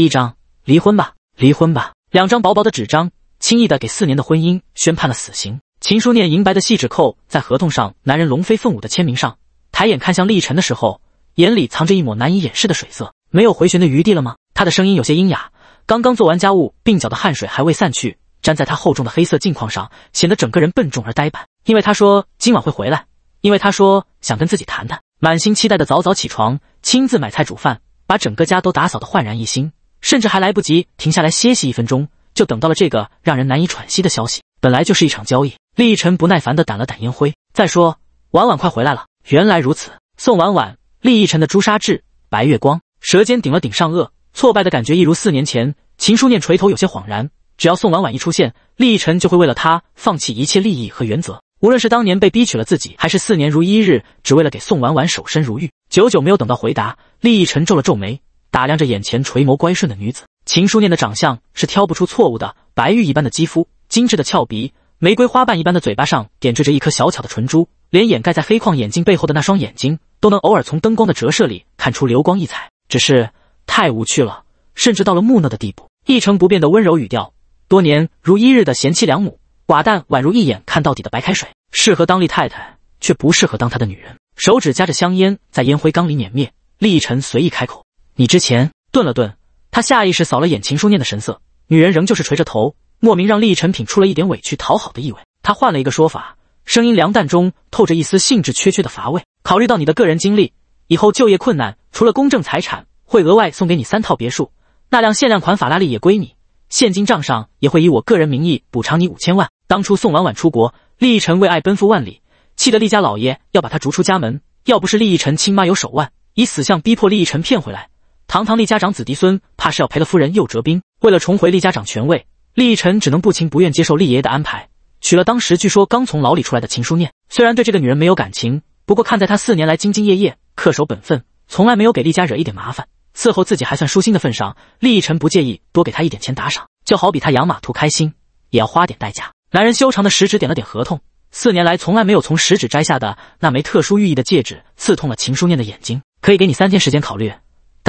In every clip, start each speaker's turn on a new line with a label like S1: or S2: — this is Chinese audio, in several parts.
S1: 一张离婚吧，离婚吧。两张薄薄的纸张，轻易的给四年的婚姻宣判了死刑。秦书念银白的细纸扣在合同上，男人龙飞凤舞的签名上，抬眼看向厉晨的时候，眼里藏着一抹难以掩饰的水色。没有回旋的余地了吗？他的声音有些阴哑，刚刚做完家务，鬓角的汗水还未散去，粘在他厚重的黑色镜框上，显得整个人笨重而呆板。因为他说今晚会回来，因为他说想跟自己谈谈。满心期待的早早起床，亲自买菜煮饭，把整个家都打扫的焕然一新。甚至还来不及停下来歇息一分钟，就等到了这个让人难以喘息的消息。本来就是一场交易。厉逸晨不耐烦地掸了掸烟灰。再说，婉婉快回来了。原来如此。宋婉婉，厉逸晨的朱砂痣，白月光，舌尖顶了顶上颚，挫败的感觉一如四年前。秦书念垂头，有些恍然。只要宋婉婉一出现，厉逸晨就会为了她放弃一切利益和原则。无论是当年被逼娶了自己，还是四年如一日，只为了给宋婉婉守身如玉。久久没有等到回答，厉逸晨皱了皱眉。打量着眼前垂眸乖顺的女子，秦书念的长相是挑不出错误的。白玉一般的肌肤，精致的翘鼻，玫瑰花瓣一般的嘴巴上点缀着一颗小巧的唇珠，连掩盖在黑框眼镜背后的那双眼睛，都能偶尔从灯光的折射里看出流光溢彩。只是太无趣了，甚至到了木讷的地步。一成不变的温柔语调，多年如一日的贤妻良母，寡淡宛如一眼看到底的白开水，适合当立太太，却不适合当他的女人。手指夹着香烟，在烟灰缸里碾灭。厉晨随意开口。你之前顿了顿，他下意识扫了眼秦书念的神色，女人仍旧是垂着头，莫名让利益成品出了一点委屈讨好的意味。他换了一个说法，声音凉淡中透着一丝兴致缺缺的乏味。考虑到你的个人经历，以后就业困难，除了公证财产，会额外送给你三套别墅，那辆限量款法拉利也归你，现金账上也会以我个人名义补偿你五千万。当初宋婉婉出国，利益成为爱奔赴万里，气得厉家老爷要把他逐出家门，要不是利益成亲妈有手腕，以死相逼迫利益成骗回来。堂堂厉家长子嫡孙，怕是要赔了夫人又折兵。为了重回厉家长权位，厉奕晨只能不情不愿接受厉爷爷的安排，娶了当时据说刚从牢里出来的秦书念。虽然对这个女人没有感情，不过看在她四年来兢兢业业、恪守本分，从来没有给厉家惹一点麻烦，伺候自己还算舒心的份上，厉奕晨不介意多给她一点钱打赏。就好比他养马图开心，也要花点代价。男人修长的食指点了点合同，四年来从来没有从食指摘下的那枚特殊寓意的戒指，刺痛了秦书念的眼睛。可以给你三天时间考虑。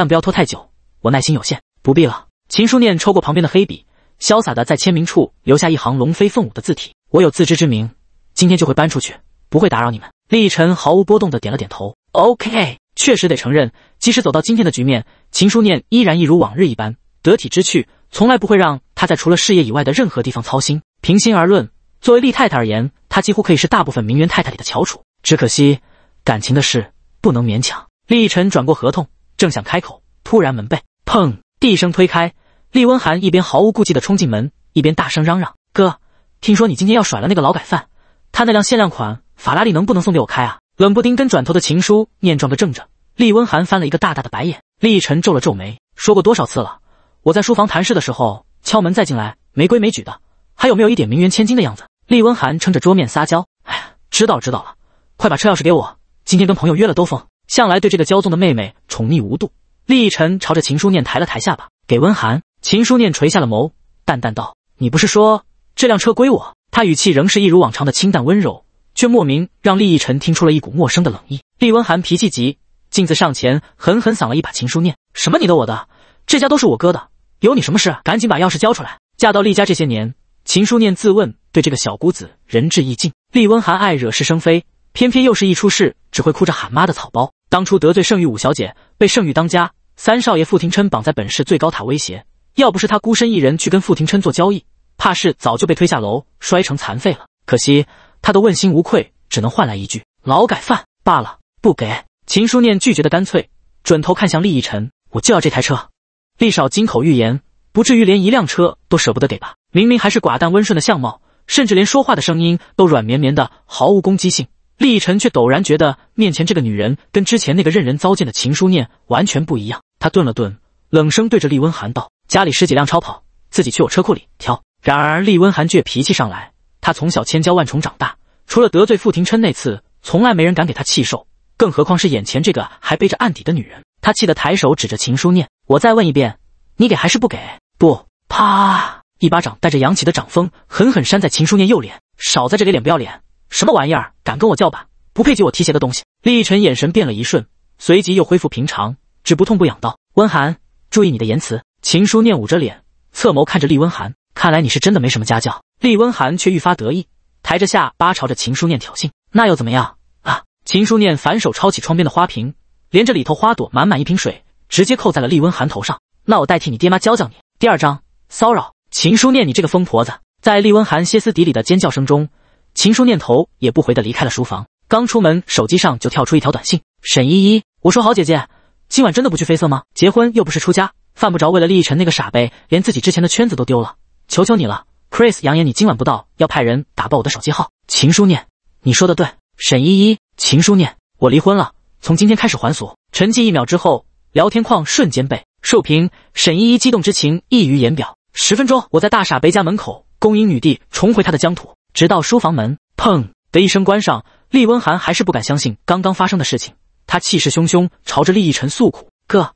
S1: 但不要拖太久，我耐心有限。不必了。秦书念抽过旁边的黑笔，潇洒的在签名处留下一行龙飞凤舞的字体。我有自知之明，今天就会搬出去，不会打扰你们。厉毅晨毫无波动的点了点头。OK，确实得承认，即使走到今天的局面，秦书念依然一如往日一般得体知趣，从来不会让他在除了事业以外的任何地方操心。平心而论，作为厉太太而言，她几乎可以是大部分名媛太太里的翘楚。只可惜，感情的事不能勉强。厉毅晨转过合同。正想开口，突然门被砰地一声推开，厉温寒一边毫无顾忌地冲进门，一边大声嚷嚷：“哥，听说你今天要甩了那个劳改犯，他那辆限量款法拉利能不能送给我开啊？”冷不丁跟转头的情书念撞个正着，厉温寒翻了一个大大的白眼，厉毅晨皱了皱眉，说过多少次了，我在书房谈事的时候敲门再进来，没规没矩的，还有没有一点名媛千金的样子？厉温寒撑着桌面撒娇：“哎呀，知道了知道了，快把车钥匙给我，今天跟朋友约了兜风。”向来对这个骄纵的妹妹宠溺无度，厉逸晨朝着秦书念抬了抬下巴，给温寒。秦书念垂下了眸，淡淡道：“你不是说这辆车归我？”他语气仍是一如往常的清淡温柔，却莫名让厉逸晨听出了一股陌生的冷意。厉温寒脾气急，径自上前狠狠搡了一把秦书念：“什么你的我的，这家都是我哥的，有你什么事？赶紧把钥匙交出来！”嫁到厉家这些年，秦书念自问对这个小姑子仁至义尽，厉温寒爱惹是生非。偏偏又是一出事只会哭着喊妈的草包。当初得罪圣域五小姐，被圣域当家三少爷傅廷琛绑在本市最高塔威胁，要不是他孤身一人去跟傅廷琛做交易，怕是早就被推下楼摔成残废了。可惜他的问心无愧，只能换来一句劳改犯罢了。不给，秦书念拒绝的干脆，转头看向厉逸晨：“我就要这台车。”厉少金口玉言，不至于连一辆车都舍不得给吧？明明还是寡淡温顺的相貌，甚至连说话的声音都软绵绵的，毫无攻击性。厉毅晨却陡然觉得面前这个女人跟之前那个任人糟践的秦书念完全不一样。他顿了顿，冷声对着厉温寒道：“家里十几辆超跑，自己去我车库里挑。”然而厉温寒倔脾气上来，他从小千娇万宠长大，除了得罪傅廷琛那次，从来没人敢给他气受，更何况是眼前这个还背着案底的女人。他气得抬手指着秦书念：“我再问一遍，你给还是不给？”不啪！一巴掌带着扬起的掌风，狠狠扇在秦书念右脸。少在这里脸不要脸！什么玩意儿？敢跟我叫板，不配给我提鞋的东西！厉以辰眼神变了一瞬，随即又恢复平常，只不痛不痒道：“温寒，注意你的言辞。”秦书念捂着脸，侧眸看着厉温寒，看来你是真的没什么家教。厉温寒却愈发得意，抬着下巴朝着秦书念挑衅：“那又怎么样啊？”秦书念反手抄起窗边的花瓶，连着里头花朵满满一瓶水，直接扣在了厉温寒头上。“那我代替你爹妈教教你。”第二章骚扰。秦书念，你这个疯婆子！在厉温寒歇斯底里的尖叫声中。秦书念头也不回地离开了书房，刚出门，手机上就跳出一条短信：沈依依，我说好姐姐，今晚真的不去绯色吗？结婚又不是出家，犯不着为了厉逸晨那个傻呗，连自己之前的圈子都丢了。求求你了，Chris，扬言你今晚不到，要派人打爆我的手机号。秦书念，你说的对，沈依依。秦书念，我离婚了，从今天开始还俗。沉寂一秒之后，聊天框瞬间被竖屏，沈依依激动之情溢于言表。十分钟，我在大傻贝家门口恭迎女帝重回她的疆土。直到书房门砰的一声关上，厉温寒还是不敢相信刚刚发生的事情。他气势汹汹朝着厉逸晨诉苦：“哥，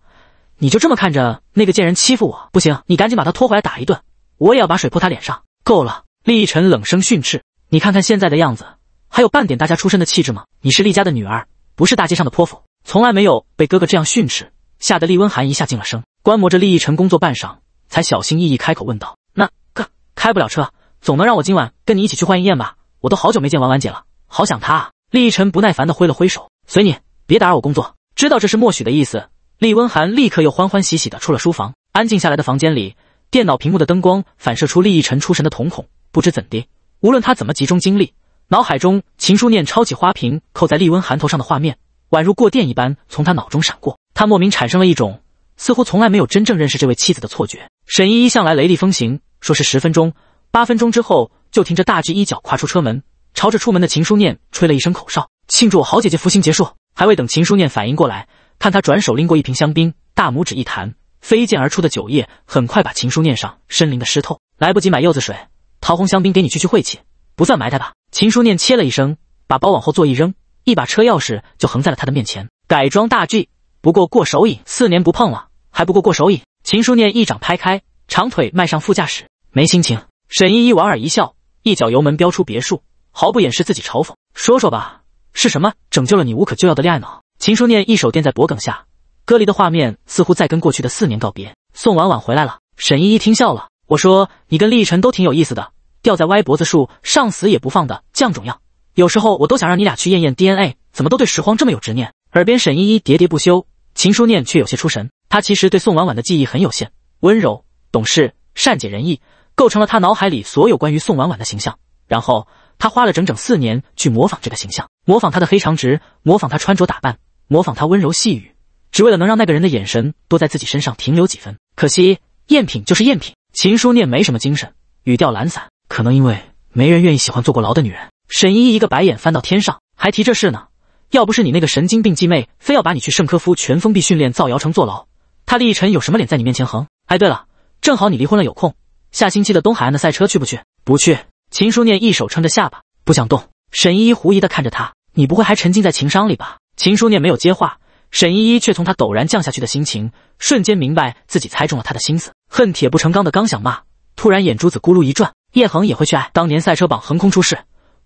S1: 你就这么看着那个贱人欺负我？不行，你赶紧把她拖回来打一顿，我也要把水泼她脸上。”够了！厉逸晨冷声训斥：“你看看现在的样子，还有半点大家出身的气质吗？你是厉家的女儿，不是大街上的泼妇，从来没有被哥哥这样训斥，吓得厉温寒一下静了声，观摩着厉逸晨工作半晌，才小心翼翼开口问道：“那哥开不了车。”总能让我今晚跟你一起去换衣宴吧？我都好久没见婉婉姐了，好想她。啊！厉逸晨不耐烦地挥了挥手，随你，别打扰我工作。知道这是默许的意思，厉温寒立刻又欢欢喜喜地出了书房。安静下来的房间里，电脑屏幕的灯光反射出厉逸晨出神的瞳孔。不知怎的，无论他怎么集中精力，脑海中秦书念抄起花瓶扣在厉温寒头上的画面，宛如过电一般从他脑中闪过。他莫名产生了一种似乎从来没有真正认识这位妻子的错觉。沈依依向来雷厉风行，说是十分钟。八分钟之后，就停着大 G 一脚跨出车门，朝着出门的秦书念吹了一声口哨，庆祝我好姐姐服刑结束。还未等秦书念反应过来，看他转手拎过一瓶香槟，大拇指一弹，飞溅而出的酒液很快把秦书念上身淋的湿透。来不及买柚子水、桃红香槟给你去去晦气，不算埋汰吧？秦书念切了一声，把包往后座一扔，一把车钥匙就横在了他的面前。改装大 G，不过过手瘾，四年不碰了，还不过过手瘾？秦书念一掌拍开，长腿迈上副驾驶，没心情。沈依依莞尔一笑，一脚油门飙出别墅，毫不掩饰自己嘲讽：“说说吧，是什么拯救了你无可救药的恋爱脑？”秦书念一手垫在脖梗下，割离的画面似乎在跟过去的四年告别。宋婉婉回来了，沈依依听笑了：“我说你跟厉晨都挺有意思的，吊在歪脖子树上死也不放的犟种样，有时候我都想让你俩去验验 DNA，怎么都对拾荒这么有执念？”耳边沈依依喋喋不休，秦书念却有些出神。他其实对宋婉婉的记忆很有限，温柔、懂事、善解人意。构成了他脑海里所有关于宋婉婉的形象。然后他花了整整四年去模仿这个形象，模仿她的黑长直，模仿她穿着打扮，模仿她温柔细语，只为了能让那个人的眼神多在自己身上停留几分。可惜，赝品就是赝品。秦书念没什么精神，语调懒散，可能因为没人愿意喜欢坐过牢的女人。沈依依一个白眼翻到天上，还提这事呢？要不是你那个神经病继妹非要把你去圣科夫全封闭训练造谣成坐牢，他厉逸晨有什么脸在你面前横？哎，对了，正好你离婚了，有空。下星期的东海岸的赛车去不去？不去。秦书念一手撑着下巴，不想动。沈依依狐疑的看着他：“你不会还沉浸在情商里吧？”秦书念没有接话，沈依依却从他陡然降下去的心情，瞬间明白自己猜中了他的心思，恨铁不成钢的刚想骂，突然眼珠子咕噜一转：“叶恒也会去爱。当年赛车榜横空出世，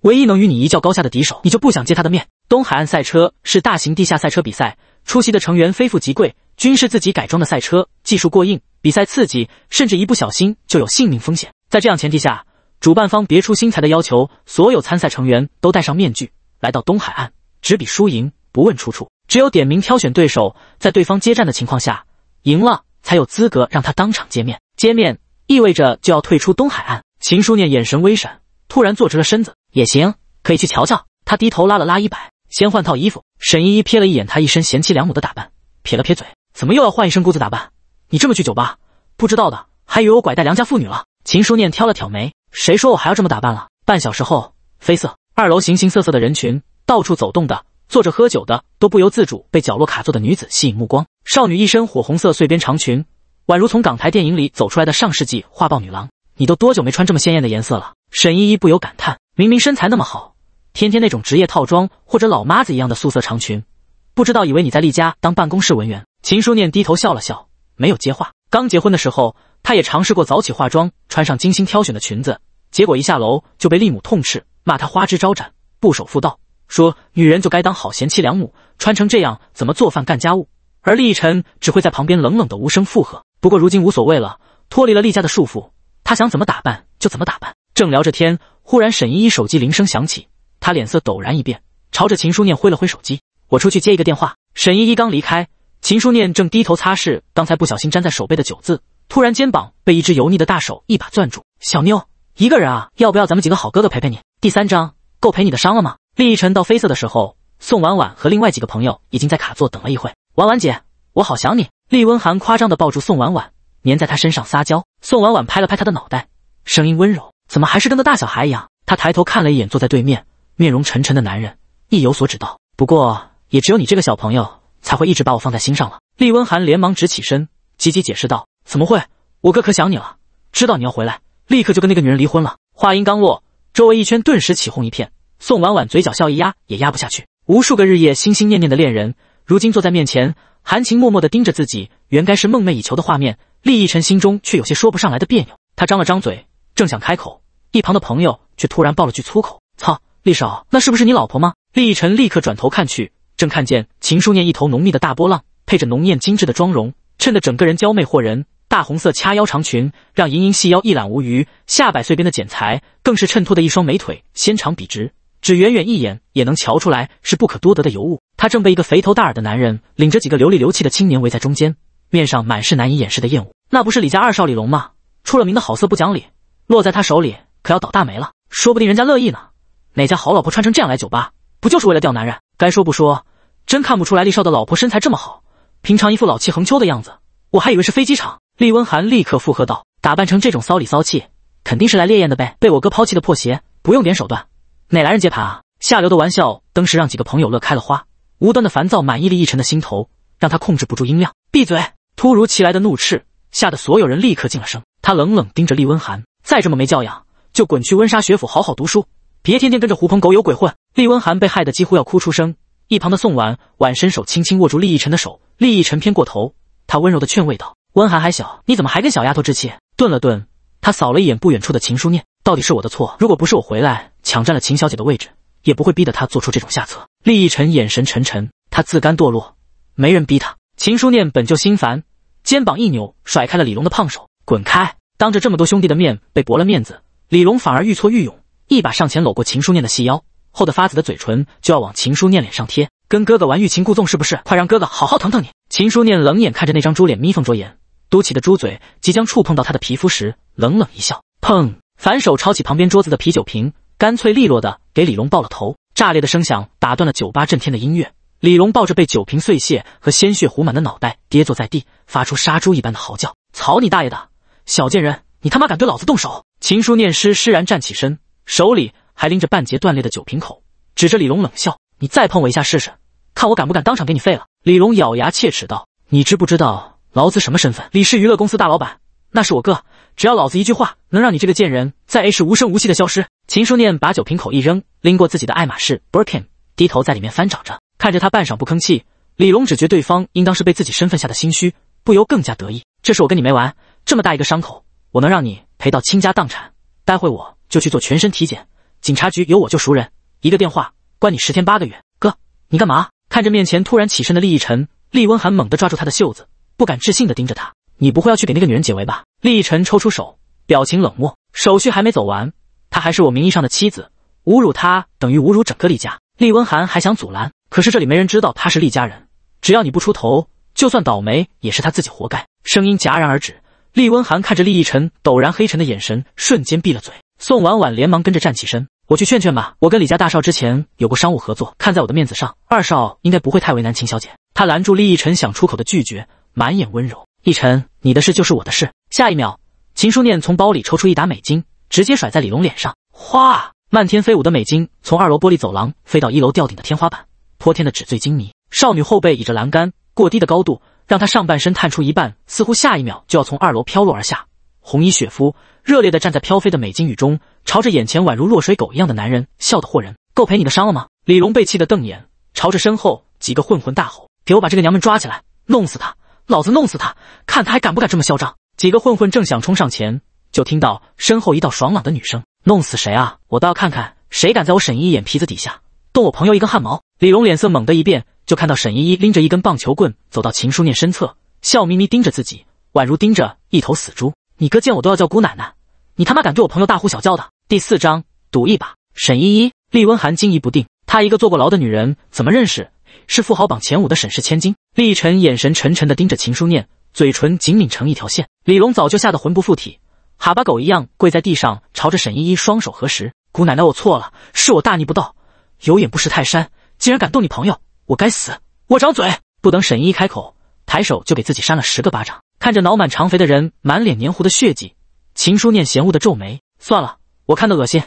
S1: 唯一能与你一较高下的敌手，你就不想接他的面？东海岸赛车是大型地下赛车比赛，出席的成员非富即贵。”军事自己改装的赛车，技术过硬，比赛刺激，甚至一不小心就有性命风险。在这样前提下，主办方别出心裁的要求所有参赛成员都戴上面具，来到东海岸，只比输赢，不问出处。只有点名挑选对手，在对方接战的情况下赢了，才有资格让他当场见面。见面意味着就要退出东海岸。秦书念眼神微闪，突然坐直了身子，也行，可以去瞧瞧。他低头拉了拉衣摆，先换套衣服。沈依依瞥了一眼他一身贤妻良母的打扮，撇了撇嘴。怎么又要换一身姑子打扮？你这么去酒吧，不知道的还以为我拐带良家妇女了。秦书念挑了挑眉，谁说我还要这么打扮了？半小时后，绯色二楼形形色色的人群，到处走动的，坐着喝酒的，都不由自主被角落卡座的女子吸引目光。少女一身火红色碎边长裙，宛如从港台电影里走出来的上世纪画报女郎。你都多久没穿这么鲜艳的颜色了？沈依依不由感叹，明明身材那么好，天天那种职业套装或者老妈子一样的素色长裙。不知道，以为你在丽家当办公室文员。秦书念低头笑了笑，没有接话。刚结婚的时候，她也尝试过早起化妆，穿上精心挑选的裙子，结果一下楼就被丽母痛斥，骂她花枝招展，不守妇道，说女人就该当好贤妻良母，穿成这样怎么做饭干家务。而厉毅晨只会在旁边冷冷的无声附和。不过如今无所谓了，脱离了丽家的束缚，她想怎么打扮就怎么打扮。正聊着天，忽然沈依依手机铃声响起，她脸色陡然一变，朝着秦书念挥了挥手机。我出去接一个电话。沈依依刚离开，秦书念正低头擦拭刚才不小心粘在手背的酒渍，突然肩膀被一只油腻的大手一把攥住。小妞，一个人啊？要不要咱们几个好哥哥陪陪你？第三章够赔你的伤了吗？厉逸晨到菲色的时候，宋婉婉和另外几个朋友已经在卡座等了一会。婉婉姐，我好想你。厉温寒夸张的抱住宋婉婉，粘在她身上撒娇。宋婉婉拍了拍他的脑袋，声音温柔：“怎么还是跟个大小孩一样？”她抬头看了一眼坐在对面、面容沉沉的男人，意有所指道：“不过。”也只有你这个小朋友才会一直把我放在心上了。厉温寒连忙直起身，急急解释道：“怎么会？我哥可想你了，知道你要回来，立刻就跟那个女人离婚了。”话音刚落，周围一圈顿时起哄一片。宋婉婉嘴角笑一压，也压不下去。无数个日夜心心念念的恋人，如今坐在面前，含情脉脉的盯着自己，原该是梦寐以求的画面。厉逸晨心中却有些说不上来的别扭。他张了张嘴，正想开口，一旁的朋友却突然爆了句粗口：“操，厉少，那是不是你老婆吗？”厉逸晨立刻转头看去。正看见秦书念一头浓密的大波浪，配着浓艳精致的妆容，衬得整个人娇媚惑人。大红色掐腰长裙让盈盈细腰一览无余，下摆碎边的剪裁更是衬托的一双美腿纤长笔直，只远远一眼也能瞧出来是不可多得的尤物。她正被一个肥头大耳的男人领着几个流里流气的青年围在中间，面上满是难以掩饰的厌恶。那不是李家二少李龙吗？出了名的好色不讲理，落在他手里可要倒大霉了。说不定人家乐意呢。哪家好老婆穿成这样来酒吧，不就是为了钓男人？该说不说。真看不出来，厉少的老婆身材这么好，平常一副老气横秋的样子，我还以为是飞机场。厉温寒立刻附和道：“打扮成这种骚里骚气，肯定是来烈焰的呗！被我哥抛弃的破鞋，不用点手段，哪来人接盘啊？”下流的玩笑，当时让几个朋友乐开了花。无端的烦躁，满溢厉一晨的心头，让他控制不住音量，闭嘴！突如其来的怒斥，吓得所有人立刻静了声。他冷冷盯着厉温寒：“再这么没教养，就滚去温莎学府好好读书，别天天跟着狐朋狗友鬼混。”厉温寒被害得几乎要哭出声。一旁的宋婉婉伸手轻轻握住厉逸晨的手，厉逸晨偏过头，他温柔的劝慰道：“温寒还小，你怎么还跟小丫头置气？”顿了顿，他扫了一眼不远处的秦书念，“到底是我的错，如果不是我回来抢占了秦小姐的位置，也不会逼得她做出这种下策。”厉逸晨眼神沉沉，他自甘堕落，没人逼他。秦书念本就心烦，肩膀一扭，甩开了李龙的胖手，滚开！当着这么多兄弟的面被驳了面子，李龙反而愈挫愈勇，一把上前搂过秦书念的细腰。厚得发紫的嘴唇就要往秦书念脸上贴，跟哥哥玩欲擒故纵是不是？快让哥哥好好疼疼你！秦书念冷眼看着那张猪脸，眯缝着眼，嘟起的猪嘴即将触碰到他的皮肤时，冷冷一笑，砰！反手抄起旁边桌子的啤酒瓶，干脆利落的给李龙爆了头。炸裂的声响打断了酒吧震天的音乐。李龙抱着被酒瓶碎屑和鲜血糊满的脑袋跌坐在地，发出杀猪一般的嚎叫：“草你大爷的，小贱人，你他妈敢对老子动手！”秦书念诗施然站起身，手里。还拎着半截断裂的酒瓶口，指着李龙冷笑：“你再碰我一下试试，看我敢不敢当场给你废了。”李龙咬牙切齿道：“你知不知道老子什么身份？李氏娱乐公司大老板，那是我哥。只要老子一句话，能让你这个贱人在 A 市无声无息的消失。”秦书念把酒瓶口一扔，拎过自己的爱马仕 Birkin，低头在里面翻找着，看着他半晌不吭气。李龙只觉对方应当是被自己身份吓得心虚，不由更加得意。这是我跟你没完！这么大一个伤口，我能让你赔到倾家荡产。待会我就去做全身体检。警察局有我就熟人，一个电话关你十天八个月。哥，你干嘛？看着面前突然起身的厉逸晨，厉温寒猛地抓住他的袖子，不敢置信地盯着他：“你不会要去给那个女人解围吧？”厉逸晨抽出手，表情冷漠。手续还没走完，他还是我名义上的妻子，侮辱他等于侮辱整个厉家。厉温寒还想阻拦，可是这里没人知道他是厉家人，只要你不出头，就算倒霉也是他自己活该。声音戛然而止，厉温寒看着厉逸晨陡然黑沉的眼神，瞬间闭了嘴。宋婉婉连忙跟着站起身，我去劝劝吧。我跟李家大少之前有过商务合作，看在我的面子上，二少应该不会太为难秦小姐。他拦住厉逸晨想出口的拒绝，满眼温柔。逸晨，你的事就是我的事。下一秒，秦书念从包里抽出一沓美金，直接甩在李龙脸上。哗，漫天飞舞的美金从二楼玻璃走廊飞到一楼吊顶的天花板，泼天的纸醉金迷。少女后背倚着栏杆，过低的高度让她上半身探出一半，似乎下一秒就要从二楼飘落而下。红衣雪肤。热烈地站在飘飞的美金雨中，朝着眼前宛如落水狗一样的男人笑得惑人。够赔你的伤了吗？李龙被气得瞪眼，朝着身后几个混混大吼：“给我把这个娘们抓起来，弄死他！老子弄死他，看他还敢不敢这么嚣张！”几个混混正想冲上前，就听到身后一道爽朗的女声：“弄死谁啊？我倒要看看谁敢在我沈依依眼皮子底下动我朋友一根汗毛！”李龙脸色猛地一变，就看到沈依依拎着一根棒球棍走到秦书念身侧，笑眯眯盯着自己，宛如盯着一头死猪。你哥见我都要叫姑奶奶，你他妈敢对我朋友大呼小叫的！第四章赌一把。沈依依、厉温寒惊疑不定，她一个坐过牢的女人怎么认识？是富豪榜前五的沈氏千金。厉晨眼神沉沉地盯着秦书念，嘴唇紧抿成一条线。李龙早就吓得魂不附体，哈巴狗一样跪在地上，朝着沈依依双手合十：“姑奶奶，我错了，是我大逆不道，有眼不识泰山，竟然敢动你朋友，我该死，我掌嘴！”不等沈依依开口，抬手就给自己扇了十个巴掌。看着脑满肠肥的人，满脸黏糊的血迹，秦书念嫌恶的皱眉。算了，我看的恶心，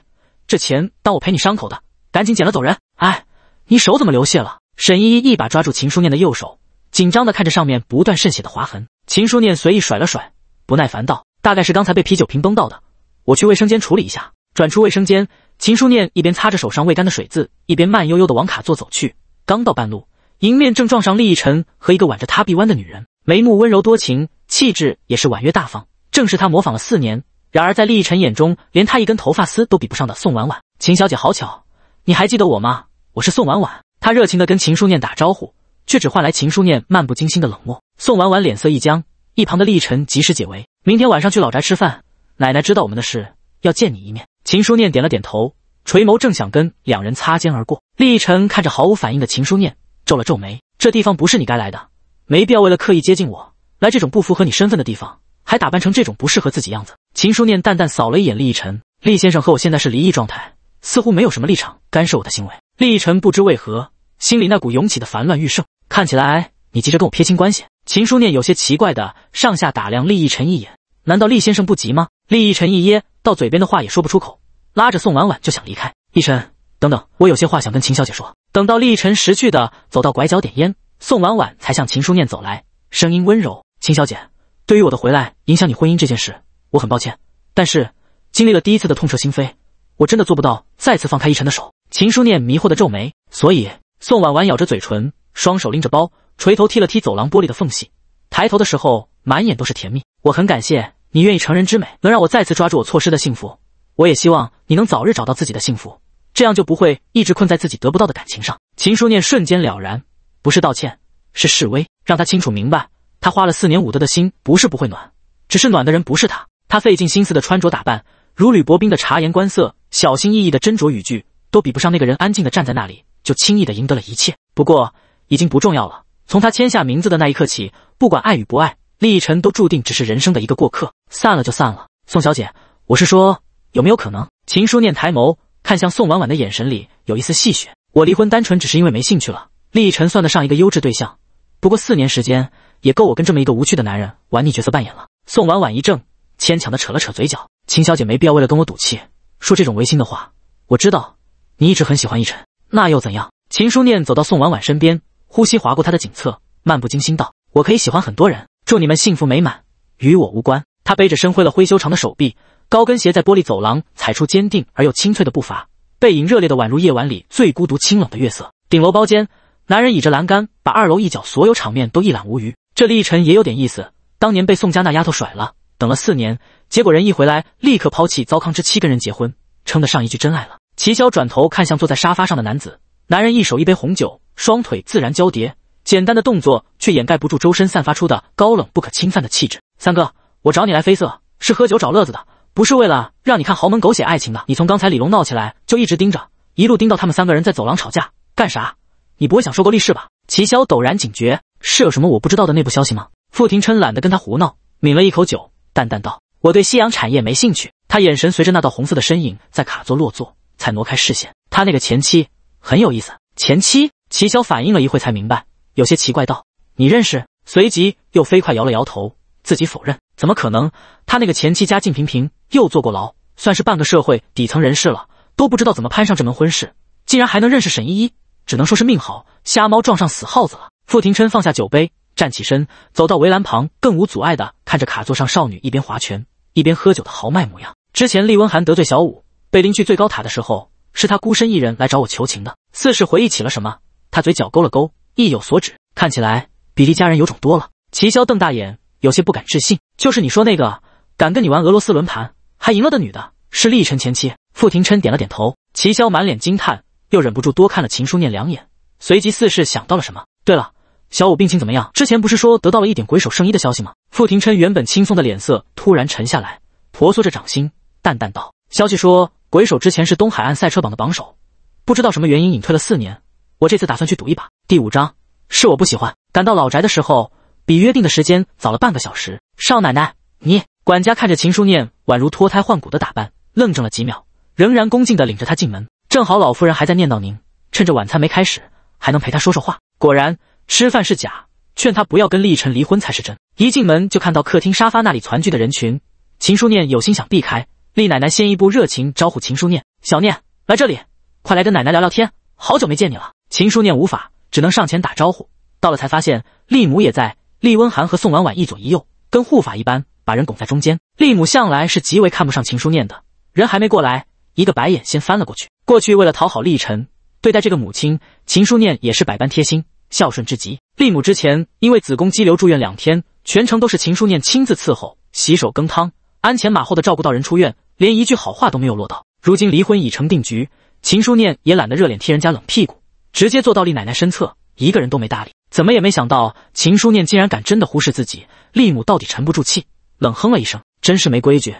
S1: 这钱当我赔你伤口的，赶紧捡了走人。哎，你手怎么流血了？沈依依一把抓住秦书念的右手，紧张的看着上面不断渗血的划痕。秦书念随意甩了甩，不耐烦道：“大概是刚才被啤酒瓶崩到的，我去卫生间处理一下。”转出卫生间，秦书念一边擦着手上未干的水渍，一边慢悠悠的往卡座走去。刚到半路，迎面正撞上厉毅晨和一个挽着他臂弯的女人，眉目温柔多情。气质也是婉约大方，正是他模仿了四年。然而在厉逸晨眼中，连他一根头发丝都比不上的宋婉婉。秦小姐，好巧，你还记得我吗？我是宋婉婉。她热情地跟秦书念打招呼，却只换来秦书念漫不经心的冷漠。宋婉婉脸色一僵，一旁的厉逸晨及时解围。明天晚上去老宅吃饭，奶奶知道我们的事，要见你一面。秦书念点了点头，垂眸正想跟两人擦肩而过，厉逸晨看着毫无反应的秦书念，皱了皱眉。这地方不是你该来的，没必要为了刻意接近我。来这种不符合你身份的地方，还打扮成这种不适合自己样子。秦书念淡淡扫了一眼厉逸晨，厉先生和我现在是离异状态，似乎没有什么立场干涉我的行为。厉逸晨不知为何心里那股涌起的烦乱欲盛，看起来你急着跟我撇清关系。秦书念有些奇怪的上下打量厉逸晨一眼，难道厉先生不急吗？厉逸晨一噎，到嘴边的话也说不出口，拉着宋婉婉就想离开。逸晨，等等，我有些话想跟秦小姐说。等到厉逸辰识趣的走到拐角点烟，宋婉婉才向秦书念走来，声音温柔。秦小姐，对于我的回来影响你婚姻这件事，我很抱歉。但是经历了第一次的痛彻心扉，我真的做不到再次放开一晨的手。秦书念迷惑的皱眉，所以宋婉婉咬着嘴唇，双手拎着包，垂头踢了踢走廊玻璃的缝隙，抬头的时候满眼都是甜蜜。我很感谢你愿意成人之美，能让我再次抓住我错失的幸福。我也希望你能早日找到自己的幸福，这样就不会一直困在自己得不到的感情上。秦书念瞬间了然，不是道歉，是示威，让他清楚明白。他花了四年五的的心，不是不会暖，只是暖的人不是他。他费尽心思的穿着打扮，如履薄冰的察言观色，小心翼翼的斟酌语句，都比不上那个人安静的站在那里，就轻易的赢得了一切。不过已经不重要了。从他签下名字的那一刻起，不管爱与不爱，厉逸晨都注定只是人生的一个过客。散了就散了，宋小姐，我是说，有没有可能？秦书念抬眸看向宋婉婉的眼神里有一丝戏谑。我离婚单纯只是因为没兴趣了。厉逸晨算得上一个优质对象，不过四年时间。也够我跟这么一个无趣的男人玩腻角色扮演了。宋婉婉一怔，牵强的扯了扯嘴角。秦小姐没必要为了跟我赌气说这种违心的话。我知道你一直很喜欢奕晨，那又怎样？秦书念走到宋婉婉身边，呼吸划过她的颈侧，漫不经心道：“我可以喜欢很多人。祝你们幸福美满，与我无关。”他背着深灰了灰修长的手臂，高跟鞋在玻璃走廊踩出坚定而又清脆的步伐，背影热烈的宛如夜晚里最孤独清冷的月色。顶楼包间，男人倚着栏杆，把二楼一角所有场面都一览无余。这厉毅晨也有点意思，当年被宋家那丫头甩了，等了四年，结果人一回来，立刻抛弃糟糠之妻跟人结婚，称得上一句真爱了。齐潇转头看向坐在沙发上的男子，男人一手一杯红酒，双腿自然交叠，简单的动作却掩盖不住周身散发出的高冷不可侵犯的气质。三哥，我找你来非色是喝酒找乐子的，不是为了让你看豪门狗血爱情的。你从刚才李龙闹起来就一直盯着，一路盯到他们三个人在走廊吵架，干啥？你不会想收购厉氏吧？齐潇陡然警觉。是有什么我不知道的内部消息吗？傅廷琛懒得跟他胡闹，抿了一口酒，淡淡道：“我对夕阳产业没兴趣。”他眼神随着那道红色的身影在卡座落座，才挪开视线。他那个前妻很有意思。前妻齐潇反应了一会才明白，有些奇怪道：“你认识？”随即又飞快摇了摇头，自己否认：“怎么可能？他那个前妻家境平平又坐过牢，算是半个社会底层人士了，都不知道怎么攀上这门婚事，竟然还能认识沈依依，只能说是命好，瞎猫撞上死耗子了。”傅廷琛放下酒杯，站起身，走到围栏旁，更无阻碍地看着卡座上少女一边划拳一边喝酒的豪迈模样。之前厉温寒得罪小五，被拎去最高塔的时候，是他孤身一人来找我求情的。似是回忆起了什么，他嘴角勾了勾，意有所指。看起来比厉家人有种多了。齐霄瞪大眼，有些不敢置信。就是你说那个敢跟你玩俄罗斯轮盘还赢了的女的，是厉晨前妻？傅廷琛点了点头。齐霄满脸惊叹，又忍不住多看了秦书念两眼，随即似是想到了什么。对了，小五病情怎么样？之前不是说得到了一点鬼手圣衣的消息吗？傅廷琛原本轻松的脸色突然沉下来，婆娑着掌心，淡淡道：“消息说，鬼手之前是东海岸赛车榜的榜首，不知道什么原因隐退了四年。我这次打算去赌一把。”第五章是我不喜欢。赶到老宅的时候，比约定的时间早了半个小时。少奶奶，你管家看着秦书念宛如脱胎换骨的打扮，愣怔了几秒，仍然恭敬的领着他进门。正好老夫人还在念叨您，趁着晚餐没开始，还能陪她说说话。果然，吃饭是假，劝他不要跟厉晨离婚才是真。一进门就看到客厅沙发那里团聚的人群，秦书念有心想避开，厉奶奶先一步热情招呼秦书念：“小念，来这里，快来跟奶奶聊聊天，好久没见你了。”秦书念无法，只能上前打招呼。到了才发现，厉母也在，厉温寒和宋婉婉一左一右，跟护法一般把人拱在中间。厉母向来是极为看不上秦书念的，人还没过来，一个白眼先翻了过去。过去为了讨好厉晨。对待这个母亲，秦书念也是百般贴心，孝顺至极。立母之前因为子宫肌瘤住院两天，全程都是秦书念亲自伺候，洗手羹汤，鞍前马后的照顾到人出院，连一句好话都没有落到。如今离婚已成定局，秦书念也懒得热脸贴人家冷屁股，直接坐到丽奶奶身侧，一个人都没搭理。怎么也没想到秦书念竟然敢真的忽视自己。立母到底沉不住气，冷哼了一声：“真是没规矩，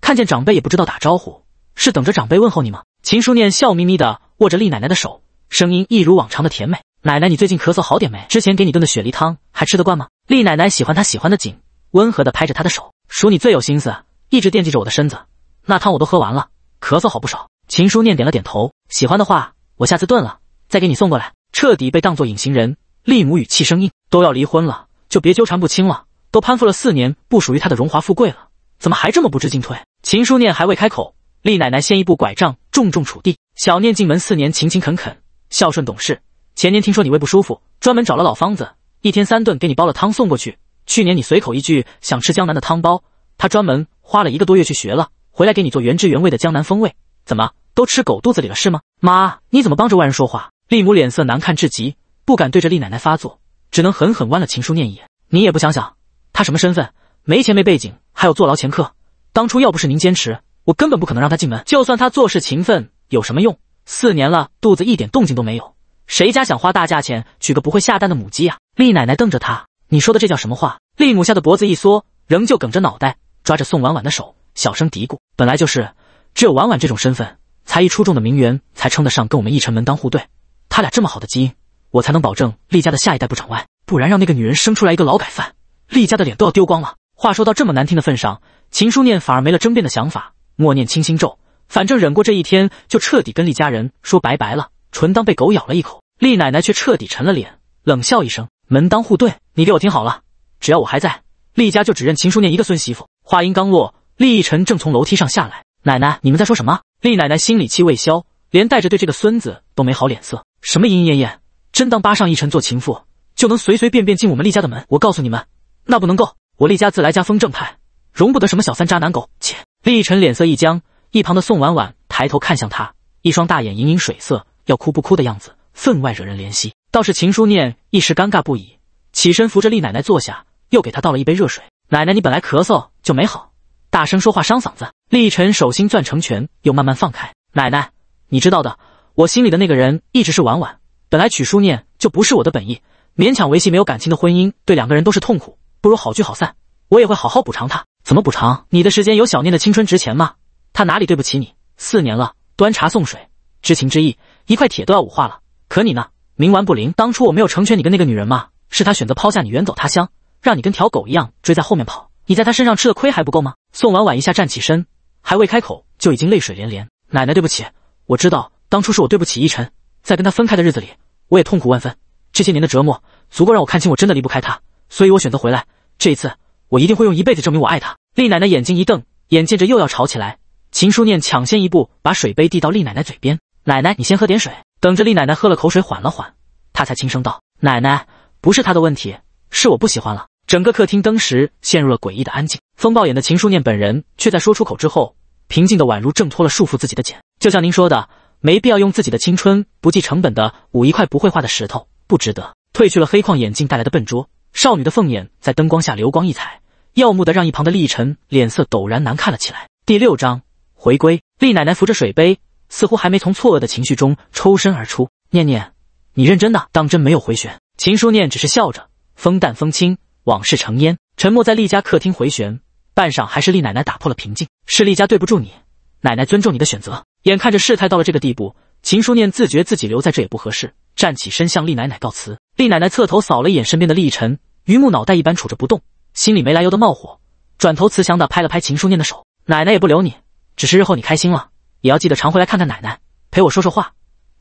S1: 看见长辈也不知道打招呼，是等着长辈问候你吗？”秦书念笑眯眯的。握着丽奶奶的手，声音一如往常的甜美。奶奶，你最近咳嗽好点没？之前给你炖的雪梨汤还吃得惯吗？丽奶奶喜欢他喜欢的紧，温和的拍着他的手，数你最有心思，一直惦记着我的身子。那汤我都喝完了，咳嗽好不少。秦书念点了点头，喜欢的话，我下次炖了再给你送过来。彻底被当作隐形人，厉母语气生硬，都要离婚了，就别纠缠不清了。都攀附了四年，不属于他的荣华富贵了，怎么还这么不知进退？秦书念还未开口，丽奶奶先一步拐杖重重杵地。小念进门四年，勤勤恳恳，孝顺懂事。前年听说你胃不舒服，专门找了老方子，一天三顿给你煲了汤送过去。去年你随口一句想吃江南的汤包，他专门花了一个多月去学了，回来给你做原汁原味的江南风味。怎么都吃狗肚子里了是吗？妈，你怎么帮着外人说话？丽母脸色难看至极，不敢对着丽奶奶发作，只能狠狠剜了秦书念一眼。你也不想想，他什么身份？没钱没背景，还有坐牢前科。当初要不是您坚持，我根本不可能让他进门。就算他做事勤奋。有什么用？四年了，肚子一点动静都没有。谁家想花大价钱娶个不会下蛋的母鸡呀？丽奶奶瞪着她，你说的这叫什么话？丽母吓得脖子一缩，仍旧梗着脑袋，抓着宋婉婉的手，小声嘀咕：“本来就是，只有婉婉这种身份、才艺出众的名媛，才称得上跟我们一城门当户对。他俩这么好的基因，我才能保证丽家的下一代不长歪，不然让那个女人生出来一个劳改犯，丽家的脸都要丢光了。”话说到这么难听的份上，秦书念反而没了争辩的想法，默念清心咒。反正忍过这一天，就彻底跟厉家人说拜拜了，纯当被狗咬了一口。厉奶奶却彻底沉了脸，冷笑一声：“门当户对，你给我听好了，只要我还在，厉家就只认秦书念一个孙媳妇。”话音刚落，厉逸晨正从楼梯上下来：“奶奶，你们在说什么？”厉奶奶心里气未消，连带着对这个孙子都没好脸色：“什么莺莺燕燕，真当巴上亦晨做情妇就能随随便便进我们厉家的门？我告诉你们，那不能够！我厉家自来家风正派，容不得什么小三、渣男、狗。”切！厉奕晨脸色一僵。一旁的宋婉婉抬头看向他，一双大眼盈盈水色，要哭不哭的样子，分外惹人怜惜。倒是秦书念一时尴尬不已，起身扶着厉奶奶坐下，又给她倒了一杯热水。奶奶，你本来咳嗽就没好，大声说话伤嗓子。厉晨手心攥成拳，又慢慢放开。奶奶，你知道的，我心里的那个人一直是婉婉。本来曲书念就不是我的本意，勉强维系没有感情的婚姻，对两个人都是痛苦，不如好聚好散。我也会好好补偿她。怎么补偿？你的时间有小念的青春值钱吗？他哪里对不起你？四年了，端茶送水，知情之意，一块铁都要五化了。可你呢，冥顽不灵。当初我没有成全你跟那个女人吗？是他选择抛下你远走他乡，让你跟条狗一样追在后面跑。你在他身上吃的亏还不够吗？宋婉婉一下站起身，还未开口就已经泪水连连。奶奶，对不起，我知道当初是我对不起一晨，在跟他分开的日子里，我也痛苦万分。这些年的折磨，足够让我看清我真的离不开他，所以我选择回来。这一次，我一定会用一辈子证明我爱他。厉奶奶眼睛一瞪，眼见着又要吵起来。秦书念抢先一步把水杯递到厉奶奶嘴边：“奶奶，你先喝点水。”等着厉奶奶喝了口水，缓了缓，她才轻声道：“奶奶，不是他的问题，是我不喜欢了。”整个客厅登时陷入了诡异的安静。风暴眼的秦书念本人却在说出口之后，平静的宛如挣脱了束缚自己的茧。就像您说的，没必要用自己的青春不计成本的捂一块不会画的石头，不值得。褪去了黑框眼镜带来的笨拙，少女的凤眼在灯光下流光溢彩，耀目的让一旁的厉晨脸色陡然难看了起来。第六章。回归，厉奶奶扶着水杯，似乎还没从错愕的情绪中抽身而出。念念，你认真的？当真没有回旋？秦书念只是笑着，风淡风轻，往事成烟，沉默在厉家客厅回旋半晌，还是厉奶奶打破了平静。是厉家对不住你，奶奶尊重你的选择。眼看着事态到了这个地步，秦书念自觉自己留在这也不合适，站起身向厉奶奶告辞。厉奶奶侧头扫了一眼身边的厉晨，榆木脑袋一般杵着不动，心里没来由的冒火，转头慈祥的拍了拍秦书念的手，奶奶也不留你。只是日后你开心了，也要记得常回来看看奶奶，陪我说说话。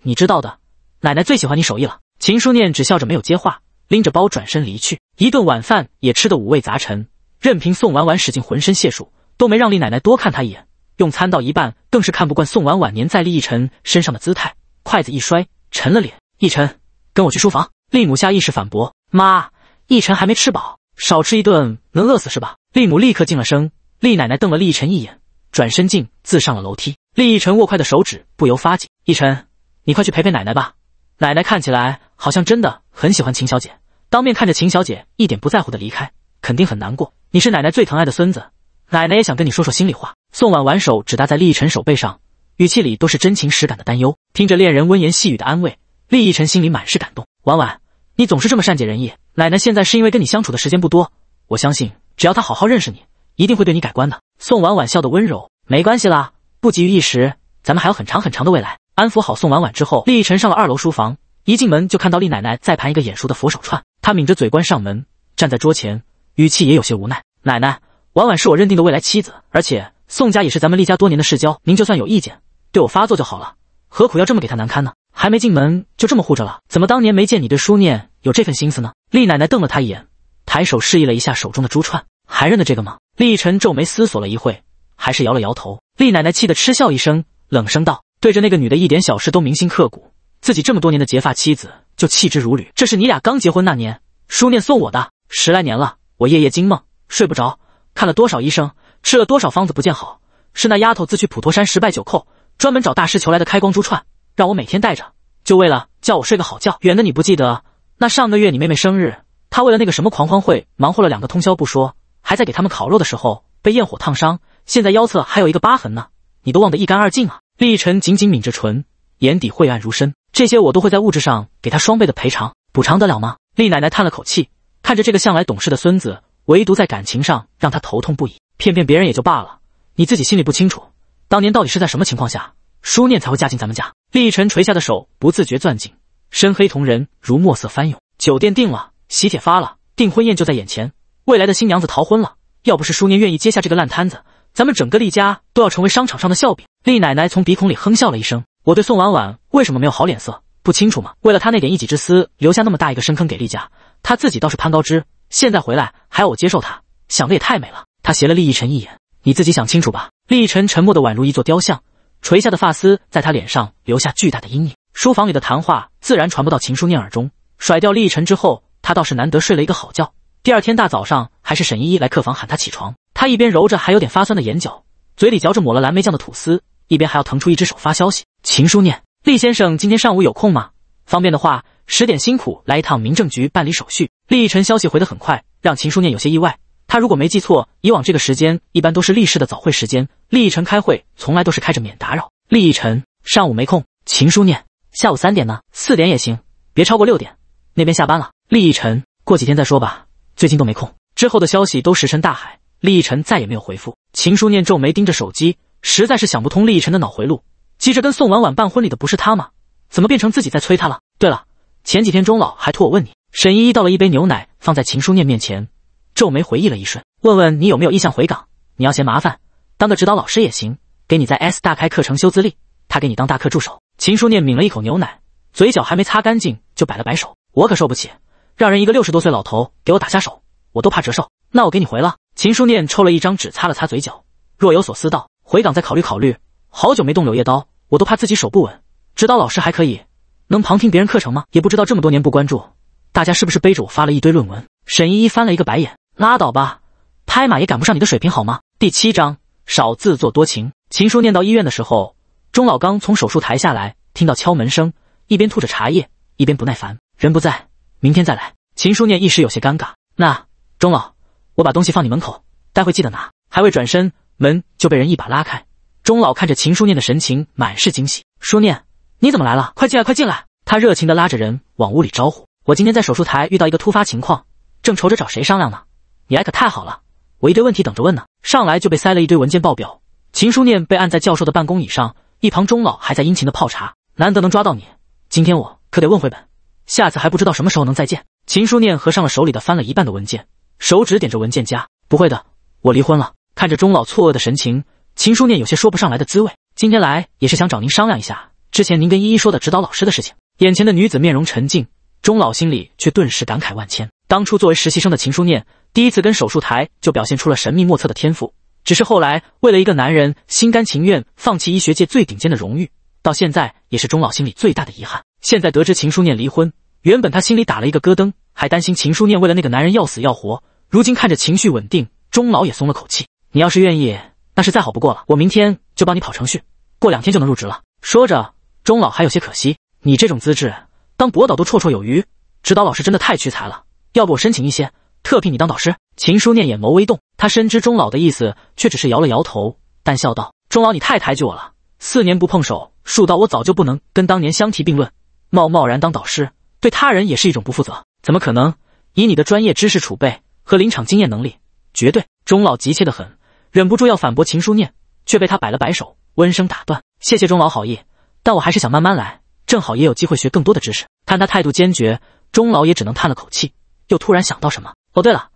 S1: 你知道的，奶奶最喜欢你手艺了。秦书念只笑着没有接话，拎着包转身离去。一顿晚饭也吃得五味杂陈，任凭宋婉婉使尽浑身解数，都没让厉奶奶多看她一眼。用餐到一半，更是看不惯宋婉婉黏在厉逸晨身上的姿态，筷子一摔，沉了脸。逸晨，跟我去书房。厉母下意识反驳：“妈，逸晨还没吃饱，少吃一顿能饿死是吧？”厉母立刻静了声。厉奶奶瞪了厉逸晨一眼。转身竟自上了楼梯，厉逸晨握筷的手指不由发紧。逸晨，你快去陪陪奶奶吧，奶奶看起来好像真的很喜欢秦小姐，当面看着秦小姐一点不在乎的离开，肯定很难过。你是奶奶最疼爱的孙子，奶奶也想跟你说说心里话。宋婉挽手只搭在厉逸晨手背上，语气里都是真情实感的担忧。听着恋人温言细语的安慰，厉逸晨心里满是感动。婉婉，你总是这么善解人意，奶奶现在是因为跟你相处的时间不多，我相信只要她好好认识你。一定会对你改观的。宋婉婉笑得温柔，没关系啦，不急于一时，咱们还有很长很长的未来。安抚好宋婉婉之后，厉逸晨上了二楼书房，一进门就看到厉奶奶在盘一个眼熟的佛手串。他抿着嘴关上门，站在桌前，语气也有些无奈：“奶奶，婉婉是我认定的未来妻子，而且宋家也是咱们厉家多年的世交，您就算有意见，对我发作就好了，何苦要这么给她难堪呢？还没进门就这么护着了，怎么当年没见你对书念有这份心思呢？”厉奶奶瞪了他一眼，抬手示意了一下手中的珠串，还认得这个吗？厉晨皱眉思索了一会，还是摇了摇头。厉奶奶气得嗤笑一声，冷声道：“对着那个女的，一点小事都铭心刻骨，自己这么多年的结发妻子就弃之如履。这是你俩刚结婚那年，书念送我的，十来年了，我夜夜惊梦，睡不着，看了多少医生，吃了多少方子不见好，是那丫头自去普陀山十拜九叩，专门找大师求来的开光珠串，让我每天带着，就为了叫我睡个好觉。远的你不记得，那上个月你妹妹生日，她为了那个什么狂欢会，忙活了两个通宵不说。”还在给他们烤肉的时候被焰火烫伤，现在腰侧还有一个疤痕呢，你都忘得一干二净啊！厉晨紧紧抿着唇，眼底晦暗如深。这些我都会在物质上给他双倍的赔偿，补偿得了吗？厉奶奶叹了口气，看着这个向来懂事的孙子，唯独在感情上让他头痛不已。骗骗别人也就罢了，你自己心里不清楚，当年到底是在什么情况下，书念才会嫁进咱们家？厉晨垂下的手不自觉攥紧，深黑瞳仁如墨色翻涌。酒店定了，喜帖发了，订婚宴就在眼前。未来的新娘子逃婚了，要不是书念愿意接下这个烂摊子，咱们整个厉家都要成为商场上的笑柄。厉奶奶从鼻孔里哼笑了一声：“我对宋婉婉为什么没有好脸色不清楚吗？为了她那点一己之私，留下那么大一个深坑给厉家，他自己倒是攀高枝，现在回来还要我接受他，想的也太美了。”她斜了厉逸晨一眼：“你自己想清楚吧。”厉逸晨沉默的宛如一座雕像，垂下的发丝在他脸上留下巨大的阴影。书房里的谈话自然传不到秦书念耳中，甩掉厉逸晨之后，他倒是难得睡了一个好觉。第二天大早上，还是沈依依来客房喊他起床。他一边揉着还有点发酸的眼角，嘴里嚼着抹了蓝莓酱的吐司，一边还要腾出一只手发消息：“秦书念，厉先生今天上午有空吗？方便的话，十点辛苦来一趟民政局办理手续。”厉逸晨消息回得很快，让秦书念有些意外。他如果没记错，以往这个时间一般都是厉氏的早会时间，厉逸晨开会从来都是开着免打扰。厉逸晨上午没空，秦书念下午三点呢？四点也行，别超过六点，那边下班了。厉逸晨过几天再说吧。最近都没空，之后的消息都石沉大海，厉逸晨再也没有回复。秦书念皱眉盯着手机，实在是想不通厉逸晨的脑回路。急着跟宋婉婉办婚礼的不是他吗？怎么变成自己在催他了？对了，前几天钟老还托我问你。沈依依倒了一杯牛奶放在秦书念面前，皱眉回忆了一瞬，问问你有没有意向回港？你要嫌麻烦，当个指导老师也行，给你在 S 大开课程修资历，他给你当大课助手。秦书念抿了一口牛奶，嘴角还没擦干净就摆了摆手，我可受不起。让人一个六十多岁老头给我打下手，我都怕折寿。那我给你回了。秦书念抽了一张纸，擦了擦嘴角，若有所思道：“回港再考虑考虑。好久没动柳叶刀，我都怕自己手不稳。指导老师还可以，能旁听别人课程吗？也不知道这么多年不关注，大家是不是背着我发了一堆论文？”沈依依翻了一个白眼：“拉倒吧，拍马也赶不上你的水平，好吗？”第七章少自作多情。秦书念到医院的时候，钟老刚从手术台下来，听到敲门声，一边吐着茶叶，一边不耐烦：“人不在。”明天再来。秦书念一时有些尴尬。那钟老，我把东西放你门口，待会记得拿。还未转身，门就被人一把拉开。钟老看着秦书念的神情，满是惊喜。书念，你怎么来了？快进来，快进来！他热情地拉着人往屋里招呼。我今天在手术台遇到一个突发情况，正愁着找谁商量呢，你来可太好了，我一堆问题等着问呢。上来就被塞了一堆文件报表。秦书念被按在教授的办公椅上，一旁钟老还在殷勤地泡茶。难得能抓到你，今天我可得问回本。下次还不知道什么时候能再见。秦书念合上了手里的翻了一半的文件，手指点着文件夹：“不会的，我离婚了。”看着钟老错愕的神情，秦书念有些说不上来的滋味。今天来也是想找您商量一下，之前您跟依依说的指导老师的事情。眼前的女子面容沉静，钟老心里却顿时感慨万千。当初作为实习生的秦书念，第一次跟手术台就表现出了神秘莫测的天赋，只是后来为了一个男人，心甘情愿放弃医学界最顶尖的荣誉，到现在也是钟老心里最大的遗憾。现在得知秦书念离婚，原本他心里打了一个咯噔，还担心秦书念为了那个男人要死要活。如今看着情绪稳定，钟老也松了口气。你要是愿意，那是再好不过了。我明天就帮你跑程序，过两天就能入职了。说着，钟老还有些可惜，你这种资质当博导都绰绰有余，指导老师真的太屈才了。要不我申请一些特聘你当导师？秦书念眼眸微动，他深知钟老的意思，却只是摇了摇头，淡笑道：“钟老，你太抬举我了。四年不碰手，数刀我早就不能跟当年相提并论。”贸贸然当导师，对他人也是一种不负责。怎么可能？以你的专业知识储备和临场经验能力，绝对。钟老急切得很，忍不住要反驳秦书念，却被他摆了摆手，温声打断：“谢谢钟老好意，但我还是想慢慢来，正好也有机会学更多的知识。”看他态度坚决，钟老也只能叹了口气，又突然想到什么：“哦，对了，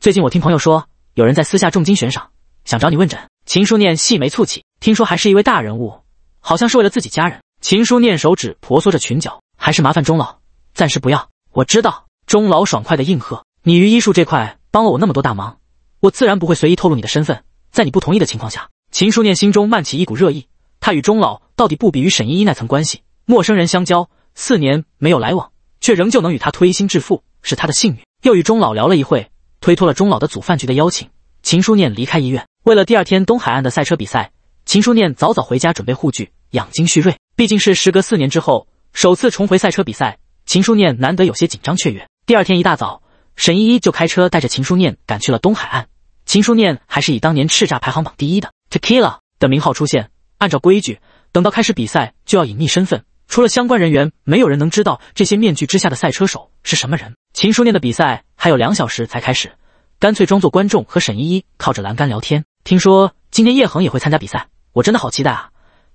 S1: 最近我听朋友说，有人在私下重金悬赏，想找你问诊。”秦书念细眉蹙起，听说还是一位大人物，好像是为了自己家人。秦书念手指婆娑着裙角，还是麻烦钟老，暂时不要。我知道，钟老爽快的应和。你于医术这块帮了我那么多大忙，我自然不会随意透露你的身份。在你不同意的情况下，秦书念心中漫起一股热意。他与钟老到底不比于沈依依那层关系，陌生人相交，四年没有来往，却仍旧能与他推心置腹，是他的幸运。又与钟老聊了一会，推脱了钟老的组饭局的邀请。秦书念离开医院，为了第二天东海岸的赛车比赛，秦书念早早回家准备护具。养精蓄锐，毕竟是时隔四年之后首次重回赛车比赛。秦书念难得有些紧张雀跃。第二天一大早，沈依依就开车带着秦书念赶去了东海岸。秦书念还是以当年叱咤排行榜第一的 Tequila 的名号出现。按照规矩，等到开始比赛就要隐匿身份，除了相关人员，没有人能知道这些面具之下的赛车手是什么人。秦书念的比赛还有两小时才开始，干脆装作观众和沈依依靠着栏杆聊天。听说今天叶恒也会参加比赛，我真的好期待啊！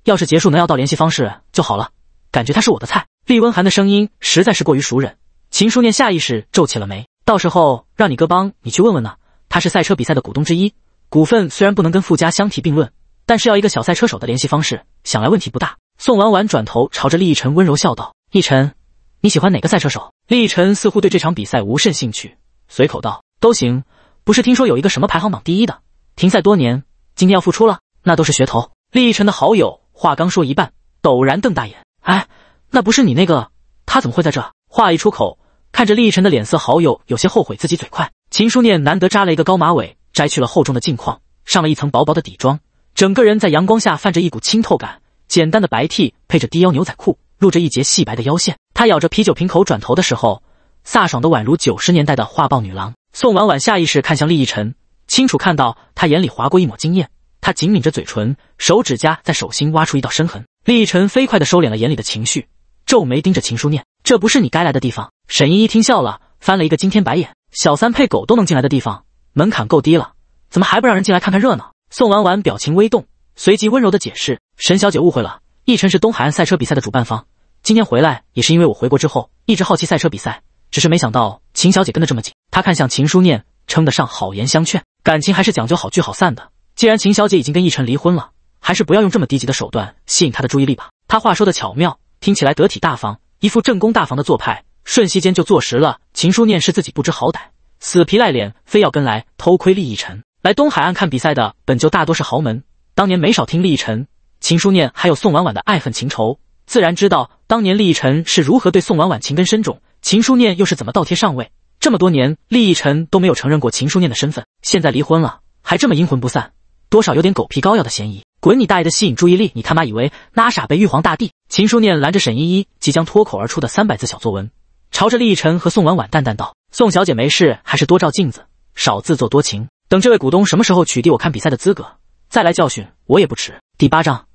S1: 要是结束能要到联系方式就好了，感觉他是我的菜。厉温寒的声音实在是过于熟人，秦书念下意识皱起了眉。到时候让你哥帮你去问问呢。他是赛车比赛的股东之一，股份虽然不能跟傅家相提并论，但是要一个小赛车手的联系方式，想来问题不大。宋婉婉转头朝着厉逸晨温柔笑道：“逸晨，你喜欢哪个赛车手？”厉逸晨似乎对这场比赛无甚兴趣，随口道：“都行，不是听说有一个什么排行榜第一的停赛多年，今天要复出了？那都是噱头。”厉逸晨的好友。话刚说一半，陡然瞪大眼，哎，那不是你那个？他怎么会在这？话一出口，看着厉毅晨的脸色，好友有些后悔自己嘴快。秦书念难得扎了一个高马尾，摘去了厚重的镜框，上了一层薄薄的底妆，整个人在阳光下泛着一股清透感。简单的白 T 配着低腰牛仔裤，露着一截细白的腰线。他咬着啤酒瓶口转头的时候，飒爽的宛如九十年代的画报女郎。宋婉婉下意识看向厉逸晨，清楚看到他眼里划过一抹惊艳。他紧抿着嘴唇，手指甲在手心挖出一道深痕。厉毅晨飞快地收敛了眼里的情绪，皱眉盯着秦书念：“这不是你该来的地方。”沈依依听笑了，翻了一个惊天白眼：“小三配狗都能进来的地方，门槛够低了，怎么还不让人进来看看热闹？”宋婉婉表情微动，随即温柔地解释：“沈小姐误会了，毅晨是东海岸赛车比赛的主办方，今天回来也是因为我回国之后一直好奇赛车比赛，只是没想到秦小姐跟得这么紧。”他看向秦书念，称得上好言相劝，感情还是讲究好聚好散的。既然秦小姐已经跟奕晨离婚了，还是不要用这么低级的手段吸引他的注意力吧。他话说的巧妙，听起来得体大方，一副正宫大房的做派，瞬息间就坐实了秦书念是自己不知好歹、死皮赖脸非要跟来偷窥厉奕晨。来东海岸看比赛的本就大多是豪门，当年没少听厉奕晨、秦书念还有宋婉婉的爱恨情仇，自然知道当年厉奕晨是如何对宋婉婉情根深种，秦书念又是怎么倒贴上位。这么多年，厉奕晨都没有承认过秦书念的身份，现在离婚了还这么阴魂不散。多少有点狗皮膏药的嫌疑，滚你大爷的！吸引注意力，你他妈以为拉傻被玉皇大帝？秦书念拦着沈依依即将脱口而出的三百字小作文，朝着厉逸晨和宋婉婉淡淡道：“宋小姐没事，还是多照镜子，少自作多情。等这位股东什么时候取缔我看比赛的资格，再来教训我也不迟。”第八章，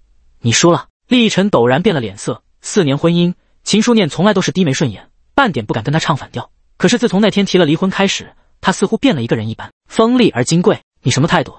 S1: 你输了。厉逸晨陡然变了脸色。四年婚姻，秦书念从来都是低眉顺眼，半点不敢跟他唱反调。可是自从那天提了离婚开始，他似乎变了一个人一般，锋利而金贵。你什么态度？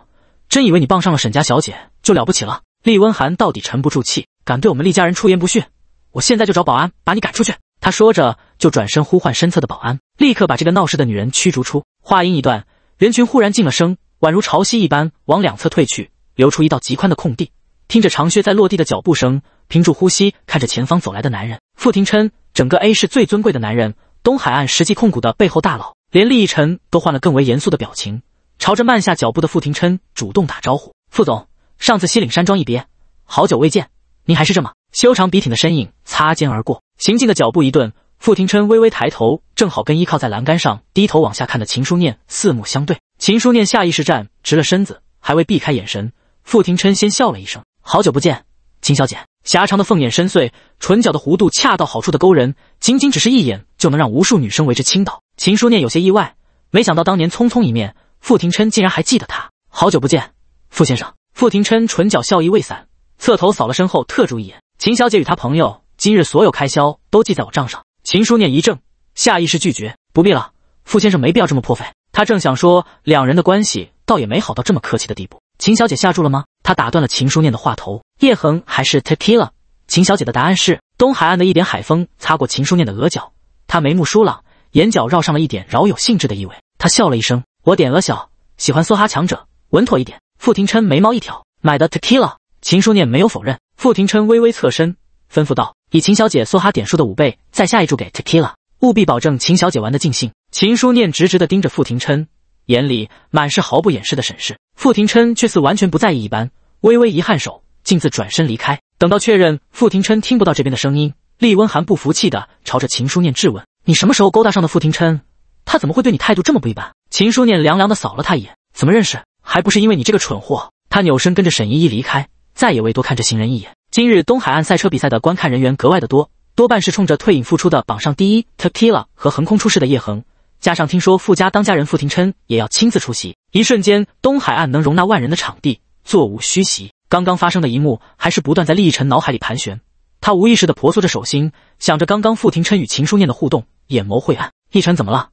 S1: 真以为你傍上了沈家小姐就了不起了？厉温寒到底沉不住气，敢对我们厉家人出言不逊，我现在就找保安把你赶出去！他说着就转身呼唤身侧的保安，立刻把这个闹事的女人驱逐出。话音一断，人群忽然静了声，宛如潮汐一般往两侧退去，留出一道极宽的空地。听着长靴在落地的脚步声，屏住呼吸，看着前方走来的男人傅廷琛，整个 A 市最尊贵的男人，东海岸实际控股的背后大佬，连厉逸晨都换了更为严肃的表情。朝着慢下脚步的傅廷琛主动打招呼：“傅总，上次西岭山庄一别，好久未见，您还是这么修长笔挺的身影。”擦肩而过，行进的脚步一顿。傅廷琛微微抬头，正好跟依靠在栏杆上低头往下看的秦书念四目相对。秦书念下意识站直了身子，还未避开眼神，傅廷琛先笑了一声：“好久不见，秦小姐。”狭长的凤眼深邃，唇角的弧度恰到好处的勾人，仅仅只是一眼就能让无数女生为之倾倒。秦书念有些意外，没想到当年匆匆一面。傅廷琛竟然还记得他，好久不见，傅先生。傅廷琛唇角笑意未散，侧头扫了身后特助一眼。秦小姐与她朋友今日所有开销都记在我账上。秦书念一怔，下意识拒绝：“不必了，傅先生没必要这么破费。”他正想说，两人的关系倒也没好到这么客气的地步。秦小姐下注了吗？他打断了秦书念的话头。叶恒还是 t u i l 了。秦小姐的答案是：东海岸的一点海风擦过秦书念的额角，他眉目疏朗，眼角绕上了一点饶有兴致的意味。他笑了一声。我点额小，喜欢梭哈强者，稳妥一点。傅廷琛眉毛一挑，买的 tequila。秦书念没有否认。傅廷琛微微侧身，吩咐道：“以秦小姐梭哈点数的五倍，再下一注给 tequila，务必保证秦小姐玩的尽兴。”秦书念直直的盯着傅廷琛，眼里满是毫不掩饰的审视。傅廷琛却似完全不在意一般，微微一颔首，径自转身离开。等到确认傅廷琛听不到这边的声音，厉温寒不服气的朝着秦书念质问：“你什么时候勾搭上的傅廷琛？他怎么会对你态度这么不一般？”秦书念凉凉的扫了他一眼，怎么认识？还不是因为你这个蠢货！他扭身跟着沈依依离开，再也未多看这行人一眼。今日东海岸赛车比赛的观看人员格外的多，多半是冲着退隐复出的榜上第一 Takila 和横空出世的叶恒，加上听说傅家当家人傅廷琛也要亲自出席。一瞬间，东海岸能容纳万人的场地座无虚席。刚刚发生的一幕还是不断在厉毅晨脑海里盘旋，他无意识的婆娑着手心，想着刚刚傅廷琛与秦书念的互动，眼眸晦暗。一晨怎么了？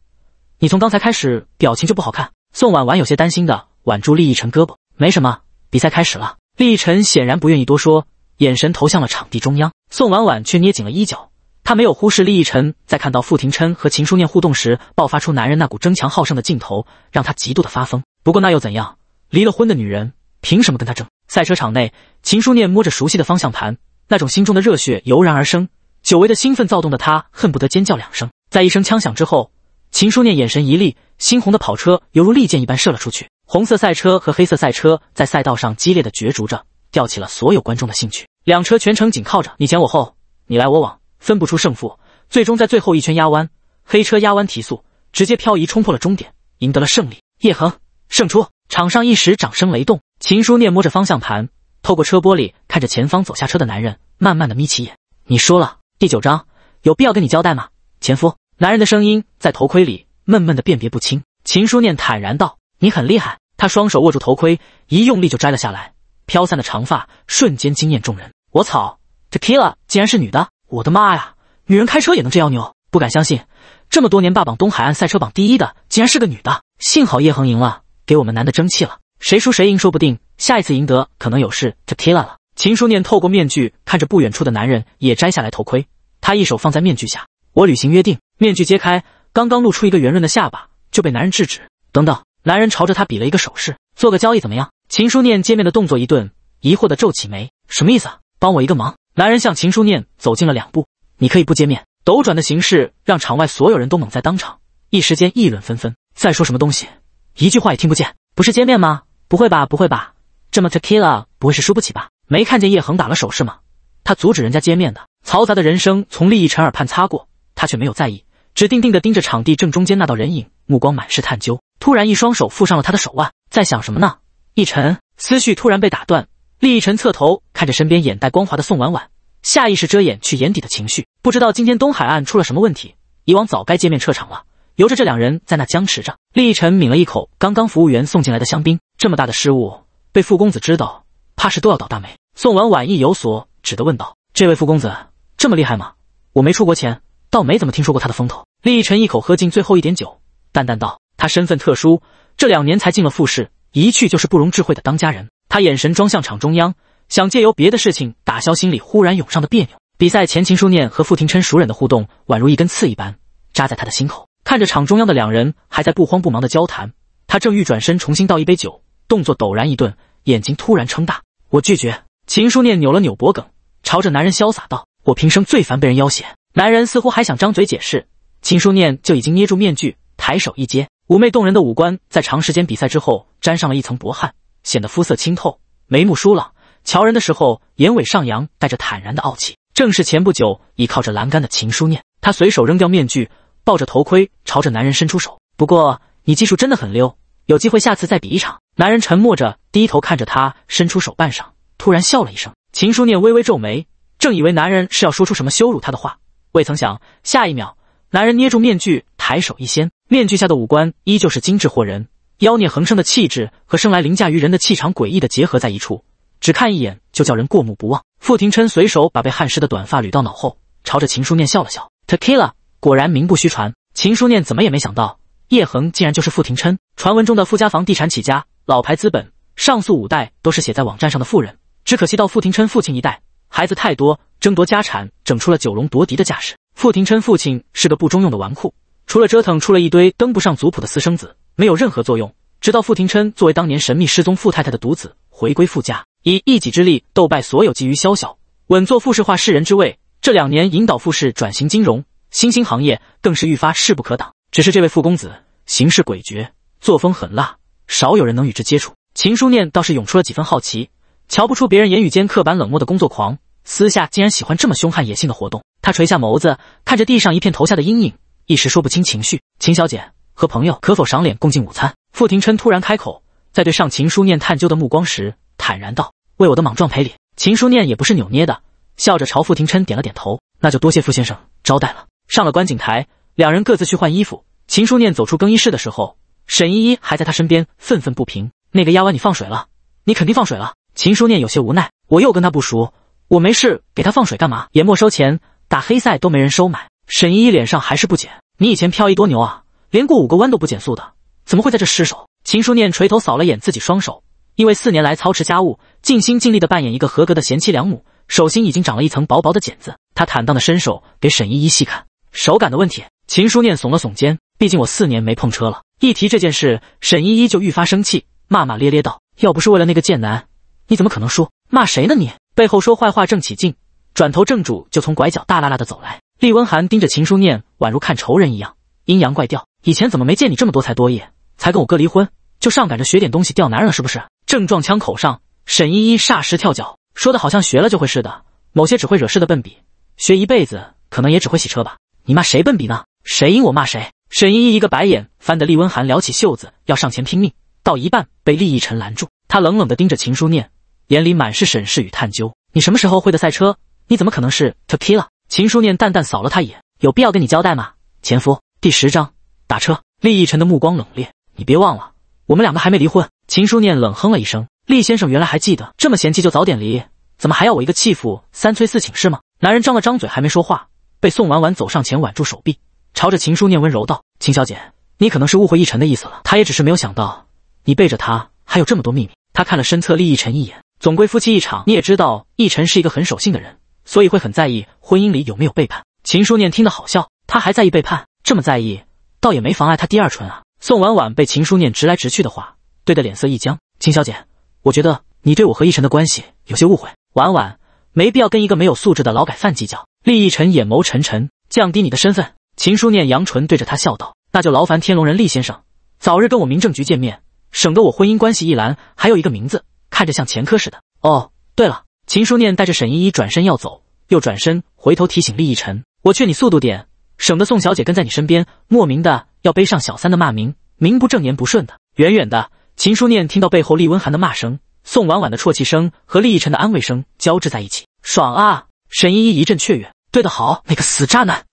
S1: 你从刚才开始表情就不好看，宋婉婉有些担心的挽住厉逸晨胳膊，没什么，比赛开始了。厉逸晨显然不愿意多说，眼神投向了场地中央，宋婉婉却捏紧了衣角。她没有忽视厉逸晨在看到傅廷琛和秦书念互动时爆发出男人那股争强好胜的劲头，让她极度的发疯。不过那又怎样？离了婚的女人凭什么跟他争？赛车场内，秦书念摸着熟悉的方向盘，那种心中的热血油然而生，久违的兴奋躁动的她恨不得尖叫两声。在一声枪响之后。秦书念眼神一厉，猩红的跑车犹如利箭一般射了出去。红色赛车和黑色赛车在赛道上激烈的角逐着，吊起了所有观众的兴趣。两车全程紧靠着，你前我后，你来我往，分不出胜负。最终在最后一圈压弯，黑车压弯提速，直接漂移冲破了终点，赢得了胜利。叶恒胜出，场上一时掌声雷动。秦书念摸着方向盘，透过车玻璃看着前方走下车的男人，慢慢的眯起眼：“你输了。”第九章，有必要跟你交代吗，前夫？男人的声音在头盔里闷闷的，辨别不清。秦书念坦然道：“你很厉害。”他双手握住头盔，一用力就摘了下来。飘散的长发瞬间惊艳众人。我操，这 Killa 竟然是女的！我的妈呀，女人开车也能这样牛，不敢相信！这么多年霸榜东海岸赛车榜第一的，竟然是个女的！幸好叶恒赢了，给我们男的争气了。谁输谁赢，说不定下一次赢得可能有是这 Killa 了。秦书念透过面具看着不远处的男人，也摘下来头盔。他一手放在面具下，我履行约定。面具揭开，刚刚露出一个圆润的下巴，就被男人制止。等等，男人朝着他比了一个手势，做个交易怎么样？秦书念接面的动作一顿，疑惑的皱起眉，什么意思啊？帮我一个忙。男人向秦书念走近了两步，你可以不见面。斗转的形势让场外所有人都懵在当场，一时间议论纷纷。再说什么东西，一句话也听不见。不是见面吗？不会吧，不会吧，这么 tequila 不会是输不起吧？没看见叶恒打了手势吗？他阻止人家见面的。嘈杂的人声从厉益尘耳畔擦过，他却没有在意。直定定地盯着场地正中间那道人影，目光满是探究。突然，一双手附上了他的手腕。在想什么呢？奕辰思绪突然被打断。厉奕辰侧头看着身边眼带光华的宋婉婉，下意识遮掩去眼底的情绪。不知道今天东海岸出了什么问题，以往早该见面撤场了。由着这两人在那僵持着。厉奕辰抿了一口刚刚服务员送进来的香槟。这么大的失误，被傅公子知道，怕是都要倒大霉。宋婉婉意有所指地问道：“这位傅公子这么厉害吗？我没出国前。”倒没怎么听说过他的风头，厉逸晨一口喝尽最后一点酒，淡淡道：“他身份特殊，这两年才进了复氏，一去就是不容置喙的当家人。”他眼神装向场中央，想借由别的事情打消心里忽然涌上的别扭。比赛前，秦书念和傅廷琛熟稔的互动宛如一根刺一般扎在他的心口。看着场中央的两人还在不慌不忙的交谈，他正欲转身重新倒一杯酒，动作陡然一顿，眼睛突然撑大：“我拒绝！”秦书念扭了扭脖梗，朝着男人潇洒道：“我平生最烦被人要挟。”男人似乎还想张嘴解释，秦书念就已经捏住面具，抬手一接。妩媚动人的五官在长时间比赛之后沾上了一层薄汗，显得肤色清透，眉目疏朗。瞧人的时候，眼尾上扬，带着坦然的傲气。正是前不久倚靠着栏杆的秦书念。他随手扔掉面具，抱着头盔，朝着男人伸出手。不过你技术真的很溜，有机会下次再比一场。男人沉默着，低头看着他，伸出手，半晌突然笑了一声。秦书念微微皱眉，正以为男人是要说出什么羞辱他的话。未曾想，下一秒，男人捏住面具，抬手一掀，面具下的五官依旧是精致惑人，妖孽横生的气质和生来凌驾于人的气场诡异的结合在一处，只看一眼就叫人过目不忘。傅廷琛随手把被汗湿的短发捋到脑后，朝着秦书念笑了笑。Tequila 果然名不虚传。秦书念怎么也没想到，叶恒竟然就是傅廷琛，传闻中的富家房地产起家，老牌资本，上溯五代都是写在网站上的富人，只可惜到傅廷琛父亲一代。孩子太多，争夺家产，整出了九龙夺嫡的架势。傅廷琛父亲是个不中用的纨绔，除了折腾出了一堆登不上族谱的私生子，没有任何作用。直到傅廷琛作为当年神秘失踪傅太太的独子回归傅家，以一己之力斗败所有觊觎萧小，稳坐傅氏化世人之位。这两年引导傅氏转型金融新兴行业，更是愈发势不可挡。只是这位傅公子行事诡谲，作风狠辣，少有人能与之接触。秦书念倒是涌出了几分好奇。瞧不出别人言语间刻板冷漠的工作狂，私下竟然喜欢这么凶悍野性的活动。他垂下眸子，看着地上一片投下的阴影，一时说不清情绪。秦小姐和朋友可否赏脸共进午餐？傅廷琛突然开口，在对上秦书念探究的目光时，坦然道：“为我的莽撞赔礼。”秦书念也不是扭捏的，笑着朝傅廷琛点了点头：“那就多谢傅先生招待了。”上了观景台，两人各自去换衣服。秦书念走出更衣室的时候，沈依依还在他身边愤愤不平：“那个丫鬟你放水了，你肯定放水了。”秦书念有些无奈，我又跟他不熟，我没事给他放水干嘛？也没收钱，打黑赛都没人收买。沈依依脸上还是不减，你以前漂移多牛啊，连过五个弯都不减速的，怎么会在这失手？秦书念垂头扫了眼自己双手，因为四年来操持家务，尽心尽力地扮演一个合格的贤妻良母，手心已经长了一层薄薄的茧子。他坦荡地伸手给沈依依细看，手感的问题。秦书念耸了耸肩，毕竟我四年没碰车了。一提这件事，沈依依就愈发生气，骂骂咧咧道：“要不是为了那个贱男。”你怎么可能说骂谁呢？你背后说坏话正起劲，转头正主就从拐角大啦啦的走来。厉温寒盯着秦书念，宛如看仇人一样，阴阳怪调。以前怎么没见你这么多才多艺？才跟我哥离婚就上赶着学点东西钓男人了是不是？正撞枪口上，沈依依霎时跳脚，说的好像学了就会似的。某些只会惹事的笨比，学一辈子可能也只会洗车吧？你骂谁笨比呢？谁阴我骂谁？沈依依一个白眼翻的，厉温寒撩起袖子要上前拼命，到一半被厉逸晨拦住。他冷冷的盯着秦书念。眼里满是审视与探究。你什么时候会的赛车？你怎么可能是 i 劈了？秦书念淡淡扫了他一眼：“有必要跟你交代吗，前夫？”第十章打车。厉逸晨的目光冷冽：“你别忘了，我们两个还没离婚。”秦书念冷哼了一声：“厉先生原来还记得，这么嫌弃就早点离，怎么还要我一个弃妇三催四请是吗？”男人张了张嘴，还没说话，被宋婉婉走上前挽住手臂，朝着秦书念温柔道：“秦小姐，你可能是误会逸晨的意思了，他也只是没有想到你背着他还有这么多秘密。”他看了身侧厉逸晨一眼。总归夫妻一场，你也知道奕晨是一个很守信的人，所以会很在意婚姻里有没有背叛。秦书念听得好笑，他还在意背叛，这么在意，倒也没妨碍他第二春啊。宋婉婉被秦书念直来直去的话怼得脸色一僵。秦小姐，我觉得你对我和奕晨的关系有些误会。婉婉没必要跟一个没有素质的劳改犯计较。厉奕晨眼眸沉沉，降低你的身份。秦书念扬唇对着他笑道：“那就劳烦天龙人厉先生，早日跟我民政局见面，省得我婚姻关系一栏还有一个名字。”看着像前科似的。哦，对了，秦书念带着沈依依转身要走，又转身回头提醒厉逸晨：“我劝你速度点，省得宋小姐跟在你身边，莫名的要背上小三的骂名，名不正言不顺的。”远远的，秦书念听到背后厉温寒的骂声、宋婉婉的啜泣声和厉逸晨的安慰声交织在一起，爽啊！沈依依一阵雀跃：“对的好，那个死渣男，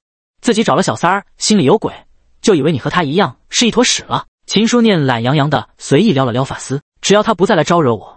S1: 自己找了小三儿，心里有鬼，就以为你和他一样是一坨屎了。”秦书念懒洋洋的随意撩了撩发丝，只要他不再来招惹我。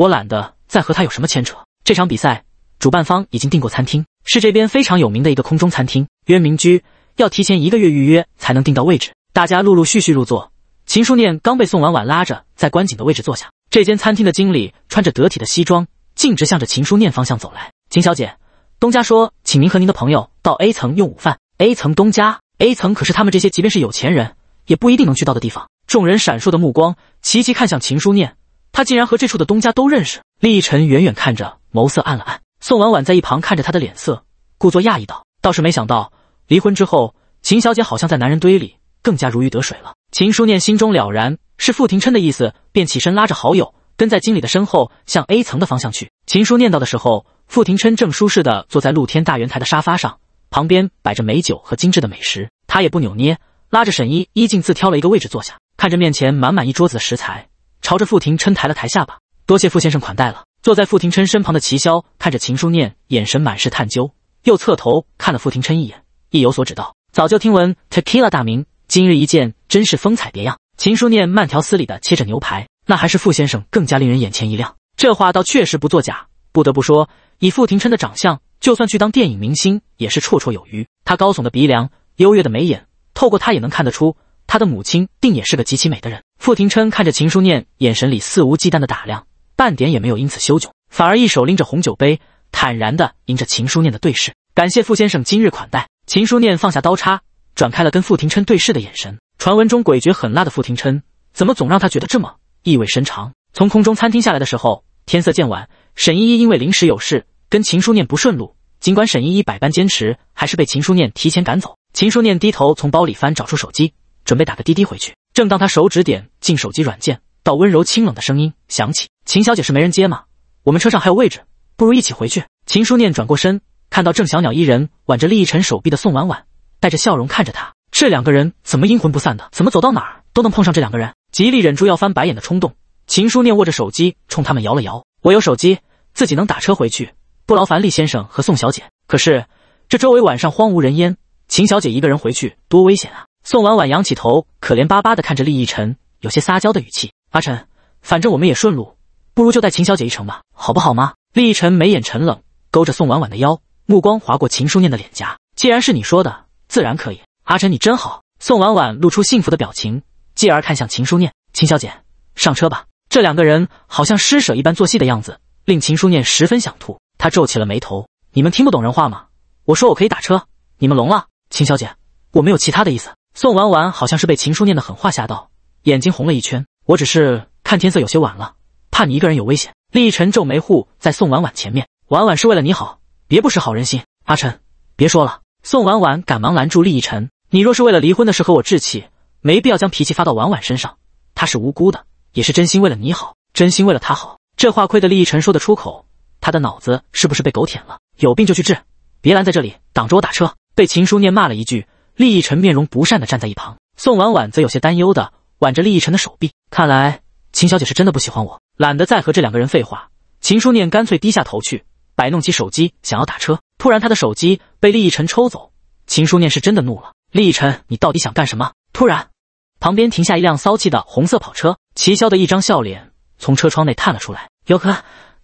S1: 我懒得再和他有什么牵扯。这场比赛主办方已经订过餐厅，是这边非常有名的一个空中餐厅——渊明居，要提前一个月预约才能订到位置。大家陆陆续续入座。秦书念刚被宋婉婉拉着在观景的位置坐下，这间餐厅的经理穿着得体的西装，径直向着秦书念方向走来。秦小姐，东家说，请您和您的朋友到 A 层用午饭。A 层东家，A 层可是他们这些即便是有钱人也不一定能去到的地方。众人闪烁的目光齐齐看向秦书念。他竟然和这处的东家都认识。厉毅晨远远看着，眸色暗了暗。宋婉婉在一旁看着他的脸色，故作讶异道：“倒是没想到，离婚之后，秦小姐好像在男人堆里更加如鱼得水了。”秦书念心中了然，是傅廷琛的意思，便起身拉着好友跟在经理的身后向 A 层的方向去。秦书念到的时候，傅廷琛正舒适的坐在露天大圆台的沙发上，旁边摆着美酒和精致的美食。他也不扭捏，拉着沈依依竟自挑了一个位置坐下，看着面前满满一桌子的食材。朝着傅廷琛抬了抬下巴，多谢傅先生款待了。坐在傅廷琛身旁的齐霄看着秦书念，眼神满是探究，又侧头看了傅廷琛一眼，意有所指道：“早就听闻 tequila 大名，今日一见，真是风采别样。”秦书念慢条斯理的切着牛排，那还是傅先生更加令人眼前一亮。这话倒确实不作假，不得不说，以傅廷琛的长相，就算去当电影明星也是绰绰有余。他高耸的鼻梁，优越的眉眼，透过他也能看得出，他的母亲定也是个极其美的人。傅廷琛看着秦书念，眼神里肆无忌惮的打量，半点也没有因此羞窘，反而一手拎着红酒杯，坦然地迎着秦书念的对视。感谢傅先生今日款待。秦书念放下刀叉，转开了跟傅廷琛对视的眼神。传闻中诡谲狠辣的傅廷琛，怎么总让他觉得这么意味深长？从空中餐厅下来的时候，天色渐晚，沈依依因为临时有事，跟秦书念不顺路，尽管沈依依百般坚持，还是被秦书念提前赶走。秦书念低头从包里翻，找出手机。准备打个滴滴回去。正当他手指点进手机软件，到温柔清冷的声音响起：“秦小姐是没人接吗？我们车上还有位置，不如一起回去。”秦书念转过身，看到郑小鸟一人挽着厉逸晨手臂的宋婉婉，带着笑容看着他。这两个人怎么阴魂不散的？怎么走到哪儿都能碰上这两个人？极力忍住要翻白眼的冲动，秦书念握着手机冲他们摇了摇：“我有手机，自己能打车回去，不劳烦厉先生和宋小姐。可是这周围晚上荒无人烟，秦小姐一个人回去多危险啊！”宋婉婉仰起头，可怜巴巴的看着厉逸晨，有些撒娇的语气：“阿晨，反正我们也顺路，不如就带秦小姐一程吧，好不好吗？”厉逸晨眉眼沉冷，勾着宋婉婉的腰，目光划过秦书念的脸颊。既然是你说的，自然可以。阿晨，你真好。宋婉婉露出幸福的表情，继而看向秦书念：“秦小姐，上车吧。”这两个人好像施舍一般做戏的样子，令秦书念十分想吐。他皱起了眉头：“你们听不懂人话吗？我说我可以打车，你们聋了？秦小姐，我没有其他的意思。”宋婉婉好像是被秦书念的狠话吓到，眼睛红了一圈。我只是看天色有些晚了，怕你一个人有危险。厉毅晨皱眉护在宋婉婉前面，婉婉是为了你好，别不识好人心。阿晨，别说了。宋婉婉赶忙拦住厉毅晨，你若是为了离婚的事和我置气，没必要将脾气发到婉婉身上。她是无辜的，也是真心为了你好，真心为了她好。这话亏得厉毅晨说得出口，他的脑子是不是被狗舔了？有病就去治，别拦在这里，挡着我打车。被秦书念骂了一句。厉逸晨面容不善地站在一旁，宋婉婉则有些担忧地挽着厉逸晨的手臂。看来秦小姐是真的不喜欢我，懒得再和这两个人废话。秦书念干脆低下头去，摆弄起手机，想要打车。突然，他的手机被厉逸晨抽走。秦书念是真的怒了：“厉逸晨，你到底想干什么？”突然，旁边停下一辆骚气的红色跑车，齐潇的一张笑脸从车窗内探了出来：“哟呵，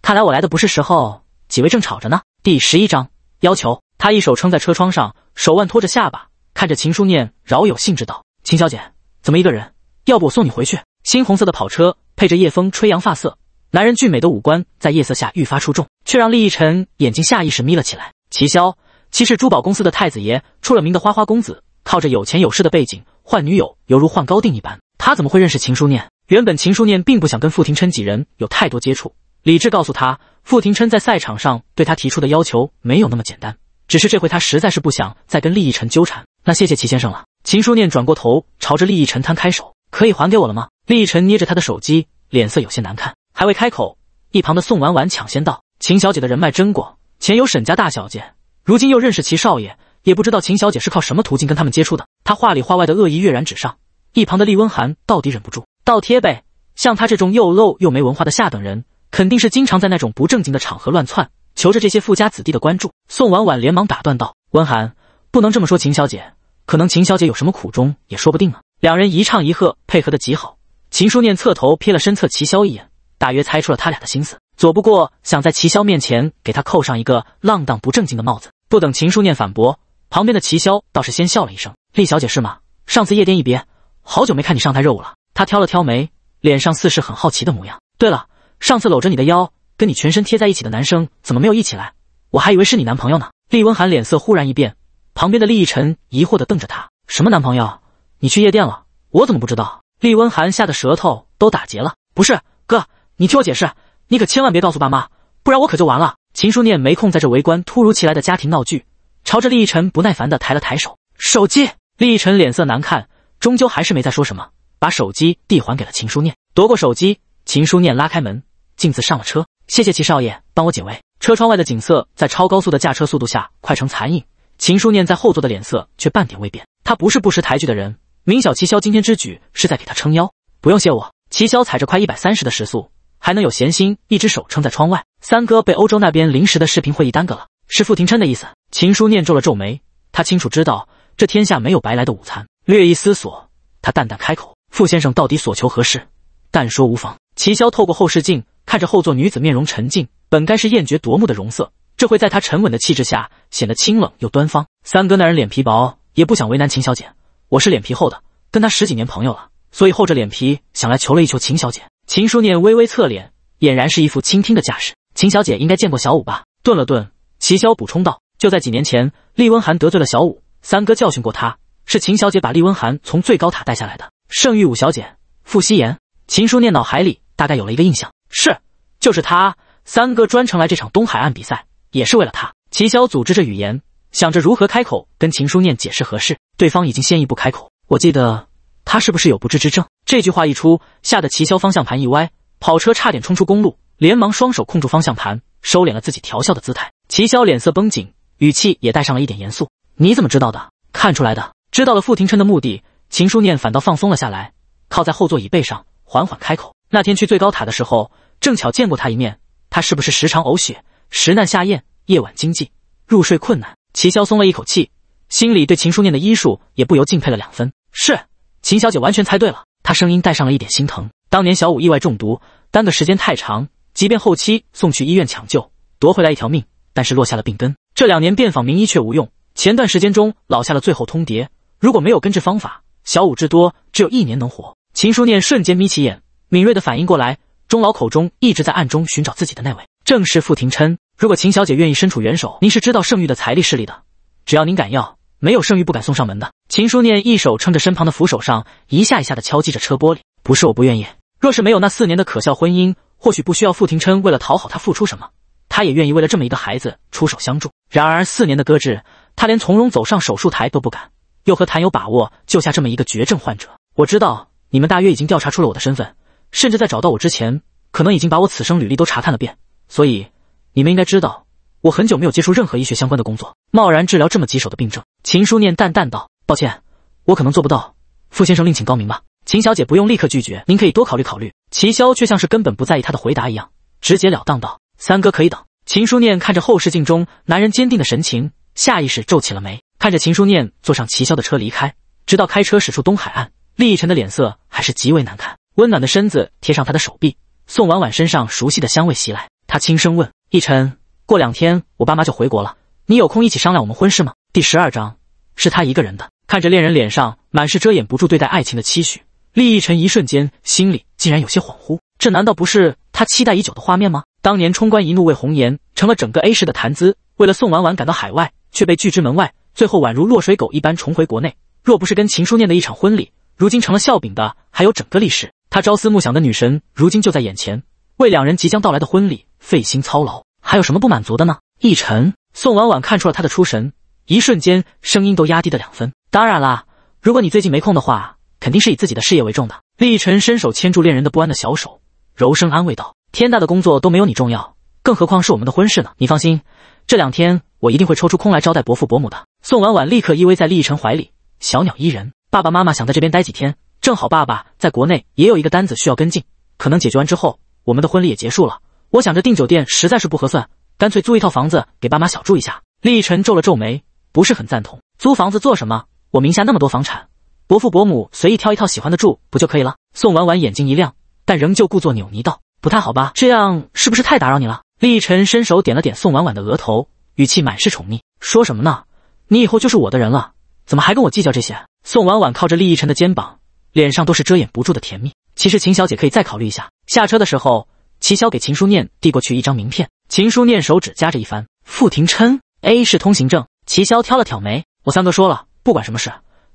S1: 看来我来的不是时候，几位正吵着呢。”第十一章要求，他一手撑在车窗上，手腕托着下巴。看着秦书念，饶有兴致道：“秦小姐，怎么一个人？要不我送你回去。”猩红色的跑车配着夜风吹扬发色，男人俊美的五官在夜色下愈发出众，却让厉逸臣眼睛下意识眯了起来。齐霄，齐氏珠宝公司的太子爷，出了名的花花公子，靠着有钱有势的背景换女友，犹如换高定一般。他怎么会认识秦书念？原本秦书念并不想跟傅廷琛几人有太多接触，理智告诉他，傅廷琛在赛场上对他提出的要求没有那么简单。只是这回他实在是不想再跟厉逸臣纠缠。那谢谢齐先生了。秦书念转过头，朝着厉逸晨摊开手：“可以还给我了吗？”厉逸晨捏着他的手机，脸色有些难看，还未开口，一旁的宋婉婉抢先道：“秦小姐的人脉真广，前有沈家大小姐，如今又认识齐少爷，也不知道秦小姐是靠什么途径跟他们接触的。”他话里话外的恶意跃然纸上。一旁的厉温寒到底忍不住：“倒贴呗，像他这种又 low 又没文化的下等人，肯定是经常在那种不正经的场合乱窜，求着这些富家子弟的关注。”宋婉婉连忙打断道：“温寒，不能这么说，秦小姐。”可能秦小姐有什么苦衷也说不定呢。两人一唱一和，配合的极好。秦书念侧头瞥了身侧齐霄一眼，大约猜出了他俩的心思，左不过想在齐霄面前给他扣上一个浪荡不正经的帽子。不等秦书念反驳，旁边的齐霄倒是先笑了一声：“厉小姐是吗？上次夜店一别，好久没看你上台热舞了。”他挑了挑眉，脸上似是很好奇的模样。对了，上次搂着你的腰，跟你全身贴在一起的男生怎么没有一起来？我还以为是你男朋友呢。厉温寒脸色忽然一变。旁边的厉逸晨疑惑的瞪着他：“什么男朋友？你去夜店了？我怎么不知道？”厉温寒吓得舌头都打结了：“不是哥，你听我解释，你可千万别告诉爸妈，不然我可就完了。”秦书念没空在这围观突如其来的家庭闹剧，朝着厉逸晨不耐烦的抬了抬手：“手机。”厉逸晨脸色难看，终究还是没再说什么，把手机递还给了秦书念。夺过手机，秦书念拉开门，径自上了车：“谢谢齐少爷帮我解围。”车窗外的景色在超高速的驾车速度下快成残影。秦书念在后座的脸色却半点未变，他不是不识抬举的人。明晓齐霄今天之举是在给他撑腰，不用谢我。齐霄踩着快一百三十的时速，还能有闲心，一只手撑在窗外。三哥被欧洲那边临时的视频会议耽搁了，是傅廷琛的意思。秦书念皱了皱眉，他清楚知道这天下没有白来的午餐。略一思索，他淡淡开口：“傅先生到底所求何事？但说无妨。”齐霄透过后视镜看着后座女子面容沉静，本该是艳绝夺目的容色。这会在他沉稳的气质下显得清冷又端方。三哥那人脸皮薄，也不想为难秦小姐。我是脸皮厚的，跟他十几年朋友了，所以厚着脸皮想来求了一求秦小姐。秦书念微微侧脸，俨然是一副倾听的架势。秦小姐应该见过小五吧？顿了顿，齐潇补充道：“就在几年前，厉温寒得罪了小五，三哥教训过他。是秦小姐把厉温寒从最高塔带下来的。”圣玉武小姐傅夕言。秦书念脑海里大概有了一个印象，是，就是她。三哥专程来这场东海岸比赛。也是为了他，齐萧组织着语言，想着如何开口跟秦书念解释合适。对方已经先一步开口，我记得他是不是有不治之症？这句话一出，吓得齐萧方向盘一歪，跑车差点冲出公路，连忙双手控住方向盘，收敛了自己调笑的姿态。齐萧脸色绷紧，语气也带上了一点严肃。你怎么知道的？看出来的。知道了傅廷琛的目的，秦书念反倒放松了下来，靠在后座椅背上，缓缓开口。那天去最高塔的时候，正巧见过他一面。他是不是时常呕血？食难下咽，夜晚惊悸，入睡困难。齐潇松了一口气，心里对秦书念的医术也不由敬佩了两分。是秦小姐完全猜对了，她声音带上了一点心疼。当年小五意外中毒，耽搁时间太长，即便后期送去医院抢救，夺回来一条命，但是落下了病根。这两年遍访名医却无用。前段时间，中，老下了最后通牒，如果没有根治方法，小五至多只有一年能活。秦书念瞬间眯起眼，敏锐的反应过来，钟老口中一直在暗中寻找自己的那位。正是傅廷琛。如果秦小姐愿意伸出援手，您是知道盛玉的财力势力的，只要您敢要，没有盛玉不敢送上门的。秦书念一手撑着身旁的扶手上，一下一下的敲击着车玻璃。不是我不愿意，若是没有那四年的可笑婚姻，或许不需要傅廷琛为了讨好他付出什么，他也愿意为了这么一个孩子出手相助。然而四年的搁置，他连从容走上手术台都不敢，又何谈有把握救下这么一个绝症患者？我知道你们大约已经调查出了我的身份，甚至在找到我之前，可能已经把我此生履历都查探了遍。所以你们应该知道，我很久没有接触任何医学相关的工作，贸然治疗这么棘手的病症。”秦书念淡淡道，“抱歉，我可能做不到，傅先生另请高明吧。”秦小姐不用立刻拒绝，您可以多考虑考虑。”齐潇却像是根本不在意他的回答一样，直截了当道：“三哥可以等。”秦书念看着后视镜中男人坚定的神情，下意识皱起了眉。看着秦书念坐上齐潇的车离开，直到开车驶出东海岸，厉毅晨的脸色还是极为难看。温暖的身子贴上他的手臂，宋婉婉身上熟悉的香味袭来。他轻声问：“逸晨，过两天我爸妈就回国了，你有空一起商量我们婚事吗？”第十二章是他一个人的，看着恋人脸上满是遮掩不住对待爱情的期许，厉逸晨一瞬间心里竟然有些恍惚。这难道不是他期待已久的画面吗？当年冲冠一怒为红颜，成了整个 A 市的谈资。为了宋婉婉赶到海外，却被拒之门外，最后宛如落水狗一般重回国内。若不是跟秦书念的一场婚礼，如今成了笑柄的，还有整个历史。他朝思暮想的女神，如今就在眼前。为两人即将到来的婚礼费心操劳，还有什么不满足的呢？一晨，宋婉婉看出了他的出神，一瞬间声音都压低了两分。当然啦，如果你最近没空的话，肯定是以自己的事业为重的。厉一晨伸手牵住恋人的不安的小手，柔声安慰道：“天大的工作都没有你重要，更何况是我们的婚事呢？你放心，这两天我一定会抽出空来招待伯父伯母的。”宋婉婉立刻依偎在厉一晨怀里，小鸟依人。爸爸妈妈想在这边待几天，正好爸爸在国内也有一个单子需要跟进，可能解决完之后。我们的婚礼也结束了，我想着订酒店实在是不合算，干脆租一套房子给爸妈小住一下。厉毅晨皱了皱眉，不是很赞同，租房子做什么？我名下那么多房产，伯父伯母随意挑一套喜欢的住不就可以了？宋婉婉眼睛一亮，但仍旧故作扭捏道：“不太好吧，这样是不是太打扰你了？”厉毅晨伸手点了点宋婉婉的额头，语气满是宠溺：“说什么呢？你以后就是我的人了，怎么还跟我计较这些？”宋婉婉靠着厉毅晨的肩膀，脸上都是遮掩不住的甜蜜。其实秦小姐可以再考虑一下。下车的时候，齐潇给秦书念递过去一张名片。秦书念手指夹着一番，傅廷琛 A 是通行证。齐潇挑了挑眉，我三哥说了，不管什么事，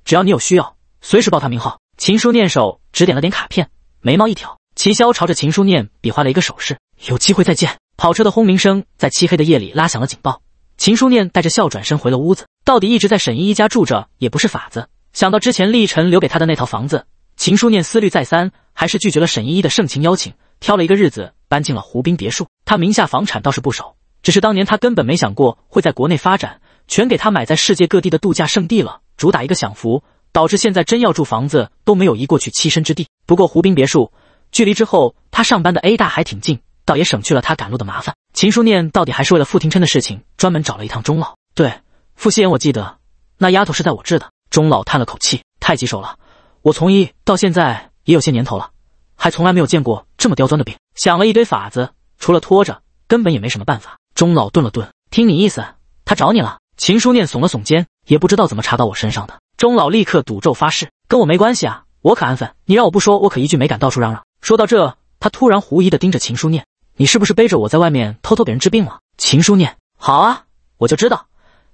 S1: 只要你有需要，随时报他名号。秦书念手指点了点卡片，眉毛一挑。齐潇朝着秦书念比划了一个手势，有机会再见。跑车的轰鸣声在漆黑的夜里拉响了警报。秦书念带着笑转身回了屋子。到底一直在沈依依家住着也不是法子，想到之前厉晨留给他的那套房子，秦书念思虑再三。还是拒绝了沈依依的盛情邀请，挑了一个日子搬进了湖滨别墅。他名下房产倒是不少，只是当年他根本没想过会在国内发展，全给他买在世界各地的度假胜地了，主打一个享福，导致现在真要住房子都没有移过去栖身之地。不过湖滨别墅距离之后他上班的 A 大还挺近，倒也省去了他赶路的麻烦。秦书念到底还是为了傅廷琛的事情专门找了一趟钟老。对，傅西言，我记得那丫头是在我治的。钟老叹了口气，太棘手了，我从一到现在。也有些年头了，还从来没有见过这么刁钻的病。想了一堆法子，除了拖着，根本也没什么办法。钟老顿了顿，听你意思，他找你了？秦书念耸了耸肩，也不知道怎么查到我身上的。钟老立刻赌咒发誓，跟我没关系啊，我可安分。你让我不说，我可一句没敢到处嚷嚷。说到这，他突然狐疑的盯着秦书念，你是不是背着我在外面偷偷给人治病了？秦书念，好啊，我就知道，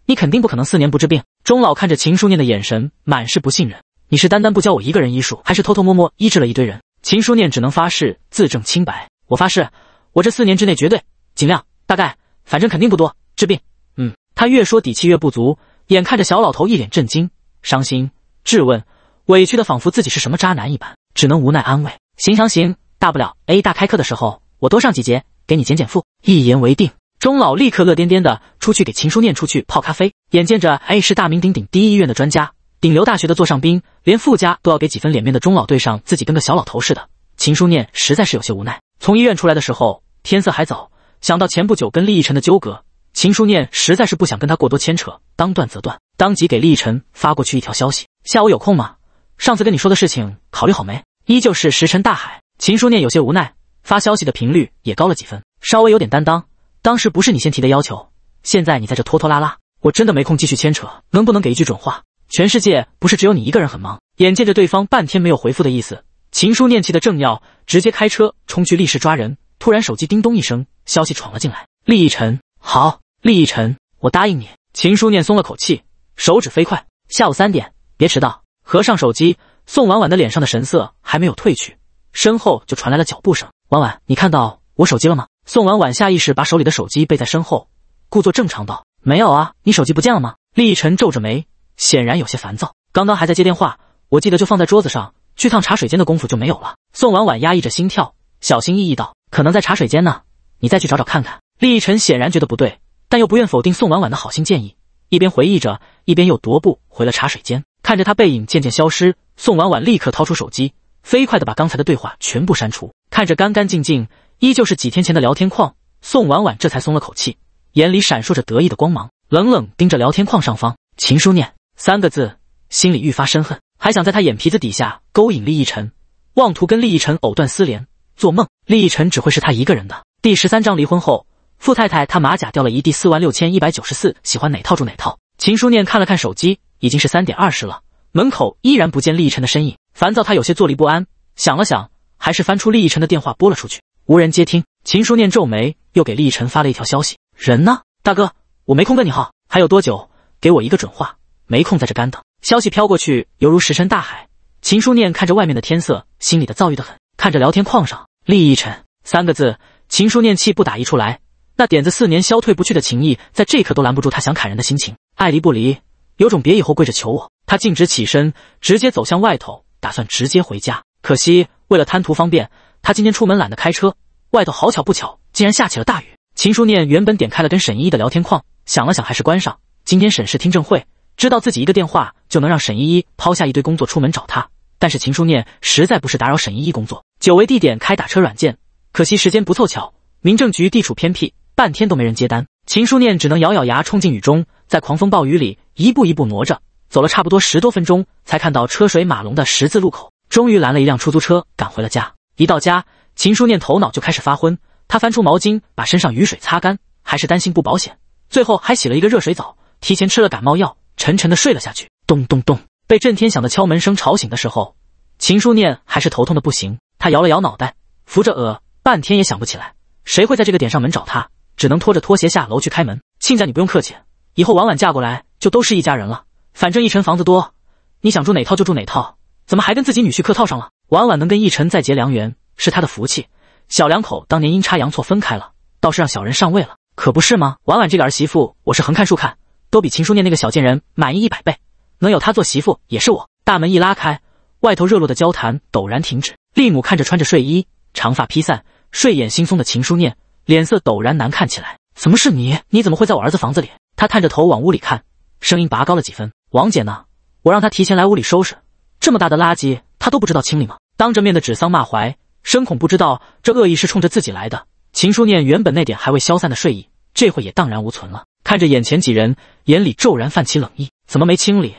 S1: 你肯定不可能四年不治病。钟老看着秦书念的眼神，满是不信任。你是单单不教我一个人医术，还是偷偷摸摸医治了一堆人？秦书念只能发誓自证清白。我发誓，我这四年之内绝对尽量，大概，反正肯定不多治病。嗯，他越说底气越不足，眼看着小老头一脸震惊、伤心、质问、委屈的，仿佛自己是什么渣男一般，只能无奈安慰。行行行，大不了 A 大开课的时候我多上几节，给你减减负。一言为定。钟老立刻乐颠颠的出去给秦书念出去泡咖啡。眼见着 A 是大名鼎鼎第一医院的专家。顶流大学的座上宾，连富家都要给几分脸面的钟老对上自己跟个小老头似的，秦书念实在是有些无奈。从医院出来的时候，天色还早，想到前不久跟厉逸晨的纠葛，秦书念实在是不想跟他过多牵扯，当断则断，当即给厉逸晨发过去一条消息：“下午有空吗？上次跟你说的事情考虑好没？依旧是石沉大海。”秦书念有些无奈，发消息的频率也高了几分，稍微有点担当。当时不是你先提的要求，现在你在这拖拖拉拉，我真的没空继续牵扯，能不能给一句准话？全世界不是只有你一个人很忙。眼见着对方半天没有回复的意思，秦书念气得正要直接开车冲去立氏抓人，突然手机叮咚一声，消息闯了进来。厉逸晨，好，厉逸晨，我答应你。秦书念松了口气，手指飞快，下午三点，别迟到。合上手机，宋婉婉的脸上的神色还没有褪去，身后就传来了脚步声。婉婉，你看到我手机了吗？宋婉婉下意识把手里的手机背在身后，故作正常道：“没有啊，你手机不见了吗？”厉逸晨皱着眉。显然有些烦躁，刚刚还在接电话，我记得就放在桌子上，去趟茶水间的功夫就没有了。宋婉婉压抑着心跳，小心翼翼道：“可能在茶水间呢，你再去找找看看。”厉毅晨显然觉得不对，但又不愿否定宋婉婉的好心建议，一边回忆着，一边又踱步回了茶水间，看着他背影渐渐消失，宋婉婉立刻掏出手机，飞快的把刚才的对话全部删除，看着干干净净，依旧是几天前的聊天框，宋婉婉这才松了口气，眼里闪烁着得意的光芒，冷冷盯着聊天框上方，秦书念。三个字，心里愈发深恨，还想在他眼皮子底下勾引厉逸晨，妄图跟厉逸晨藕断丝连。做梦，厉逸晨只会是他一个人的。第十三章离婚后，富太太她马甲掉了一地，四万六千一百九十四，喜欢哪套住哪套。秦书念看了看手机，已经是三点二十了，门口依然不见厉逸晨的身影，烦躁，他有些坐立不安。想了想，还是翻出厉逸晨的电话拨了出去，无人接听。秦书念皱眉，又给厉逸晨发了一条消息：人呢，大哥，我没空跟你耗，还有多久，给我一个准话。没空在这干等，消息飘过去，犹如石沉大海。秦书念看着外面的天色，心里的躁郁的很。看着聊天框上“厉一晨”三个字，秦书念气不打一处来。那点子四年消退不去的情谊，在这一刻都拦不住他想砍人的心情。爱离不离，有种别以后跪着求我。他径直起身，直接走向外头，打算直接回家。可惜为了贪图方便，他今天出门懒得开车。外头好巧不巧，竟然下起了大雨。秦书念原本点开了跟沈依依的聊天框，想了想还是关上。今天沈氏听证会。知道自己一个电话就能让沈依依抛下一堆工作出门找他，但是秦书念实在不是打扰沈依依工作。久违地点，开打车软件，可惜时间不凑巧。民政局地处偏僻，半天都没人接单。秦书念只能咬咬牙冲进雨中，在狂风暴雨里一步一步挪着，走了差不多十多分钟，才看到车水马龙的十字路口。终于拦了一辆出租车，赶回了家。一到家，秦书念头脑就开始发昏。他翻出毛巾把身上雨水擦干，还是担心不保险，最后还洗了一个热水澡，提前吃了感冒药。沉沉的睡了下去。咚咚咚，被震天响的敲门声吵醒的时候，秦书念还是头痛的不行。他摇了摇脑袋，扶着额，半天也想不起来谁会在这个点上门找他。只能拖着拖鞋下楼去开门。亲家，你不用客气，以后婉婉嫁过来就都是一家人了。反正一晨房子多，你想住哪套就住哪套。怎么还跟自己女婿客套上了？婉婉能跟奕晨再结良缘，是她的福气。小两口当年阴差阳错分开了，倒是让小人上位了，可不是吗？婉婉这个儿媳妇，我是横看竖看。都比秦书念那个小贱人满意一百倍，能有她做媳妇也是我。大门一拉开，外头热络的交谈陡然停止。丽母看着穿着睡衣、长发披散、睡眼惺忪的秦书念，脸色陡然难看起来。怎么是你？你怎么会在我儿子房子里？他探着头往屋里看，声音拔高了几分。王姐呢？我让她提前来屋里收拾，这么大的垃圾她都不知道清理吗？当着面的指桑骂槐，深恐不知道这恶意是冲着自己来的。秦书念原本那点还未消散的睡意。这会也荡然无存了。看着眼前几人，眼里骤然泛起冷意。怎么没清理？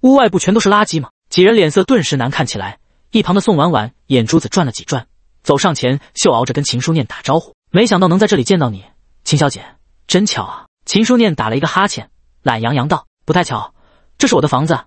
S1: 屋外部全都是垃圾吗？几人脸色顿时难看起来。一旁的宋婉婉眼珠子转了几转，走上前，秀熬着跟秦书念打招呼。没想到能在这里见到你，秦小姐，真巧啊！秦书念打了一个哈欠，懒洋洋道：“不太巧，这是我的房子。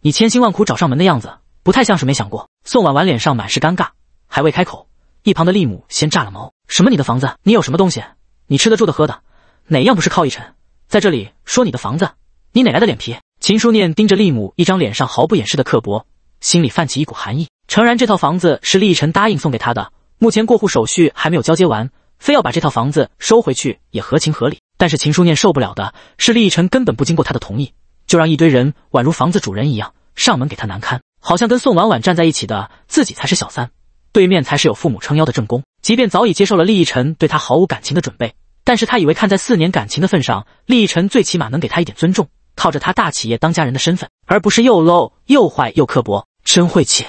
S1: 你千辛万苦找上门的样子，不太像是没想过。”宋婉婉脸上满是尴尬，还未开口，一旁的利母先炸了毛：“什么你的房子？你有什么东西？你吃的、住的、喝的？”哪样不是靠一晨在这里说你的房子？你哪来的脸皮？秦书念盯着厉母一张脸上毫不掩饰的刻薄，心里泛起一股寒意。诚然，这套房子是厉奕晨答应送给他的，目前过户手续还没有交接完，非要把这套房子收回去也合情合理。但是秦书念受不了的是，厉奕晨根本不经过他的同意，就让一堆人宛如房子主人一样上门给他难堪，好像跟宋婉婉站在一起的自己才是小三，对面才是有父母撑腰的正宫。即便早已接受了厉奕晨对他毫无感情的准备。但是他以为看在四年感情的份上，厉毅晨最起码能给他一点尊重，靠着他大企业当家人的身份，而不是又 low 又坏又刻薄，真晦气！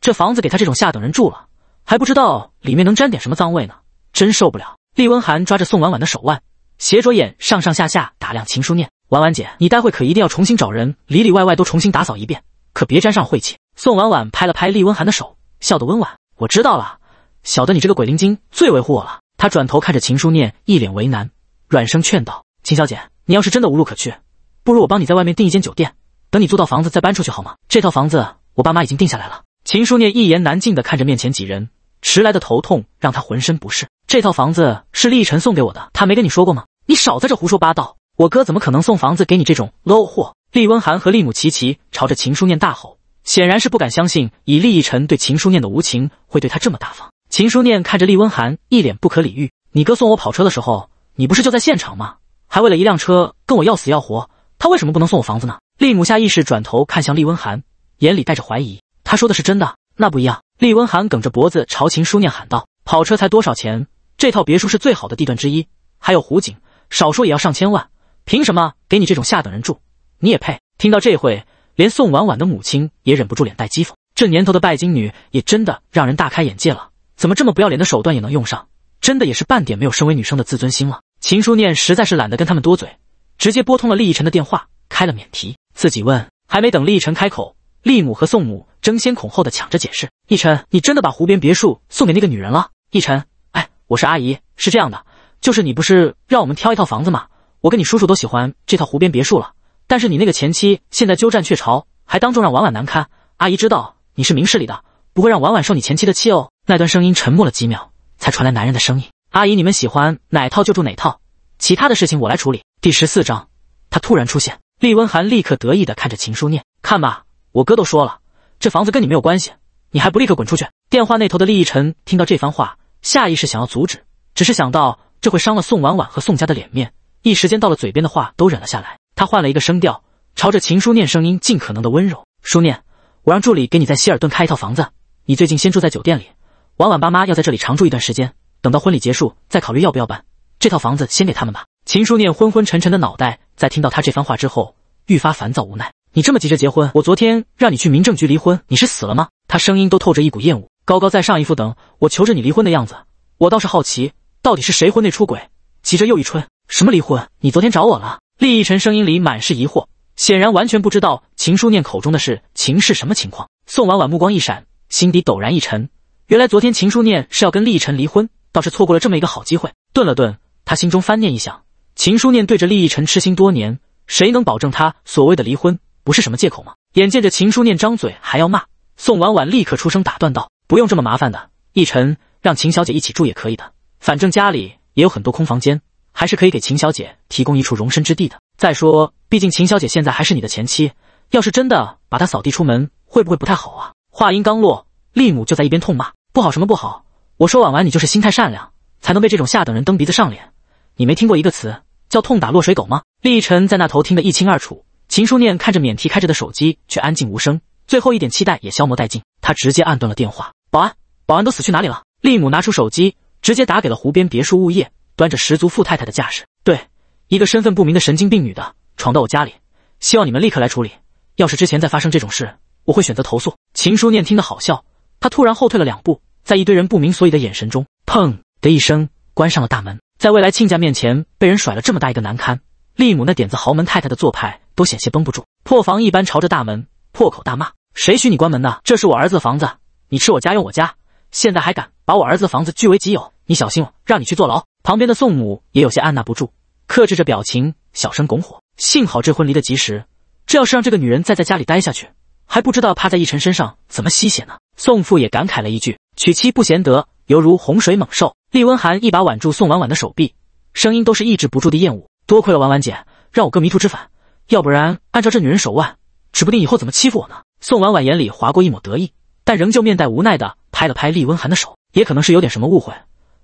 S1: 这房子给他这种下等人住了，还不知道里面能沾点什么脏味呢，真受不了！厉温寒抓着宋婉婉的手腕，斜着眼上上下下打量秦书念：“婉婉姐，你待会可一定要重新找人，里里外外都重新打扫一遍，可别沾上晦气。”宋婉婉拍了拍厉温寒的手，笑得温婉：“我知道了，晓得你这个鬼灵精最维护我了。”他转头看着秦书念，一脸为难，软声劝道：“秦小姐，你要是真的无路可去，不如我帮你在外面订一间酒店，等你租到房子再搬出去，好吗？这套房子我爸妈已经定下来了。”秦书念一言难尽地看着面前几人，迟来的头痛让他浑身不适。这套房子是厉毅晨送给我的，他没跟你说过吗？你少在这胡说八道！我哥怎么可能送房子给你这种 low 货？厉温寒和厉母齐齐朝着秦书念大吼，显然是不敢相信以厉毅晨对秦书念的无情，会对他这么大方。秦书念看着厉温寒，一脸不可理喻：“你哥送我跑车的时候，你不是就在现场吗？还为了一辆车跟我要死要活，他为什么不能送我房子呢？”厉母下意识转头看向厉温寒，眼里带着怀疑：“他说的是真的？”“那不一样。”厉温寒梗着脖子朝秦书念喊道：“跑车才多少钱？这套别墅是最好的地段之一，还有湖景，少说也要上千万，凭什么给你这种下等人住？你也配？”听到这会，连宋婉婉的母亲也忍不住脸带讥讽：“这年头的拜金女也真的让人大开眼界了。”怎么这么不要脸的手段也能用上？真的也是半点没有身为女生的自尊心了。秦书念实在是懒得跟他们多嘴，直接拨通了厉毅晨的电话，开了免提，自己问。还没等厉毅晨开口，厉母和宋母争先恐后的抢着解释：“毅晨，你真的把湖边别墅送给那个女人了？”毅晨，哎，我是阿姨，是这样的，就是你不是让我们挑一套房子吗？我跟你叔叔都喜欢这套湖边别墅了，但是你那个前妻现在鸠占鹊巢，还当众让婉婉难堪。阿姨知道你是明事理的，不会让婉婉受你前妻的气哦。那段声音沉默了几秒，才传来男人的声音：“阿姨，你们喜欢哪套就住哪套，其他的事情我来处理。”第十四章，他突然出现，厉温寒立刻得意的看着秦书念：“看吧，我哥都说了，这房子跟你没有关系，你还不立刻滚出去？”电话那头的厉逸晨听到这番话，下意识想要阻止，只是想到这会伤了宋婉婉和宋家的脸面，一时间到了嘴边的话都忍了下来。他换了一个声调，朝着秦书念，声音尽可能的温柔：“书念，我让助理给你在希尔顿开一套房子，你最近先住在酒店里。”婉婉爸妈要在这里常住一段时间，等到婚礼结束再考虑要不要搬。这套房子，先给他们吧。秦书念昏昏沉沉的脑袋在听到他这番话之后，愈发烦躁无奈。你这么急着结婚，我昨天让你去民政局离婚，你是死了吗？他声音都透着一股厌恶，高高在上一副等我求着你离婚的样子。我倒是好奇，到底是谁婚内出轨，急着又一春？什么离婚？你昨天找我了？厉逸晨声音里满是疑惑，显然完全不知道秦书念口中的事情是什么情况。宋婉婉目光一闪，心底陡然一沉。原来昨天秦书念是要跟厉毅晨离婚，倒是错过了这么一个好机会。顿了顿，他心中翻念一想，秦书念对着厉毅晨痴心多年，谁能保证他所谓的离婚不是什么借口吗？眼见着秦书念张嘴还要骂，宋婉婉立刻出声打断道：“不用这么麻烦的，毅晨让秦小姐一起住也可以的，反正家里也有很多空房间，还是可以给秦小姐提供一处容身之地的。再说，毕竟秦小姐现在还是你的前妻，要是真的把她扫地出门，会不会不太好啊？”话音刚落，厉母就在一边痛骂。不好什么不好？我说婉婉，你就是心态善良，才能被这种下等人蹬鼻子上脸。你没听过一个词叫“痛打落水狗”吗？厉毅晨在那头听得一清二楚。秦书念看着免提开着的手机，却安静无声，最后一点期待也消磨殆尽。他直接按断了电话。保安，保安都死去哪里了？厉母拿出手机，直接打给了湖边别墅物业，端着十足富太太的架势：“对，一个身份不明的神经病女的闯到我家里，希望你们立刻来处理。要是之前再发生这种事，我会选择投诉。”秦书念听得好笑。他突然后退了两步，在一堆人不明所以的眼神中，砰的一声关上了大门。在未来亲家面前被人甩了这么大一个难堪，丽母那点子豪门太太的做派都险些绷不住，破防一般朝着大门破口大骂：“谁许你关门的？这是我儿子的房子，你吃我家用我家，现在还敢把我儿子的房子据为己有？你小心我，让你去坐牢！”旁边的宋母也有些按捺不住，克制着表情小声拱火：“幸好这婚离得及时，这要是让这个女人再在家里待下去，还不知道趴在奕晨身上怎么吸血呢。”宋父也感慨了一句：“娶妻不贤德，犹如洪水猛兽。”厉温寒一把挽住宋婉婉的手臂，声音都是抑制不住的厌恶。多亏了婉婉姐，让我哥迷途知返，要不然按照这女人手腕，指不定以后怎么欺负我呢。宋婉婉眼里划过一抹得意，但仍旧面带无奈的拍了拍厉温寒的手。也可能是有点什么误会，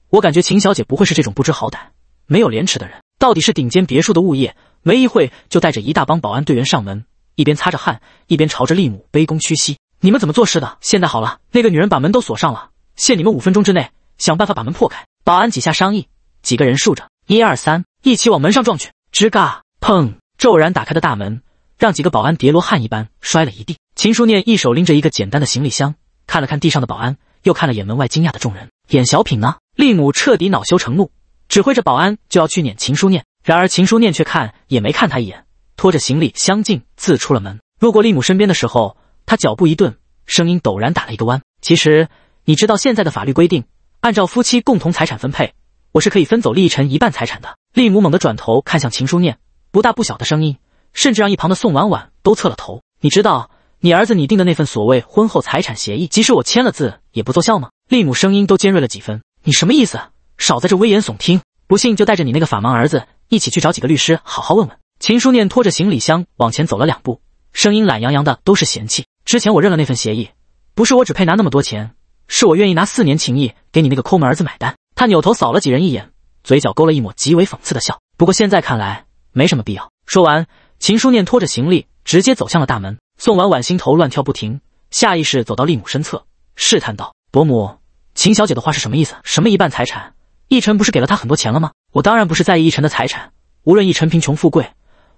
S1: 我感觉秦小姐不会是这种不知好歹、没有廉耻的人。到底是顶尖别墅的物业，没一会就带着一大帮保安队员上门，一边擦着汗，一边朝着利母卑躬屈膝。你们怎么做事的？现在好了，那个女人把门都锁上了，限你们五分钟之内想办法把门破开。保安几下商议，几个人竖着一二三，一起往门上撞去。吱嘎，砰！骤然打开的大门，让几个保安叠罗汉一般摔了一地。秦书念一手拎着一个简单的行李箱，看了看地上的保安，又看了眼门外惊讶的众人，演小品呢？利姆彻底恼羞成怒，指挥着保安就要去撵秦书念。然而秦书念却看也没看他一眼，拖着行李相径自出了门。路过利姆身边的时候。他脚步一顿，声音陡然打了一个弯。其实你知道现在的法律规定，按照夫妻共同财产分配，我是可以分走厉以辰一半财产的。厉母猛地转头看向秦书念，不大不小的声音，甚至让一旁的宋婉婉都侧了头。你知道你儿子拟定的那份所谓婚后财产协议，即使我签了字也不奏效吗？厉母声音都尖锐了几分。你什么意思？少在这危言耸听！不信就带着你那个法盲儿子一起去找几个律师，好好问问。秦书念拖着行李箱往前走了两步，声音懒洋洋的，都是嫌弃。之前我认了那份协议，不是我只配拿那么多钱，是我愿意拿四年情谊给你那个抠门儿子买单。他扭头扫了几人一眼，嘴角勾了一抹极为讽刺的笑。不过现在看来没什么必要。说完，秦书念拖着行李直接走向了大门。宋婉婉心头乱跳不停，下意识走到厉母身侧，试探道：“伯母，秦小姐的话是什么意思？什么一半财产？逸晨不是给了她很多钱了吗？我当然不是在意逸晨的财产，无论逸晨贫穷富贵，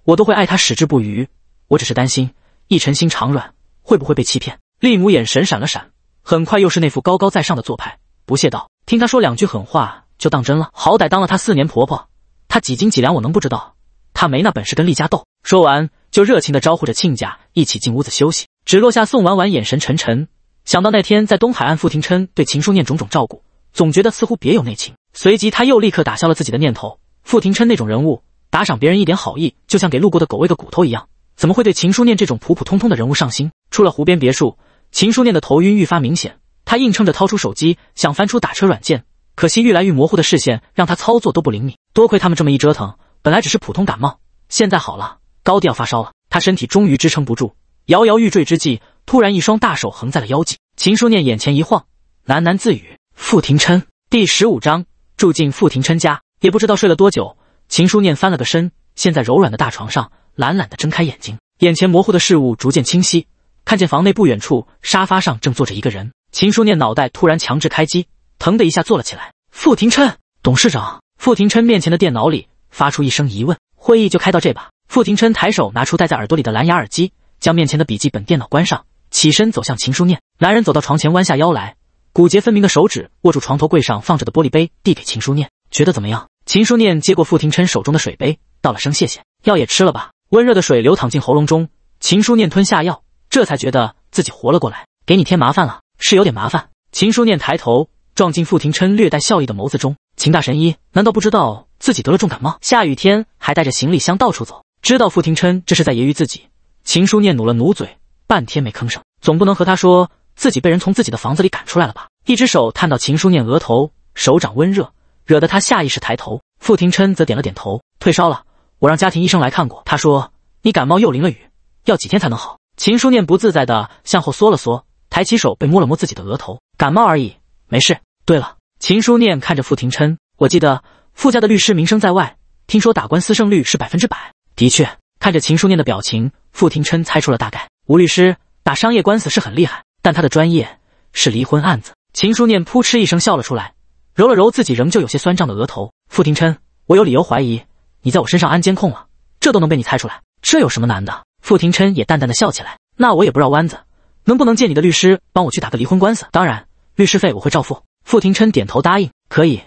S1: 我都会爱他矢志不渝。我只是担心逸晨心肠软。”会不会被欺骗？丽母眼神闪了闪，很快又是那副高高在上的做派，不屑道：“听他说两句狠话就当真了。好歹当了他四年婆婆，他几斤几两我能不知道？他没那本事跟厉家斗。”说完就热情地招呼着亲家一起进屋子休息，只落下宋婉婉眼神沉沉，想到那天在东海岸，傅廷琛对秦书念种种照顾，总觉得似乎别有内情。随即他又立刻打消了自己的念头：傅廷琛那种人物，打赏别人一点好意就像给路过的狗喂个骨头一样，怎么会对秦书念这种普普通通的人物上心？出了湖边别墅，秦书念的头晕愈发明显，他硬撑着掏出手机，想翻出打车软件，可惜愈来愈模糊的视线让他操作都不灵敏。多亏他们这么一折腾，本来只是普通感冒，现在好了。高地要发烧了，他身体终于支撑不住，摇摇欲坠之际，突然一双大手横在了腰际。秦书念眼前一晃，喃喃自语：“傅廷琛。”第十五章住进傅廷琛家，也不知道睡了多久，秦书念翻了个身，现在柔软的大床上，懒懒地睁开眼睛，眼前模糊的事物逐渐清晰。看见房内不远处沙发上正坐着一个人，秦书念脑袋突然强制开机，疼的一下坐了起来。傅廷琛，董事长。傅廷琛面前的电脑里发出一声疑问。会议就开到这吧。傅廷琛抬手拿出戴在耳朵里的蓝牙耳机，将面前的笔记本电脑关上，起身走向秦书念。男人走到床前，弯下腰来，骨节分明的手指握住床头柜上放着的玻璃杯，递给秦书念：“觉得怎么样？”秦书念接过傅廷琛手中的水杯，道了声谢谢。药也吃了吧。温热的水流淌进喉咙中，秦书念吞下药。这才觉得自己活了过来，给你添麻烦了，是有点麻烦。秦书念抬头撞进傅廷琛略带笑意的眸子中，秦大神医难道不知道自己得了重感冒？下雨天还带着行李箱到处走，知道傅廷琛这是在揶揄自己。秦书念努了努嘴，半天没吭声，总不能和他说自己被人从自己的房子里赶出来了吧？一只手探到秦书念额头，手掌温热，惹得他下意识抬头。傅廷琛则点了点头，退烧了，我让家庭医生来看过，他说你感冒又淋了雨，要几天才能好。秦书念不自在的向后缩了缩，抬起手，被摸了摸自己的额头，感冒而已，没事。对了，秦书念看着傅廷琛，我记得傅家的律师名声在外，听说打官司胜率是百分之百。的确，看着秦书念的表情，傅廷琛猜出了大概。吴律师打商业官司是很厉害，但他的专业是离婚案子。秦书念扑哧一声笑了出来，揉了揉自己仍旧有些酸胀的额头。傅廷琛，我有理由怀疑你在我身上安监控了，这都能被你猜出来，这有什么难的？傅廷琛也淡淡的笑起来，那我也不绕弯子，能不能借你的律师帮我去打个离婚官司？当然，律师费我会照付。傅廷琛点头答应，可以，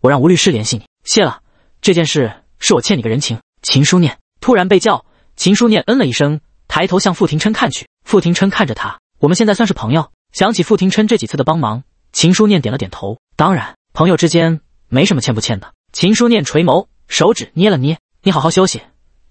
S1: 我让吴律师联系你。谢了，这件事是我欠你个人情。秦书念突然被叫，秦书念嗯了一声，抬头向傅廷琛看去。傅廷琛看着他，我们现在算是朋友。想起傅廷琛这几次的帮忙，秦书念点了点头，当然，朋友之间没什么欠不欠的。秦书念垂眸，手指捏了捏，你好好休息，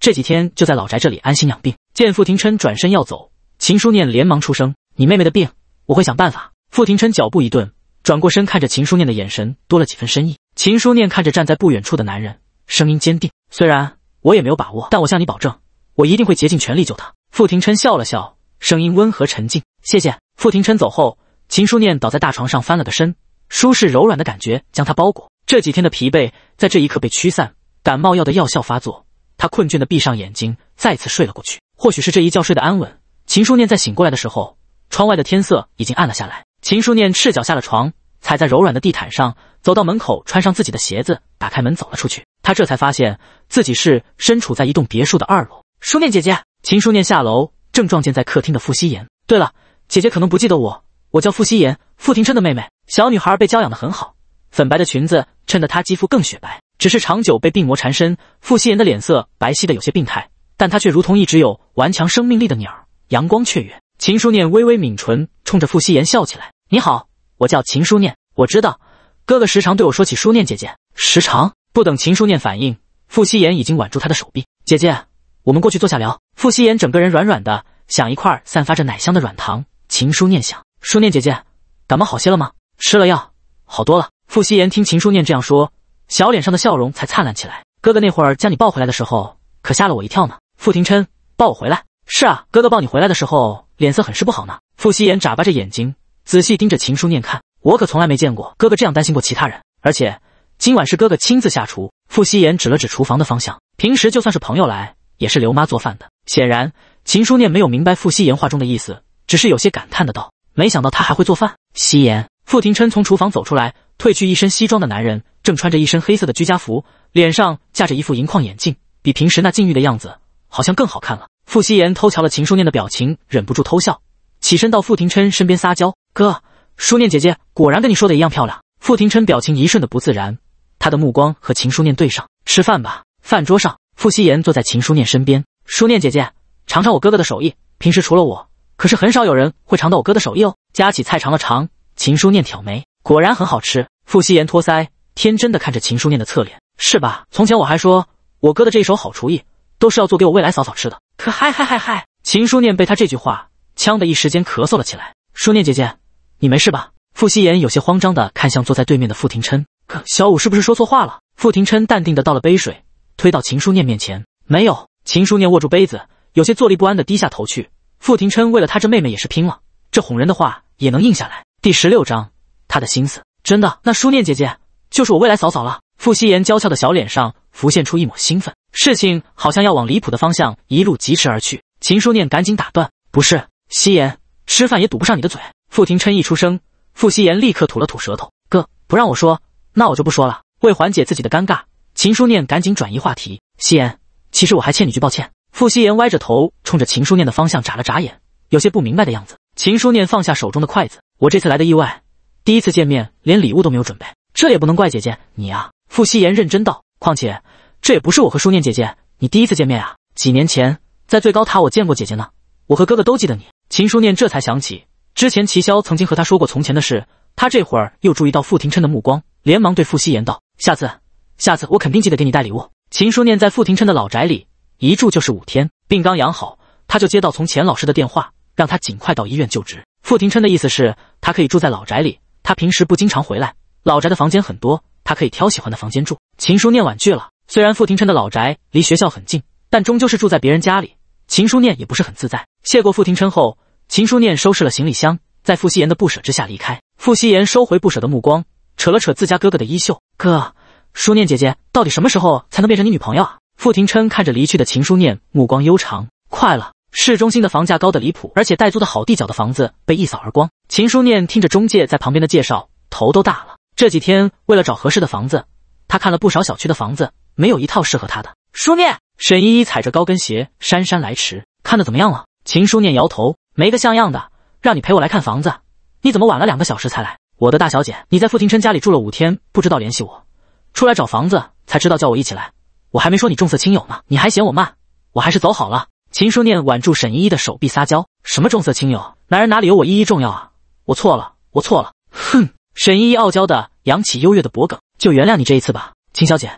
S1: 这几天就在老宅这里安心养病。见傅廷琛转身要走，秦书念连忙出声：“你妹妹的病，我会想办法。”傅廷琛脚步一顿，转过身看着秦书念的眼神多了几分深意。秦书念看着站在不远处的男人，声音坚定：“虽然我也没有把握，但我向你保证，我一定会竭尽全力救他。”傅廷琛笑了笑，声音温和沉静：“谢谢。”傅廷琛走后，秦书念倒在大床上翻了个身，舒适柔软的感觉将他包裹。这几天的疲惫在这一刻被驱散，感冒药的药效发作，他困倦的闭上眼睛，再次睡了过去。或许是这一觉睡得安稳，秦书念在醒过来的时候，窗外的天色已经暗了下来。秦书念赤脚下了床，踩在柔软的地毯上，走到门口，穿上自己的鞋子，打开门走了出去。他这才发现自己是身处在一栋别墅的二楼。书念姐姐，秦书念下楼，正撞见在客厅的傅西言。对了，姐姐可能不记得我，我叫傅西言，傅廷琛的妹妹。小女孩被娇养得很好，粉白的裙子衬得她肌肤更雪白，只是长久被病魔缠身，傅西言的脸色白皙的有些病态。但他却如同一只有顽强生命力的鸟，阳光雀跃。秦书念微微抿唇，冲着傅西言笑起来：“你好，我叫秦书念。我知道哥哥时常对我说起书念姐姐。时常不等秦书念反应，傅西言已经挽住她的手臂：“姐姐，我们过去坐下聊。”傅西言整个人软软的，像一块散发着奶香的软糖。秦书念想：“书念姐姐，感冒好些了吗？吃了药，好多了。”傅西言听秦书念这样说，小脸上的笑容才灿烂起来。哥哥那会儿将你抱回来的时候，可吓了我一跳呢。傅廷琛抱我回来。是啊，哥哥抱你回来的时候，脸色很是不好呢。傅西言眨巴着眼睛，仔细盯着秦书念看。我可从来没见过哥哥这样担心过其他人。而且今晚是哥哥亲自下厨。傅西言指了指厨房的方向。平时就算是朋友来，也是刘妈做饭的。显然，秦书念没有明白傅西言话中的意思，只是有些感叹的道：“没想到他还会做饭。”夕言。傅廷琛从厨房走出来，褪去一身西装的男人，正穿着一身黑色的居家服，脸上架着一副银框眼镜，比平时那禁欲的样子。好像更好看了。傅西言偷瞧了秦书念的表情，忍不住偷笑，起身到傅廷琛身边撒娇：“哥，书念姐姐果然跟你说的一样漂亮。”傅廷琛表情一瞬的不自然，他的目光和秦书念对上。吃饭吧。饭桌上，傅西言坐在秦书念身边：“书念姐姐，尝尝我哥哥的手艺。平时除了我，可是很少有人会尝到我哥的手艺哦。”夹起菜尝了尝，秦书念挑眉，果然很好吃。傅西言托腮，天真的看着秦书念的侧脸：“是吧？从前我还说我哥的这一手好厨艺。”都是要做给我未来嫂嫂吃的，可嗨嗨嗨嗨！秦书念被他这句话呛得一时间咳嗽了起来。书念姐姐，你没事吧？傅西言有些慌张的看向坐在对面的傅廷琛，可小五是不是说错话了？傅廷琛淡定的倒了杯水，推到秦书念面前。没有。秦书念握住杯子，有些坐立不安的低下头去。傅廷琛为了他这妹妹也是拼了，这哄人的话也能应下来。第十六章，他的心思真的那书念姐姐就是我未来嫂嫂了。傅西言娇俏的小脸上浮现出一抹兴奋。事情好像要往离谱的方向一路疾驰而去，秦书念赶紧打断：“不是，夕颜，吃饭也堵不上你的嘴。”傅廷琛一出声，傅夕颜立刻吐了吐舌头：“哥不让我说，那我就不说了。”为缓解自己的尴尬，秦书念赶紧转移话题：“夕颜，其实我还欠你句抱歉。”傅夕颜歪着头，冲着秦书念的方向眨了眨眼，有些不明白的样子。秦书念放下手中的筷子：“我这次来的意外，第一次见面连礼物都没有准备，这也不能怪姐姐你啊。”傅夕颜认真道：“况且。”这也不是我和舒念姐姐你第一次见面啊！几年前在最高塔我见过姐姐呢，我和哥哥都记得你。秦书念这才想起之前齐潇曾经和他说过从前的事，他这会儿又注意到傅廷琛的目光，连忙对傅夕言道：“下次，下次我肯定记得给你带礼物。”秦书念在傅廷琛的老宅里一住就是五天，病刚养好，他就接到从前老师的电话，让他尽快到医院就职。傅廷琛的意思是他可以住在老宅里，他平时不经常回来，老宅的房间很多，他可以挑喜欢的房间住。秦书念婉拒了。虽然傅廷琛的老宅离学校很近，但终究是住在别人家里，秦书念也不是很自在。谢过傅廷琛后，秦书念收拾了行李箱，在傅希言的不舍之下离开。傅希言收回不舍的目光，扯了扯自家哥哥的衣袖：“哥，书念姐姐到底什么时候才能变成你女朋友啊？”傅廷琛看着离去的秦书念，目光悠长。快了，市中心的房价高得离谱，而且带租的好地角的房子被一扫而光。秦书念听着中介在旁边的介绍，头都大了。这几天为了找合适的房子，他看了不少小区的房子。没有一套适合他的。书念，沈依依踩着高跟鞋姗姗来迟，看的怎么样了？秦书念摇头，没个像样的。让你陪我来看房子，你怎么晚了两个小时才来？我的大小姐，你在傅廷琛家里住了五天，不知道联系我，出来找房子才知道叫我一起来。我还没说你重色轻友呢，你还嫌我慢？我还是走好了。秦书念挽住沈依依的手臂撒娇，什么重色轻友？男人哪里有我依依重要啊？我错了，我错了。哼！沈依依傲娇的扬起优越的脖颈，就原谅你这一次吧，秦小姐。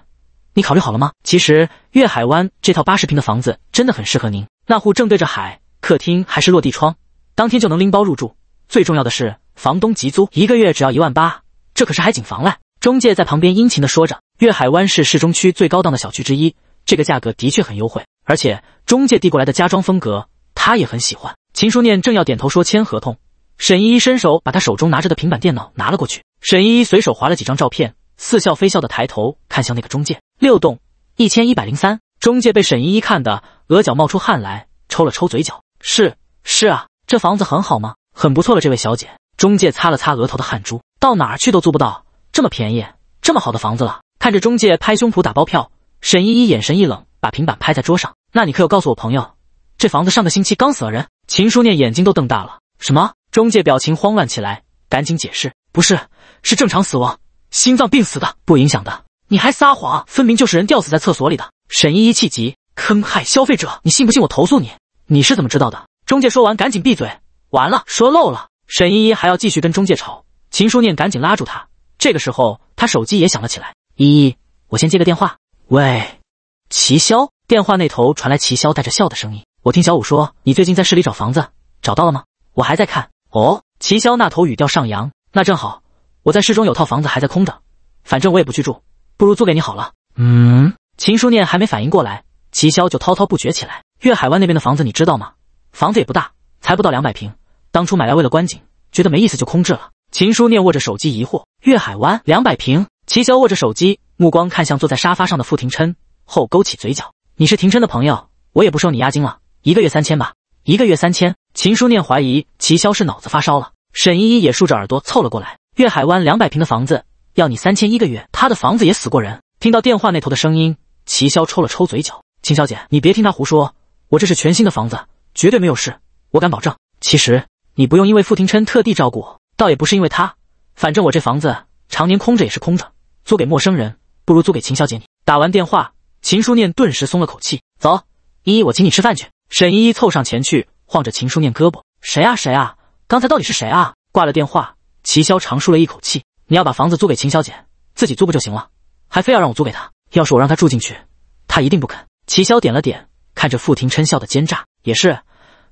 S1: 你考虑好了吗？其实粤海湾这套八十平的房子真的很适合您，那户正对着海，客厅还是落地窗，当天就能拎包入住。最重要的是房东急租，一个月只要一万八，这可是海景房嘞！中介在旁边殷勤地说着：“粤海湾是市中区最高档的小区之一，这个价格的确很优惠，而且中介递过来的家装风格他也很喜欢。”秦书念正要点头说签合同，沈依依伸手把他手中拿着的平板电脑拿了过去，沈依依随手划了几张照片，似笑非笑的抬头看向那个中介。六栋一千一百零三，中介被沈依依看的额角冒出汗来，抽了抽嘴角。是是啊，这房子很好吗？很不错了，这位小姐。中介擦了擦额头的汗珠，到哪儿去都租不到这么便宜、这么好的房子了。看着中介拍胸脯打包票，沈依依眼神一冷，把平板拍在桌上。那你可有告诉我朋友，这房子上个星期刚死了人？秦书念眼睛都瞪大了。什么？中介表情慌乱起来，赶紧解释：不是，是正常死亡，心脏病死的，不影响的。你还撒谎，分明就是人吊死在厕所里的。沈依依气急，坑害消费者，你信不信我投诉你？你是怎么知道的？中介说完，赶紧闭嘴。完了，说漏了。沈依依还要继续跟中介吵，秦书念赶紧拉住她。这个时候，她手机也响了起来。依依，我先接个电话。喂，齐潇。电话那头传来齐潇带着笑的声音。我听小五说，你最近在市里找房子，找到了吗？我还在看。哦。齐潇那头语调上扬。那正好，我在市中有套房子还在空着，反正我也不去住。不如租给你好了。嗯，秦书念还没反应过来，齐潇就滔滔不绝起来。月海湾那边的房子你知道吗？房子也不大，才不到两百平。当初买来为了观景，觉得没意思就空置了。秦书念握着手机疑惑：月海湾两百平。齐潇握着手机，目光看向坐在沙发上的傅廷琛，后勾起嘴角：你是廷琛的朋友，我也不收你押金了，一个月三千吧。一个月三千。秦书念怀疑齐潇是脑子发烧了。沈依依也竖着耳朵凑了过来：月海湾两百平的房子。要你三千一个月，他的房子也死过人。听到电话那头的声音，齐潇抽了抽嘴角。秦小姐，你别听他胡说，我这是全新的房子，绝对没有事，我敢保证。其实你不用因为傅廷琛特地照顾我，倒也不是因为他，反正我这房子常年空着也是空着，租给陌生人不如租给秦小姐你。打完电话，秦书念顿时松了口气，走，依依，我请你吃饭去。沈依依凑上前去，晃着秦书念胳膊，谁啊谁啊，刚才到底是谁啊？挂了电话，齐潇长舒了一口气。你要把房子租给秦小姐，自己租不就行了，还非要让我租给她？要是我让她住进去，她一定不肯。齐潇点了点，看着傅廷琛笑得奸诈。也是，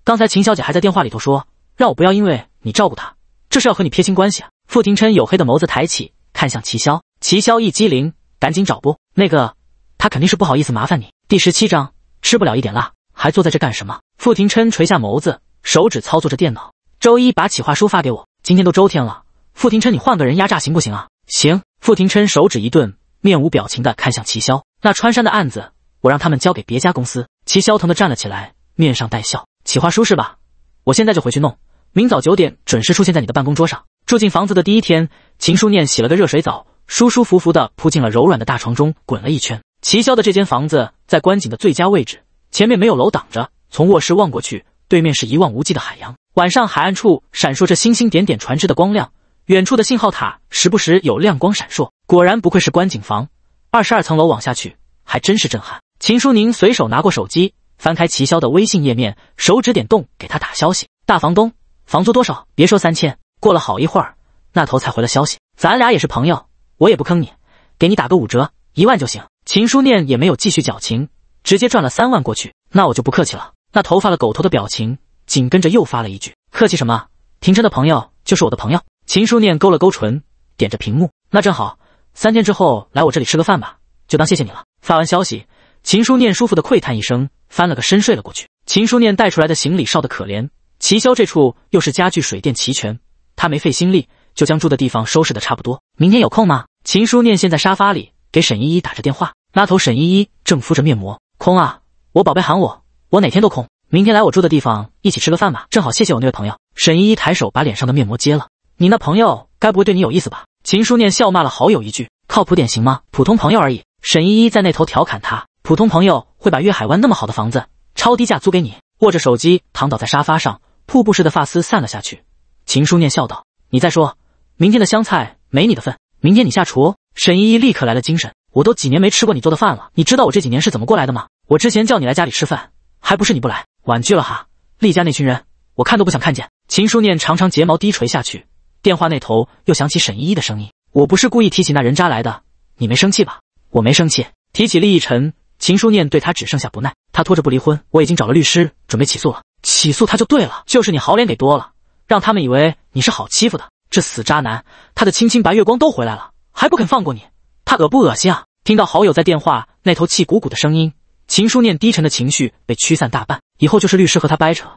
S1: 刚才秦小姐还在电话里头说，让我不要因为你照顾她，这是要和你撇清关系啊。傅廷琛黝黑的眸子抬起，看向齐潇。齐潇一激灵，赶紧找不那个，他肯定是不好意思麻烦你。第十七章，吃不了一点辣，还坐在这干什么？傅廷琛垂下眸子，手指操作着电脑。周一把企划书发给我，今天都周天了。傅廷琛，你换个人压榨行不行啊？行。傅廷琛手指一顿，面无表情的看向齐潇。那穿山的案子，我让他们交给别家公司。齐潇疼的站了起来，面上带笑。企划书是吧？我现在就回去弄，明早九点准时出现在你的办公桌上。住进房子的第一天，秦书念洗了个热水澡，舒舒服服的扑进了柔软的大床中，滚了一圈。齐潇的这间房子在观景的最佳位置，前面没有楼挡着，从卧室望过去，对面是一望无际的海洋。晚上，海岸处闪烁着星星点点船只的光亮。远处的信号塔时不时有亮光闪烁，果然不愧是观景房，二十二层楼往下去还真是震撼。秦书宁随手拿过手机，翻开齐潇的微信页面，手指点动给他打消息：“大房东，房租多少？别说三千。”过了好一会儿，那头才回了消息：“咱俩也是朋友，我也不坑你，给你打个五折，一万就行。”秦书念也没有继续矫情，直接转了三万过去。那我就不客气了。那头发了狗头的表情，紧跟着又发了一句：“客气什么？停车的朋友就是我的朋友。”秦书念勾了勾唇，点着屏幕，那正好，三天之后来我这里吃个饭吧，就当谢谢你了。发完消息，秦书念舒服的喟叹一声，翻了个身睡了过去。秦书念带出来的行李少得可怜，齐萧这处又是家具水电齐全，他没费心力就将住的地方收拾的差不多。明天有空吗？秦书念现在沙发里给沈依依打着电话，那头沈依依正敷着面膜。空啊，我宝贝喊我，我哪天都空。明天来我住的地方一起吃个饭吧，正好谢谢我那位朋友。沈依依抬手把脸上的面膜揭了。你那朋友该不会对你有意思吧？秦书念笑骂了好友一句：“靠谱点行吗？普通朋友而已。”沈依依在那头调侃他：“普通朋友会把粤海湾那么好的房子超低价租给你？”握着手机躺倒在沙发上，瀑布式的发丝散了下去。秦书念笑道：“你再说，明天的香菜没你的份。明天你下厨。”沈依依立刻来了精神：“我都几年没吃过你做的饭了，你知道我这几年是怎么过来的吗？我之前叫你来家里吃饭，还不是你不来婉拒了哈？厉家那群人，我看都不想看见。”秦书念长长睫毛低垂下去。电话那头又响起沈依依的声音：“我不是故意提起那人渣来的，你没生气吧？”“我没生气。”提起厉逸晨，秦书念对他只剩下无奈。他拖着不离婚，我已经找了律师准备起诉了。起诉他就对了，就是你好脸给多了，让他们以为你是好欺负的。这死渣男，他的青青白月光都回来了，还不肯放过你，他恶不恶心啊？听到好友在电话那头气鼓鼓的声音，秦书念低沉的情绪被驱散大半。以后就是律师和他掰扯，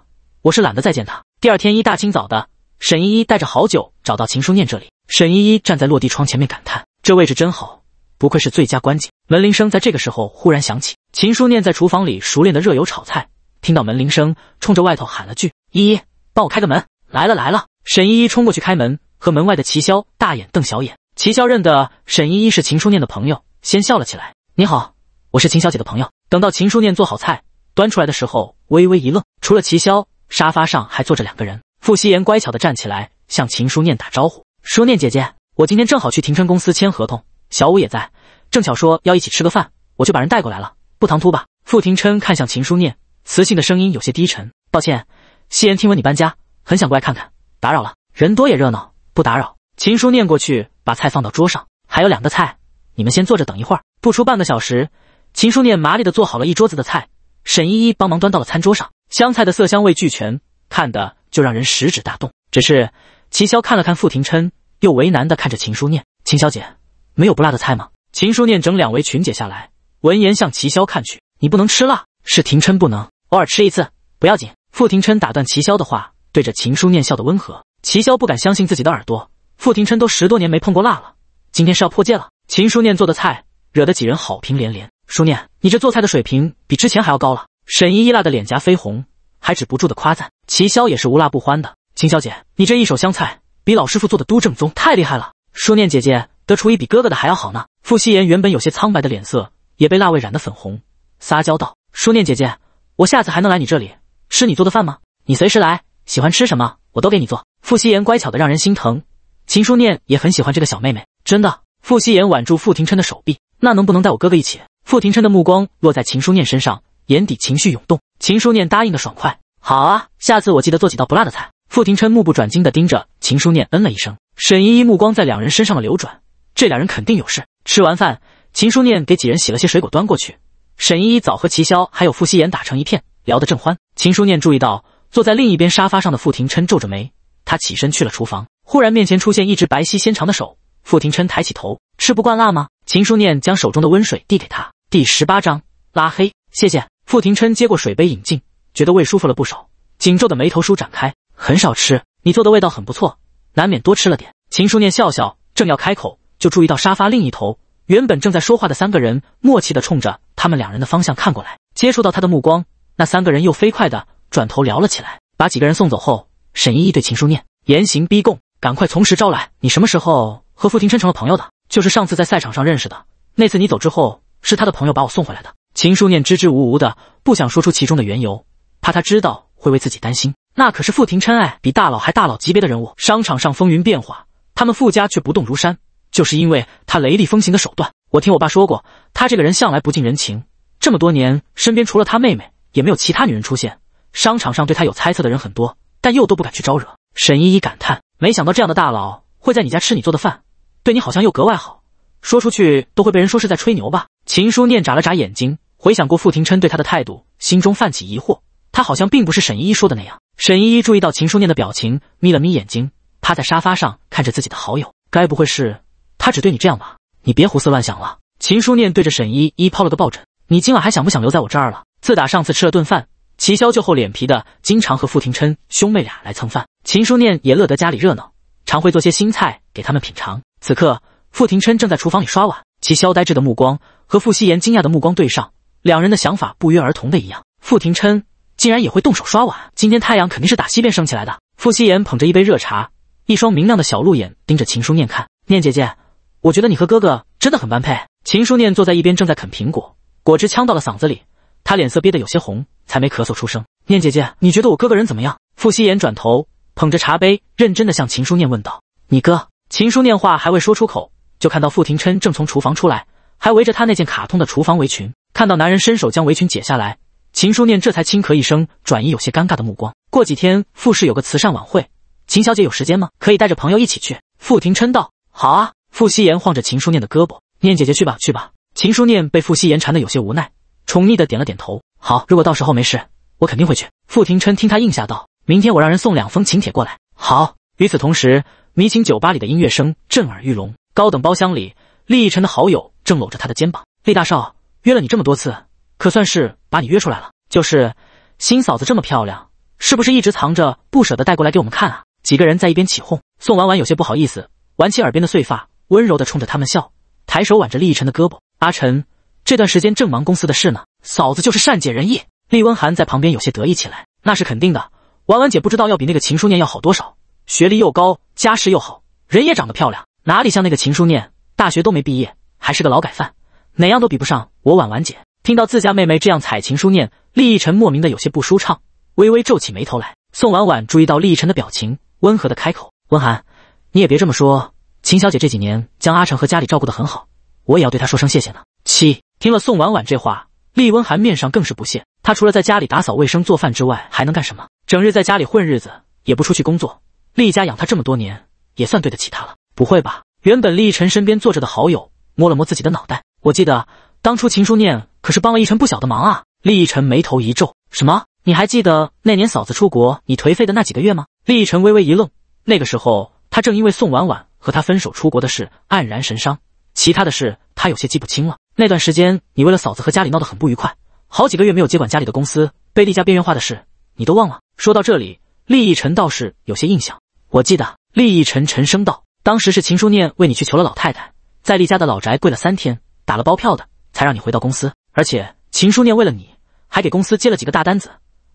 S1: 我是懒得再见他。第二天一大清早的。沈依依带着好酒找到秦书念这里。沈依依站在落地窗前面感叹：“这位置真好，不愧是最佳观景。”门铃声在这个时候忽然响起。秦书念在厨房里熟练的热油炒菜，听到门铃声，冲着外头喊了句：“依依，帮我开个门，来了来了。”沈依依冲过去开门，和门外的齐潇大眼瞪小眼。齐潇认得沈依依是秦书念的朋友，先笑了起来：“你好，我是秦小姐的朋友。”等到秦书念做好菜端出来的时候，微微一愣，除了齐潇，沙发上还坐着两个人。傅西言乖巧地站起来，向秦书念打招呼：“书念姐姐，我今天正好去庭琛公司签合同，小五也在，正巧说要一起吃个饭，我就把人带过来了，不唐突吧？”傅庭琛看向秦书念，磁性的声音有些低沉：“抱歉，西言，听闻你搬家，很想过来看看，打扰了。人多也热闹，不打扰。”秦书念过去把菜放到桌上，还有两个菜，你们先坐着等一会儿。不出半个小时，秦书念麻利地做好了一桌子的菜，沈依依帮忙端到了餐桌上。香菜的色香味俱全。看的就让人食指大动，只是齐潇看了看傅廷琛，又为难的看着秦书念。秦小姐，没有不辣的菜吗？秦书念整两围群解下来，闻言向齐潇看去。你不能吃辣，是廷琛不能，偶尔吃一次不要紧。傅廷琛打断齐潇的话，对着秦书念笑的温和。齐潇不敢相信自己的耳朵，傅廷琛都十多年没碰过辣了，今天是要破戒了。秦书念做的菜惹得几人好评连连。书念，你这做菜的水平比之前还要高了。沈依依辣的脸颊绯红。还止不住的夸赞，齐萧也是无辣不欢的。秦小姐，你这一手香菜比老师傅做的都正宗，太厉害了！淑念姐姐的厨艺比哥哥的还要好呢。傅西言原本有些苍白的脸色也被辣味染得粉红，撒娇道：“淑念姐姐，我下次还能来你这里吃你做的饭吗？你随时来，喜欢吃什么我都给你做。”傅西言乖巧的让人心疼。秦淑念也很喜欢这个小妹妹，真的。傅西言挽住傅廷琛的手臂，那能不能带我哥哥一起？傅廷琛的目光落在秦淑念身上，眼底情绪涌动。秦书念答应的爽快，好啊，下次我记得做几道不辣的菜。傅廷琛目不转睛地盯着秦书念，嗯了一声。沈依依目光在两人身上的流转，这两人肯定有事。吃完饭，秦书念给几人洗了些水果端过去。沈依依早和齐潇还有傅夕言打成一片，聊得正欢。秦书念注意到坐在另一边沙发上的傅廷琛皱着眉，他起身去了厨房，忽然面前出现一只白皙纤长的手。傅廷琛抬起头，吃不惯辣吗？秦书念将手中的温水递给他。第十八章拉黑，谢谢。傅廷琛接过水杯饮尽，觉得胃舒服了不少，紧皱的眉头舒展开。很少吃你做的味道很不错，难免多吃了点。秦书念笑笑，正要开口，就注意到沙发另一头原本正在说话的三个人，默契的冲着他们两人的方向看过来。接触到他的目光，那三个人又飞快的转头聊了起来。把几个人送走后，沈依依对秦书念严刑逼供：“赶快从实招来，你什么时候和傅廷琛成了朋友的？就是上次在赛场上认识的。那次你走之后，是他的朋友把我送回来的。”秦书念支支吾吾的，不想说出其中的缘由，怕他知道会为自己担心。那可是傅廷琛，哎，比大佬还大佬级别的人物。商场上风云变化，他们傅家却不动如山，就是因为他雷厉风行的手段。我听我爸说过，他这个人向来不近人情，这么多年身边除了他妹妹，也没有其他女人出现。商场上对他有猜测的人很多，但又都不敢去招惹。沈依依感叹：没想到这样的大佬会在你家吃你做的饭，对你好像又格外好。说出去都会被人说是在吹牛吧？秦书念眨了眨眼睛。回想过傅廷琛对他的态度，心中泛起疑惑。他好像并不是沈依依说的那样。沈依依注意到秦书念的表情，眯了眯眼睛，趴在沙发上看着自己的好友。该不会是他只对你这样吧？你别胡思乱想了。秦书念对着沈依依抛了个抱枕：“你今晚还想不想留在我这儿了？”自打上次吃了顿饭，齐潇就厚脸皮的经常和傅廷琛兄妹俩来蹭饭。秦书念也乐得家里热闹，常会做些新菜给他们品尝。此刻，傅廷琛正在厨房里刷碗，齐潇呆滞的目光和傅西言惊讶的目光对上。两人的想法不约而同的一样，傅廷琛竟然也会动手刷碗。今天太阳肯定是打西边升起来的。傅夕言捧着一杯热茶，一双明亮的小鹿眼盯着秦书念看。念姐姐，我觉得你和哥哥真的很般配。秦书念坐在一边，正在啃苹果，果汁呛到了嗓子里，他脸色憋得有些红，才没咳嗽出声。念姐姐，你觉得我哥哥人怎么样？傅夕言转头捧着茶杯，认真的向秦书念问道：“你哥？”秦书念话还未说出口，就看到傅廷琛正从厨房出来，还围着他那件卡通的厨房围裙。看到男人伸手将围裙解下来，秦书念这才轻咳一声，转移有些尴尬的目光。过几天傅氏有个慈善晚会，秦小姐有时间吗？可以带着朋友一起去。傅廷琛道：“好啊。”傅西言晃着秦书念的胳膊：“念姐姐去吧，去吧。”秦书念被傅西言缠得有些无奈，宠溺的点了点头：“好，如果到时候没事，我肯定会去。”傅廷琛听他应下道：“明天我让人送两封请帖过来。”好。与此同时，迷情酒吧里的音乐声震耳欲聋。高等包厢里，厉逸晨的好友正搂着他的肩膀：“厉大少。”约了你这么多次，可算是把你约出来了。就是新嫂子这么漂亮，是不是一直藏着不舍得带过来给我们看啊？几个人在一边起哄。宋婉婉有些不好意思，挽起耳边的碎发，温柔地冲着他们笑，抬手挽着厉逸晨的胳膊。阿晨这段时间正忙公司的事呢，嫂子就是善解人意。厉温寒在旁边有些得意起来。那是肯定的，婉婉姐不知道要比那个秦书念要好多少，学历又高，家世又好，人也长得漂亮，哪里像那个秦书念，大学都没毕业，还是个劳改犯。哪样都比不上我婉婉姐。听到自家妹妹这样采情书念，厉逸晨莫名的有些不舒畅，微微皱起眉头来。宋婉婉注意到厉逸晨的表情，温和的开口：“温寒，你也别这么说。秦小姐这几年将阿成和家里照顾的很好，我也要对她说声谢谢呢。”七听了宋婉婉这话，厉温寒面上更是不屑。他除了在家里打扫卫生、做饭之外，还能干什么？整日在家里混日子，也不出去工作。厉家养他这么多年，也算对得起他了。不会吧？原本厉逸晨身边坐着的好友摸了摸自己的脑袋。我记得当初秦书念可是帮了奕晨不小的忙啊！厉奕晨眉头一皱：“什么？你还记得那年嫂子出国，你颓废的那几个月吗？”厉奕晨微微一愣。那个时候，他正因为宋婉婉和他分手出国的事黯然神伤，其他的事他有些记不清了。那段时间，你为了嫂子和家里闹得很不愉快，好几个月没有接管家里的公司，被厉家边缘化的事，你都忘了？说到这里，厉奕晨倒是有些印象。我记得，厉奕晨沉声道：“当时是秦书念为你去求了老太太，在厉家的老宅跪了三天。”打了包票的，才让你回到公司。而且秦书念为了你，还给公司接了几个大单子，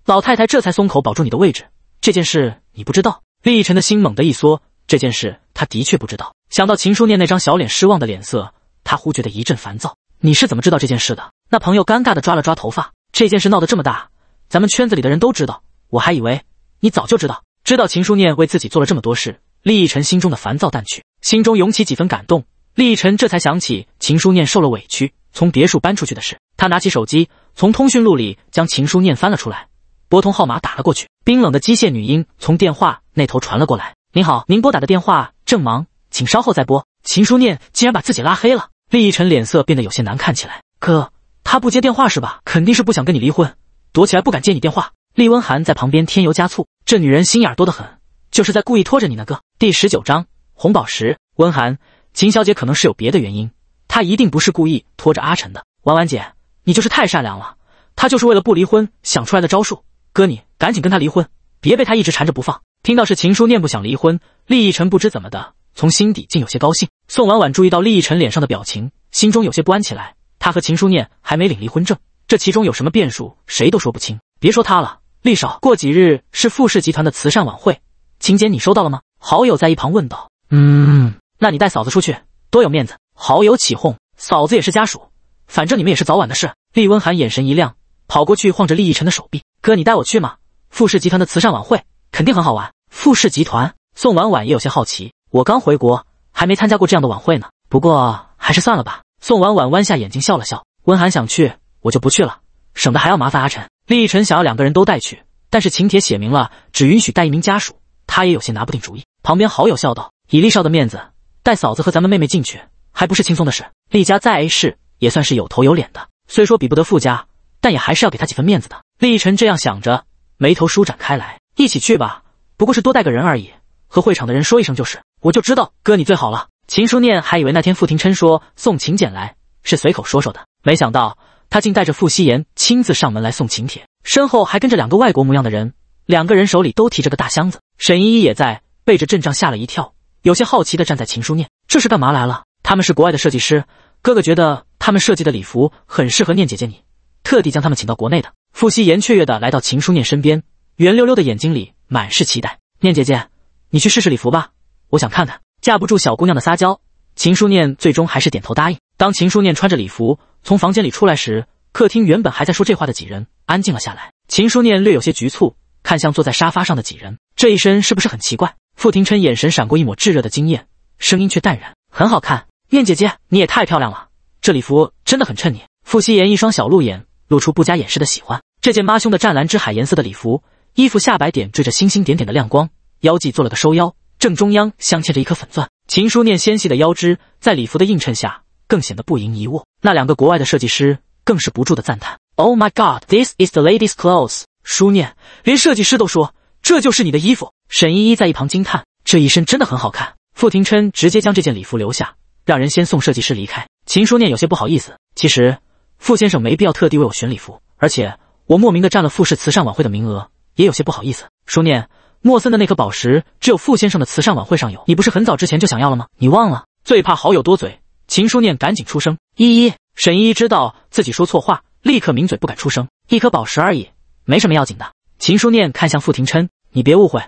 S1: 老太太这才松口保住你的位置。这件事你不知道？厉毅晨的心猛地一缩，这件事他的确不知道。想到秦书念那张小脸失望的脸色，他忽觉得一阵烦躁。你是怎么知道这件事的？那朋友尴尬地抓了抓头发。这件事闹得这么大，咱们圈子里的人都知道。我还以为你早就知道。知道秦书念为自己做了这么多事，厉毅晨心中的烦躁淡去，心中涌起几分感动。厉毅晨这才想起秦书念受了委屈，从别墅搬出去的事。他拿起手机，从通讯录里将秦书念翻了出来，拨通号码打了过去。冰冷的机械女音从电话那头传了过来：“您好，您拨打的电话正忙，请稍后再拨。”秦书念竟然把自己拉黑了，厉毅晨脸色变得有些难看起来。哥，他不接电话是吧？肯定是不想跟你离婚，躲起来不敢接你电话。厉温寒在旁边添油加醋：“这女人心眼多得很，就是在故意拖着你呢，哥。”第十九章红宝石温寒。秦小姐可能是有别的原因，她一定不是故意拖着阿晨的。婉婉姐，你就是太善良了，她就是为了不离婚想出来的招数。哥，你赶紧跟她离婚，别被她一直缠着不放。听到是秦书念不想离婚，厉逸晨不知怎么的，从心底竟有些高兴。宋婉婉注意到厉逸晨脸上的表情，心中有些不安起来。他和秦书念还没领离婚证，这其中有什么变数，谁都说不清。别说他了，厉少，过几日是富氏集团的慈善晚会，秦简，你收到了吗？好友在一旁问道。嗯。那你带嫂子出去，多有面子！好友起哄，嫂子也是家属，反正你们也是早晚的事。厉温寒眼神一亮，跑过去晃着厉逸晨的手臂：“哥，你带我去吗？富氏集团的慈善晚会肯定很好玩。”富氏集团，宋婉婉也有些好奇，我刚回国，还没参加过这样的晚会呢。不过还是算了吧。宋婉婉弯下眼睛笑了笑。温寒想去，我就不去了，省得还要麻烦阿晨。厉逸晨想要两个人都带去，但是请帖写明了只允许带一名家属，他也有些拿不定主意。旁边好友笑道：“以厉少的面子。”带嫂子和咱们妹妹进去，还不是轻松的事。厉家在 A 市也算是有头有脸的，虽说比不得傅家，但也还是要给他几分面子的。厉逸晨这样想着，眉头舒展开来：“一起去吧，不过是多带个人而已，和会场的人说一声就是。”我就知道，哥你最好了。秦书念还以为那天傅廷琛说送请柬来是随口说说的，没想到他竟带着傅希言亲自上门来送请帖，身后还跟着两个外国模样的人，两个人手里都提着个大箱子。沈依依也在，背着阵仗吓了一跳。有些好奇的站在秦书念，这是干嘛来了？他们是国外的设计师，哥哥觉得他们设计的礼服很适合念姐姐你，特地将他们请到国内的。傅西言雀跃的来到秦书念身边，圆溜溜的眼睛里满是期待。念姐姐，你去试试礼服吧，我想看看。架不住小姑娘的撒娇，秦书念最终还是点头答应。当秦书念穿着礼服从房间里出来时，客厅原本还在说这话的几人安静了下来。秦书念略有些局促，看向坐在沙发上的几人，这一身是不是很奇怪？傅廷琛眼神闪过一抹炙热的惊艳，声音却淡然：“很好看，念姐姐，你也太漂亮了，这礼服真的很衬你。”傅希言一双小鹿眼露出不加掩饰的喜欢。这件抹胸的湛蓝之海颜色的礼服，衣服下摆点缀着星星点点的亮光，腰际做了个收腰，正中央镶嵌着一颗粉钻。秦书念纤细的腰肢在礼服的映衬下更显得不盈一握。那两个国外的设计师更是不住的赞叹：“Oh my God, this is the lady's clothes。”书念连设计师都说这就是你的衣服。沈依依在一旁惊叹：“这一身真的很好看。”傅廷琛直接将这件礼服留下，让人先送设计师离开。秦书念有些不好意思：“其实傅先生没必要特地为我选礼服，而且我莫名的占了傅氏慈善晚会的名额，也有些不好意思。”书念，莫森的那颗宝石只有傅先生的慈善晚会上有，你不是很早之前就想要了吗？你忘了？最怕好友多嘴，秦书念赶紧出声。依依，沈依依知道自己说错话，立刻抿嘴不敢出声。一颗宝石而已，没什么要紧的。秦书念看向傅廷琛：“你别误会。”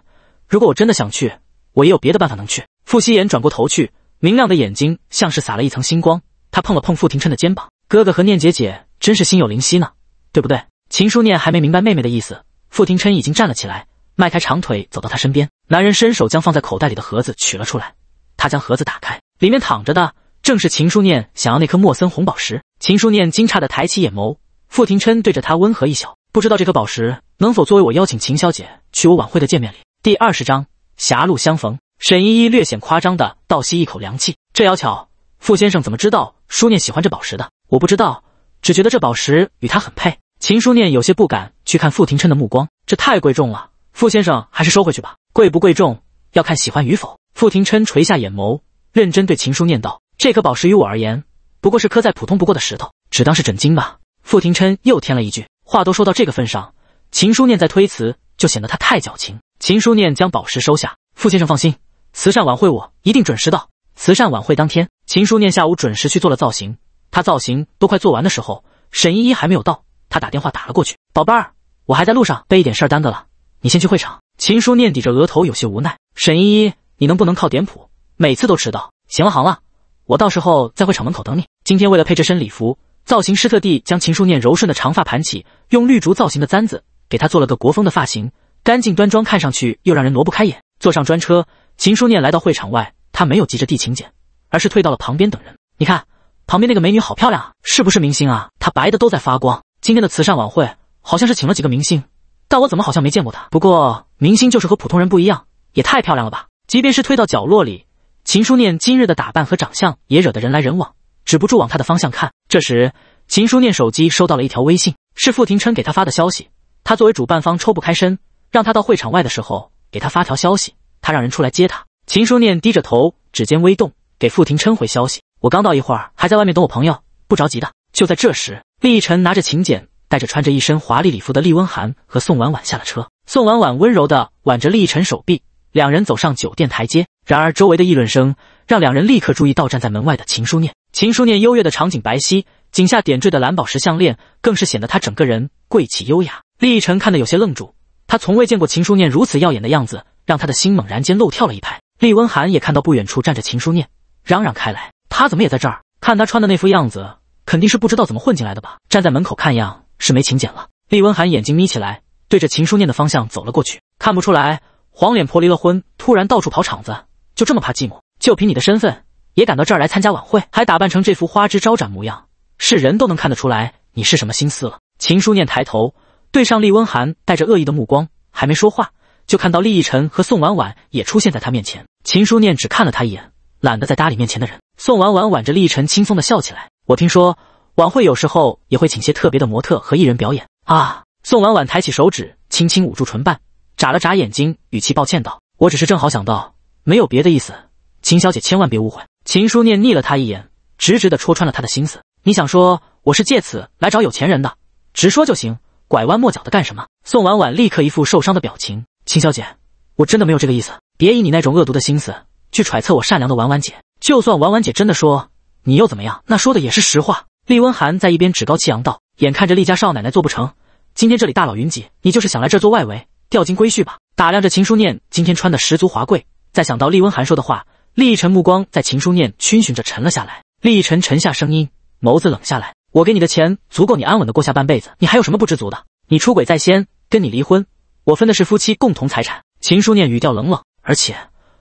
S1: 如果我真的想去，我也有别的办法能去。傅西言转过头去，明亮的眼睛像是撒了一层星光。他碰了碰傅廷琛的肩膀，哥哥和念姐姐真是心有灵犀呢，对不对？秦书念还没明白妹妹的意思，傅廷琛已经站了起来，迈开长腿走到他身边。男人伸手将放在口袋里的盒子取了出来，他将盒子打开，里面躺着的正是秦书念想要那颗莫森红宝石。秦书念惊诧的抬起眼眸，傅廷琛对着他温和一笑，不知道这颗宝石能否作为我邀请秦小姐去我晚会的见面礼？第二十章狭路相逢。沈依依略显夸张的倒吸一口凉气，这要巧，傅先生怎么知道舒念喜欢这宝石的？我不知道，只觉得这宝石与他很配。秦书念有些不敢去看傅廷琛的目光，这太贵重了，傅先生还是收回去吧。贵不贵重要看喜欢与否。傅廷琛垂下眼眸，认真对秦书念道：“这颗宝石于我而言，不过是颗再普通不过的石头，只当是枕巾吧。”傅廷琛又添了一句：“话都说到这个份上，秦书念再推辞，就显得他太矫情。”秦书念将宝石收下，傅先生放心，慈善晚会我一定准时到。慈善晚会当天，秦书念下午准时去做了造型。他造型都快做完的时候，沈依依还没有到，他打电话打了过去：“宝贝儿，我还在路上，被一点事儿耽搁了，你先去会场。”秦书念抵着额头有些无奈：“沈依依，你能不能靠点谱？每次都迟到。”“行了行了，我到时候在会场门口等你。”今天为了配这身礼服，造型师特地将秦书念柔顺的长发盘起，用绿竹造型的簪子给她做了个国风的发型。干净端庄，看上去又让人挪不开眼。坐上专车，秦书念来到会场外，她没有急着递请柬，而是退到了旁边等人。你看，旁边那个美女好漂亮啊，是不是明星啊？她白的都在发光。今天的慈善晚会好像是请了几个明星，但我怎么好像没见过她？不过明星就是和普通人不一样，也太漂亮了吧！即便是退到角落里，秦书念今日的打扮和长相也惹得人来人往，止不住往她的方向看。这时，秦书念手机收到了一条微信，是傅廷琛给她发的消息。他作为主办方抽不开身。让他到会场外的时候，给他发条消息，他让人出来接他。秦书念低着头，指尖微动，给傅廷琛回消息：“我刚到一会儿，还在外面等我朋友，不着急的。”就在这时，厉毅晨拿着请柬，带着穿着一身华丽礼服的厉温寒和宋婉婉下了车。宋婉婉温柔的挽着厉毅晨手臂，两人走上酒店台阶。然而周围的议论声让两人立刻注意到站在门外的秦书念。秦书念优越的长颈白皙颈下点缀的蓝宝石项链，更是显得他整个人贵气优雅。厉毅晨看得有些愣住。他从未见过秦书念如此耀眼的样子，让他的心猛然间漏跳了一拍。厉温寒也看到不远处站着秦书念，嚷嚷开来：“他怎么也在这儿？看他穿的那副样子，肯定是不知道怎么混进来的吧？站在门口看样是没请柬了。”厉温寒眼睛眯起来，对着秦书念的方向走了过去。看不出来，黄脸婆离了婚，突然到处跑场子，就这么怕寂寞？就凭你的身份，也敢到这儿来参加晚会，还打扮成这副花枝招展模样，是人都能看得出来你是什么心思了。秦书念抬头。对上厉温寒带着恶意的目光，还没说话，就看到厉逸晨和宋婉婉也出现在他面前。秦书念只看了他一眼，懒得再搭理面前的人。宋婉婉挽着厉逸晨，轻松的笑起来。我听说晚会有时候也会请些特别的模特和艺人表演啊。宋婉婉抬起手指，轻轻捂住唇瓣，眨了眨眼睛，语气抱歉道：“我只是正好想到，没有别的意思。秦小姐千万别误会。”秦书念睨了他一眼，直直的戳穿了他的心思：“你想说我是借此来找有钱人的？直说就行。”拐弯抹角的干什么？宋婉婉立刻一副受伤的表情。秦小姐，我真的没有这个意思，别以你那种恶毒的心思去揣测我善良的婉婉姐。就算婉婉姐真的说你又怎么样？那说的也是实话。厉温寒在一边趾高气扬道：“眼看着厉家少奶奶做不成，今天这里大佬云集，你就是想来这做外围，掉进归婿吧？”打量着秦书念今天穿的十足华贵，再想到厉温寒说的话，厉逸晨目光在秦书念逡巡着沉了下来。厉逸晨沉下声音，眸子冷下来。我给你的钱足够你安稳的过下半辈子，你还有什么不知足的？你出轨在先，跟你离婚，我分的是夫妻共同财产。秦书念语调冷冷，而且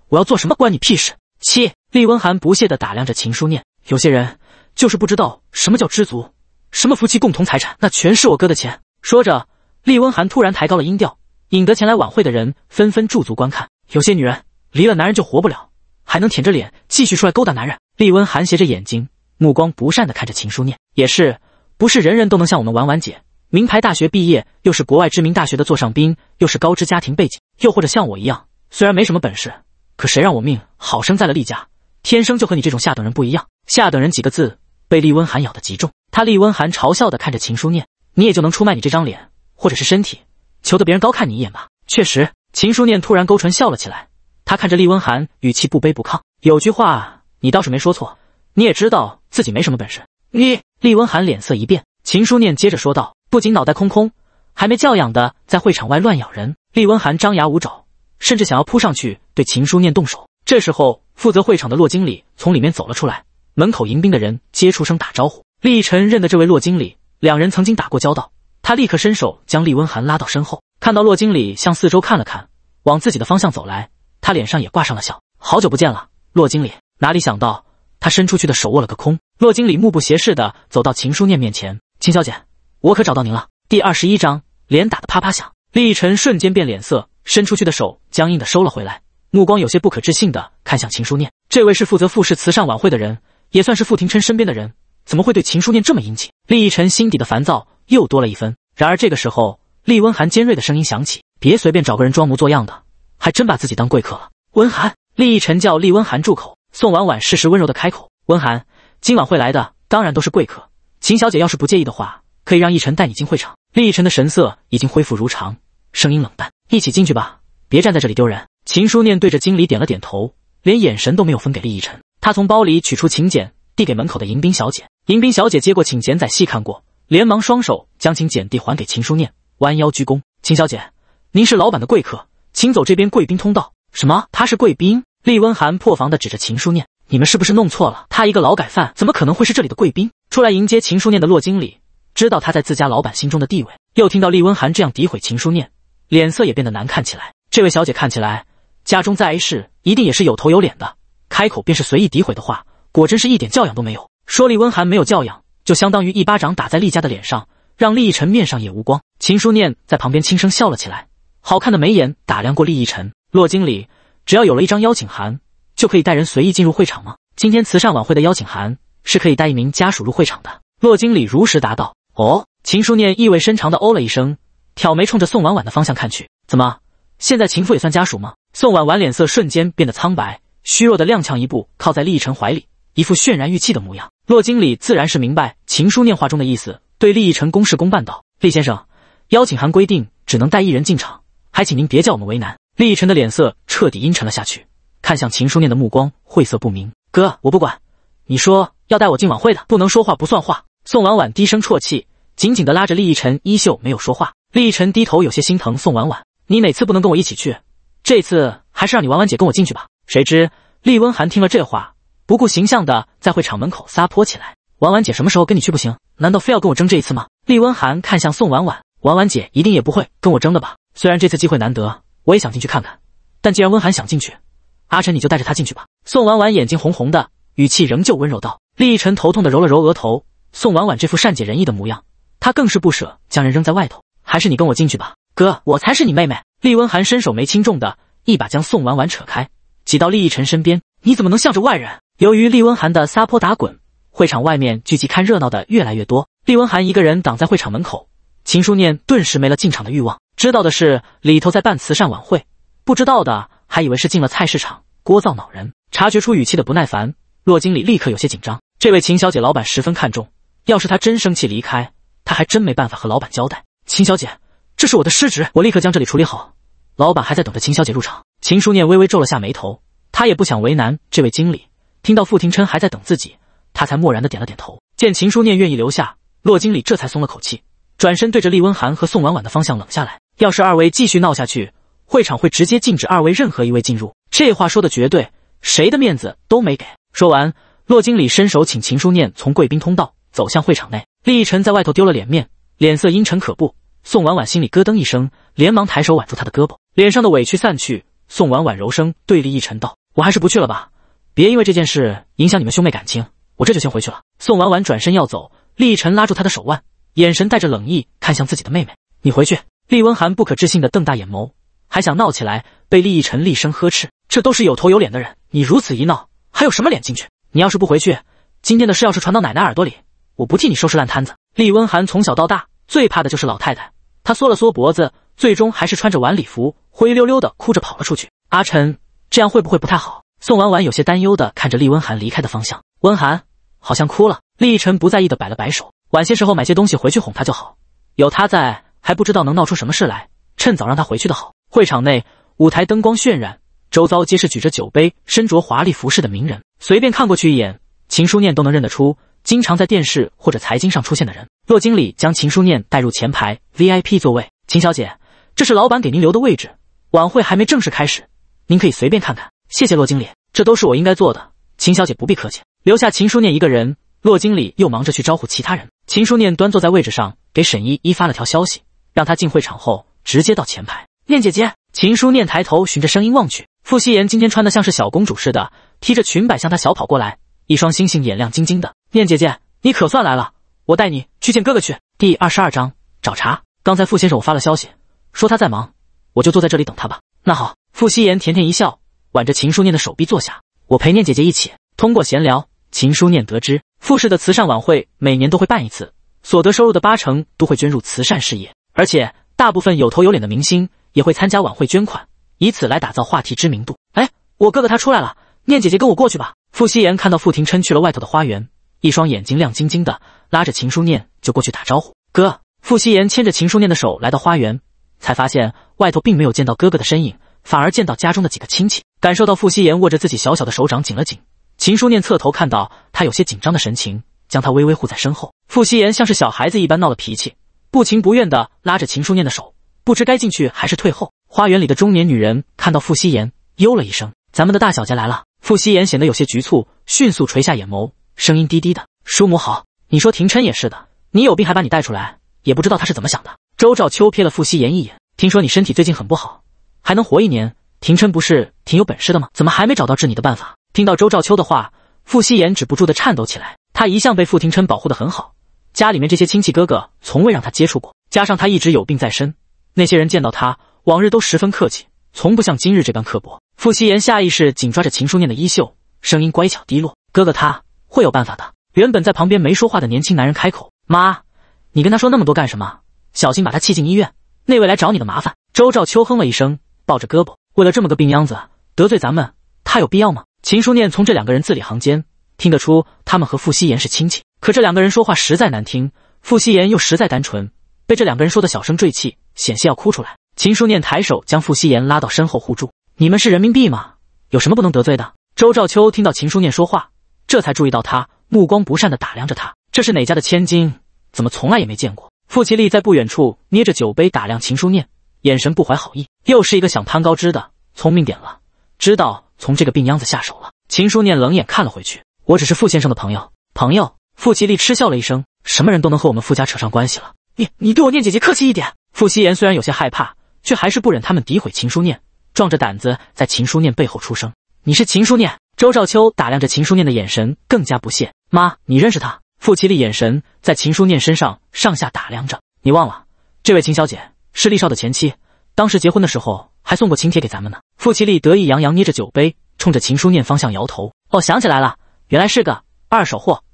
S1: 我要做什么关你屁事？七。厉温寒不屑地打量着秦书念，有些人就是不知道什么叫知足，什么夫妻共同财产，那全是我哥的钱。说着，厉温寒突然抬高了音调，引得前来晚会的人纷纷驻足观看。有些女人离了男人就活不了，还能舔着脸继续出来勾搭男人。厉温寒斜着眼睛。目光不善的看着秦书念，也是不是人人都能像我们婉婉姐，名牌大学毕业，又是国外知名大学的座上宾，又是高知家庭背景，又或者像我一样，虽然没什么本事，可谁让我命好，生在了厉家，天生就和你这种下等人不一样。下等人几个字被厉温寒咬得极重，他厉温寒嘲笑的看着秦书念，你也就能出卖你这张脸，或者是身体，求得别人高看你一眼吧。确实，秦书念突然勾唇笑了起来，他看着厉温寒，语气不卑不亢，有句话你倒是没说错。你也知道自己没什么本事，你。厉温寒脸色一变，秦书念接着说道：“不仅脑袋空空，还没教养的，在会场外乱咬人。”厉温寒张牙舞爪，甚至想要扑上去对秦书念动手。这时候，负责会场的洛经理从里面走了出来，门口迎宾的人皆出声打招呼。厉毅晨认得这位洛经理，两人曾经打过交道，他立刻伸手将厉温寒拉到身后。看到洛经理向四周看了看，往自己的方向走来，他脸上也挂上了笑：“好久不见了，洛经理。”哪里想到。他伸出去的手握了个空，洛经理目不斜视的走到秦书念面前：“秦小姐，我可找到您了。”第二十一章，脸打得啪啪响。厉毅晨瞬间变脸色，伸出去的手僵硬的收了回来，目光有些不可置信的看向秦书念。这位是负责富士慈善晚会的人，也算是傅廷琛身边的人，怎么会对秦书念这么殷勤？厉毅晨心底的烦躁又多了一分。然而这个时候，厉温寒尖锐的声音响起：“别随便找个人装模作样的，还真把自己当贵客了。”温寒，厉毅晨叫厉温寒住口。宋婉婉适时温柔的开口：“温寒今晚会来的，当然都是贵客。秦小姐要是不介意的话，可以让奕晨带你进会场。”厉奕晨的神色已经恢复如常，声音冷淡：“一起进去吧，别站在这里丢人。”秦书念对着经理点了点头，连眼神都没有分给厉奕晨。他从包里取出请柬，递给门口的迎宾小姐。迎宾小姐接过请柬仔细看过，连忙双手将请柬递还给秦书念，弯腰鞠躬：“秦小姐，您是老板的贵客，请走这边贵宾通道。”什么？他是贵宾？厉温寒破防的指着秦书念：“你们是不是弄错了？他一个劳改犯，怎么可能会是这里的贵宾？”出来迎接秦书念的洛经理知道他在自家老板心中的地位，又听到厉温寒这样诋毁秦书念，脸色也变得难看起来。这位小姐看起来家中在 A 市一定也是有头有脸的，开口便是随意诋毁的话，果真是一点教养都没有。说厉温寒没有教养，就相当于一巴掌打在厉家的脸上，让厉逸晨面上也无光。秦书念在旁边轻声笑了起来，好看的眉眼打量过厉逸晨，洛经理。只要有了一张邀请函，就可以带人随意进入会场吗？今天慈善晚会的邀请函是可以带一名家属入会场的。洛经理如实答道。哦，秦书念意味深长的哦了一声，挑眉冲着宋婉婉的方向看去。怎么，现在情妇也算家属吗？宋婉婉脸色瞬间变得苍白，虚弱的踉跄一步，靠在厉逸晨怀里，一副泫然欲泣的模样。洛经理自然是明白秦书念话中的意思，对厉逸晨公事公办道：“厉先生，邀请函规定只能带一人进场，还请您别叫我们为难。”厉毅晨的脸色彻底阴沉了下去，看向秦书念的目光晦涩不明。哥，我不管，你说要带我进晚会的，不能说话不算话。宋婉婉低声啜泣，紧紧地拉着厉毅晨衣袖，没有说话。厉毅晨低头，有些心疼宋婉婉：“你每次不能跟我一起去，这次还是让你婉婉姐跟我进去吧。”谁知厉温寒听了这话，不顾形象的在会场门口撒泼起来：“婉婉姐什么时候跟你去不行？难道非要跟我争这一次吗？”厉温寒看向宋婉婉：“婉婉姐一定也不会跟我争的吧？虽然这次机会难得。”我也想进去看看，但既然温寒想进去，阿晨你就带着他进去吧。宋婉婉眼睛红红的，语气仍旧温柔道：“厉逸晨头痛的揉了揉额头，宋婉婉这副善解人意的模样，他更是不舍将人扔在外头。还是你跟我进去吧，哥，我才是你妹妹。”厉温寒伸手没轻重的一把将宋婉婉扯开，挤到厉逸晨身边：“你怎么能向着外人？”由于厉温寒的撒泼打滚，会场外面聚集看热闹的越来越多。厉温寒一个人挡在会场门口，秦书念顿时没了进场的欲望。知道的是里头在办慈善晚会，不知道的还以为是进了菜市场，聒噪恼人。察觉出语气的不耐烦，洛经理立刻有些紧张。这位秦小姐，老板十分看重，要是她真生气离开，她还真没办法和老板交代。秦小姐，这是我的失职，我立刻将这里处理好。老板还在等着秦小姐入场。秦书念微微皱了下眉头，他也不想为难这位经理。听到傅廷琛还在等自己，他才漠然的点了点头。见秦书念愿意留下，洛经理这才松了口气，转身对着厉温寒和宋婉婉的方向冷下来。要是二位继续闹下去，会场会直接禁止二位任何一位进入。这话说的绝对，谁的面子都没给。说完，洛经理伸手请秦书念从贵宾通道走向会场内。厉毅晨在外头丢了脸面，脸色阴沉可怖。宋婉婉心里咯噔一声，连忙抬手挽住他的胳膊，脸上的委屈散去。宋婉婉柔声对厉毅晨道：“我还是不去了吧，别因为这件事影响你们兄妹感情，我这就先回去了。”宋婉婉转身要走，厉毅晨拉住她的手腕，眼神带着冷意看向自己的妹妹：“你回去。”厉温寒不可置信的瞪大眼眸，还想闹起来，被厉逸晨厉声呵斥：“这都是有头有脸的人，你如此一闹，还有什么脸进去？你要是不回去，今天的事要是传到奶奶耳朵里，我不替你收拾烂摊子。”厉温寒从小到大最怕的就是老太太，他缩了缩脖子，最终还是穿着晚礼服，灰溜溜的哭着跑了出去。阿晨，这样会不会不太好？宋婉婉有些担忧的看着厉温寒离开的方向。温寒好像哭了。厉逸晨不在意的摆了摆手，晚些时候买些东西回去哄她就好。有她在。还不知道能闹出什么事来，趁早让他回去的好。会场内，舞台灯光渲染，周遭皆是举着酒杯、身着华丽服饰的名人。随便看过去一眼，秦书念都能认得出，经常在电视或者财经上出现的人。骆经理将秦书念带入前排 VIP 座位。秦小姐，这是老板给您留的位置。晚会还没正式开始，您可以随便看看。谢谢骆经理，这都是我应该做的。秦小姐不必客气。留下秦书念一个人，骆经理又忙着去招呼其他人。秦书念端坐在位置上，给沈依依发了条消息。让他进会场后直接到前排。念姐姐，秦书念抬头循着声音望去，傅西言今天穿的像是小公主似的，提着裙摆向她小跑过来，一双星星眼亮晶晶的。念姐姐，你可算来了，我带你去见哥哥去。第二十二章找茬。刚才傅先生我发了消息，说他在忙，我就坐在这里等他吧。那好，傅西言甜甜一笑，挽着秦书念的手臂坐下。我陪念姐姐一起。通过闲聊，秦书念得知，傅氏的慈善晚会每年都会办一次，所得收入的八成都会捐入慈善事业。而且，大部分有头有脸的明星也会参加晚会捐款，以此来打造话题知名度。哎，我哥哥他出来了，念姐姐跟我过去吧。傅西言看到傅廷琛去了外头的花园，一双眼睛亮晶晶的，拉着秦书念就过去打招呼。哥，傅西言牵着秦书念的手来到花园，才发现外头并没有见到哥哥的身影，反而见到家中的几个亲戚。感受到傅西言握着自己小小的手掌紧了紧，秦书念侧头看到他有些紧张的神情，将他微微护在身后。傅西言像是小孩子一般闹了脾气。不情不愿的拉着秦书念的手，不知该进去还是退后。花园里的中年女人看到傅西言，哟了一声：“咱们的大小姐来了。”傅西言显得有些局促，迅速垂下眼眸，声音低低的：“叔母好。”你说廷琛也是的，你有病还把你带出来，也不知道他是怎么想的。周兆秋瞥了傅西言一眼，听说你身体最近很不好，还能活一年。廷琛不是挺有本事的吗？怎么还没找到治你的办法？听到周兆秋的话，傅西言止不住的颤抖起来。他一向被傅廷琛保护的很好。家里面这些亲戚哥哥从未让他接触过，加上他一直有病在身，那些人见到他往日都十分客气，从不像今日这般刻薄。傅西言下意识紧抓着秦书念的衣袖，声音乖巧低落：“哥哥，他会有办法的。”原本在旁边没说话的年轻男人开口：“妈，你跟他说那么多干什么？小心把他气进医院，那位来找你的麻烦。”周兆秋哼了一声，抱着胳膊：“为了这么个病秧子得罪咱们，他有必要吗？”秦书念从这两个人字里行间听得出，他们和傅西言是亲戚。可这两个人说话实在难听，傅西言又实在单纯，被这两个人说的小声坠气，险些要哭出来。秦书念抬手将傅西言拉到身后护住。你们是人民币吗？有什么不能得罪的？周兆秋听到秦书念说话，这才注意到他，目光不善地打量着他。这是哪家的千金？怎么从来也没见过？傅其利在不远处捏着酒杯打量秦书念，眼神不怀好意。又是一个想攀高枝的，聪明点了，知道从这个病秧子下手了。秦书念冷眼看了回去，我只是傅先生的朋友，朋友。傅其利嗤笑了一声：“什么人都能和我们傅家扯上关系了？你你对我念姐姐客气一点。”傅西言虽然有些害怕，却还是不忍他们诋毁秦书念，壮着胆子在秦书念背后出声：“你是秦书念？”周兆秋打量着秦书念的眼神更加不屑：“妈，你认识他？”傅其利眼神在秦书念身上上下打量着：“你忘了，这位秦小姐是厉少的前妻，当时结婚的时候还送过请帖给咱们呢。”傅其利得意洋洋捏着酒杯，冲着秦书念方向摇头：“哦，想起来了，原来是个二手货。”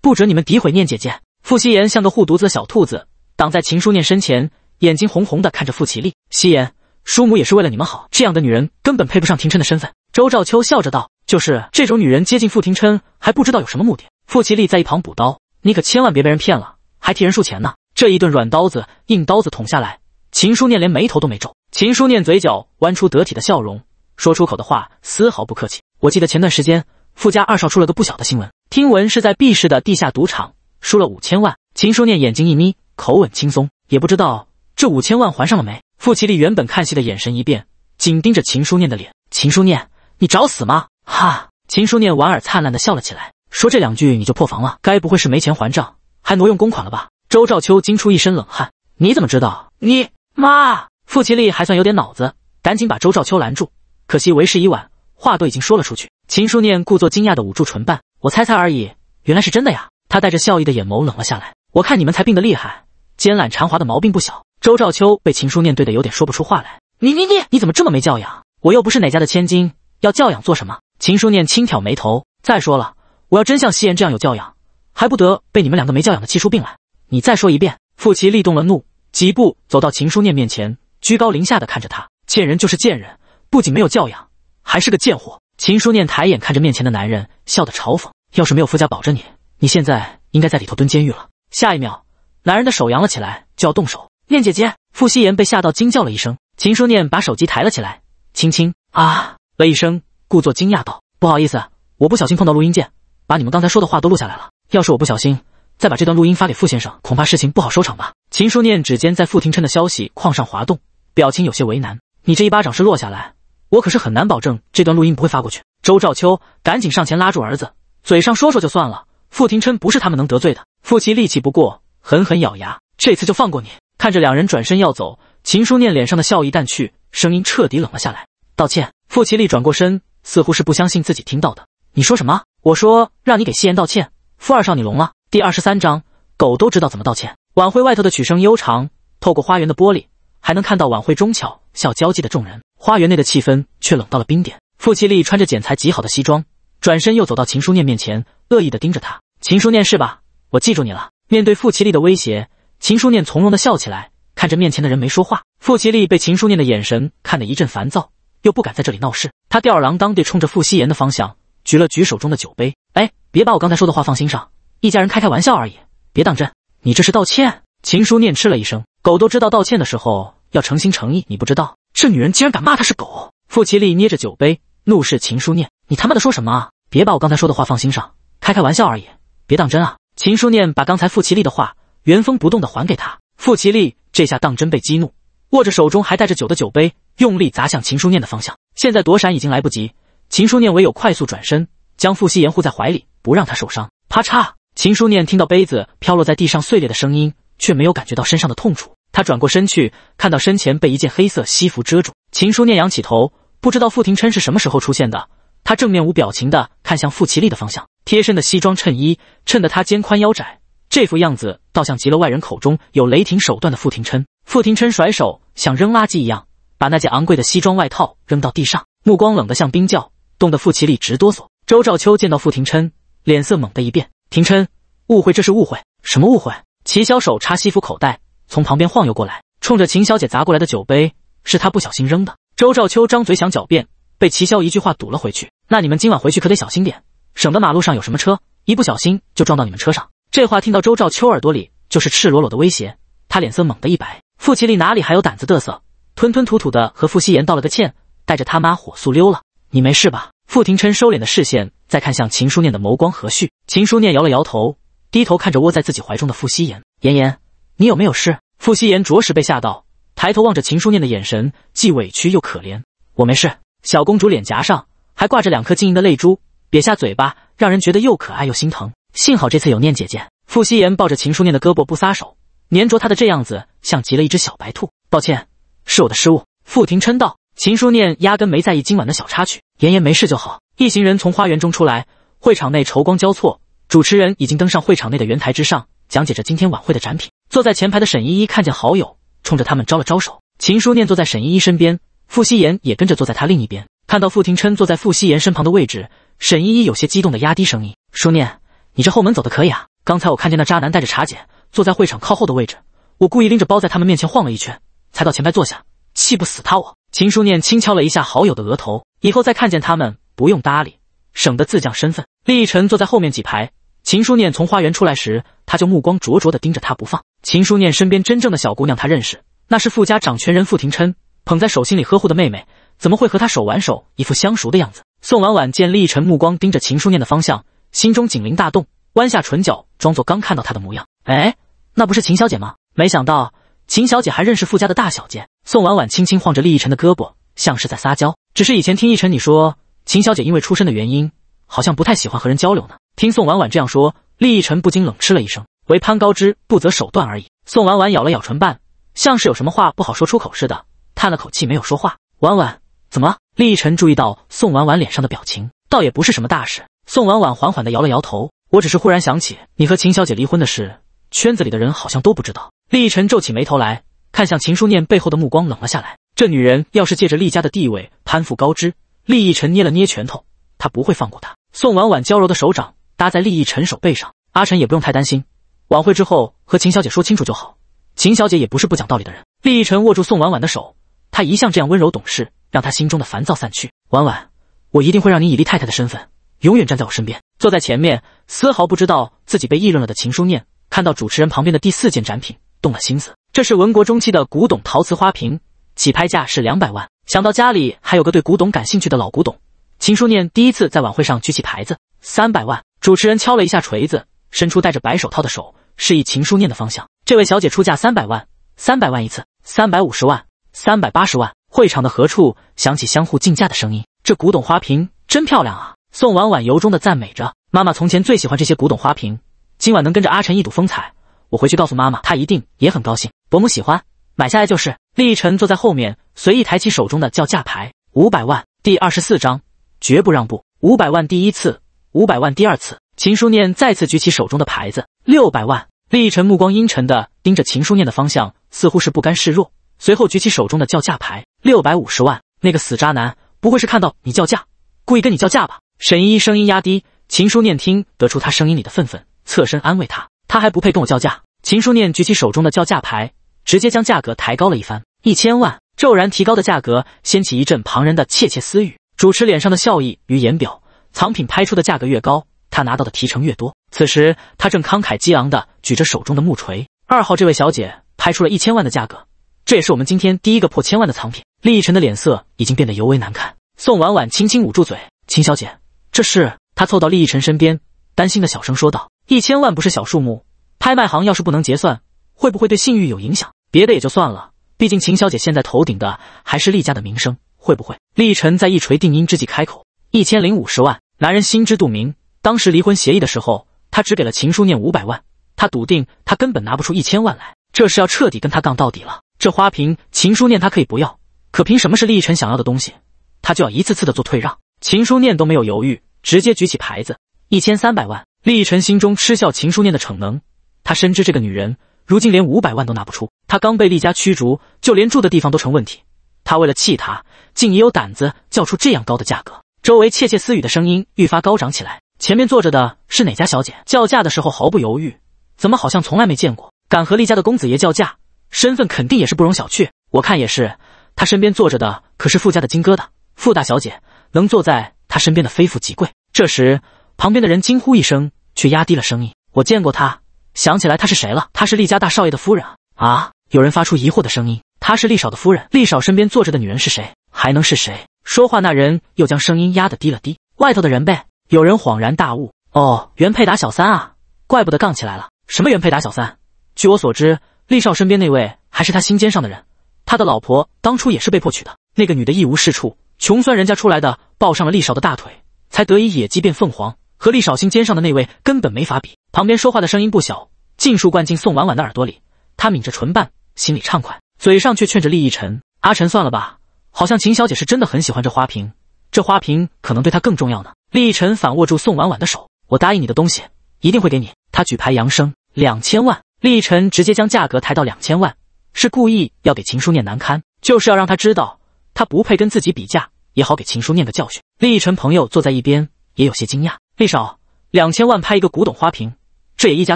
S1: 不准你们诋毁念姐姐！傅西言像个护犊子的小兔子，挡在秦书念身前，眼睛红红的看着傅奇力。夕言，叔母也是为了你们好，这样的女人根本配不上廷琛的身份。周兆秋笑着道：“就是这种女人接近傅廷琛，还不知道有什么目的。”傅奇力在一旁补刀：“你可千万别被人骗了，还替人数钱呢。”这一顿软刀子、硬刀子捅下来，秦书念连眉头都没皱。秦书念嘴角弯出得体的笑容，说出口的话丝毫不客气：“我记得前段时间，傅家二少出了个不小的新闻。”听闻是在 B 市的地下赌场输了五千万，秦书念眼睛一眯，口吻轻松，也不知道这五千万还上了没。傅其利原本看戏的眼神一变，紧盯着秦书念的脸。秦书念，你找死吗？哈！秦书念莞尔灿烂的笑了起来，说这两句你就破防了，该不会是没钱还账，还挪用公款了吧？周兆秋惊出一身冷汗，你怎么知道？你妈！傅其利还算有点脑子，赶紧把周兆秋拦住，可惜为时已晚，话都已经说了出去。秦书念故作惊讶的捂住唇瓣。我猜猜而已，原来是真的呀！他带着笑意的眼眸冷了下来。我看你们才病得厉害，奸懒馋华的毛病不小。周兆秋被秦书念怼得有点说不出话来。你你你，你怎么这么没教养？我又不是哪家的千金，要教养做什么？秦书念轻挑眉头。再说了，我要真像夕颜这样有教养，还不得被你们两个没教养的气出病来？你再说一遍！傅奇立动了怒，几步走到秦书念面前，居高临下的看着他。贱人就是贱人，不仅没有教养，还是个贱货。秦书念抬眼看着面前的男人，笑得嘲讽：“要是没有傅家保着你，你现在应该在里头蹲监狱了。”下一秒，男人的手扬了起来，就要动手。念姐姐，傅西言被吓到，惊叫了一声。秦书念把手机抬了起来，轻轻啊了一声，故作惊讶道：“不好意思，我不小心碰到录音键，把你们刚才说的话都录下来了。要是我不小心再把这段录音发给傅先生，恐怕事情不好收场吧？”秦书念指尖在傅廷琛的消息框上滑动，表情有些为难：“你这一巴掌是落下来？”我可是很难保证这段录音不会发过去。周兆秋赶紧上前拉住儿子，嘴上说说就算了。傅廷琛不是他们能得罪的。傅其力气不过，狠狠咬牙，这次就放过你。看着两人转身要走，秦书念脸上的笑意淡去，声音彻底冷了下来：“道歉。”傅其力转过身，似乎是不相信自己听到的：“你说什么？我说让你给夕颜道歉。傅二少，你聋了？”第二十三章，狗都知道怎么道歉。晚会外头的曲声悠长，透过花园的玻璃。还能看到晚会中巧笑交际的众人，花园内的气氛却冷到了冰点。傅其利穿着剪裁极好的西装，转身又走到秦书念面前，恶意的盯着他。秦书念是吧？我记住你了。面对傅其利的威胁，秦书念从容的笑起来，看着面前的人没说话。傅其利被秦书念的眼神看得一阵烦躁，又不敢在这里闹事。他吊儿郎当地冲着傅希言的方向举了举手中的酒杯，哎，别把我刚才说的话放心上，一家人开开玩笑而已，别当真。你这是道歉？秦书念嗤了一声：“狗都知道道歉的时候要诚心诚意，你不知道？这女人竟然敢骂他是狗！”傅其利捏着酒杯，怒视秦书念：“你他妈的说什么？别把我刚才说的话放心上，开开玩笑而已，别当真啊！”秦书念把刚才傅其利的话原封不动的还给他。傅其利这下当真被激怒，握着手中还带着酒的酒杯，用力砸向秦书念的方向。现在躲闪已经来不及，秦书念唯有快速转身，将傅西言护在怀里，不让他受伤。啪嚓！秦书念听到杯子飘落在地上碎裂的声音。却没有感觉到身上的痛楚。他转过身去，看到身前被一件黑色西服遮住。秦书念仰起头，不知道傅廷琛是什么时候出现的。他正面无表情的看向傅奇利的方向，贴身的西装衬衣衬得他肩宽腰窄，这副样子倒像极了外人口中有雷霆手段的傅廷琛。傅廷琛甩手像扔垃圾一样，把那件昂贵的西装外套扔到地上，目光冷得像冰窖，冻得傅奇利直哆嗦。周兆秋见到傅廷琛，脸色猛地一变：“廷琛，误会，这是误会，什么误会？”齐潇手插西服口袋，从旁边晃悠过来，冲着秦小姐砸过来的酒杯，是他不小心扔的。周兆秋张嘴想狡辩，被齐萧一句话堵了回去。那你们今晚回去可得小心点，省得马路上有什么车，一不小心就撞到你们车上。这话听到周兆秋耳朵里，就是赤裸裸的威胁。他脸色猛地一白。傅其利哪里还有胆子嘚瑟，吞吞吐吐的和傅希言道了个歉，带着他妈火速溜了。你没事吧？傅廷琛收敛的视线再看向秦书念的眸光和煦。秦书念摇了摇头。低头看着窝在自己怀中的傅西言，妍妍，你有没有事？傅西言着实被吓到，抬头望着秦书念的眼神，既委屈又可怜。我没事。小公主脸颊上还挂着两颗晶莹的泪珠，瘪下嘴巴，让人觉得又可爱又心疼。幸好这次有念姐姐。傅西言抱着秦书念的胳膊不撒手，粘着她的这样子，像极了一只小白兔。抱歉，是我的失误。傅廷琛道。秦书念压根没在意今晚的小插曲，妍妍没事就好。一行人从花园中出来，会场内愁光交错。主持人已经登上会场内的圆台之上，讲解着今天晚会的展品。坐在前排的沈依依看见好友，冲着他们招了招手。秦书念坐在沈依依身边，傅希言也跟着坐在他另一边。看到傅廷琛坐在傅希言身旁的位置，沈依依有些激动的压低声音：“书念，你这后门走的可以啊！刚才我看见那渣男带着茶姐坐在会场靠后的位置，我故意拎着包在他们面前晃了一圈，才到前排坐下，气不死他我。”秦书念轻敲了一下好友的额头，以后再看见他们不用搭理，省得自降身份。厉逸晨坐在后面几排。秦书念从花园出来时，他就目光灼灼地盯着她不放。秦书念身边真正的小姑娘，她认识，那是富家掌权人傅廷琛捧在手心里呵护的妹妹，怎么会和他手挽手，一副相熟的样子？宋婉婉见厉毅晨目光盯着秦书念的方向，心中警铃大动，弯下唇角，装作刚看到他的模样。哎，那不是秦小姐吗？没想到秦小姐还认识傅家的大小姐。宋婉婉轻轻晃着厉毅晨的胳膊，像是在撒娇。只是以前听毅晨你说，秦小姐因为出身的原因。好像不太喜欢和人交流呢。听宋婉婉这样说，厉逸晨不禁冷嗤了一声：“为攀高枝不择手段而已。”宋婉婉咬了咬唇瓣，像是有什么话不好说出口似的，叹了口气，没有说话。婉婉怎么了？厉逸晨注意到宋婉婉脸上的表情，倒也不是什么大事。宋婉婉缓缓的摇了摇头：“我只是忽然想起你和秦小姐离婚的事，圈子里的人好像都不知道。”厉逸晨皱起眉头来，看向秦书念背后的目光冷了下来。这女人要是借着厉家的地位攀附高枝，厉逸晨捏了捏拳头，他不会放过她。宋婉婉娇柔的手掌搭在厉毅辰手背上，阿辰也不用太担心，晚会之后和秦小姐说清楚就好。秦小姐也不是不讲道理的人。厉毅晨握住宋婉婉的手，他一向这样温柔懂事，让她心中的烦躁散去。婉婉，我一定会让你以厉太太的身份永远站在我身边。坐在前面，丝毫不知道自己被议论了的秦书念，看到主持人旁边的第四件展品，动了心思。这是文国中期的古董陶瓷花瓶，起拍价是两百万。想到家里还有个对古董感兴趣的老古董。秦书念第一次在晚会上举起牌子，三百万。主持人敲了一下锤子，伸出戴着白手套的手，示意秦书念的方向。这位小姐出价三百万，三百万一次，三百五十万，三百八十万。会场的何处响起相互竞价的声音。这古董花瓶真漂亮啊！宋婉婉由衷的赞美着。妈妈从前最喜欢这些古董花瓶，今晚能跟着阿晨一睹风采，我回去告诉妈妈，她一定也很高兴。伯母喜欢，买下来就是。厉毅晨坐在后面，随意抬起手中的叫价牌，五百万。第二十四章。绝不让步，五百万第一次，五百万第二次。秦书念再次举起手中的牌子，六百万。厉晨目光阴沉的盯着秦书念的方向，似乎是不甘示弱，随后举起手中的叫价牌，六百五十万。那个死渣男，不会是看到你叫价，故意跟你叫价吧？沈依依声音压低，秦书念听得出他声音里的愤愤，侧身安慰他，他还不配跟我叫价。秦书念举起手中的叫价牌，直接将价格抬高了一番，一千万。骤然提高的价格，掀起一阵旁人的窃窃私语。主持脸上的笑意与言表，藏品拍出的价格越高，他拿到的提成越多。此时，他正慷慨激昂地举着手中的木锤。二号这位小姐拍出了一千万的价格，这也是我们今天第一个破千万的藏品。厉逸晨的脸色已经变得尤为难看。宋婉婉轻轻捂住嘴，秦小姐，这是她凑到厉逸晨身边，担心的小声说道：“一千万不是小数目，拍卖行要是不能结算，会不会对信誉有影响？别的也就算了，毕竟秦小姐现在头顶的还是厉家的名声。”会不会？厉毅晨在一锤定音之际开口，一千零五十万。男人心知肚明，当时离婚协议的时候，他只给了秦书念五百万，他笃定他根本拿不出一千万来，这是要彻底跟他杠到底了。这花瓶秦书念他可以不要，可凭什么是厉毅晨想要的东西，他就要一次次的做退让？秦书念都没有犹豫，直接举起牌子，一千三百万。厉毅晨心中嗤笑秦书念的逞能，他深知这个女人如今连五百万都拿不出，他刚被厉家驱逐，就连住的地方都成问题，他为了气他。竟也有胆子叫出这样高的价格，周围窃窃私语的声音愈发高涨起来。前面坐着的是哪家小姐？叫价的时候毫不犹豫，怎么好像从来没见过？敢和厉家的公子爷叫价，身份肯定也是不容小觑。我看也是，他身边坐着的可是傅家的金疙瘩，傅大小姐能坐在他身边的，非富即贵。这时，旁边的人惊呼一声，却压低了声音：“我见过他，想起来他是谁了？他是厉家大少爷的夫人啊！”啊！有人发出疑惑的声音：“他是厉少的夫人，厉少身边坐着的女人是谁？”还能是谁？说话那人又将声音压得低了低，外头的人呗。有人恍然大悟：“哦，原配打小三啊，怪不得杠起来了。”什么原配打小三？据我所知，厉少身边那位还是他心尖上的人。他的老婆当初也是被迫娶的，那个女的一无是处，穷酸人家出来的，抱上了厉少的大腿，才得以野鸡变凤凰，和厉少心尖上的那位根本没法比。旁边说话的声音不小，尽数灌进宋婉婉的耳朵里。她抿着唇瓣，心里畅快，嘴上却劝着厉逸晨：“阿晨，算了吧。”好像秦小姐是真的很喜欢这花瓶，这花瓶可能对她更重要呢。厉毅晨反握住宋婉婉的手，我答应你的东西一定会给你。他举牌扬声，两千万。厉毅晨直接将价格抬到两千万，是故意要给秦书念难堪，就是要让他知道他不配跟自己比价，也好给秦书念个教训。厉毅晨朋友坐在一边也有些惊讶，厉少两千万拍一个古董花瓶，这也溢价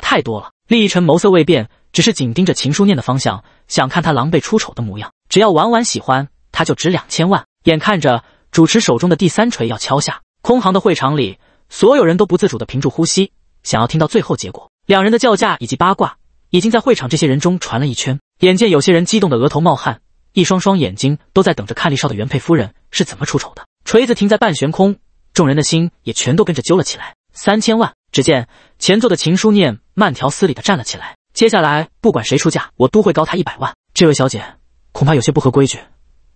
S1: 太多了。厉毅晨眸色未变，只是紧盯着秦书念的方向，想看他狼狈出丑的模样。只要婉婉喜欢。他就值两千万。眼看着主持手中的第三锤要敲下，空行的会场里所有人都不自主地屏住呼吸，想要听到最后结果。两人的叫价以及八卦已经在会场这些人中传了一圈。眼见有些人激动的额头冒汗，一双双眼睛都在等着看厉少的原配夫人是怎么出丑的。锤子停在半悬空，众人的心也全都跟着揪了起来。三千万！只见前座的秦书念慢条斯理地站了起来：“接下来不管谁出价，我都会高他一百万。”这位小姐恐怕有些不合规矩。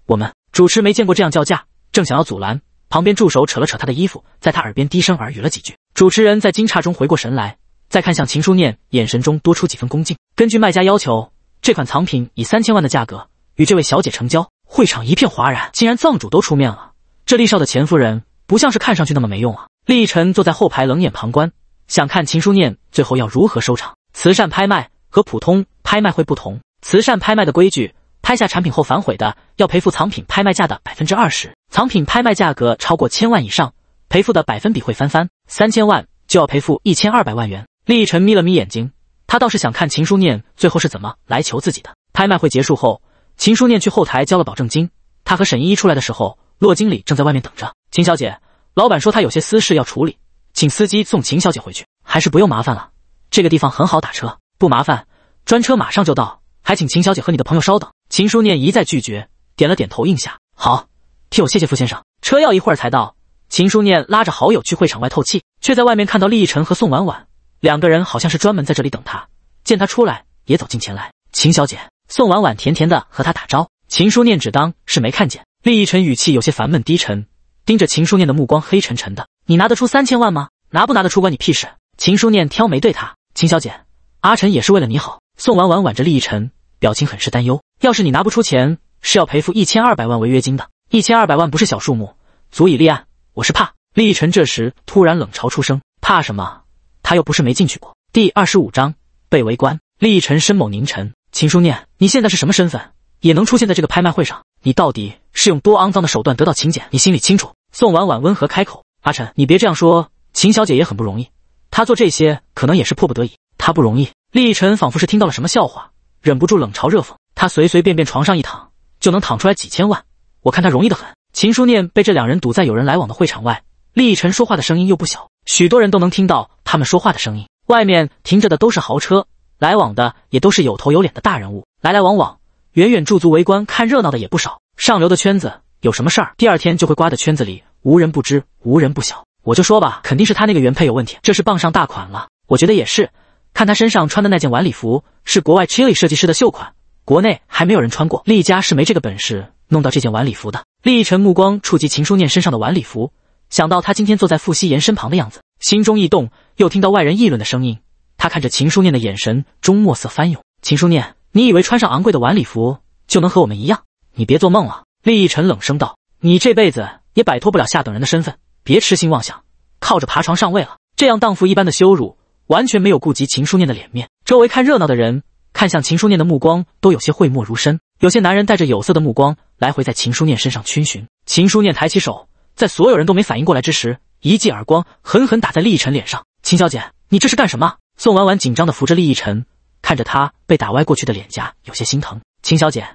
S1: 我们主持没见过这样叫价，正想要阻拦，旁边助手扯了扯他的衣服，在他耳边低声耳语了几句。主持人在惊诧中回过神来，再看向秦书念，眼神中多出几分恭敬。根据卖家要求，这款藏品以三千万的价格与这位小姐成交。会场一片哗然，竟然藏主都出面了。这厉少的前夫人不像是看上去那么没用啊！厉晨坐在后排冷眼旁观，想看秦书念最后要如何收场。慈善拍卖和普通拍卖会不同，慈善拍卖的规矩。拍下产品后反悔的，要赔付藏品拍卖价的百分之二十。藏品拍卖价格超过千万以上，赔付的百分比会翻番，三千万就要赔付一千二百万元。厉毅晨眯了眯眼睛，他倒是想看秦书念最后是怎么来求自己的。拍卖会结束后，秦书念去后台交了保证金。他和沈依依出来的时候，洛经理正在外面等着。秦小姐，老板说他有些私事要处理，请司机送秦小姐回去，还是不用麻烦了，这个地方很好打车，不麻烦，专车马上就到，还请秦小姐和你的朋友稍等。秦书念一再拒绝，点了点头应下，好，替我谢谢傅先生。车要一会儿才到，秦书念拉着好友去会场外透气，却在外面看到厉逸晨和宋婉婉两个人，好像是专门在这里等他。见他出来，也走近前来。秦小姐，宋婉婉甜甜的和他打招呼。秦书念只当是没看见。厉逸晨语气有些烦闷低沉，盯着秦书念的目光黑沉沉的。你拿得出三千万吗？拿不拿得出关你屁事？秦书念挑眉对他，秦小姐，阿晨也是为了你好。宋婉婉挽着厉逸晨，表情很是担忧。要是你拿不出钱，是要赔付一千二百万违约金的。一千二百万不是小数目，足以立案。我是怕。厉毅晨这时突然冷嘲出声：“怕什么？他又不是没进去过。”第二十五章被围观。厉毅晨、深某、凝晨、秦书念，你现在是什么身份，也能出现在这个拍卖会上？你到底是用多肮脏的手段得到请柬？你心里清楚。宋婉婉温和开口：“阿晨，你别这样说，秦小姐也很不容易，她做这些可能也是迫不得已。她不容易。”厉毅晨仿佛是听到了什么笑话，忍不住冷嘲热讽。他随随便便床上一躺就能躺出来几千万，我看他容易得很。秦书念被这两人堵在有人来往的会场外，厉毅晨说话的声音又不小，许多人都能听到他们说话的声音。外面停着的都是豪车，来往的也都是有头有脸的大人物，来来往往，远远驻足围观、看热闹的也不少。上流的圈子有什么事儿，第二天就会刮的圈子里无人不知、无人不晓。我就说吧，肯定是他那个原配有问题，这是傍上大款了。我觉得也是，看他身上穿的那件晚礼服是国外 c h i l i y 设计师的秀款。国内还没有人穿过，厉家是没这个本事弄到这件晚礼服的。厉逸辰目光触及秦书念身上的晚礼服，想到她今天坐在傅希言身旁的样子，心中一动。又听到外人议论的声音，他看着秦书念的眼神中墨色翻涌。秦书念，你以为穿上昂贵的晚礼服就能和我们一样？你别做梦了！厉逸辰冷声道：“你这辈子也摆脱不了下等人的身份，别痴心妄想，靠着爬床上位了。这样荡妇一般的羞辱，完全没有顾及秦书念的脸面。周围看热闹的人。”看向秦书念的目光都有些讳莫如深，有些男人带着有色的目光来回在秦书念身上逡巡。秦书念抬起手，在所有人都没反应过来之时，一记耳光狠狠打在厉毅晨脸上。秦小姐，你这是干什么？宋婉婉紧张地扶着厉毅晨，看着他被打歪过去的脸颊，有些心疼。秦小姐，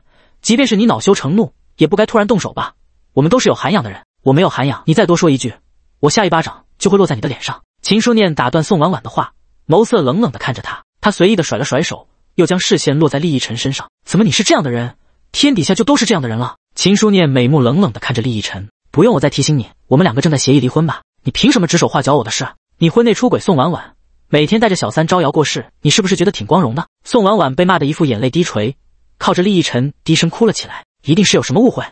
S1: 即便是你恼羞成怒，也不该突然动手吧？我们都是有涵养的人，我没有涵养，你再多说一句，我下一巴掌就会落在你的脸上。秦书念打断宋婉婉的话，眸色冷冷地看着他，他随意地甩了甩手。又将视线落在厉逸晨身上，怎么你是这样的人？天底下就都是这样的人了？秦书念美目冷冷的看着厉逸晨，不用我再提醒你，我们两个正在协议离婚吧？你凭什么指手画脚我的事？你婚内出轨宋婉婉，每天带着小三招摇过市，你是不是觉得挺光荣的？宋婉婉被骂得一副眼泪低垂，靠着厉逸晨低声哭了起来。一定是有什么误会，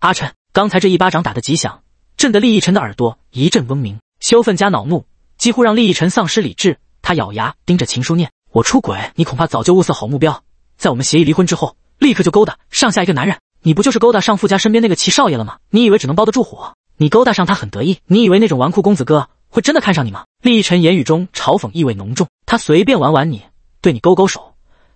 S1: 阿辰，刚才这一巴掌打得极响，震得厉逸晨的耳朵一阵嗡鸣，羞愤加恼怒，几乎让厉逸晨丧失理智。他咬牙盯着秦书念。我出轨，你恐怕早就物色好目标，在我们协议离婚之后，立刻就勾搭上下一个男人。你不就是勾搭上傅家身边那个齐少爷了吗？你以为只能包得住火？你勾搭上他很得意，你以为那种纨绔公子哥会真的看上你吗？厉毅晨言语中嘲讽意味浓重，他随便玩玩，你对你勾勾手，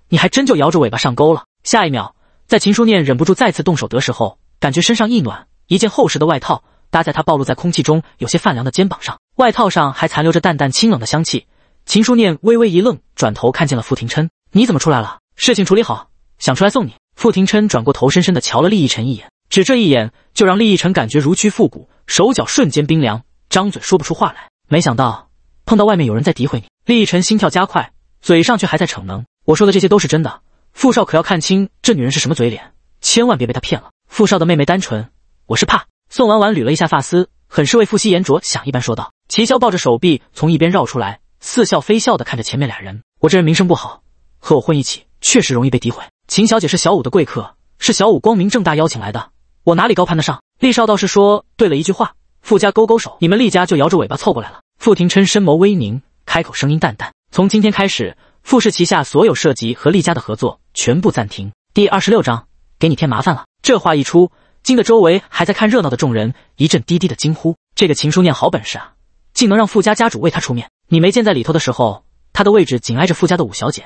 S1: 你还真就摇着尾巴上钩了。下一秒，在秦书念忍不住再次动手得时候，感觉身上一暖，一件厚实的外套搭在他暴露在空气中有些泛凉的肩膀上，外套上还残留着淡淡清冷的香气。秦书念微微一愣，转头看见了傅廷琛，你怎么出来了？事情处理好，想出来送你。傅廷琛转过头，深深的瞧了厉逸晨一眼，只这一眼，就让厉逸晨感觉如蛆附骨，手脚瞬间冰凉，张嘴说不出话来。没想到碰到外面有人在诋毁你，厉逸晨心跳加快，嘴上却还在逞能。我说的这些都是真的，傅少可要看清这女人是什么嘴脸，千万别被她骗了。傅少的妹妹单纯，我是怕。宋婉婉捋了一下发丝，很是为傅熙言着想一般说道。齐潇抱着手臂从一边绕出来。似笑非笑地看着前面俩人，我这人名声不好，和我混一起确实容易被诋毁。秦小姐是小五的贵客，是小五光明正大邀请来的，我哪里高攀得上？厉少倒是说对了一句话。傅家勾勾手，你们厉家就摇着尾巴凑过来了。傅廷琛深眸微凝，开口声音淡淡：“从今天开始，傅氏旗下所有涉及和厉家的合作全部暂停。”第二十六章，给你添麻烦了。这话一出，惊得周围还在看热闹的众人一阵低低的惊呼。这个秦书念好本事啊，竟能让傅家家主为他出面。你没见在里头的时候，她的位置紧挨着富家的五小姐，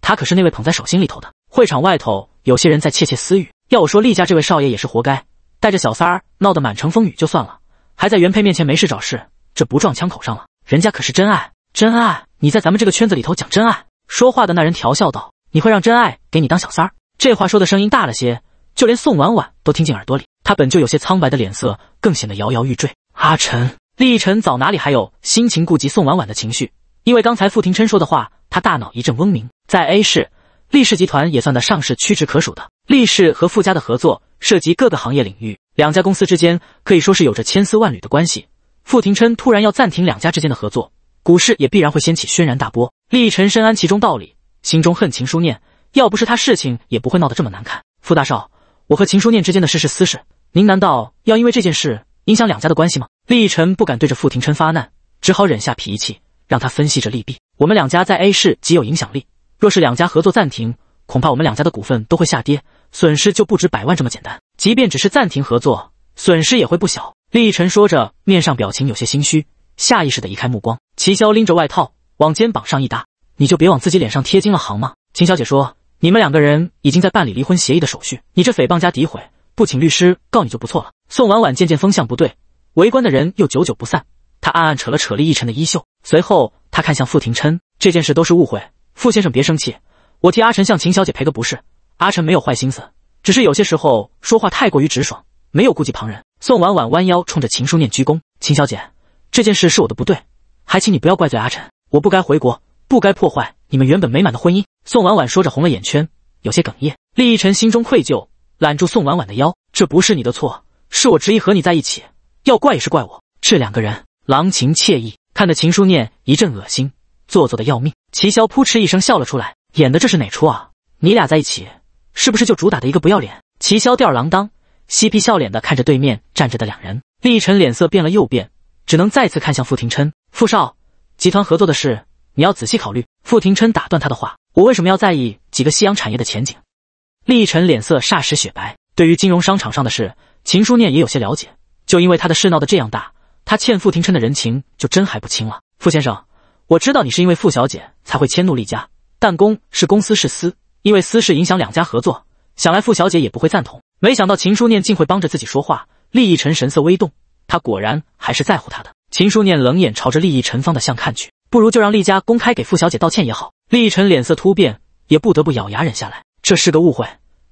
S1: 她可是那位捧在手心里头的。会场外头有些人在窃窃私语，要我说，厉家这位少爷也是活该，带着小三儿闹得满城风雨就算了，还在原配面前没事找事，这不撞枪口上了？人家可是真爱，真爱！你在咱们这个圈子里头讲真爱？说话的那人调笑道，你会让真爱给你当小三儿？这话说的声音大了些，就连宋婉婉都听进耳朵里，她本就有些苍白的脸色更显得摇摇欲坠。阿晨。厉毅晨早哪里还有心情顾及宋婉婉的情绪？因为刚才傅廷琛说的话，他大脑一阵嗡鸣。在 A 市，厉氏集团也算得上是屈指可数的。厉氏和傅家的合作涉及各个行业领域，两家公司之间可以说是有着千丝万缕的关系。傅廷琛突然要暂停两家之间的合作，股市也必然会掀起轩然大波。厉毅晨深谙其中道理，心中恨秦书念。要不是他，事情也不会闹得这么难看。傅大少，我和秦书念之间的事是私事，您难道要因为这件事？影响两家的关系吗？厉毅晨不敢对着傅廷琛发难，只好忍下脾气，让他分析着利弊。我们两家在 A 市极有影响力，若是两家合作暂停，恐怕我们两家的股份都会下跌，损失就不止百万这么简单。即便只是暂停合作，损失也会不小。厉毅晨说着，面上表情有些心虚，下意识的移开目光。齐潇拎着外套往肩膀上一搭，你就别往自己脸上贴金了，行吗？秦小姐说，你们两个人已经在办理离婚协议的手续，你这诽谤加诋毁，不请律师告你就不错了。宋婉婉渐渐风向不对，围观的人又久久不散。她暗暗扯了扯厉奕晨的衣袖，随后她看向傅廷琛：“这件事都是误会，傅先生别生气，我替阿晨向秦小姐赔个不是。阿晨没有坏心思，只是有些时候说话太过于直爽，没有顾及旁人。”宋婉婉弯腰冲着秦书念鞠躬：“秦小姐，这件事是我的不对，还请你不要怪罪阿晨。我不该回国，不该破坏你们原本美满的婚姻。”宋婉婉说着红了眼圈，有些哽咽。厉奕晨心中愧疚，揽住宋婉婉的腰：“这不是你的错。”是我执意和你在一起，要怪也是怪我。这两个人郎情妾意，看得秦书念一阵恶心，做作的要命。齐萧扑哧一声笑了出来，演的这是哪出啊？你俩在一起，是不是就主打的一个不要脸？齐萧吊儿郎当，嬉皮笑脸的看着对面站着的两人。厉晨脸色变了又变，只能再次看向傅廷琛。傅少，集团合作的事，你要仔细考虑。傅廷琛打断他的话，我为什么要在意几个夕阳产业的前景？厉晨脸色霎时雪白，对于金融商场上的事。秦书念也有些了解，就因为他的事闹得这样大，他欠傅廷琛的人情就真还不清了。傅先生，我知道你是因为傅小姐才会迁怒厉家，但公是公私是私，因为私事影响两家合作，想来傅小姐也不会赞同。没想到秦书念竟会帮着自己说话。厉逸尘神色微动，他果然还是在乎他的。秦书念冷眼朝着厉逸尘方的向看去，不如就让厉家公开给傅小姐道歉也好。厉逸尘脸色突变，也不得不咬牙忍下来。这是个误会，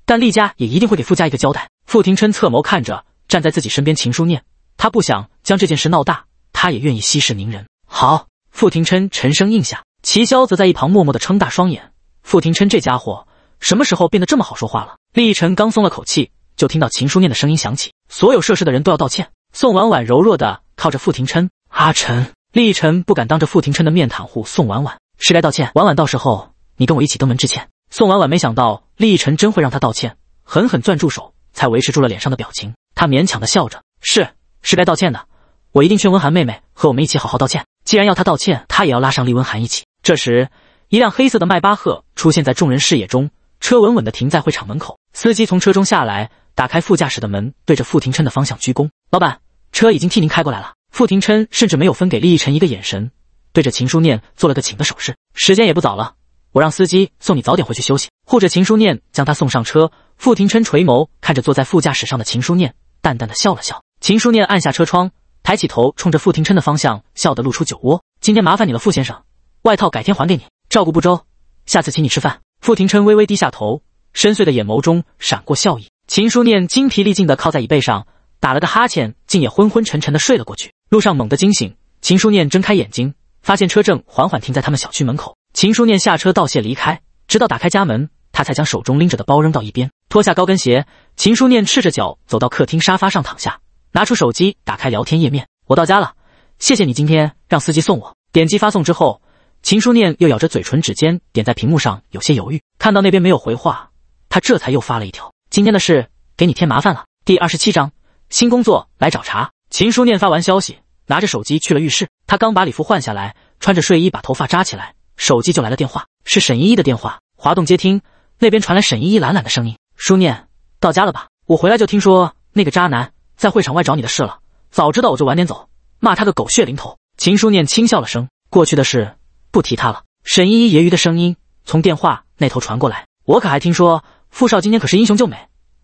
S1: 但厉家也一定会给傅家一个交代。傅廷琛侧眸看着站在自己身边秦书念，他不想将这件事闹大，他也愿意息事宁人。好，傅廷琛沉声应下。齐潇则在一旁默默的撑大双眼。傅廷琛这家伙什么时候变得这么好说话了？厉毅晨刚松了口气，就听到秦书念的声音响起：“所有涉事的人都要道歉。”宋婉婉柔弱的靠着傅廷琛：“阿晨。”厉毅晨不敢当着傅廷琛的面袒护宋婉婉，是该道歉。婉婉，到时候你跟我一起登门致歉。宋婉婉没想到厉毅晨真会让他道歉，狠狠攥住手。才维持住了脸上的表情，他勉强的笑着：“是，是该道歉的，我一定劝温涵妹妹和我们一起好好道歉。既然要她道歉，她也要拉上厉温涵一起。”这时，一辆黑色的迈巴赫出现在众人视野中，车稳稳的停在会场门口，司机从车中下来，打开副驾驶的门，对着傅廷琛的方向鞠躬：“老板，车已经替您开过来了。”傅廷琛甚至没有分给厉逸辰一个眼神，对着秦书念做了个请的手势。时间也不早了。我让司机送你早点回去休息。护着秦书念，将他送上车。傅廷琛垂眸看着坐在副驾驶上的秦书念，淡淡的笑了笑。秦书念按下车窗，抬起头，冲着傅廷琛的方向笑得露出酒窝。今天麻烦你了，傅先生。外套改天还给你，照顾不周，下次请你吃饭。傅廷琛微微低下头，深邃的眼眸中闪过笑意。秦书念精疲力尽地靠在椅背上，打了个哈欠，竟也昏昏沉沉地睡了过去。路上猛地惊醒，秦书念睁开眼睛，发现车正缓缓停在他们小区门口。秦书念下车道谢离开，直到打开家门，他才将手中拎着的包扔到一边，脱下高跟鞋。秦书念赤着脚走到客厅沙发上躺下，拿出手机打开聊天页面。我到家了，谢谢你今天让司机送我。点击发送之后，秦书念又咬着嘴唇，指尖点在屏幕上，有些犹豫。看到那边没有回话，他这才又发了一条：今天的事给你添麻烦了。第二十七章新工作来找茬。秦书念发完消息，拿着手机去了浴室。他刚把礼服换下来，穿着睡衣把头发扎起来。手机就来了电话，是沈依依的电话。滑动接听，那边传来沈依依懒懒的声音：“舒念，到家了吧？我回来就听说那个渣男在会场外找你的事了。早知道我就晚点走，骂他个狗血淋头。”秦书念轻笑了声：“过去的事不提他了。”沈依依揶揄的声音从电话那头传过来：“我可还听说傅少今天可是英雄救美，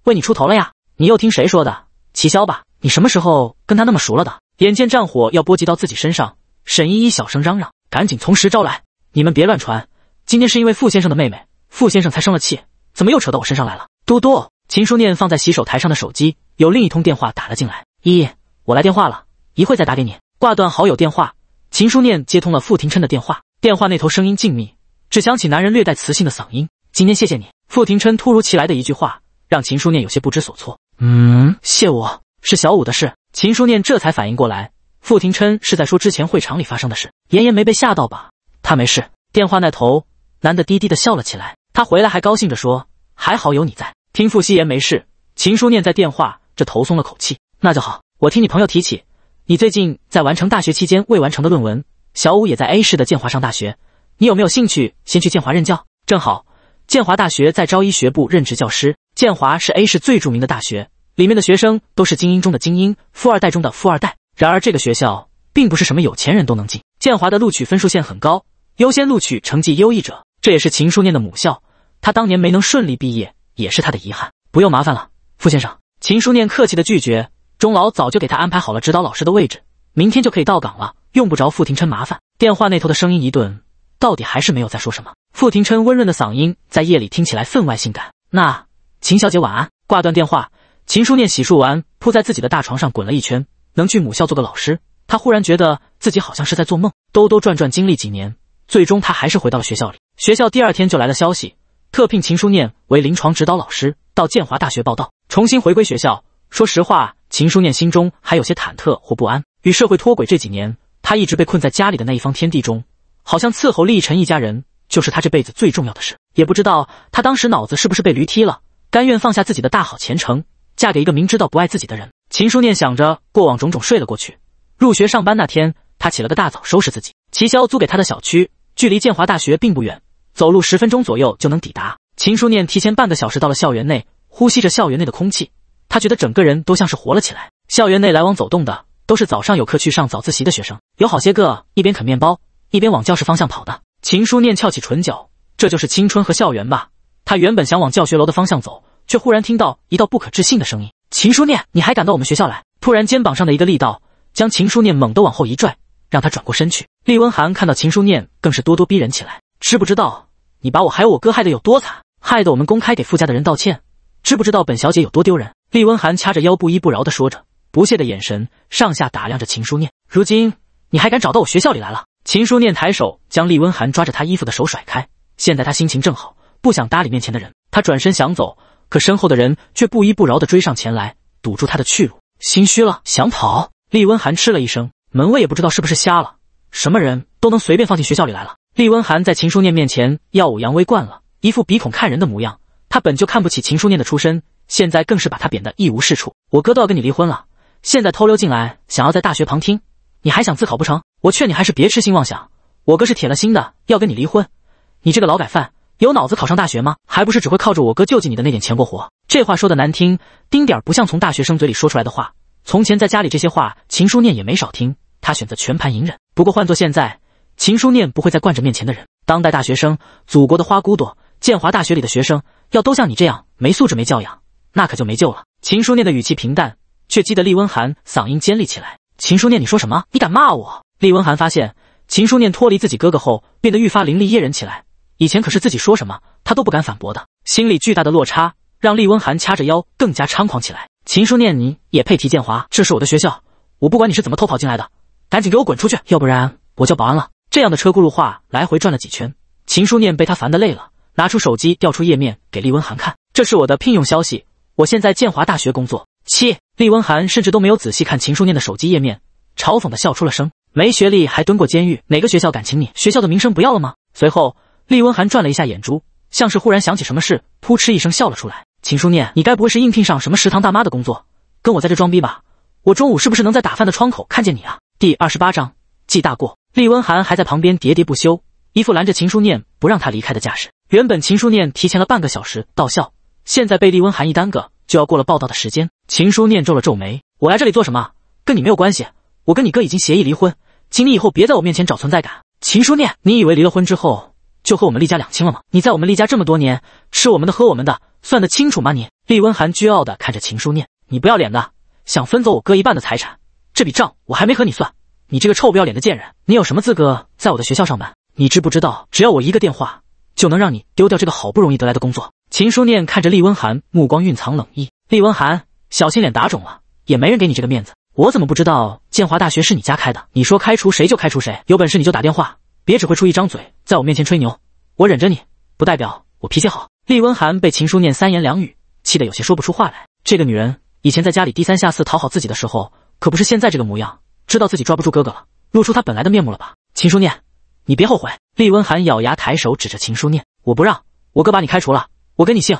S1: 为你出头了呀？你又听谁说的？齐潇吧？你什么时候跟他那么熟了的？”眼见战火要波及到自己身上，沈依依小声嚷嚷：“赶紧从实招来！”你们别乱传，今天是因为傅先生的妹妹傅先生才生了气，怎么又扯到我身上来了？嘟嘟，秦书念放在洗手台上的手机有另一通电话打了进来。依依，我来电话了，一会再打给你。挂断好友电话，秦书念接通了傅廷琛的电话，电话那头声音静谧，只响起男人略带磁性的嗓音。今天谢谢你。傅廷琛突如其来的一句话让秦书念有些不知所措。嗯，谢我是小五的事。秦书念这才反应过来，傅廷琛是在说之前会场里发生的事。妍妍没被吓到吧？他没事。电话那头，男的低低的笑了起来。他回来还高兴着说：“还好有你在。”听傅西言没事，秦书念在电话这头松了口气：“那就好。”我听你朋友提起，你最近在完成大学期间未完成的论文。小五也在 A 市的建华上大学，你有没有兴趣先去建华任教？正好，建华大学在招医学部任职教师。建华是 A 市最著名的大学，里面的学生都是精英中的精英，富二代中的富二代。然而，这个学校并不是什么有钱人都能进。建华的录取分数线很高，优先录取成绩优异者。这也是秦书念的母校，他当年没能顺利毕业，也是他的遗憾。不用麻烦了，傅先生。秦书念客气的拒绝。钟老早就给他安排好了指导老师的位置，明天就可以到岗了，用不着傅廷琛麻烦。电话那头的声音一顿，到底还是没有再说什么。傅廷琛温润的嗓音在夜里听起来分外性感。那秦小姐晚安。挂断电话，秦书念洗漱完，铺在自己的大床上滚了一圈。能去母校做个老师。他忽然觉得自己好像是在做梦，兜兜转转，经历几年，最终他还是回到了学校里。学校第二天就来了消息，特聘秦书念为临床指导老师，到建华大学报道，重新回归学校。说实话，秦书念心中还有些忐忑或不安。与社会脱轨这几年，他一直被困在家里的那一方天地中，好像伺候厉晨一家人就是他这辈子最重要的事。也不知道他当时脑子是不是被驴踢了，甘愿放下自己的大好前程，嫁给一个明知道不爱自己的人。秦书念想着过往种种，睡了过去。入学上班那天，他起了个大早，收拾自己。齐潇租给他的小区距离建华大学并不远，走路十分钟左右就能抵达。秦书念提前半个小时到了校园内，呼吸着校园内的空气，他觉得整个人都像是活了起来。校园内来往走动的都是早上有课去上早自习的学生，有好些个一边啃面包一边往教室方向跑的。秦书念翘起唇角，这就是青春和校园吧？他原本想往教学楼的方向走，却忽然听到一道不可置信的声音：“秦书念，你还敢到我们学校来？”突然，肩膀上的一个力道。将秦书念猛地往后一拽，让他转过身去。厉温寒看到秦书念，更是咄咄逼人起来。知不知道你把我还有我哥害得有多惨？害得我们公开给傅家的人道歉，知不知道本小姐有多丢人？厉温寒掐着腰，不依不饶地说着，不屑的眼神上下打量着秦书念。如今你还敢找到我学校里来了？秦书念抬手将厉温寒抓着他衣服的手甩开。现在他心情正好，不想搭理面前的人。他转身想走，可身后的人却不依不饶地追上前来，堵住他的去路。心虚了，想跑？厉温寒嗤了一声，门卫也不知道是不是瞎了，什么人都能随便放进学校里来了。厉温寒在秦书念面前耀武扬威惯了，一副鼻孔看人的模样。他本就看不起秦书念的出身，现在更是把他贬得一无是处。我哥都要跟你离婚了，现在偷溜进来想要在大学旁听，你还想自考不成？我劝你还是别痴心妄想。我哥是铁了心的要跟你离婚，你这个劳改犯有脑子考上大学吗？还不是只会靠着我哥救济你的那点钱过活。这话说的难听，丁点儿不像从大学生嘴里说出来的话。从前在家里，这些话秦书念也没少听。他选择全盘隐忍。不过换做现在，秦书念不会再惯着面前的人。当代大学生，祖国的花骨朵，建华大学里的学生，要都像你这样没素质、没教养，那可就没救了。秦书念的语气平淡，却激得厉温寒嗓音尖利起来。秦书念，你说什么？你敢骂我？厉温寒发现，秦书念脱离自己哥哥后，变得愈发凌厉、噎人起来。以前可是自己说什么，他都不敢反驳的。心里巨大的落差，让厉温寒掐着腰更加猖狂起来。秦书念，你也配提建华？这是我的学校，我不管你是怎么偷跑进来的，赶紧给我滚出去，要不然我叫保安了。这样的车轱辘话来回转了几圈，秦书念被他烦得累了，拿出手机调出页面给厉温寒看，这是我的聘用消息。我现在建华大学工作。七，厉温寒甚至都没有仔细看秦书念的手机页面，嘲讽的笑出了声。没学历还蹲过监狱，哪个学校敢请你？学校的名声不要了吗？随后，厉温寒转了一下眼珠，像是忽然想起什么事，扑哧一声笑了出来。秦书念，你该不会是应聘上什么食堂大妈的工作，跟我在这装逼吧？我中午是不是能在打饭的窗口看见你啊？第二十八章记大过，厉温寒还在旁边喋喋不休，一副拦着秦书念不让他离开的架势。原本秦书念提前了半个小时到校，现在被厉温寒一耽搁，就要过了报道的时间。秦书念皱了皱眉：“我来这里做什么？跟你没有关系。我跟你哥已经协议离婚，请你以后别在我面前找存在感。”秦书念，你以为离了婚之后？就和我们厉家两清了吗？你在我们厉家这么多年，吃我们的，喝我们的，算得清楚吗？你，厉温寒倨傲的看着秦书念，你不要脸的，想分走我哥一半的财产，这笔账我还没和你算。你这个臭不要脸的贱人，你有什么资格在我的学校上班？你知不知道，只要我一个电话，就能让你丢掉这个好不容易得来的工作？秦书念看着厉温寒，目光蕴藏冷意。厉温寒，小心脸打肿了，也没人给你这个面子。我怎么不知道建华大学是你家开的？你说开除谁就开除谁，有本事你就打电话。别只会出一张嘴，在我面前吹牛，我忍着你，不代表我脾气好。厉温寒被秦书念三言两语气得有些说不出话来。这个女人以前在家里低三下四讨好自己的时候，可不是现在这个模样。知道自己抓不住哥哥了，露出她本来的面目了吧？秦书念，你别后悔！厉温寒咬牙抬手指着秦书念：“我不让我哥把你开除了，我跟你姓。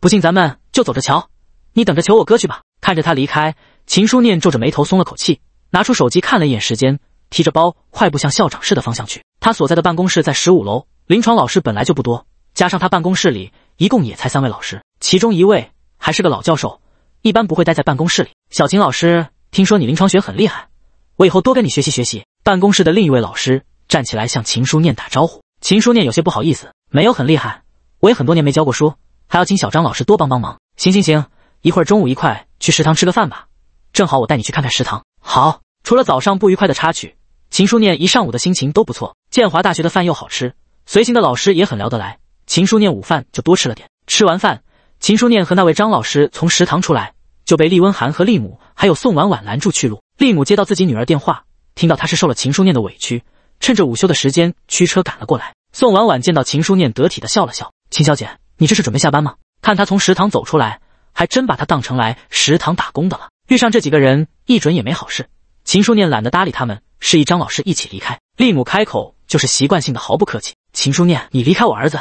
S1: 不信咱们就走着瞧，你等着求我哥去吧。”看着他离开，秦书念皱着眉头松了口气，拿出手机看了一眼时间。提着包快步向校长室的方向去。他所在的办公室在十五楼，临床老师本来就不多，加上他办公室里一共也才三位老师，其中一位还是个老教授，一般不会待在办公室里。小秦老师，听说你临床学很厉害，我以后多跟你学习学习。办公室的另一位老师站起来向秦书念打招呼，秦书念有些不好意思，没有很厉害，我也很多年没教过书，还要请小张老师多帮帮忙。行行行，一会儿中午一块去食堂吃个饭吧，正好我带你去看看食堂。好，除了早上不愉快的插曲。秦书念一上午的心情都不错，建华大学的饭又好吃，随行的老师也很聊得来。秦书念午饭就多吃了点。吃完饭，秦书念和那位张老师从食堂出来，就被厉温寒和厉母还有宋婉婉拦住去路。厉母接到自己女儿电话，听到她是受了秦书念的委屈，趁着午休的时间驱车赶了过来。宋婉婉见到秦书念，得体的笑了笑：“秦小姐，你这是准备下班吗？”看她从食堂走出来，还真把她当成来食堂打工的了。遇上这几个人，一准也没好事。秦书念懒得搭理他们。示意张老师一起离开。利母开口就是习惯性的毫不客气：“秦书念，你离开我儿子，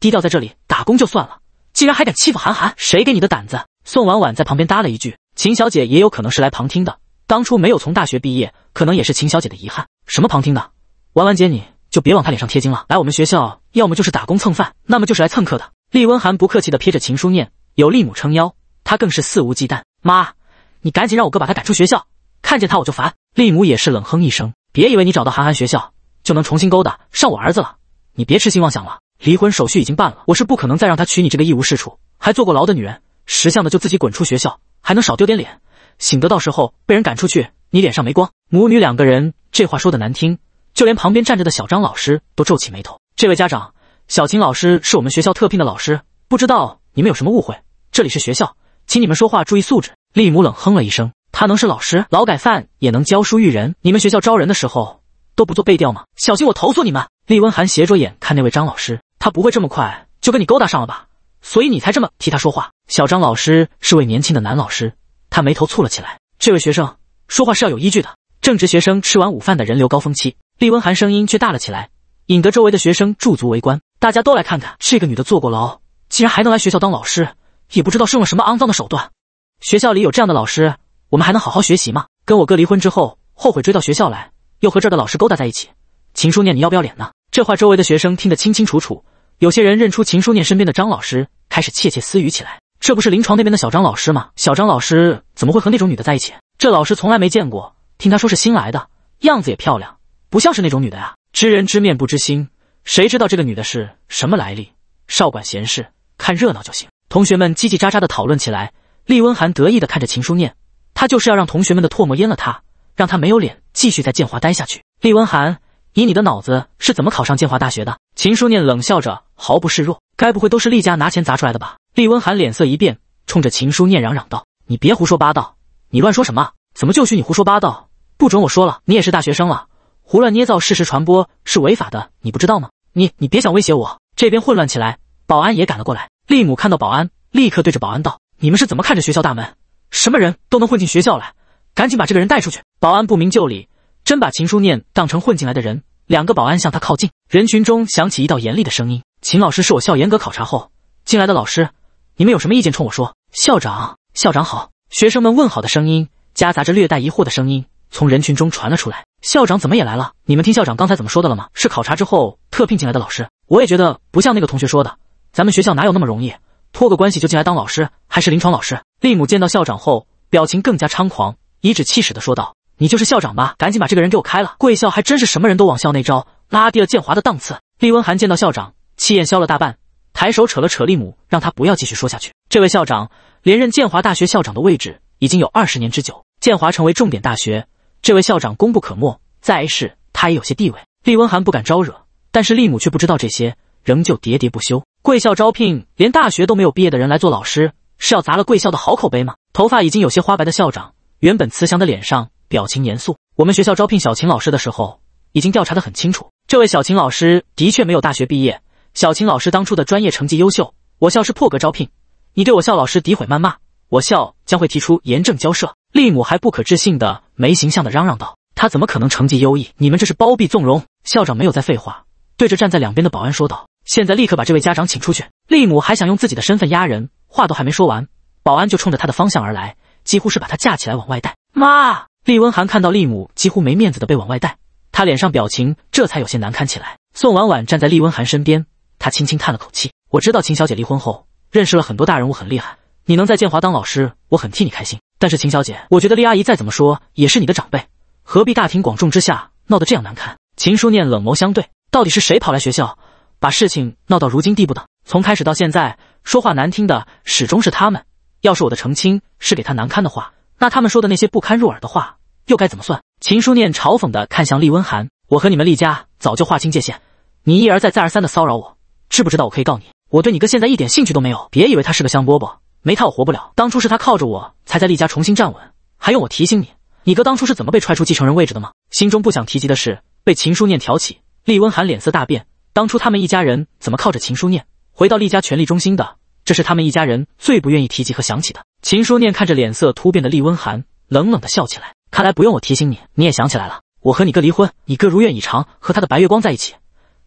S1: 低调在这里打工就算了，竟然还敢欺负韩寒，谁给你的胆子？”宋婉婉在旁边搭了一句：“秦小姐也有可能是来旁听的，当初没有从大学毕业，可能也是秦小姐的遗憾。”“什么旁听的？婉婉姐，你就别往他脸上贴金了。来我们学校，要么就是打工蹭饭，要么就是来蹭课的。”厉温寒不客气的瞥着秦书念，有利母撑腰，他更是肆无忌惮。“妈，你赶紧让我哥把他赶出学校。”看见他我就烦，厉母也是冷哼一声，别以为你找到韩寒学校就能重新勾搭上我儿子了，你别痴心妄想了。离婚手续已经办了，我是不可能再让他娶你这个一无是处还坐过牢的女人。识相的就自己滚出学校，还能少丢点脸。醒得到时候被人赶出去，你脸上没光。母女两个人这话说的难听，就连旁边站着的小张老师都皱起眉头。这位家长，小秦老师是我们学校特聘的老师，不知道你们有什么误会？这里是学校，请你们说话注意素质。厉母冷哼了一声。他能是老师？劳改犯也能教书育人？你们学校招人的时候都不做背调吗？小心我投诉你们！厉温寒斜着眼看那位张老师，他不会这么快就跟你勾搭上了吧？所以你才这么替他说话。小张老师是位年轻的男老师，他眉头蹙了起来。这位学生说话是要有依据的。正值学生吃完午饭的人流高峰期，厉温寒声音却大了起来，引得周围的学生驻足围观。大家都来看看，这个女的坐过牢，竟然还能来学校当老师，也不知道是用了什么肮脏的手段。学校里有这样的老师？我们还能好好学习吗？跟我哥离婚之后，后悔追到学校来，又和这儿的老师勾搭在一起。秦书念，你要不要脸呢？这话周围的学生听得清清楚楚，有些人认出秦书念身边的张老师，开始窃窃私语起来。这不是临床那边的小张老师吗？小张老师怎么会和那种女的在一起？这老师从来没见过，听他说是新来的，样子也漂亮，不像是那种女的呀。知人知面不知心，谁知道这个女的是什么来历？少管闲事，看热闹就行。同学们叽叽喳喳的讨论起来，厉温寒得意的看着秦书念。他就是要让同学们的唾沫淹了他，让他没有脸继续在建华待下去。厉温寒，以你的脑子是怎么考上建华大学的？秦书念冷笑着，毫不示弱。该不会都是厉家拿钱砸出来的吧？厉温寒脸色一变，冲着秦书念嚷嚷道：“你别胡说八道！你乱说什么？怎么就许你胡说八道？不准我说了！你也是大学生了，胡乱捏造事实传播是违法的，你不知道吗？你你别想威胁我！”这边混乱起来，保安也赶了过来。厉母看到保安，立刻对着保安道：“你们是怎么看着学校大门？”什么人都能混进学校来？赶紧把这个人带出去！保安不明就里，真把秦书念当成混进来的人。两个保安向他靠近，人群中响起一道严厉的声音：“秦老师是我校严格考察后进来的老师，你们有什么意见，冲我说。”校长，校长好。学生们问好的声音夹杂着略带疑惑的声音从人群中传了出来：“校长怎么也来了？你们听校长刚才怎么说的了吗？是考察之后特聘进来的老师。我也觉得不像那个同学说的，咱们学校哪有那么容易，托个关系就进来当老师，还是临床老师。”利姆见到校长后，表情更加猖狂，颐指气使的说道：“你就是校长吧？赶紧把这个人给我开了！贵校还真是什么人都往校内招，拉低了建华的档次。”厉温寒见到校长，气焰消了大半，抬手扯了扯利姆，让他不要继续说下去。这位校长连任建华大学校长的位置已经有二十年之久，建华成为重点大学，这位校长功不可没，在 A 市他也有些地位。厉温寒不敢招惹，但是利姆却不知道这些，仍旧喋喋不休。贵校招聘连大学都没有毕业的人来做老师？是要砸了贵校的好口碑吗？头发已经有些花白的校长，原本慈祥的脸上表情严肃。我们学校招聘小秦老师的时候，已经调查的很清楚，这位小秦老师的确没有大学毕业。小秦老师当初的专业成绩优秀，我校是破格招聘。你对我校老师诋毁谩骂，我校将会提出严正交涉。利姆还不可置信的没形象的嚷嚷道：“他怎么可能成绩优异？你们这是包庇纵容！”校长没有再废话，对着站在两边的保安说道：“现在立刻把这位家长请出去。”利姆还想用自己的身份压人。话都还没说完，保安就冲着他的方向而来，几乎是把他架起来往外带。妈，厉温寒看到厉母几乎没面子的被往外带，他脸上表情这才有些难堪起来。宋婉婉站在厉温寒身边，他轻轻叹了口气，我知道秦小姐离婚后认识了很多大人物，很厉害。你能在建华当老师，我很替你开心。但是秦小姐，我觉得厉阿姨再怎么说也是你的长辈，何必大庭广众之下闹得这样难堪？秦书念冷眸相对，到底是谁跑来学校，把事情闹到如今地步的？从开始到现在，说话难听的始终是他们。要是我的澄清是给他难堪的话，那他们说的那些不堪入耳的话又该怎么算？秦书念嘲讽的看向厉温寒：“我和你们厉家早就划清界限，你一而再再而三的骚扰我，知不知道我可以告你？我对你哥现在一点兴趣都没有，别以为他是个香饽饽，没他我活不了。当初是他靠着我才在厉家重新站稳，还用我提醒你，你哥当初是怎么被踹出继承人位置的吗？”心中不想提及的是，被秦书念挑起，厉温寒脸色大变。当初他们一家人怎么靠着秦书念？回到厉家权力中心的，这是他们一家人最不愿意提及和想起的。秦书念看着脸色突变的厉温寒，冷冷的笑起来。看来不用我提醒你，你也想起来了。我和你哥离婚，你哥如愿以偿和他的白月光在一起，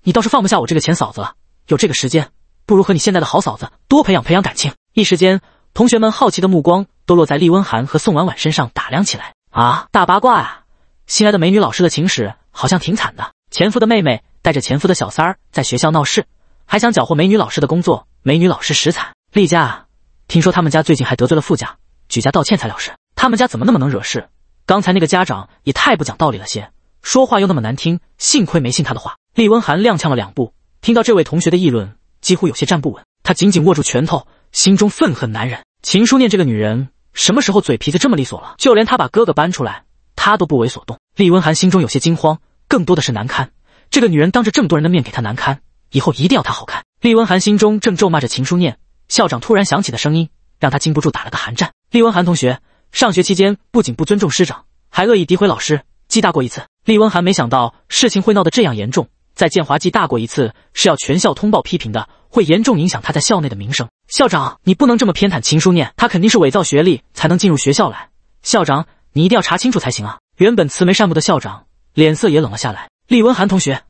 S1: 你倒是放不下我这个前嫂子了。有这个时间，不如和你现在的好嫂子多培养培养感情。一时间，同学们好奇的目光都落在厉温寒和宋婉婉身上打量起来。啊，大八卦啊！新来的美女老师的情史好像挺惨的，前夫的妹妹带着前夫的小三儿在学校闹事。还想搅和美女老师的工作，美女老师实惨。厉家，听说他们家最近还得罪了傅家，举家道歉才了事。他们家怎么那么能惹事？刚才那个家长也太不讲道理了些，说话又那么难听，幸亏没信他的话。厉温寒踉跄了两步，听到这位同学的议论，几乎有些站不稳。他紧紧握住拳头，心中愤恨难忍。秦书念这个女人，什么时候嘴皮子这么利索了？就连他把哥哥搬出来，她都不为所动。厉温寒心中有些惊慌，更多的是难堪。这个女人当着这么多人的面给她难堪。以后一定要他好看。厉温寒心中正咒骂着秦书念，校长突然响起的声音让他禁不住打了个寒战。厉温寒同学上学期间不仅不尊重师长，还恶意诋毁老师，记大过一次。厉温寒没想到事情会闹得这样严重，在建华记大过一次是要全校通报批评的，会严重影响他在校内的名声。校长，你不能这么偏袒秦书念，他肯定是伪造学历才能进入学校来。校长，你一定要查清楚才行啊！原本慈眉善目的校长脸色也冷了下来。厉温寒同学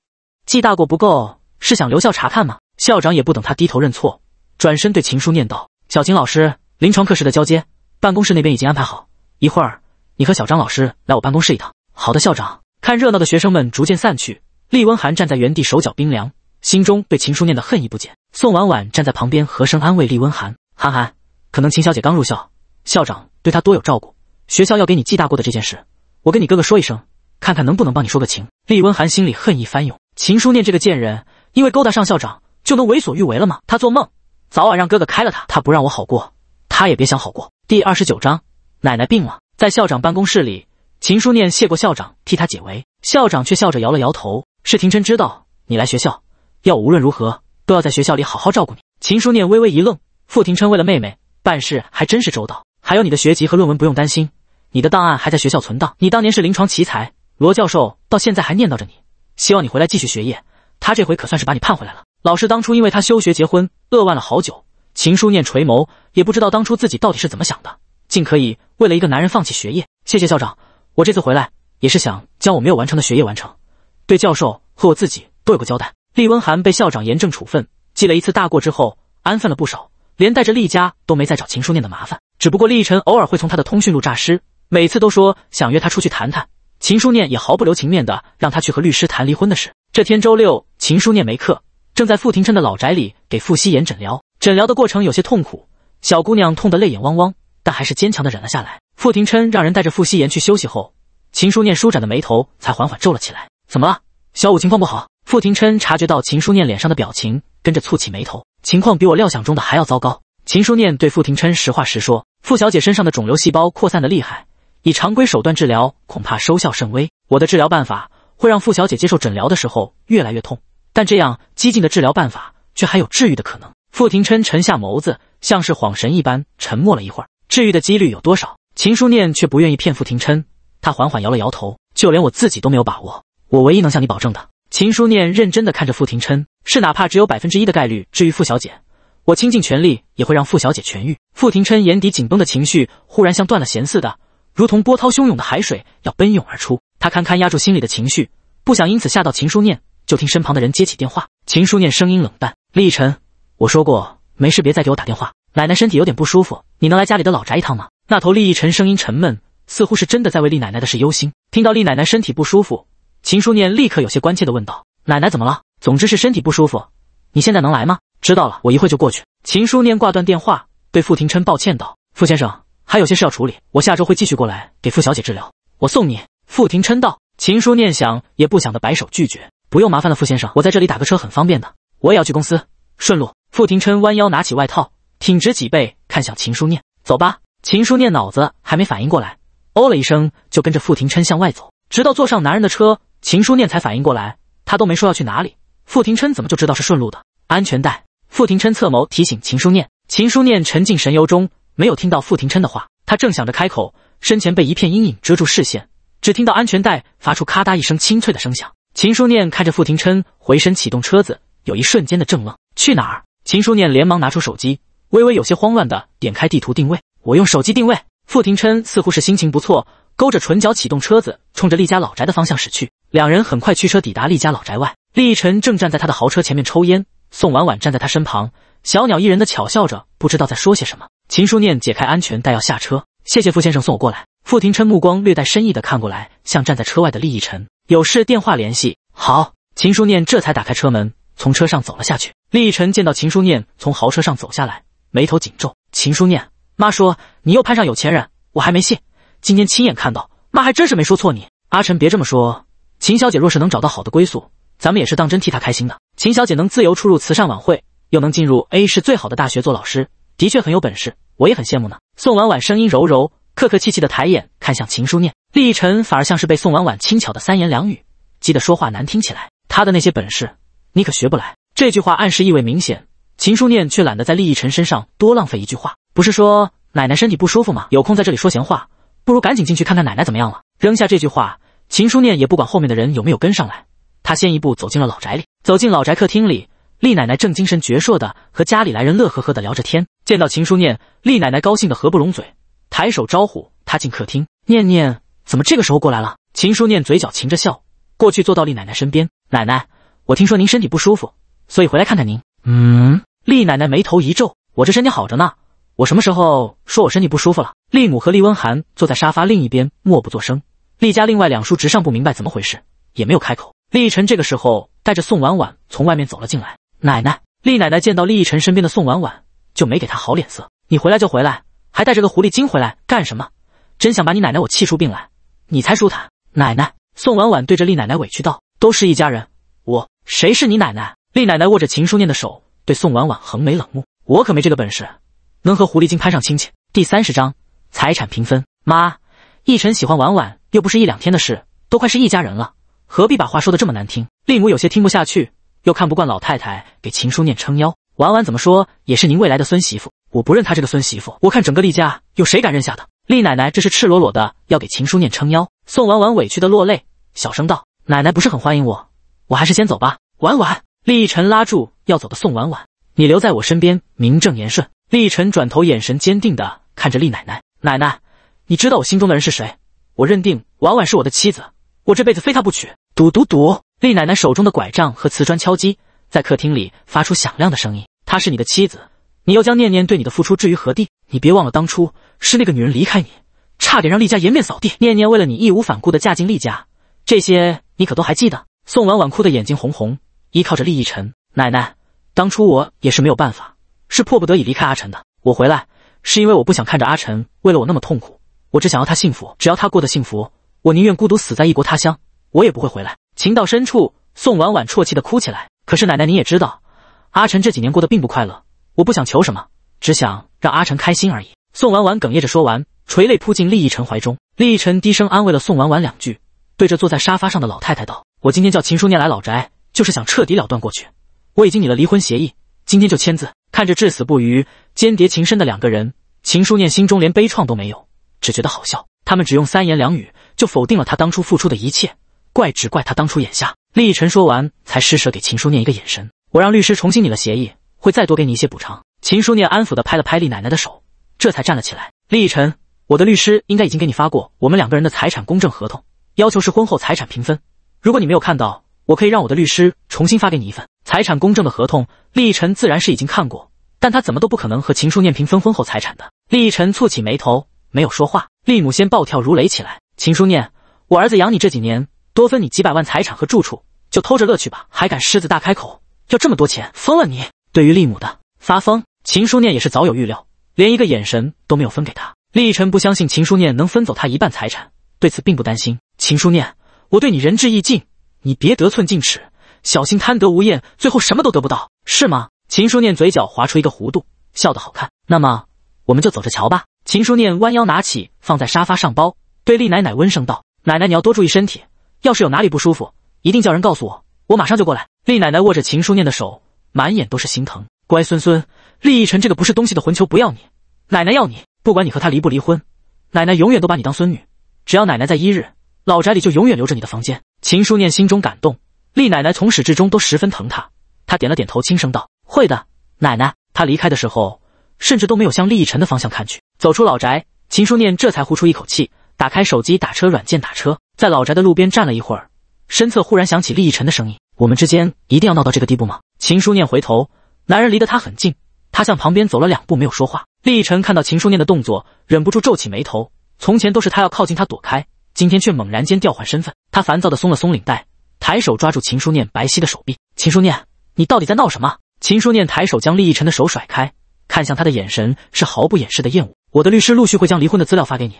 S1: 记大过不够。是想留校查看吗？校长也不等他低头认错，转身对秦书念道：“小秦老师，临床课时的交接，办公室那边已经安排好，一会儿你和小张老师来我办公室一趟。”好的，校长。看热闹的学生们逐渐散去，厉温寒站在原地，手脚冰凉，心中对秦书念的恨意不减。宋婉婉站在旁边，和声安慰厉温寒：“涵涵，可能秦小姐刚入校，校长对她多有照顾。学校要给你记大过的这件事，我跟你哥哥说一声，看看能不能帮你说个情。”厉温寒心里恨意翻涌，秦书念这个贱人。因为勾搭上校长就能为所欲为了吗？他做梦，早晚让哥哥开了他。他不让我好过，他也别想好过。第二十九章，奶奶病了，在校长办公室里，秦书念谢过校长替他解围，校长却笑着摇了摇头。是廷琛知道你来学校，要我无论如何都要在学校里好好照顾你。秦书念微微一愣，傅廷琛为了妹妹办事还真是周到。还有你的学籍和论文不用担心，你的档案还在学校存档。你当年是临床奇才，罗教授到现在还念叨着你，希望你回来继续学业。他这回可算是把你盼回来了。老师当初因为他休学结婚，扼腕了好久。秦书念垂眸，也不知道当初自己到底是怎么想的，竟可以为了一个男人放弃学业。谢谢校长，我这次回来也是想将我没有完成的学业完成，对教授和我自己都有个交代。厉温寒被校长严正处分，记了一次大过之后，安分了不少，连带着厉家都没再找秦书念的麻烦。只不过厉晨偶尔会从他的通讯录诈尸，每次都说想约他出去谈谈，秦书念也毫不留情面的让他去和律师谈离婚的事。这天周六，秦书念没课，正在傅廷琛的老宅里给傅希言诊疗。诊疗的过程有些痛苦，小姑娘痛得泪眼汪汪，但还是坚强的忍了下来。傅廷琛让人带着傅希言去休息后，秦书念舒展的眉头才缓缓皱了起来。怎么了？小五情况不好？傅廷琛察觉到秦书念脸上的表情，跟着蹙起眉头。情况比我料想中的还要糟糕。秦书念对傅廷琛实话实说：傅小姐身上的肿瘤细胞扩散的厉害，以常规手段治疗恐怕收效甚微。我的治疗办法。会让傅小姐接受诊疗的时候越来越痛，但这样激进的治疗办法却还有治愈的可能。傅廷琛沉下眸子，像是恍神一般，沉默了一会儿。治愈的几率有多少？秦书念却不愿意骗傅廷琛，他缓缓摇了摇头。就连我自己都没有把握。我唯一能向你保证的，秦书念认真的看着傅廷琛，是哪怕只有百分之一的概率治愈傅小姐，我倾尽全力也会让傅小姐痊愈。傅廷琛眼底紧绷的情绪忽然像断了弦似的。如同波涛汹涌的海水要奔涌而出，他堪堪压住心里的情绪，不想因此吓到秦书念。就听身旁的人接起电话，秦书念声音冷淡：“厉逸辰，我说过，没事别再给我打电话。奶奶身体有点不舒服，你能来家里的老宅一趟吗？”那头厉逸辰声音沉闷，似乎是真的在为厉奶奶的事忧心。听到厉奶奶身体不舒服，秦书念立刻有些关切地问道：“奶奶怎么了？总之是身体不舒服，你现在能来吗？”知道了，我一会就过去。秦书念挂断电话，对傅廷琛抱歉道：“傅先生。”还有些事要处理，我下周会继续过来给傅小姐治疗。我送你。”傅廷琛道。秦书念想也不想的摆手拒绝：“不用麻烦了，傅先生，我在这里打个车很方便的。我也要去公司，顺路。”傅廷琛弯腰拿起外套，挺直脊背，看向秦书念：“走吧。”秦书念脑子还没反应过来，哦了一声，就跟着傅廷琛向外走。直到坐上男人的车，秦书念才反应过来，他都没说要去哪里，傅廷琛怎么就知道是顺路的？安全带。傅廷琛侧眸提醒秦书念。秦书念沉浸神游中。没有听到傅廷琛的话，他正想着开口，身前被一片阴影遮住视线，只听到安全带发出咔嗒一声清脆的声响。秦书念看着傅廷琛回身启动车子，有一瞬间的怔愣，去哪儿？秦书念连忙拿出手机，微微有些慌乱的点开地图定位。我用手机定位。傅廷琛似乎是心情不错，勾着唇角启动车子，冲着厉家老宅的方向驶去。两人很快驱车抵达厉家老宅外，厉逸晨正站在他的豪车前面抽烟，宋婉婉站在他身旁。小鸟依人的巧笑着，不知道在说些什么。秦书念解开安全带要下车，谢谢傅先生送我过来。傅廷琛目光略带深意的看过来，向站在车外的厉逸晨：“有事电话联系。”好。秦书念这才打开车门，从车上走了下去。厉逸晨见到秦书念从豪车上走下来，眉头紧皱。秦书念，妈说你又攀上有钱人，我还没信，今天亲眼看到，妈还真是没说错。你阿晨别这么说，秦小姐若是能找到好的归宿，咱们也是当真替她开心的。秦小姐能自由出入慈善晚会。又能进入 A 市最好的大学做老师，的确很有本事，我也很羡慕呢。宋婉婉声音柔柔，客客气气的抬眼看向秦书念。厉毅晨反而像是被宋婉婉轻巧的三言两语激得说话难听起来。他的那些本事，你可学不来。这句话暗示意味明显，秦书念却懒得在厉毅晨身上多浪费一句话。不是说奶奶身体不舒服吗？有空在这里说闲话，不如赶紧进去看看奶奶怎么样了。扔下这句话，秦书念也不管后面的人有没有跟上来，他先一步走进了老宅里。走进老宅客厅里。厉奶奶正精神矍铄的和家里来人乐呵呵的聊着天，见到秦书念，厉奶奶高兴的合不拢嘴，抬手招呼她进客厅。念念，怎么这个时候过来了？秦书念嘴角噙着笑，过去坐到厉奶奶身边。奶奶，我听说您身体不舒服，所以回来看看您。嗯，厉奶奶眉头一皱，我这身体好着呢，我什么时候说我身体不舒服了？厉母和厉温寒坐在沙发另一边，默不作声。厉家另外两叔直上不明白怎么回事，也没有开口。厉晨这个时候带着宋婉婉从外面走了进来。奶奶，厉奶奶见到厉逸晨身边的宋婉婉，就没给她好脸色。你回来就回来，还带着个狐狸精回来干什么？真想把你奶奶我气出病来，你才舒坦。奶奶，宋婉婉对着厉奶奶委屈道：“都是一家人，我谁是你奶奶？”厉奶奶握着秦书念的手，对宋婉婉横眉冷目：“我可没这个本事，能和狐狸精攀上亲戚。”第三十章财产平分。妈，奕晨喜欢婉婉又不是一两天的事，都快是一家人了，何必把话说的这么难听？厉母有些听不下去。又看不惯老太太给秦书念撑腰，婉婉怎么说也是您未来的孙媳妇，我不认她这个孙媳妇，我看整个厉家有谁敢认下的？厉奶奶这是赤裸裸的要给秦书念撑腰。宋婉婉委屈的落泪，小声道：“奶奶不是很欢迎我，我还是先走吧。”婉婉，厉毅晨拉住要走的宋婉婉：“你留在我身边，名正言顺。”厉毅晨转头，眼神坚定的看着厉奶奶：“奶奶，你知道我心中的人是谁？我认定婉婉是我的妻子，我这辈子非她不娶。”赌赌赌。厉奶奶手中的拐杖和瓷砖敲击在客厅里发出响亮的声音。她是你的妻子，你又将念念对你的付出置于何地？你别忘了，当初是那个女人离开你，差点让厉家颜面扫地。念念为了你义无反顾的嫁进厉家，这些你可都还记得？宋婉婉哭得眼睛红红，依靠着厉逸晨。奶奶。当初我也是没有办法，是迫不得已离开阿辰的。我回来是因为我不想看着阿辰为了我那么痛苦，我只想要他幸福。只要他过得幸福，我宁愿孤独死在异国他乡，我也不会回来。情到深处，宋婉婉啜泣的哭起来。可是奶奶，你也知道，阿晨这几年过得并不快乐。我不想求什么，只想让阿晨开心而已。宋婉婉哽咽着说完，垂泪扑进厉逸晨怀中。厉逸晨低声安慰了宋婉婉两句，对着坐在沙发上的老太太道：“我今天叫秦书念来老宅，就是想彻底了断过去。我已经拟了离婚协议，今天就签字。”看着至死不渝、间谍情深的两个人，秦书念心中连悲怆都没有，只觉得好笑。他们只用三言两语就否定了他当初付出的一切。怪只怪他当初眼瞎。厉以辰说完，才施舍给秦书念一个眼神。我让律师重新拟了协议，会再多给你一些补偿。秦书念安抚的拍了拍厉奶奶的手，这才站了起来。厉以辰，我的律师应该已经给你发过我们两个人的财产公证合同，要求是婚后财产平分。如果你没有看到，我可以让我的律师重新发给你一份财产公证的合同。厉以辰自然是已经看过，但他怎么都不可能和秦书念平分婚后财产的。厉以辰蹙起眉头，没有说话。厉母先暴跳如雷起来：“秦书念，我儿子养你这几年。”多分你几百万财产和住处，就偷着乐去吧！还敢狮子大开口要这么多钱，疯了你！对于利母的发疯，秦书念也是早有预料，连一个眼神都没有分给他。厉逸不相信秦书念能分走他一半财产，对此并不担心。秦书念，我对你仁至义尽，你别得寸进尺，小心贪得无厌，最后什么都得不到，是吗？秦书念嘴角划出一个弧度，笑得好看。那么我们就走着瞧吧。秦书念弯腰拿起放在沙发上包，对厉奶奶温声道：“奶奶，你要多注意身体。”要是有哪里不舒服，一定叫人告诉我，我马上就过来。厉奶奶握着秦书念的手，满眼都是心疼。乖孙孙，厉逸晨这个不是东西的混球不要你，奶奶要你。不管你和他离不离婚，奶奶永远都把你当孙女。只要奶奶在一日，老宅里就永远留着你的房间。秦书念心中感动，厉奶奶从始至终都十分疼她。她点了点头，轻声道：“会的，奶奶。”她离开的时候，甚至都没有向厉逸晨的方向看去。走出老宅，秦书念这才呼出一口气。打开手机打车软件，打车在老宅的路边站了一会儿，身侧忽然响起厉毅晨的声音：“我们之间一定要闹到这个地步吗？”秦书念回头，男人离得他很近，他向旁边走了两步，没有说话。厉毅晨看到秦书念的动作，忍不住皱起眉头。从前都是他要靠近，他躲开，今天却猛然间调换身份。他烦躁的松了松领带，抬手抓住秦书念白皙的手臂：“秦书念，你到底在闹什么？”秦书念抬手将厉毅晨的手甩开，看向他的眼神是毫不掩饰的厌恶：“我的律师陆续会将离婚的资料发给你。”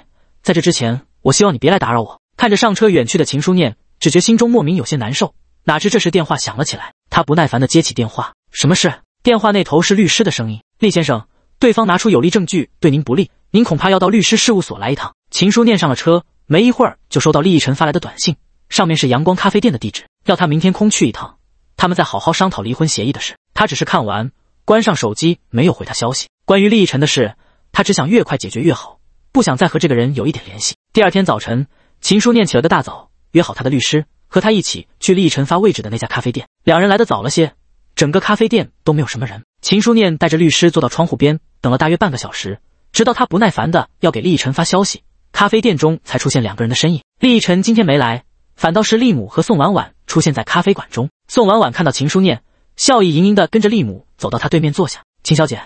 S1: 在这之前，我希望你别来打扰我。看着上车远去的秦书念，只觉心中莫名有些难受。哪知这时电话响了起来，他不耐烦地接起电话：“什么事？”电话那头是律师的声音：“厉先生，对方拿出有力证据对您不利，您恐怕要到律师事务所来一趟。”秦书念上了车，没一会儿就收到厉逸晨发来的短信，上面是阳光咖啡店的地址，要他明天空去一趟，他们再好好商讨离婚协议的事。他只是看完，关上手机，没有回他消息。关于厉逸晨的事，他只想越快解决越好。不想再和这个人有一点联系。第二天早晨，秦书念起了个大早，约好他的律师，和他一起去厉晨发位置的那家咖啡店。两人来的早了些，整个咖啡店都没有什么人。秦书念带着律师坐到窗户边，等了大约半个小时，直到他不耐烦的要给厉晨发消息，咖啡店中才出现两个人的身影。厉晨今天没来，反倒是厉母和宋婉婉出现在咖啡馆中。宋婉婉看到秦书念，笑意盈盈的跟着厉母走到他对面坐下。秦小姐，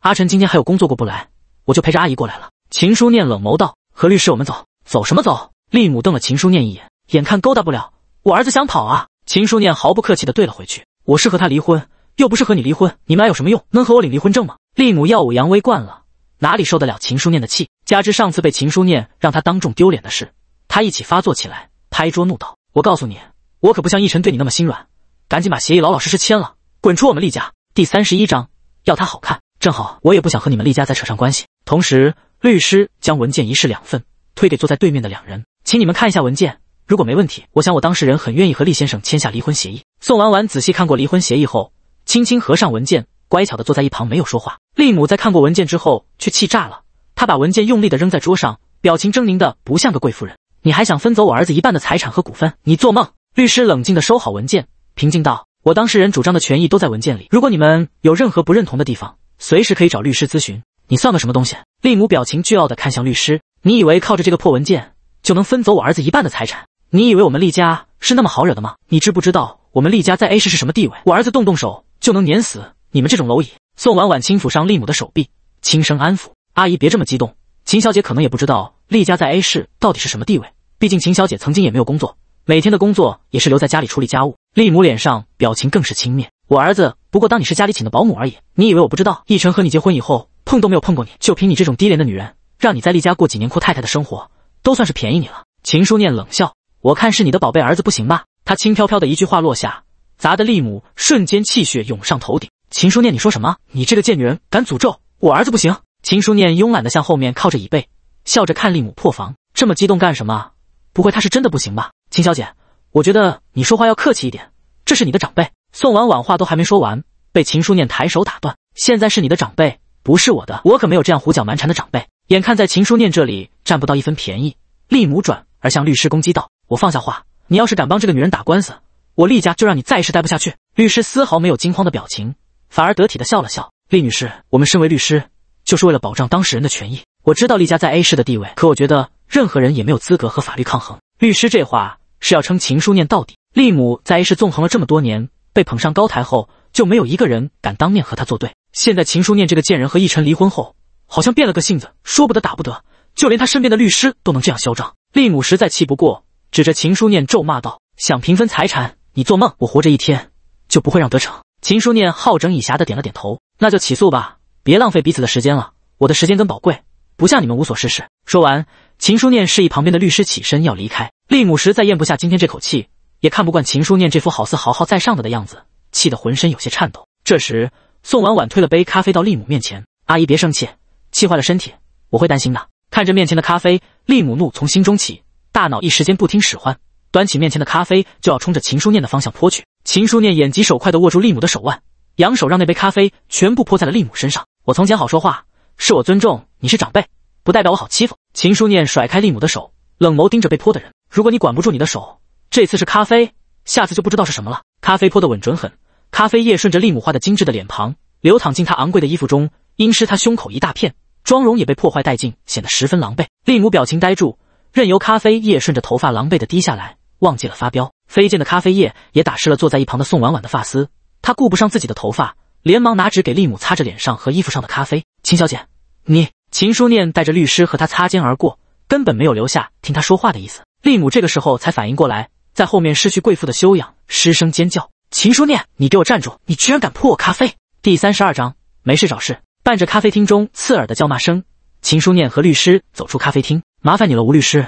S1: 阿晨今天还有工作过不来，我就陪着阿姨过来了。秦书念冷眸道：“何律师，我们走，走什么走？”厉母瞪了秦书念一眼，眼看勾搭不了，我儿子想跑啊！秦书念毫不客气地怼了回去：“我是和他离婚，又不是和你离婚，你们俩有什么用？能和我领离婚证吗？”厉母耀武扬威惯了，哪里受得了秦书念的气？加之上次被秦书念让他当众丢脸的事，他一起发作起来，拍桌怒道：“我告诉你，我可不像逸晨对你那么心软，赶紧把协议老老实实签了，滚出我们厉家！”第三十一章，要他好看。正好我也不想和你们厉家再扯上关系，同时。律师将文件一式两份推给坐在对面的两人，请你们看一下文件。如果没问题，我想我当事人很愿意和厉先生签下离婚协议。宋婉婉仔细看过离婚协议后，轻轻合上文件，乖巧的坐在一旁没有说话。厉母在看过文件之后却气炸了，她把文件用力的扔在桌上，表情狰狞的不像个贵妇人。你还想分走我儿子一半的财产和股份？你做梦！律师冷静的收好文件，平静道：“我当事人主张的权益都在文件里，如果你们有任何不认同的地方，随时可以找律师咨询。”你算个什么东西？利母表情倨傲的看向律师，你以为靠着这个破文件就能分走我儿子一半的财产？你以为我们厉家是那么好惹的吗？你知不知道我们厉家在 A 市是什么地位？我儿子动动手就能碾死你们这种蝼蚁。宋婉婉轻抚上利母的手臂，轻声安抚：“阿姨别这么激动，秦小姐可能也不知道厉家在 A 市到底是什么地位，毕竟秦小姐曾经也没有工作，每天的工作也是留在家里处理家务。”利母脸上表情更是轻蔑：“我儿子不过当你是家里请的保姆而已，你以为我不知道？奕晨和你结婚以后。”碰都没有碰过你，就凭你这种低廉的女人，让你在厉家过几年阔太太的生活，都算是便宜你了。秦书念冷笑：“我看是你的宝贝儿子不行吧？”他轻飘飘的一句话落下，砸得厉母瞬间气血涌上头顶。秦书念，你说什么？你这个贱女人敢诅咒我儿子不行？秦书念慵懒的向后面靠着椅背，笑着看厉母破防，这么激动干什么？不会他是真的不行吧？秦小姐，我觉得你说话要客气一点，这是你的长辈。宋婉婉话都还没说完，被秦书念抬手打断。现在是你的长辈。不是我的，我可没有这样胡搅蛮缠的长辈。眼看在秦书念这里占不到一分便宜，厉母转而向律师攻击道：“我放下话，你要是敢帮这个女人打官司，我厉家就让你暂世待不下去。”律师丝毫没有惊慌的表情，反而得体的笑了笑：“厉女士，我们身为律师，就是为了保障当事人的权益。我知道厉家在 A 市的地位，可我觉得任何人也没有资格和法律抗衡。”律师这话是要称秦书念到底。厉母在 A 市纵横了这么多年，被捧上高台后，就没有一个人敢当面和他作对。现在秦书念这个贱人和奕晨离婚后，好像变了个性子，说不得打不得，就连他身边的律师都能这样嚣张。利母实在气不过，指着秦书念咒骂道：“想平分财产，你做梦！我活着一天就不会让得逞。”秦书念好整以暇的点了点头：“那就起诉吧，别浪费彼此的时间了。我的时间更宝贵，不像你们无所事事。”说完，秦书念示意旁边的律师起身要离开。利母实在咽不下今天这口气，也看不惯秦书念这副好似豪豪在上的的样子，气得浑身有些颤抖。这时。宋婉婉推了杯咖啡到利姆面前，阿姨别生气，气坏了身体，我会担心的。看着面前的咖啡，利姆怒从心中起，大脑一时间不听使唤，端起面前的咖啡就要冲着秦书念的方向泼去。秦书念眼疾手快地握住利姆的手腕，扬手让那杯咖啡全部泼在了利姆身上。我从前好说话，是我尊重你是长辈，不代表我好欺负。秦书念甩开利姆的手，冷眸盯着被泼的人，如果你管不住你的手，这次是咖啡，下次就不知道是什么了。咖啡泼得稳准狠。咖啡液顺着利姆画的精致的脸庞流淌进他昂贵的衣服中，阴湿他胸口一大片，妆容也被破坏殆尽，显得十分狼狈。利姆表情呆住，任由咖啡液顺着头发狼狈的滴下来，忘记了发飙。飞溅的咖啡液也打湿了坐在一旁的宋婉婉的发丝，她顾不上自己的头发，连忙拿纸给利姆擦着脸上和衣服上的咖啡。秦小姐，你……秦书念带着律师和他擦肩而过，根本没有留下听他说话的意思。利姆这个时候才反应过来，在后面失去贵妇的修养，失声尖叫。秦书念，你给我站住！你居然敢泼我咖啡！第三十二章，没事找事。伴着咖啡厅中刺耳的叫骂声，秦书念和律师走出咖啡厅。麻烦你了，吴律师。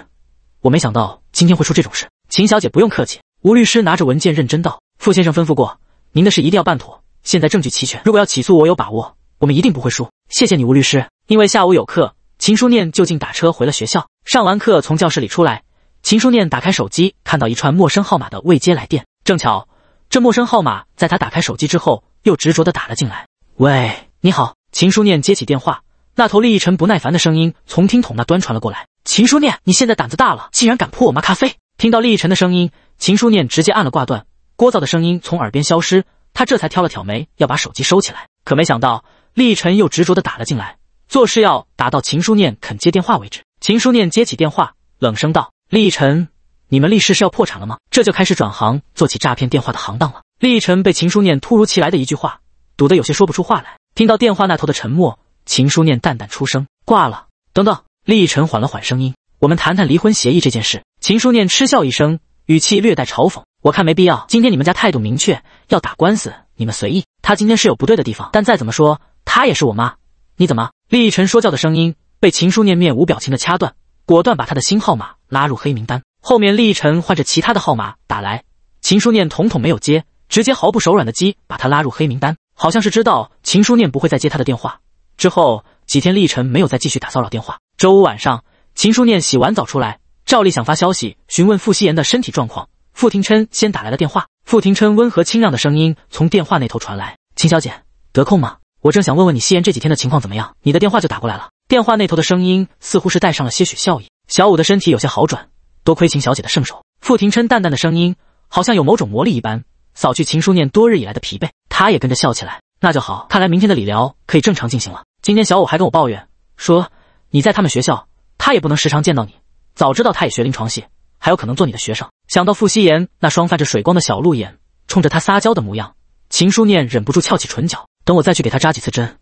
S1: 我没想到今天会出这种事。秦小姐不用客气。吴律师拿着文件认真道：“傅先生吩咐过，您的事一定要办妥。现在证据齐全，如果要起诉，我有把握，我们一定不会输。”谢谢你，吴律师。因为下午有课，秦书念就近打车回了学校。上完课，从教室里出来，秦书念打开手机，看到一串陌生号码的未接来电，正巧。这陌生号码在他打开手机之后，又执着的打了进来。喂，你好，秦书念接起电话，那头厉逸晨不耐烦的声音从听筒那端传了过来。秦书念，你现在胆子大了，竟然敢泼我妈咖啡！听到厉逸晨的声音，秦书念直接按了挂断。聒噪的声音从耳边消失，他这才挑了挑眉，要把手机收起来。可没想到，厉逸晨又执着的打了进来，做事要打到秦书念肯接电话为止。秦书念接起电话，冷声道：厉逸晨。你们立誓是要破产了吗？这就开始转行做起诈骗电话的行当了。厉毅晨被秦书念突如其来的一句话堵得有些说不出话来。听到电话那头的沉默，秦书念淡淡出声：“挂了。”等等，厉毅晨缓了缓声音：“我们谈谈离婚协议这件事。”秦书念嗤笑一声，语气略带嘲讽：“我看没必要。今天你们家态度明确，要打官司你们随意。他今天是有不对的地方，但再怎么说，他也是我妈。你怎么？”厉毅晨说教的声音被秦书念面无表情的掐断，果断把他的新号码拉入黑名单。后面厉晨换着其他的号码打来，秦书念统统没有接，直接毫不手软的机把他拉入黑名单。好像是知道秦书念不会再接他的电话。之后几天，厉晨没有再继续打骚扰电话。周五晚上，秦书念洗完澡出来，照例想发消息询问傅西言的身体状况，傅廷琛先打来了电话。傅廷琛温和清亮的声音从电话那头传来：“秦小姐，得空吗？我正想问问你夕言这几天的情况怎么样，你的电话就打过来了。”电话那头的声音似乎是带上了些许笑意：“小五的身体有些好转。”多亏秦小姐的圣手，傅廷琛淡淡的声音好像有某种魔力一般，扫去秦书念多日以来的疲惫。他也跟着笑起来，那就好，看来明天的理疗可以正常进行了。今天小五还跟我抱怨说你在他们学校，他也不能时常见到你。早知道他也学临床系，还有可能做你的学生。想到傅西言那双泛着水光的小鹿眼冲着他撒娇的模样，秦书念忍不住翘起唇角。等我再去给他扎几次针，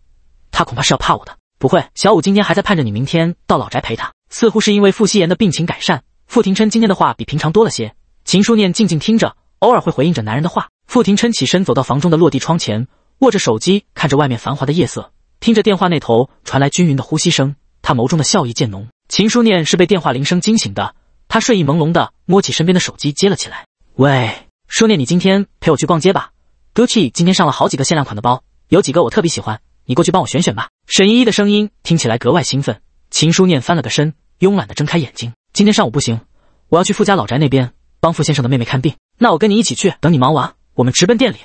S1: 他恐怕是要怕我的。不会，小五今天还在盼着你明天到老宅陪他。似乎是因为傅西言的病情改善。傅廷琛今天的话比平常多了些，秦书念静静听着，偶尔会回应着男人的话。傅廷琛起身走到房中的落地窗前，握着手机看着外面繁华的夜色，听着电话那头传来均匀的呼吸声，他眸中的笑意渐浓。秦书念是被电话铃声惊醒的，他睡意朦胧的摸起身边的手机接了起来：“喂，书念，你今天陪我去逛街吧，Gucci 今天上了好几个限量款的包，有几个我特别喜欢，你过去帮我选选吧。”沈依依的声音听起来格外兴奋。秦书念翻了个身，慵懒的睁开眼睛。今天上午不行，我要去傅家老宅那边帮傅先生的妹妹看病。那我跟你一起去，等你忙完，我们直奔店里。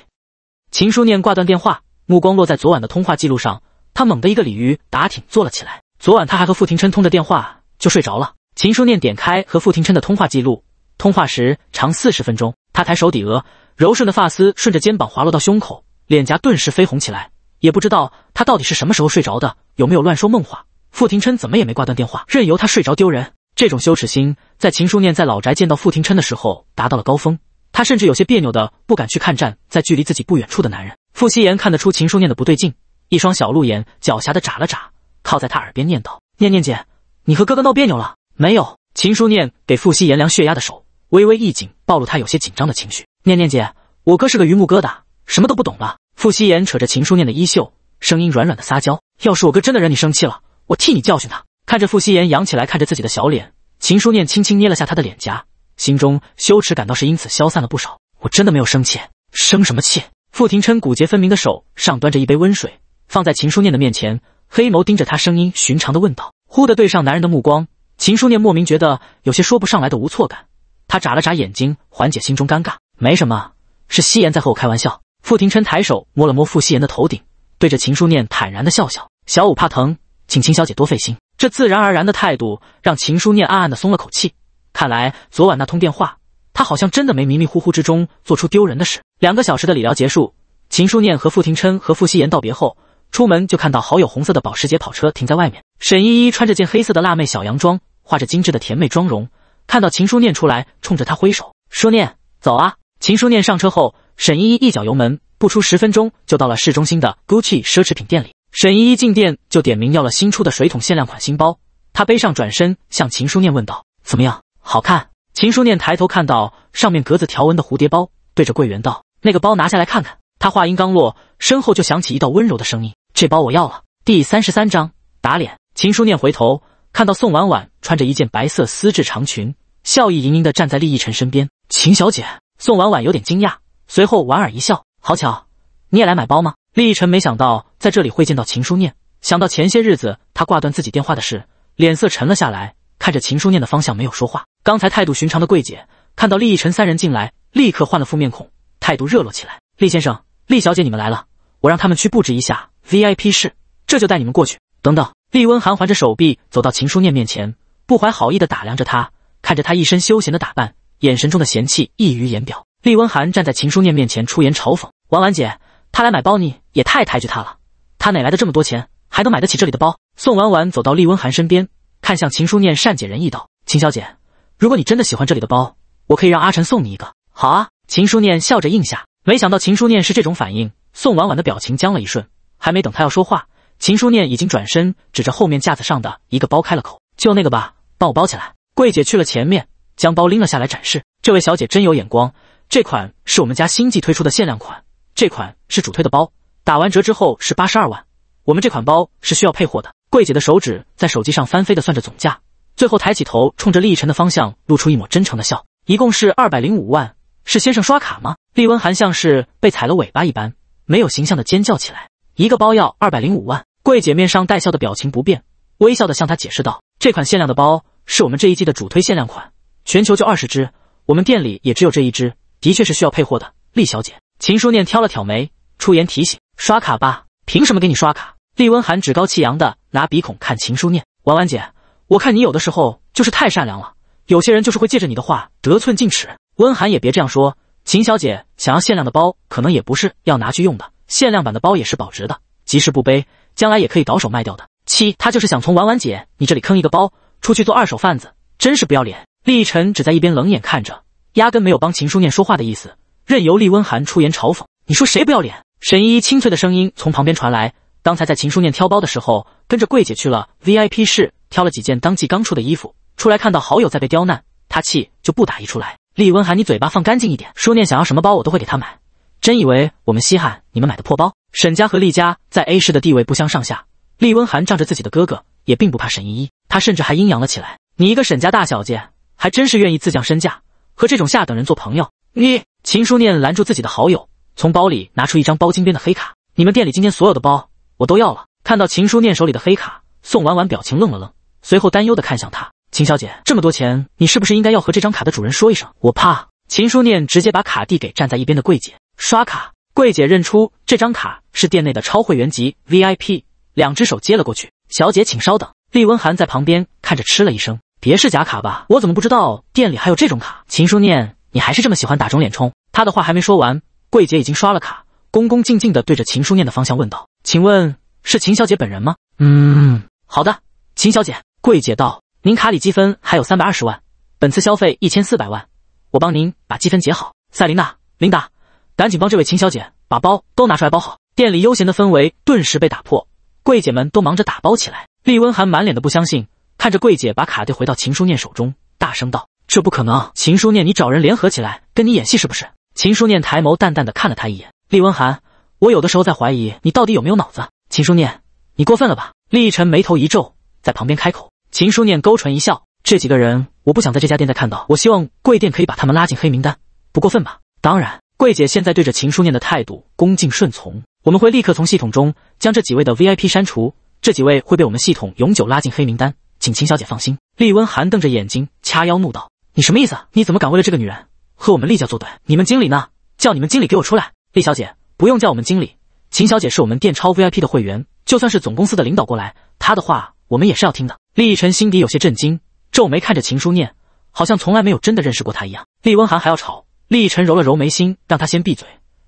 S1: 秦书念挂断电话，目光落在昨晚的通话记录上，他猛地一个鲤鱼打挺坐了起来。昨晚他还和傅廷琛通着电话就睡着了。秦书念点开和傅廷琛的通话记录，通话时长四十分钟。他抬手抵额，柔顺的发丝顺着肩膀滑落到胸口，脸颊顿时绯红起来。也不知道他到底是什么时候睡着的，有没有乱说梦话？傅廷琛怎么也没挂断电话，任由他睡着丢人。这种羞耻心，在秦书念在老宅见到傅廷琛的时候达到了高峰，他甚至有些别扭的不敢去看站在距离自己不远处的男人。傅希言看得出秦书念的不对劲，一双小鹿眼狡黠的眨了眨，靠在他耳边念叨：“念念姐，你和哥哥闹别扭了没有？”秦书念给傅希言量血压的手微微一紧，暴露他有些紧张的情绪。“念念姐，我哥是个榆木疙瘩，什么都不懂的。”傅希言扯着秦书念的衣袖，声音软软的撒娇：“要是我哥真的惹你生气了，我替你教训他。”看着傅夕言扬起来看着自己的小脸，秦书念轻轻捏了下他的脸颊，心中羞耻感倒是因此消散了不少。我真的没有生气，生什么气？傅廷琛骨节分明的手上端着一杯温水，放在秦书念的面前，黑眸盯着他，声音寻常的问道。忽的对上男人的目光，秦书念莫名觉得有些说不上来的无措感。他眨了眨眼睛，缓解心中尴尬。没什么，是夕颜在和我开玩笑。傅廷琛抬手摸了摸傅夕言的头顶，对着秦书念坦然的笑笑。小五怕疼，请秦小姐多费心。这自然而然的态度让秦书念暗暗的松了口气，看来昨晚那通电话，他好像真的没迷迷糊糊之中做出丢人的事。两个小时的理疗结束，秦书念和傅廷琛和傅希言道别后，出门就看到好友红色的保时捷跑车停在外面。沈依依穿着件黑色的辣妹小洋装，画着精致的甜美妆容，看到秦书念出来，冲着他挥手：“书念，走啊！”秦书念上车后，沈依依一脚油门，不出十分钟就到了市中心的 Gucci 奢侈品店里。沈依依进店就点名要了新出的水桶限量款新包，她背上转身向秦书念问道：“怎么样，好看？”秦书念抬头看到上面格子条纹的蝴蝶包，对着柜员道：“那个包拿下来看看。”他话音刚落，身后就响起一道温柔的声音：“这包我要了。”第三十三章打脸。秦书念回头看到宋婉婉穿着一件白色丝质长裙，笑意盈盈的站在厉逸晨身边。“秦小姐。”宋婉婉有点惊讶，随后莞尔一笑：“好巧，你也来买包吗？”厉逸晨没想到在这里会见到秦书念，想到前些日子他挂断自己电话的事，脸色沉了下来，看着秦书念的方向没有说话。刚才态度寻常的柜姐看到厉逸晨三人进来，立刻换了副面孔，态度热络起来。厉先生、厉小姐你们来了，我让他们去布置一下 VIP 室，这就带你们过去。等等，厉温寒环着手臂走到秦书念面前，不怀好意地打量着他，看着他一身休闲的打扮，眼神中的嫌弃溢于言表。厉温寒站在秦书念面前出言嘲讽：“婉婉姐，他来买包你？”也太抬举他了，他哪来的这么多钱，还能买得起这里的包？宋婉婉走到厉温寒身边，看向秦书念，善解人意道：“秦小姐，如果你真的喜欢这里的包，我可以让阿晨送你一个。”好啊！秦书念笑着应下。没想到秦书念是这种反应，宋婉婉的表情僵了一瞬，还没等她要说话，秦书念已经转身指着后面架子上的一个包开了口：“就那个吧，帮我包起来。”柜姐去了前面，将包拎了下来展示。这位小姐真有眼光，这款是我们家新季推出的限量款，这款是主推的包。打完折之后是八十二万，我们这款包是需要配货的。柜姐的手指在手机上翻飞的算着总价，最后抬起头冲着厉晨的方向露出一抹真诚的笑。一共是二百零五万，是先生刷卡吗？厉温寒像是被踩了尾巴一般，没有形象的尖叫起来。一个包要二百零五万？柜姐面上带笑的表情不变，微笑的向他解释道：“这款限量的包是我们这一季的主推限量款，全球就二十只，我们店里也只有这一只，的确是需要配货的。”厉小姐，秦书念挑了挑眉，出言提醒。刷卡吧，凭什么给你刷卡？厉温寒趾高气扬的拿鼻孔看秦书念。婉婉姐，我看你有的时候就是太善良了，有些人就是会借着你的话得寸进尺。温寒也别这样说，秦小姐想要限量的包，可能也不是要拿去用的，限量版的包也是保值的，即使不背，将来也可以倒手卖掉的。七，他就是想从婉婉姐你这里坑一个包，出去做二手贩子，真是不要脸。厉毅晨只在一边冷眼看着，压根没有帮秦书念说话的意思，任由厉温寒出言嘲讽。你说谁不要脸？沈依依清脆的声音从旁边传来。刚才在秦书念挑包的时候，跟着柜姐去了 VIP 室，挑了几件当季刚出的衣服。出来看到好友在被刁难，她气就不打一处来。厉温寒，你嘴巴放干净一点！书念想要什么包，我都会给她买。真以为我们稀罕你们买的破包？沈家和厉家在 A 市的地位不相上下。厉温寒仗着自己的哥哥，也并不怕沈依依。他甚至还阴阳了起来：“你一个沈家大小姐，还真是愿意自降身价，和这种下等人做朋友？”你，秦书念拦住自己的好友。从包里拿出一张包金边的黑卡，你们店里今天所有的包我都要了。看到秦书念手里的黑卡，宋婉婉表情愣了愣，随后担忧的看向他。秦小姐，这么多钱，你是不是应该要和这张卡的主人说一声？我怕。秦书念直接把卡递给站在一边的柜姐，刷卡。柜姐认出这张卡是店内的超会员级 VIP，两只手接了过去。小姐，请稍等。厉温寒在旁边看着，吃了一声，别是假卡吧？我怎么不知道店里还有这种卡？秦书念，你还是这么喜欢打肿脸充。他的话还没说完。柜姐已经刷了卡，恭恭敬敬地对着秦书念的方向问道：“请问是秦小姐本人吗？”“嗯，好的，秦小姐。”柜姐道，“您卡里积分还有三百二十万，本次消费一千四百万，我帮您把积分结好。”赛琳娜、琳达，赶紧帮这位秦小姐把包都拿出来，包好。店里悠闲的氛围顿时被打破，柜姐们都忙着打包起来。厉温寒满脸的不相信，看着柜姐把卡递回到秦书念手中，大声道：“这不可能！秦书念，你找人联合起来跟你演戏是不是？”秦书念抬眸，淡淡的看了他一眼。厉温寒，我有的时候在怀疑你到底有没有脑子。秦书念，你过分了吧？厉逸晨眉头一皱，在旁边开口。秦书念勾唇一笑，这几个人我不想在这家店再看到，我希望贵店可以把他们拉进黑名单，不过分吧？当然，贵姐现在对着秦书念的态度恭敬顺从，我们会立刻从系统中将这几位的 VIP 删除，这几位会被我们系统永久拉进黑名单，请秦小姐放心。厉温寒瞪着眼睛，掐腰怒道：“你什么意思？你怎么敢为了这个女人？”和我们厉家作对，你们经理呢？叫你们经理给我出来！厉小姐，不用叫我们经理。秦小姐是我们店超 V I P 的会员，就算是总公司的领导过来，她的话我们也是要听的。厉逸晨心底有些震惊，皱眉看着秦书念，好像从来没有真的认识过她一样。厉温寒还要吵，厉逸晨揉了揉眉心，让他先闭嘴。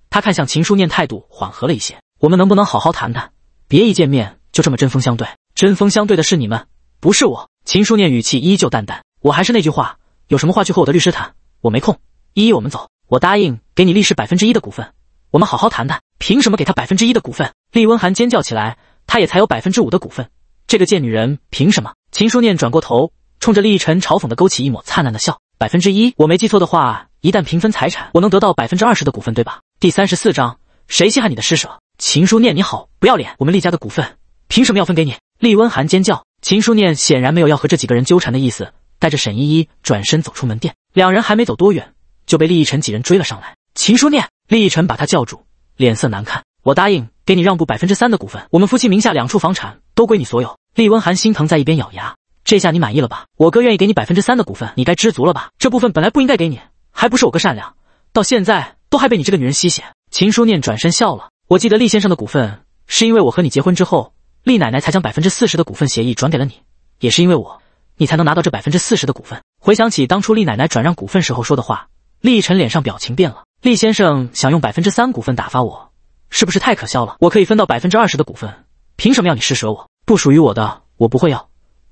S1: 他看向秦书念，态度缓和了一些。我们能不能好好谈谈？别一见面就这么针锋相对。针锋相对的是你们，不是我。秦书念语气依旧淡淡，我还是那句话，有什么话去和我的律师谈，我没空。依依，我们走。我答应给你厉氏百分之一的股份，我们好好谈谈。凭什么给他百分之一的股份？厉温寒尖叫起来，他也才有百分之五的股份。这个贱女人凭什么？秦书念转过头，冲着厉逸晨嘲讽的勾起一抹灿烂的笑。百分之一，我没记错的话，一旦平分财产，我能得到百分之二十的股份，对吧？第三十四章，谁稀罕你的施舍？秦书念，你好不要脸！我们厉家的股份凭什么要分给你？厉温寒尖叫。秦书念显然没有要和这几个人纠缠的意思，带着沈依依转身走出门店。两人还没走多远。就被厉逸晨几人追了上来。秦书念，厉逸晨把他叫住，脸色难看。我答应给你让步百分之三的股份，我们夫妻名下两处房产都归你所有。厉温寒心疼，在一边咬牙。这下你满意了吧？我哥愿意给你百分之三的股份，你该知足了吧？这部分本来不应该给你，还不是我哥善良，到现在都还被你这个女人吸血。秦书念转身笑了。我记得厉先生的股份，是因为我和你结婚之后，厉奶奶才将百分之四十的股份协议转给了你，也是因为我，你才能拿到这百分之四十的股份。回想起当初厉奶奶转让股份时候说的话。厉毅晨脸上表情变了。厉先生想用百分之三股份打发我，是不是太可笑了？我可以分到百分之二十的股份，凭什么要你施舍我？不属于我的，我不会要；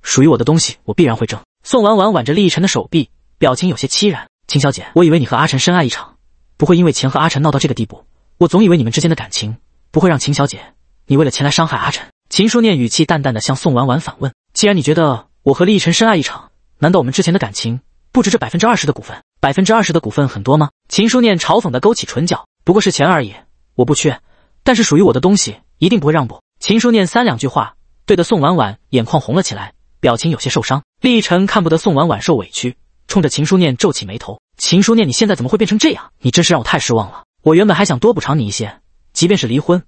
S1: 属于我的东西，我必然会争。宋婉婉挽着厉毅晨的手臂，表情有些凄然。秦小姐，我以为你和阿晨深爱一场，不会因为钱和阿晨闹到这个地步。我总以为你们之间的感情不会让秦小姐你为了钱来伤害阿晨。秦书念语气淡淡的向宋婉婉反问：“既然你觉得我和厉毅晨深爱一场，难道我们之前的感情不值这百分之二十的股份？”百分之二十的股份很多吗？秦书念嘲讽的勾起唇角，不过是钱而已，我不缺，但是属于我的东西一定不会让步。秦书念三两句话，对的宋婉婉眼眶红了起来，表情有些受伤。厉毅晨看不得宋婉婉受委屈，冲着秦书念皱起眉头。秦书念，你现在怎么会变成这样？你真是让我太失望了。我原本还想多补偿你一些，即便是离婚，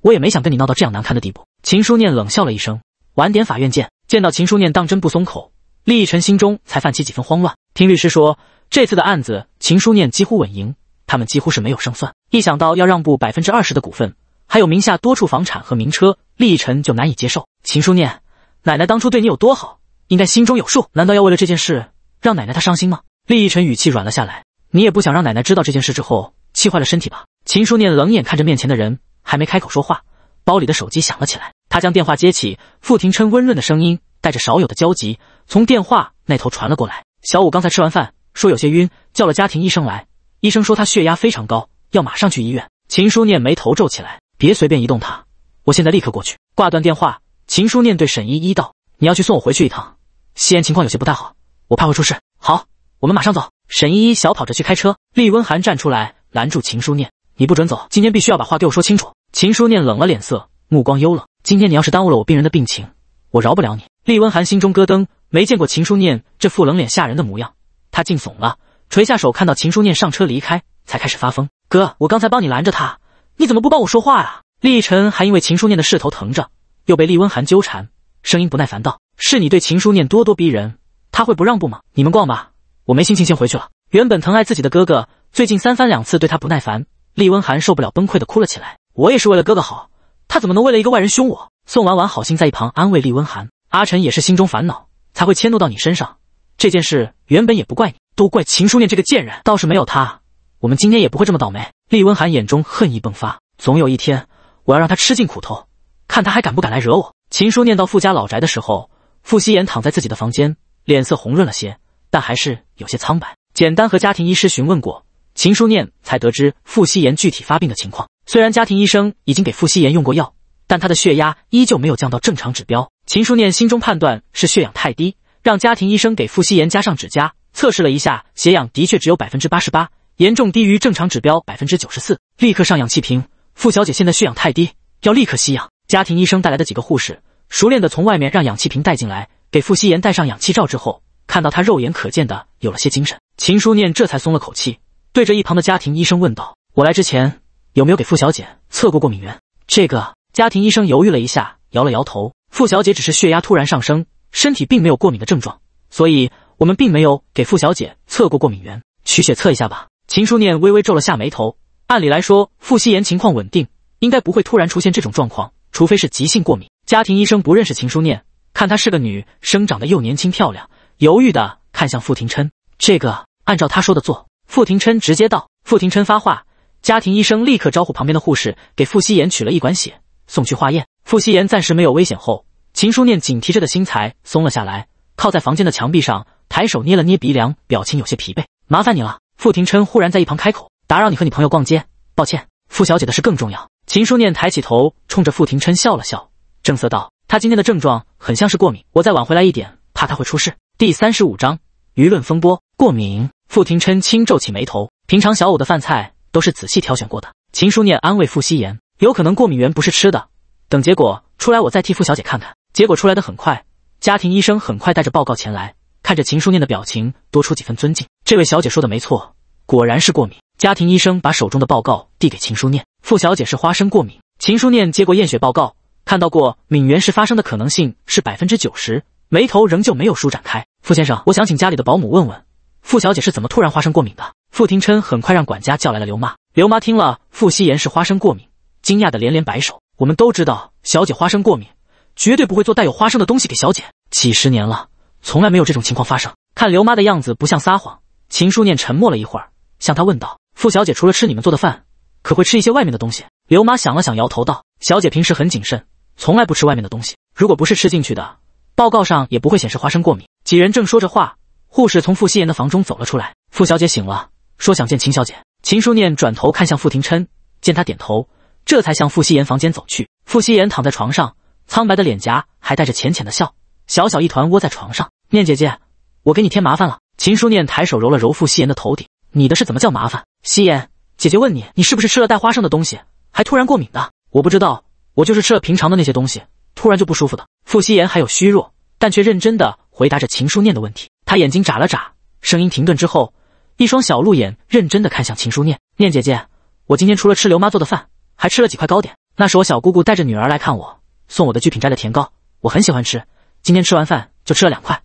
S1: 我也没想跟你闹到这样难堪的地步。秦书念冷笑了一声，晚点法院见。见到秦书念当真不松口。厉逸晨心中才泛起几分慌乱。听律师说，这次的案子秦书念几乎稳赢，他们几乎是没有胜算。一想到要让步百分之二十的股份，还有名下多处房产和名车，厉逸晨就难以接受。秦书念，奶奶当初对你有多好，应该心中有数。难道要为了这件事让奶奶她伤心吗？厉逸晨语气软了下来：“你也不想让奶奶知道这件事之后气坏了身体吧？”秦书念冷眼看着面前的人，还没开口说话，包里的手机响了起来。他将电话接起，傅廷琛温润的声音。带着少有的焦急，从电话那头传了过来。小五刚才吃完饭，说有些晕，叫了家庭医生来。医生说他血压非常高，要马上去医院。秦书念眉头皱起来，别随便移动他，我现在立刻过去。挂断电话，秦书念对沈依依道：“你要去送我回去一趟，西安情况有些不太好，我怕会出事。”好，我们马上走。沈依依小跑着去开车。厉温寒站出来拦住秦书念：“你不准走，今天必须要把话给我说清楚。”秦书念冷了脸色，目光幽冷：“今天你要是耽误了我病人的病情，我饶不了你。”厉温寒心中咯噔，没见过秦书念这副冷脸吓人的模样，他竟怂了，垂下手，看到秦书念上车离开，才开始发疯。哥，我刚才帮你拦着他，你怎么不帮我说话啊？厉毅晨还因为秦书念的势头疼着，又被厉温寒纠缠，声音不耐烦道：“是你对秦书念咄咄逼人，他会不让步吗？你们逛吧，我没心情，先回去了。”原本疼爱自己的哥哥，最近三番两次对他不耐烦，厉温寒受不了，崩溃的哭了起来。我也是为了哥哥好，他怎么能为了一个外人凶我？宋婉婉好心在一旁安慰厉温寒。阿晨也是心中烦恼，才会迁怒到你身上。这件事原本也不怪你，都怪秦书念这个贱人。倒是没有他，我们今天也不会这么倒霉。厉温寒眼中恨意迸发，总有一天我要让他吃尽苦头，看他还敢不敢来惹我。秦书念到傅家老宅的时候，傅希言躺在自己的房间，脸色红润了些，但还是有些苍白。简单和家庭医师询问过，秦书念才得知傅希言具体发病的情况。虽然家庭医生已经给傅希言用过药。但他的血压依旧没有降到正常指标。秦书念心中判断是血氧太低，让家庭医生给傅西言加上指甲，测试了一下血氧，的确只有百分之八十八，严重低于正常指标百分之九十四，立刻上氧气瓶。傅小姐现在血氧太低，要立刻吸氧。家庭医生带来的几个护士熟练的从外面让氧气瓶带进来，给傅西言戴上氧气罩之后，看到他肉眼可见的有了些精神，秦书念这才松了口气，对着一旁的家庭医生问道：“我来之前有没有给傅小姐测过过敏源？”这个。家庭医生犹豫了一下，摇了摇头。傅小姐只是血压突然上升，身体并没有过敏的症状，所以我们并没有给傅小姐测过过敏源。取血测一下吧。秦书念微微皱了下眉头。按理来说，傅夕颜情况稳定，应该不会突然出现这种状况，除非是急性过敏。家庭医生不认识秦书念，看她是个女生，长得又年轻漂亮，犹豫的看向傅廷琛。这个，按照他说的做。傅廷琛直接道。傅廷琛发话，家庭医生立刻招呼旁边的护士给傅夕颜取了一管血。送去化验，傅希言暂时没有危险后，秦书念紧提着的心才松了下来，靠在房间的墙壁上，抬手捏了捏鼻梁，表情有些疲惫。麻烦你了。傅廷琛忽然在一旁开口，打扰你和你朋友逛街，抱歉，傅小姐的事更重要。秦书念抬起头，冲着傅廷琛笑了笑，正色道：“他今天的症状很像是过敏，我再晚回来一点，怕他会出事。”第三十五章舆论风波过敏。傅廷琛轻皱起眉头，平常小五的饭菜都是仔细挑选过的。秦书念安慰傅希言。有可能过敏源不是吃的，等结果出来我再替傅小姐看看。结果出来的很快，家庭医生很快带着报告前来，看着秦书念的表情多出几分尊敬。这位小姐说的没错，果然是过敏。家庭医生把手中的报告递给秦书念，傅小姐是花生过敏。秦书念接过验血报告，看到过敏源是发生的可能性是百分之九十，眉头仍旧没有舒展开。傅先生，我想请家里的保姆问问傅小姐是怎么突然花生过敏的。傅廷琛很快让管家叫来了刘妈，刘妈听了傅希言是花生过敏。惊讶的连连摆手。我们都知道小姐花生过敏，绝对不会做带有花生的东西给小姐。几十年了，从来没有这种情况发生。看刘妈的样子不像撒谎。秦书念沉默了一会儿，向她问道：“傅小姐除了吃你们做的饭，可会吃一些外面的东西？”刘妈想了想，摇头道：“小姐平时很谨慎，从来不吃外面的东西。如果不是吃进去的，报告上也不会显示花生过敏。”几人正说着话，护士从傅西言的房中走了出来。傅小姐醒了，说想见秦小姐。秦书念转头看向傅廷琛，见他点头。这才向傅西言房间走去。傅西言躺在床上，苍白的脸颊还带着浅浅的笑，小小一团窝在床上。念姐姐，我给你添麻烦了。秦书念抬手揉了揉傅西言的头顶：“你的事怎么叫麻烦？西言姐姐问你，你是不是吃了带花生的东西，还突然过敏的？我不知道，我就是吃了平常的那些东西，突然就不舒服的。”傅西言还有虚弱，但却认真的回答着秦书念的问题。他眼睛眨了眨，声音停顿之后，一双小鹿眼认真的看向秦书念：“念姐姐，我今天除了吃刘妈做的饭。”还吃了几块糕点，那是我小姑姑带着女儿来看我送我的聚品斋的甜糕，我很喜欢吃。今天吃完饭就吃了两块。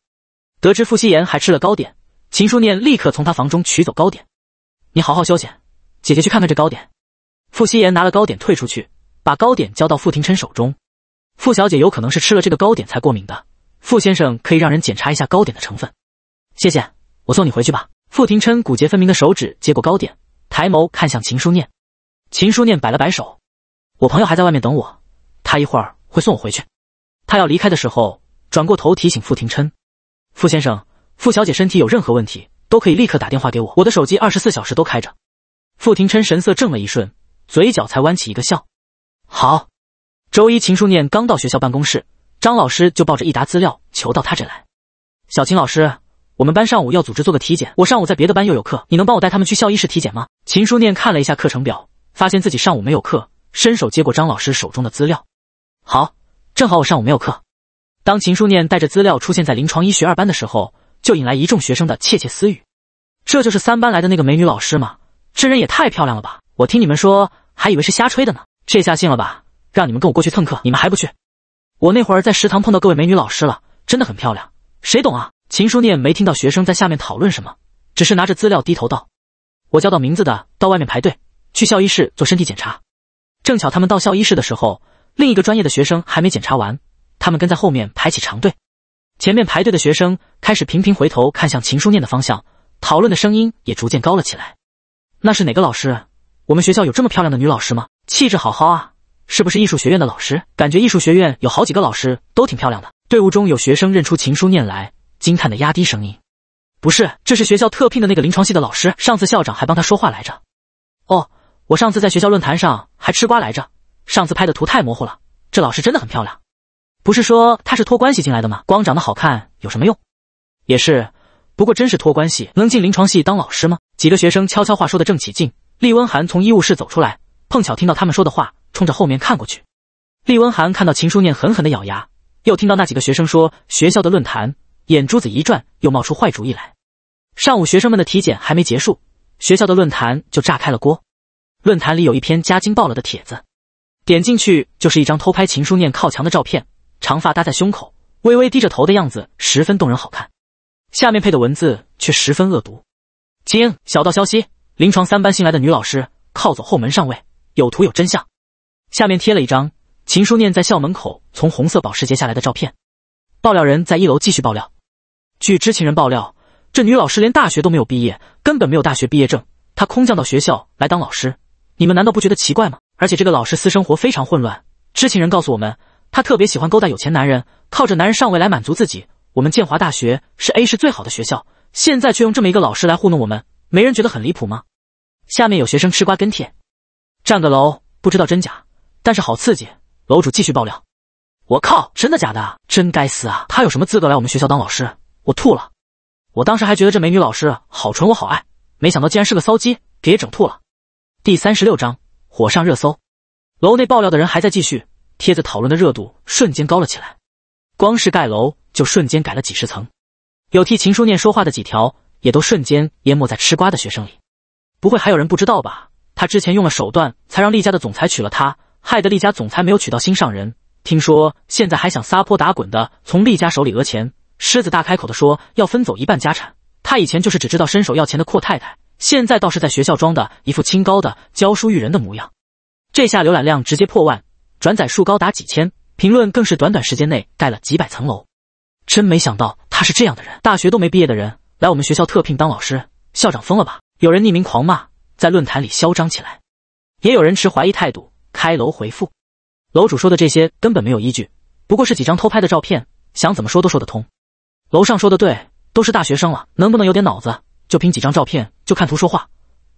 S1: 得知傅西言还吃了糕点，秦书念立刻从他房中取走糕点。你好好休息，姐姐去看看这糕点。傅西言拿了糕点退出去，把糕点交到傅廷琛手中。傅小姐有可能是吃了这个糕点才过敏的，傅先生可以让人检查一下糕点的成分。谢谢，我送你回去吧。傅廷琛骨节分明的手指接过糕点，抬眸看向秦书念。秦书念摆了摆手，我朋友还在外面等我，他一会儿会送我回去。他要离开的时候，转过头提醒傅廷琛：“傅先生，傅小姐身体有任何问题，都可以立刻打电话给我，我的手机二十四小时都开着。”傅廷琛神色怔了一瞬，嘴角才弯起一个笑：“好。”周一，秦书念刚到学校办公室，张老师就抱着一沓资料求到他这来：“小秦老师，我们班上午要组织做个体检，我上午在别的班又有课，你能帮我带他们去校医室体检吗？”秦书念看了一下课程表。发现自己上午没有课，伸手接过张老师手中的资料。好，正好我上午没有课。当秦书念带着资料出现在临床医学二班的时候，就引来一众学生的窃窃私语：“这就是三班来的那个美女老师吗？这人也太漂亮了吧！我听你们说，还以为是瞎吹的呢，这下信了吧？让你们跟我过去蹭课，你们还不去？我那会儿在食堂碰到各位美女老师了，真的很漂亮，谁懂啊？”秦书念没听到学生在下面讨论什么，只是拿着资料低头道：“我叫到名字的到外面排队。”去校医室做身体检查，正巧他们到校医室的时候，另一个专业的学生还没检查完，他们跟在后面排起长队。前面排队的学生开始频频回头看向秦书念的方向，讨论的声音也逐渐高了起来。那是哪个老师？我们学校有这么漂亮的女老师吗？气质好好啊，是不是艺术学院的老师？感觉艺术学院有好几个老师都挺漂亮的。队伍中有学生认出秦书念来，惊叹的压低声音：“不是，这是学校特聘的那个临床系的老师，上次校长还帮他说话来着。”哦。我上次在学校论坛上还吃瓜来着，上次拍的图太模糊了。这老师真的很漂亮，不是说她是托关系进来的吗？光长得好看有什么用？也是，不过真是托关系能进临床系当老师吗？几个学生悄悄话说的正起劲，厉温寒从医务室走出来，碰巧听到他们说的话，冲着后面看过去。厉温寒看到秦书念狠狠的咬牙，又听到那几个学生说学校的论坛，眼珠子一转，又冒出坏主意来。上午学生们的体检还没结束，学校的论坛就炸开了锅。论坛里有一篇加精爆了的帖子，点进去就是一张偷拍秦书念靠墙的照片，长发搭在胸口，微微低着头的样子十分动人好看。下面配的文字却十分恶毒，经，小道消息：临床三班新来的女老师靠走后门上位，有图有真相。下面贴了一张秦书念在校门口从红色保时捷下来的照片。爆料人在一楼继续爆料，据知情人爆料，这女老师连大学都没有毕业，根本没有大学毕业证，她空降到学校来当老师。你们难道不觉得奇怪吗？而且这个老师私生活非常混乱，知情人告诉我们，他特别喜欢勾搭有钱男人，靠着男人上位来满足自己。我们建华大学是 A 市最好的学校，现在却用这么一个老师来糊弄我们，没人觉得很离谱吗？下面有学生吃瓜跟帖，占个楼，不知道真假，但是好刺激。楼主继续爆料，我靠，真的假的？真该死啊！他有什么资格来我们学校当老师？我吐了！我当时还觉得这美女老师好纯，我好爱，没想到竟然是个骚鸡，给整吐了。第三十六章，火上热搜，楼内爆料的人还在继续，帖子讨论的热度瞬间高了起来。光是盖楼就瞬间改了几十层，有替秦书念说话的几条，也都瞬间淹没在吃瓜的学生里。不会还有人不知道吧？他之前用了手段才让厉家的总裁娶了她，害得厉家总裁没有娶到心上人。听说现在还想撒泼打滚的从厉家手里讹钱，狮子大开口的说要分走一半家产。他以前就是只知道伸手要钱的阔太太。现在倒是在学校装的一副清高的教书育人的模样，这下浏览量直接破万，转载数高达几千，评论更是短短时间内盖了几百层楼。真没想到他是这样的人，大学都没毕业的人来我们学校特聘当老师，校长疯了吧？有人匿名狂骂，在论坛里嚣张起来。也有人持怀疑态度，开楼回复，楼主说的这些根本没有依据，不过是几张偷拍的照片，想怎么说都说得通。楼上说的对，都是大学生了，能不能有点脑子？就凭几张照片就看图说话，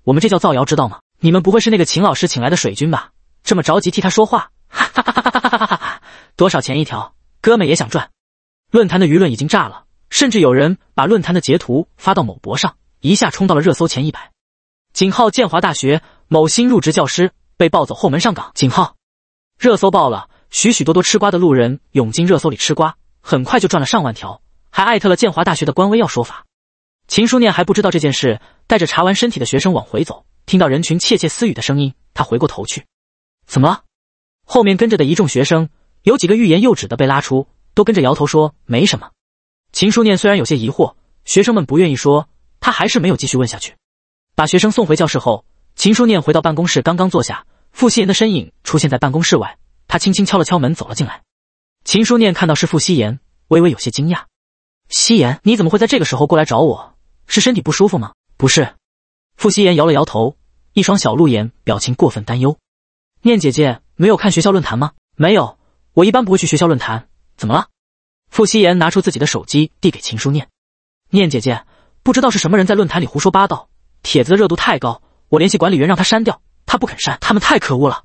S1: 我们这叫造谣，知道吗？你们不会是那个秦老师请来的水军吧？这么着急替他说话，哈哈哈哈哈哈哈哈哈哈！多少钱一条？哥们也想赚。论坛的舆论已经炸了，甚至有人把论坛的截图发到某博上，一下冲到了热搜前一百。井号建华大学某新入职教师被暴走后门上岗，井号热搜爆了，许许多多吃瓜的路人涌进热搜里吃瓜，很快就赚了上万条，还艾特了建华大学的官微要说法。秦书念还不知道这件事，带着查完身体的学生往回走，听到人群窃窃私语的声音，他回过头去，怎么了？后面跟着的一众学生，有几个欲言又止的被拉出，都跟着摇头说没什么。秦书念虽然有些疑惑，学生们不愿意说，他还是没有继续问下去。把学生送回教室后，秦书念回到办公室，刚刚坐下，傅希言的身影出现在办公室外，他轻轻敲了敲门，走了进来。秦书念看到是傅希言，微微有些惊讶：“希言，你怎么会在这个时候过来找我？”是身体不舒服吗？不是，傅西言摇了摇头，一双小鹿眼，表情过分担忧。念姐姐没有看学校论坛吗？没有，我一般不会去学校论坛。怎么了？傅西言拿出自己的手机递给秦书念。念姐姐，不知道是什么人在论坛里胡说八道，帖子的热度太高，我联系管理员让他删掉，他不肯删，他们太可恶了。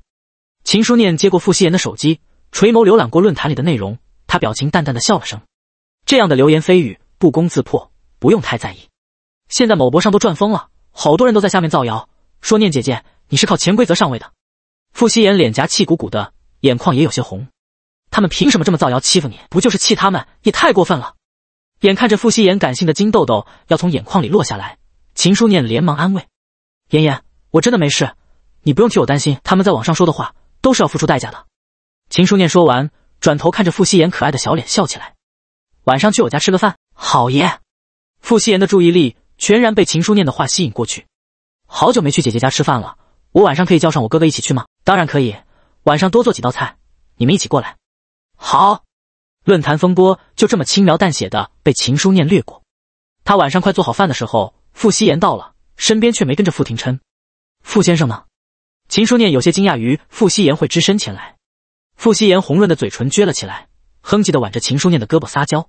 S1: 秦书念接过傅西言的手机，垂眸浏览过论坛里的内容，他表情淡淡的笑了声。这样的流言蜚语不攻自破，不用太在意。现在某博上都转疯了，好多人都在下面造谣，说念姐姐你是靠潜规则上位的。傅熙言脸颊气鼓鼓的，眼眶也有些红。他们凭什么这么造谣欺负你？不就是气他们也太过分了。眼看着傅熙言感性的金豆豆要从眼眶里落下来，秦书念连忙安慰：“妍妍，我真的没事，你不用替我担心。他们在网上说的话都是要付出代价的。”秦书念说完，转头看着傅熙言可爱的小脸，笑起来。晚上去我家吃个饭，好耶！傅熙言的注意力。全然被秦书念的话吸引过去。好久没去姐姐家吃饭了，我晚上可以叫上我哥哥一起去吗？当然可以，晚上多做几道菜，你们一起过来。好。论坛风波就这么轻描淡写的被秦书念略过。他晚上快做好饭的时候，傅西言到了，身边却没跟着傅廷琛。傅先生呢？秦书念有些惊讶于傅西言会只身前来。傅西言红润的嘴唇撅了起来，哼唧的挽着秦书念的胳膊撒娇：“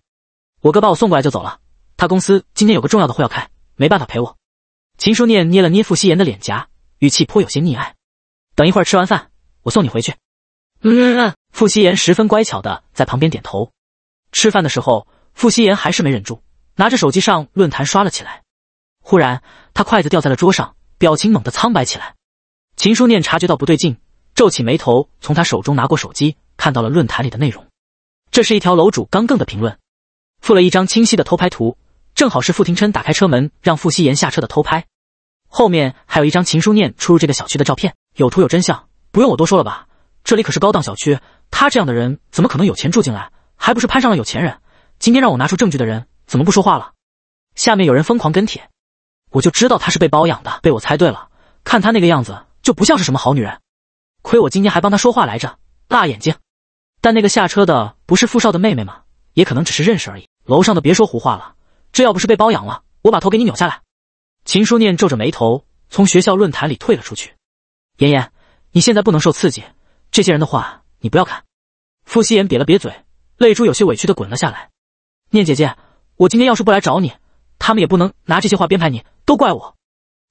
S1: 我哥把我送过来就走了，他公司今天有个重要的会要开。”没办法陪我，秦书念捏了捏傅西言的脸颊，语气颇有些溺爱。等一会儿吃完饭，我送你回去。嗯嗯嗯，傅西言十分乖巧的在旁边点头。吃饭的时候，傅西言还是没忍住，拿着手机上论坛刷了起来。忽然，他筷子掉在了桌上，表情猛地苍白起来。秦书念察觉到不对劲，皱起眉头，从他手中拿过手机，看到了论坛里的内容。这是一条楼主刚更的评论，附了一张清晰的偷拍图。正好是傅廷琛打开车门让傅希言下车的偷拍，后面还有一张秦书念出入这个小区的照片，有图有真相，不用我多说了吧？这里可是高档小区，他这样的人怎么可能有钱住进来？还不是攀上了有钱人？今天让我拿出证据的人怎么不说话了？下面有人疯狂跟帖，我就知道她是被包养的，被我猜对了。看她那个样子就不像是什么好女人，亏我今天还帮她说话来着，辣眼睛。但那个下车的不是傅少的妹妹吗？也可能只是认识而已。楼上的别说胡话了。这要不是被包养了，我把头给你扭下来！秦书念皱着眉头从学校论坛里退了出去。妍妍，你现在不能受刺激，这些人的话你不要看。傅西言瘪了瘪嘴，泪珠有些委屈的滚了下来。念姐姐，我今天要是不来找你，他们也不能拿这些话编排你，都怪我。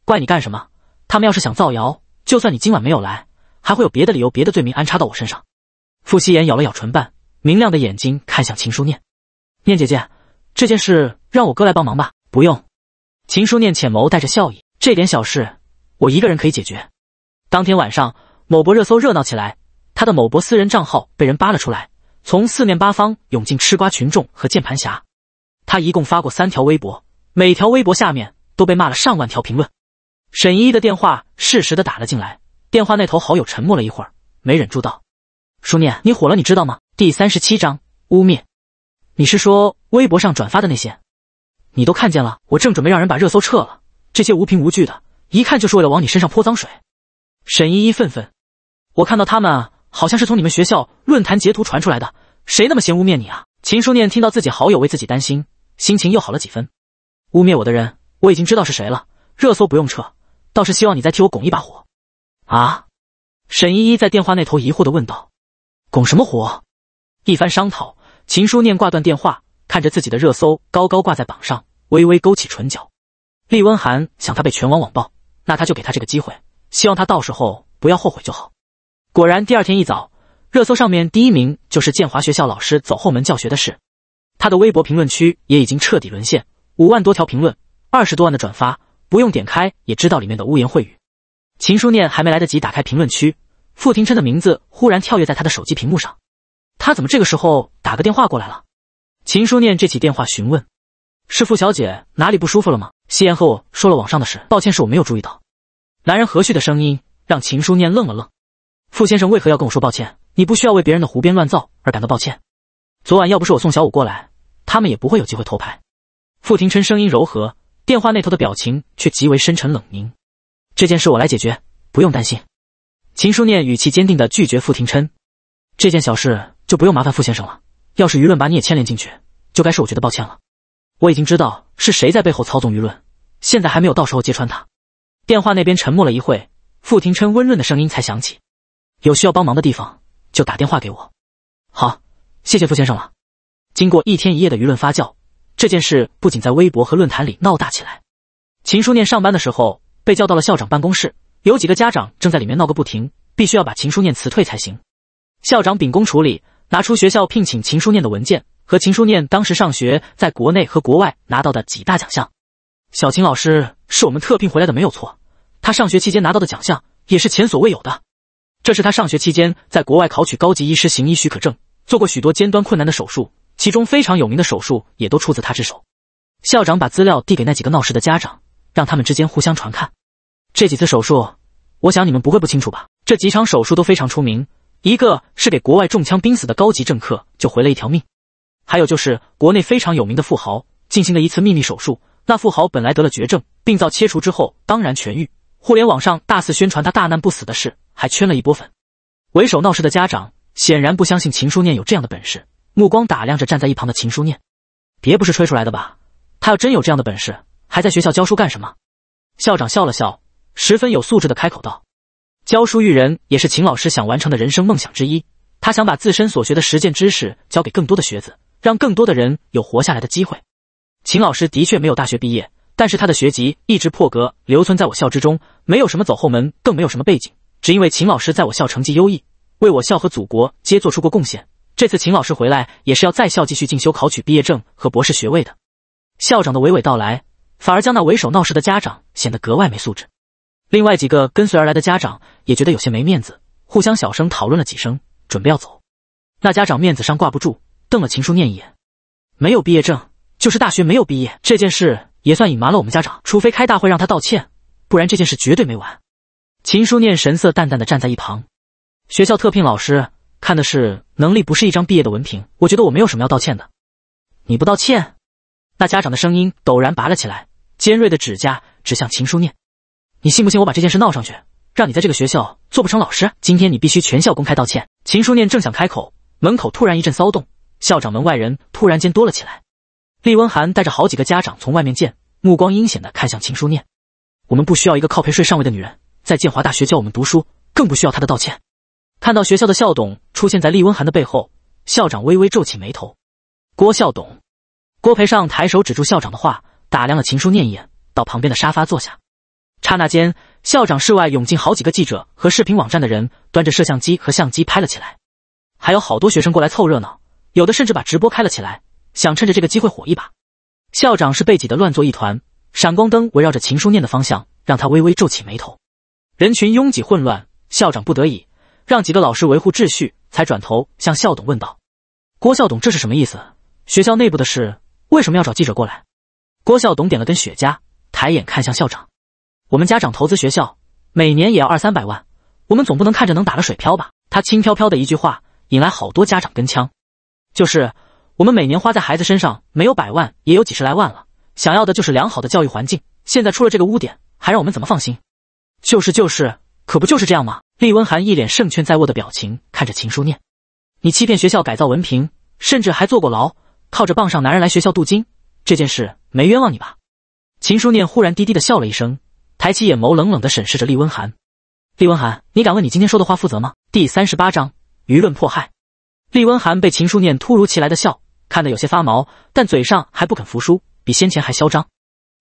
S1: 怪你干什么？他们要是想造谣，就算你今晚没有来，还会有别的理由、别的罪名安插到我身上。傅西言咬了咬唇瓣，明亮的眼睛看向秦书念，念姐姐。这件事让我哥来帮忙吧。不用，秦书念浅眸带着笑意，这点小事我一个人可以解决。当天晚上，某博热搜热闹起来，他的某博私人账号被人扒了出来，从四面八方涌进吃瓜群众和键盘侠。他一共发过三条微博，每条微博下面都被骂了上万条评论。沈依依的电话适时的打了进来，电话那头好友沉默了一会儿，没忍住道：“书念，你火了，你知道吗？”第三十七章污蔑。你是说微博上转发的那些，你都看见了？我正准备让人把热搜撤了，这些无凭无据的，一看就是为了往你身上泼脏水。沈依依愤愤：“我看到他们好像是从你们学校论坛截图传出来的，谁那么闲污蔑你啊？”秦书念听到自己好友为自己担心，心情又好了几分。污蔑我的人，我已经知道是谁了，热搜不用撤，倒是希望你再替我拱一把火。啊？沈依依在电话那头疑惑的问道：“拱什么火？”一番商讨。秦书念挂断电话，看着自己的热搜高高挂在榜上，微微勾起唇角。厉温寒想他被全网网暴，那他就给他这个机会，希望他到时候不要后悔就好。果然，第二天一早，热搜上面第一名就是建华学校老师走后门教学的事。他的微博评论区也已经彻底沦陷，五万多条评论，二十多万的转发，不用点开也知道里面的污言秽语。秦书念还没来得及打开评论区，傅廷琛的名字忽然跳跃在他的手机屏幕上。他怎么这个时候打个电话过来了？秦书念这起电话询问，是傅小姐哪里不舒服了吗？夕颜和我说了网上的事，抱歉，是我没有注意到。男人和煦的声音让秦书念愣了愣。傅先生为何要跟我说抱歉？你不需要为别人的胡编乱造而感到抱歉。昨晚要不是我送小五过来，他们也不会有机会偷拍。傅廷琛声音柔和，电话那头的表情却极为深沉冷凝。这件事我来解决，不用担心。秦书念语气坚定的拒绝傅廷琛，这件小事。就不用麻烦傅先生了。要是舆论把你也牵连进去，就该是我觉得抱歉了。我已经知道是谁在背后操纵舆论，现在还没有到时候揭穿他。电话那边沉默了一会，傅廷琛温润的声音才响起：“有需要帮忙的地方，就打电话给我。”好，谢谢傅先生了。经过一天一夜的舆论发酵，这件事不仅在微博和论坛里闹大起来。秦书念上班的时候被叫到了校长办公室，有几个家长正在里面闹个不停，必须要把秦书念辞退才行。校长秉公处理。拿出学校聘请秦书念的文件和秦书念当时上学在国内和国外拿到的几大奖项。小秦老师是我们特聘回来的，没有错。他上学期间拿到的奖项也是前所未有的。这是他上学期间在国外考取高级医师行医许可证，做过许多尖端困难的手术，其中非常有名的手术也都出自他之手。校长把资料递给那几个闹事的家长，让他们之间互相传看。这几次手术，我想你们不会不清楚吧？这几场手术都非常出名。一个是给国外中枪濒死的高级政客救回了一条命，还有就是国内非常有名的富豪进行了一次秘密手术。那富豪本来得了绝症，病灶切除之后当然痊愈。互联网上大肆宣传他大难不死的事，还圈了一波粉。为首闹事的家长显然不相信秦书念有这样的本事，目光打量着站在一旁的秦书念，别不是吹出来的吧？他要真有这样的本事，还在学校教书干什么？校长笑了笑，十分有素质的开口道。教书育人也是秦老师想完成的人生梦想之一。他想把自身所学的实践知识教给更多的学子，让更多的人有活下来的机会。秦老师的确没有大学毕业，但是他的学籍一直破格留存在我校之中，没有什么走后门，更没有什么背景，只因为秦老师在我校成绩优异，为我校和祖国皆做出过贡献。这次秦老师回来也是要在校继续进修，考取毕业证和博士学位的。校长的娓娓道来，反而将那为首闹事的家长显得格外没素质。另外几个跟随而来的家长也觉得有些没面子，互相小声讨论了几声，准备要走。那家长面子上挂不住，瞪了秦书念一眼：“没有毕业证，就是大学没有毕业这件事，也算隐瞒了我们家长。除非开大会让他道歉，不然这件事绝对没完。”秦书念神色淡淡的站在一旁。学校特聘老师看的是能力，不是一张毕业的文凭。我觉得我没有什么要道歉的。你不道歉？那家长的声音陡然拔了起来，尖锐的指甲指向秦书念。你信不信我把这件事闹上去，让你在这个学校做不成老师？今天你必须全校公开道歉！秦书念正想开口，门口突然一阵骚动，校长门外人突然间多了起来。厉温寒带着好几个家长从外面见，目光阴险的看向秦书念：“我们不需要一个靠陪睡上位的女人在建华大学教我们读书，更不需要她的道歉。”看到学校的校董出现在厉温寒的背后，校长微微皱起眉头。郭校董，郭培尚抬手止住校长的话，打量了秦书念一眼，到旁边的沙发坐下。刹那间，校长室外涌进好几个记者和视频网站的人，端着摄像机和相机拍了起来。还有好多学生过来凑热闹，有的甚至把直播开了起来，想趁着这个机会火一把。校长是被挤得乱作一团，闪光灯围绕着秦书念的方向，让他微微皱起眉头。人群拥挤混乱，校长不得已让几个老师维护秩序，才转头向校董问道：“郭校董，这是什么意思？学校内部的事为什么要找记者过来？”郭校董点了根雪茄，抬眼看向校长。我们家长投资学校，每年也要二三百万，我们总不能看着能打了水漂吧？他轻飘飘的一句话，引来好多家长跟枪。就是我们每年花在孩子身上，没有百万也有几十来万了，想要的就是良好的教育环境。现在出了这个污点，还让我们怎么放心？就是就是，可不就是这样吗？厉温寒一脸胜券在握的表情，看着秦书念：“你欺骗学校改造文凭，甚至还坐过牢，靠着傍上男人来学校镀金，这件事没冤枉你吧？”秦书念忽然低低的笑了一声。抬起眼眸，冷冷的审视着厉温寒。厉温寒，你敢问你今天说的话负责吗？第三十八章舆论迫害。厉温寒被秦书念突如其来的笑看得有些发毛，但嘴上还不肯服输，比先前还嚣张。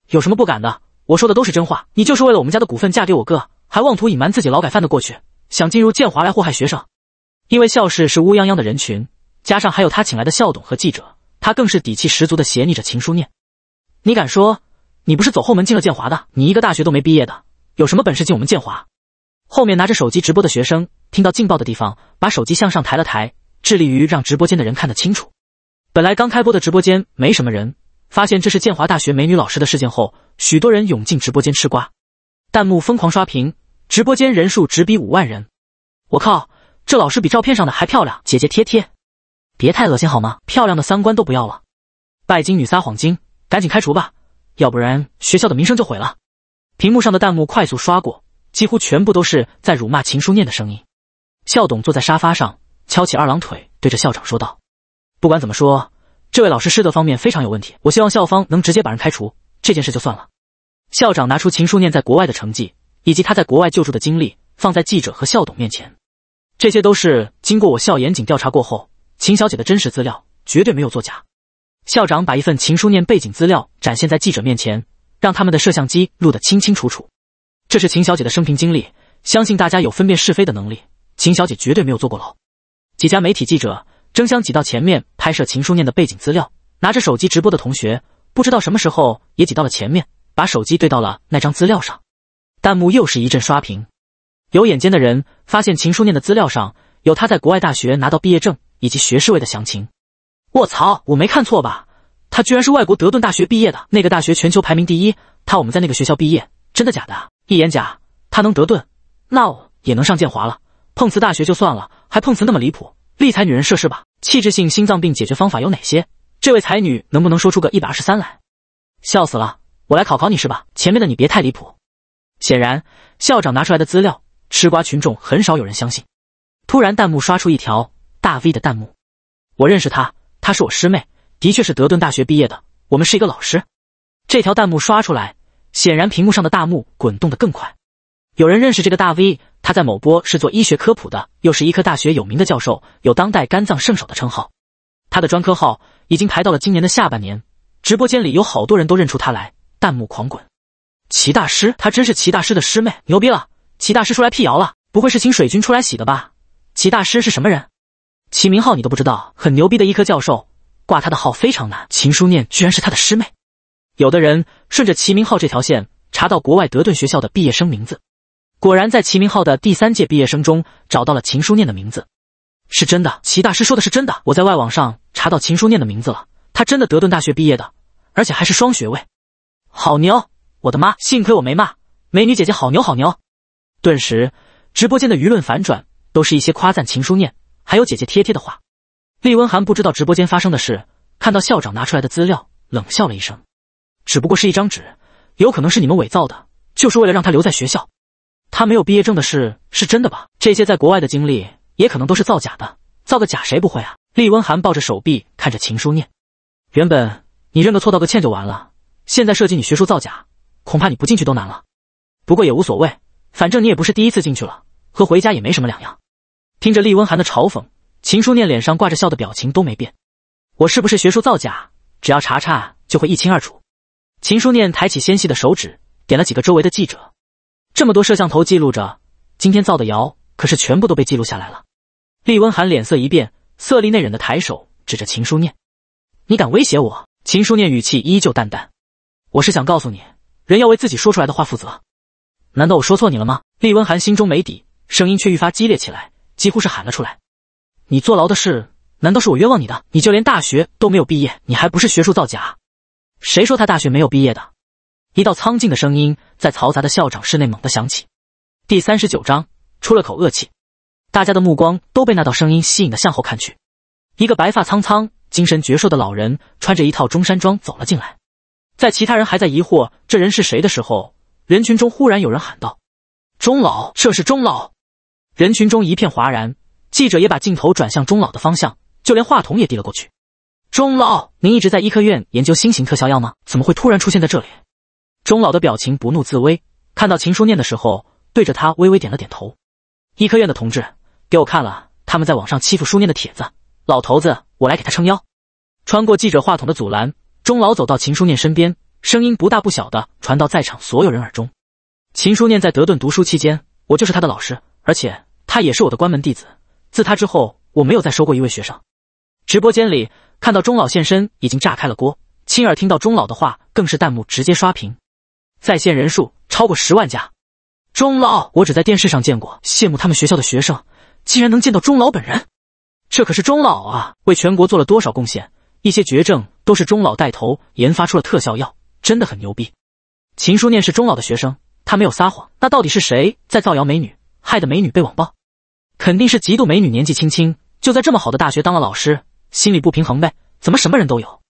S1: 有什么不敢的？我说的都是真话。你就是为了我们家的股份嫁给我哥，还妄图隐瞒自己劳改犯的过去，想进入建华来祸害学生。因为校室是乌泱泱的人群，加上还有他请来的校董和记者，他更是底气十足的斜睨着秦书念。你敢说？你不是走后门进了建华的？你一个大学都没毕业的，有什么本事进我们建华？后面拿着手机直播的学生听到劲爆的地方，把手机向上抬了抬，致力于让直播间的人看得清楚。本来刚开播的直播间没什么人，发现这是建华大学美女老师的事件后，许多人涌进直播间吃瓜，弹幕疯狂刷屏，直播间人数直逼五万人。我靠，这老师比照片上的还漂亮！姐姐贴贴，别太恶心好吗？漂亮的三观都不要了，拜金女撒谎精，赶紧开除吧！要不然学校的名声就毁了。屏幕上的弹幕快速刷过，几乎全部都是在辱骂秦书念的声音。校董坐在沙发上，翘起二郎腿，对着校长说道：“不管怎么说，这位老师师德方面非常有问题。我希望校方能直接把人开除，这件事就算了。”校长拿出秦书念在国外的成绩以及他在国外救助的经历，放在记者和校董面前。这些都是经过我校严谨调查过后，秦小姐的真实资料，绝对没有作假。校长把一份秦书念背景资料展现在记者面前，让他们的摄像机录得清清楚楚。这是秦小姐的生平经历，相信大家有分辨是非的能力。秦小姐绝对没有坐过牢。几家媒体记者争相挤到前面拍摄秦书念的背景资料，拿着手机直播的同学不知道什么时候也挤到了前面，把手机对到了那张资料上。弹幕又是一阵刷屏，有眼尖的人发现秦书念的资料上有他在国外大学拿到毕业证以及学士位的详情。我操！我没看错吧？他居然是外国德顿大学毕业的，那个大学全球排名第一。他我们在那个学校毕业，真的假的？一眼假，他能德顿，那我也能上建华了。碰瓷大学就算了，还碰瓷那么离谱，立才女人设是吧？器质性心脏病解决方法有哪些？这位才女能不能说出个一百二十三来？笑死了，我来考考你是吧？前面的你别太离谱。显然，校长拿出来的资料，吃瓜群众很少有人相信。突然，弹幕刷出一条大 V 的弹幕，我认识他。她是我师妹，的确是德顿大学毕业的。我们是一个老师。这条弹幕刷出来，显然屏幕上的大幕滚动得更快。有人认识这个大 V，他在某播是做医学科普的，又是医科大学有名的教授，有“当代肝脏圣手”的称号。他的专科号已经排到了今年的下半年。直播间里有好多人都认出他来，弹幕狂滚。齐大师，他真是齐大师的师妹，牛逼了！齐大师出来辟谣了，不会是请水军出来洗的吧？齐大师是什么人？齐明浩，你都不知道，很牛逼的医科教授，挂他的号非常难。秦书念居然是他的师妹。有的人顺着齐明浩这条线查到国外德顿学校的毕业生名字，果然在齐明浩的第三届毕业生中找到了秦书念的名字，是真的。齐大师说的是真的，我在外网上查到秦书念的名字了，他真的德顿大学毕业的，而且还是双学位，好牛！我的妈，幸亏我没骂美女姐姐，好牛，好牛。顿时直播间的舆论反转，都是一些夸赞秦书念。还有姐姐贴贴的话，厉温寒不知道直播间发生的事，看到校长拿出来的资料，冷笑了一声。只不过是一张纸，有可能是你们伪造的，就是为了让他留在学校。他没有毕业证的事是真的吧？这些在国外的经历也可能都是造假的，造个假谁不会啊？厉温寒抱着手臂看着秦书念，原本你认个错道个歉就完了，现在涉及你学术造假，恐怕你不进去都难了。不过也无所谓，反正你也不是第一次进去了，和回家也没什么两样。听着厉温寒的嘲讽，秦书念脸上挂着笑的表情都没变。我是不是学术造假？只要查查就会一清二楚。秦书念抬起纤细的手指，点了几个周围的记者。这么多摄像头记录着，今天造的谣可是全部都被记录下来了。厉温寒脸色一变，色厉内荏的抬手指着秦书念：“你敢威胁我？”秦书念语气依旧淡淡：“我是想告诉你，人要为自己说出来的话负责。难道我说错你了吗？”厉温寒心中没底，声音却愈发激烈起来。几乎是喊了出来：“你坐牢的事，难道是我冤枉你的？你就连大学都没有毕业，你还不是学术造假？谁说他大学没有毕业的？”一道苍劲的声音在嘈杂的校长室内猛地响起。第三十九章出了口恶气，大家的目光都被那道声音吸引的向后看去。一个白发苍苍、精神矍铄的老人穿着一套中山装走了进来。在其他人还在疑惑这人是谁的时候，人群中忽然有人喊道：“钟老，这是钟老。”人群中一片哗然，记者也把镜头转向钟老的方向，就连话筒也递了过去。钟老，您一直在医科院研究新型特效药吗？怎么会突然出现在这里？钟老的表情不怒自威，看到秦书念的时候，对着他微微点了点头。医科院的同志给我看了他们在网上欺负书念的帖子，老头子，我来给他撑腰。穿过记者话筒的阻拦，钟老走到秦书念身边，声音不大不小的传到在场所有人耳中。秦书念在德顿读书期间，我就是他的老师，而且。他也是我的关门弟子，自他之后，我没有再收过一位学生。直播间里看到钟老现身，已经炸开了锅。亲耳听到钟老的话，更是弹幕直接刷屏，在线人数超过十万加。钟老，我只在电视上见过。羡慕他们学校的学生，竟然能见到钟老本人，这可是钟老啊！为全国做了多少贡献？一些绝症都是钟老带头研发出了特效药，真的很牛逼。秦书念是钟老的学生，他没有撒谎。那到底是谁在造谣美女，害得美女被网暴？肯定是嫉妒美女年纪轻轻就在这么好的大学当了老师，心里不平衡呗？怎么什么人都有？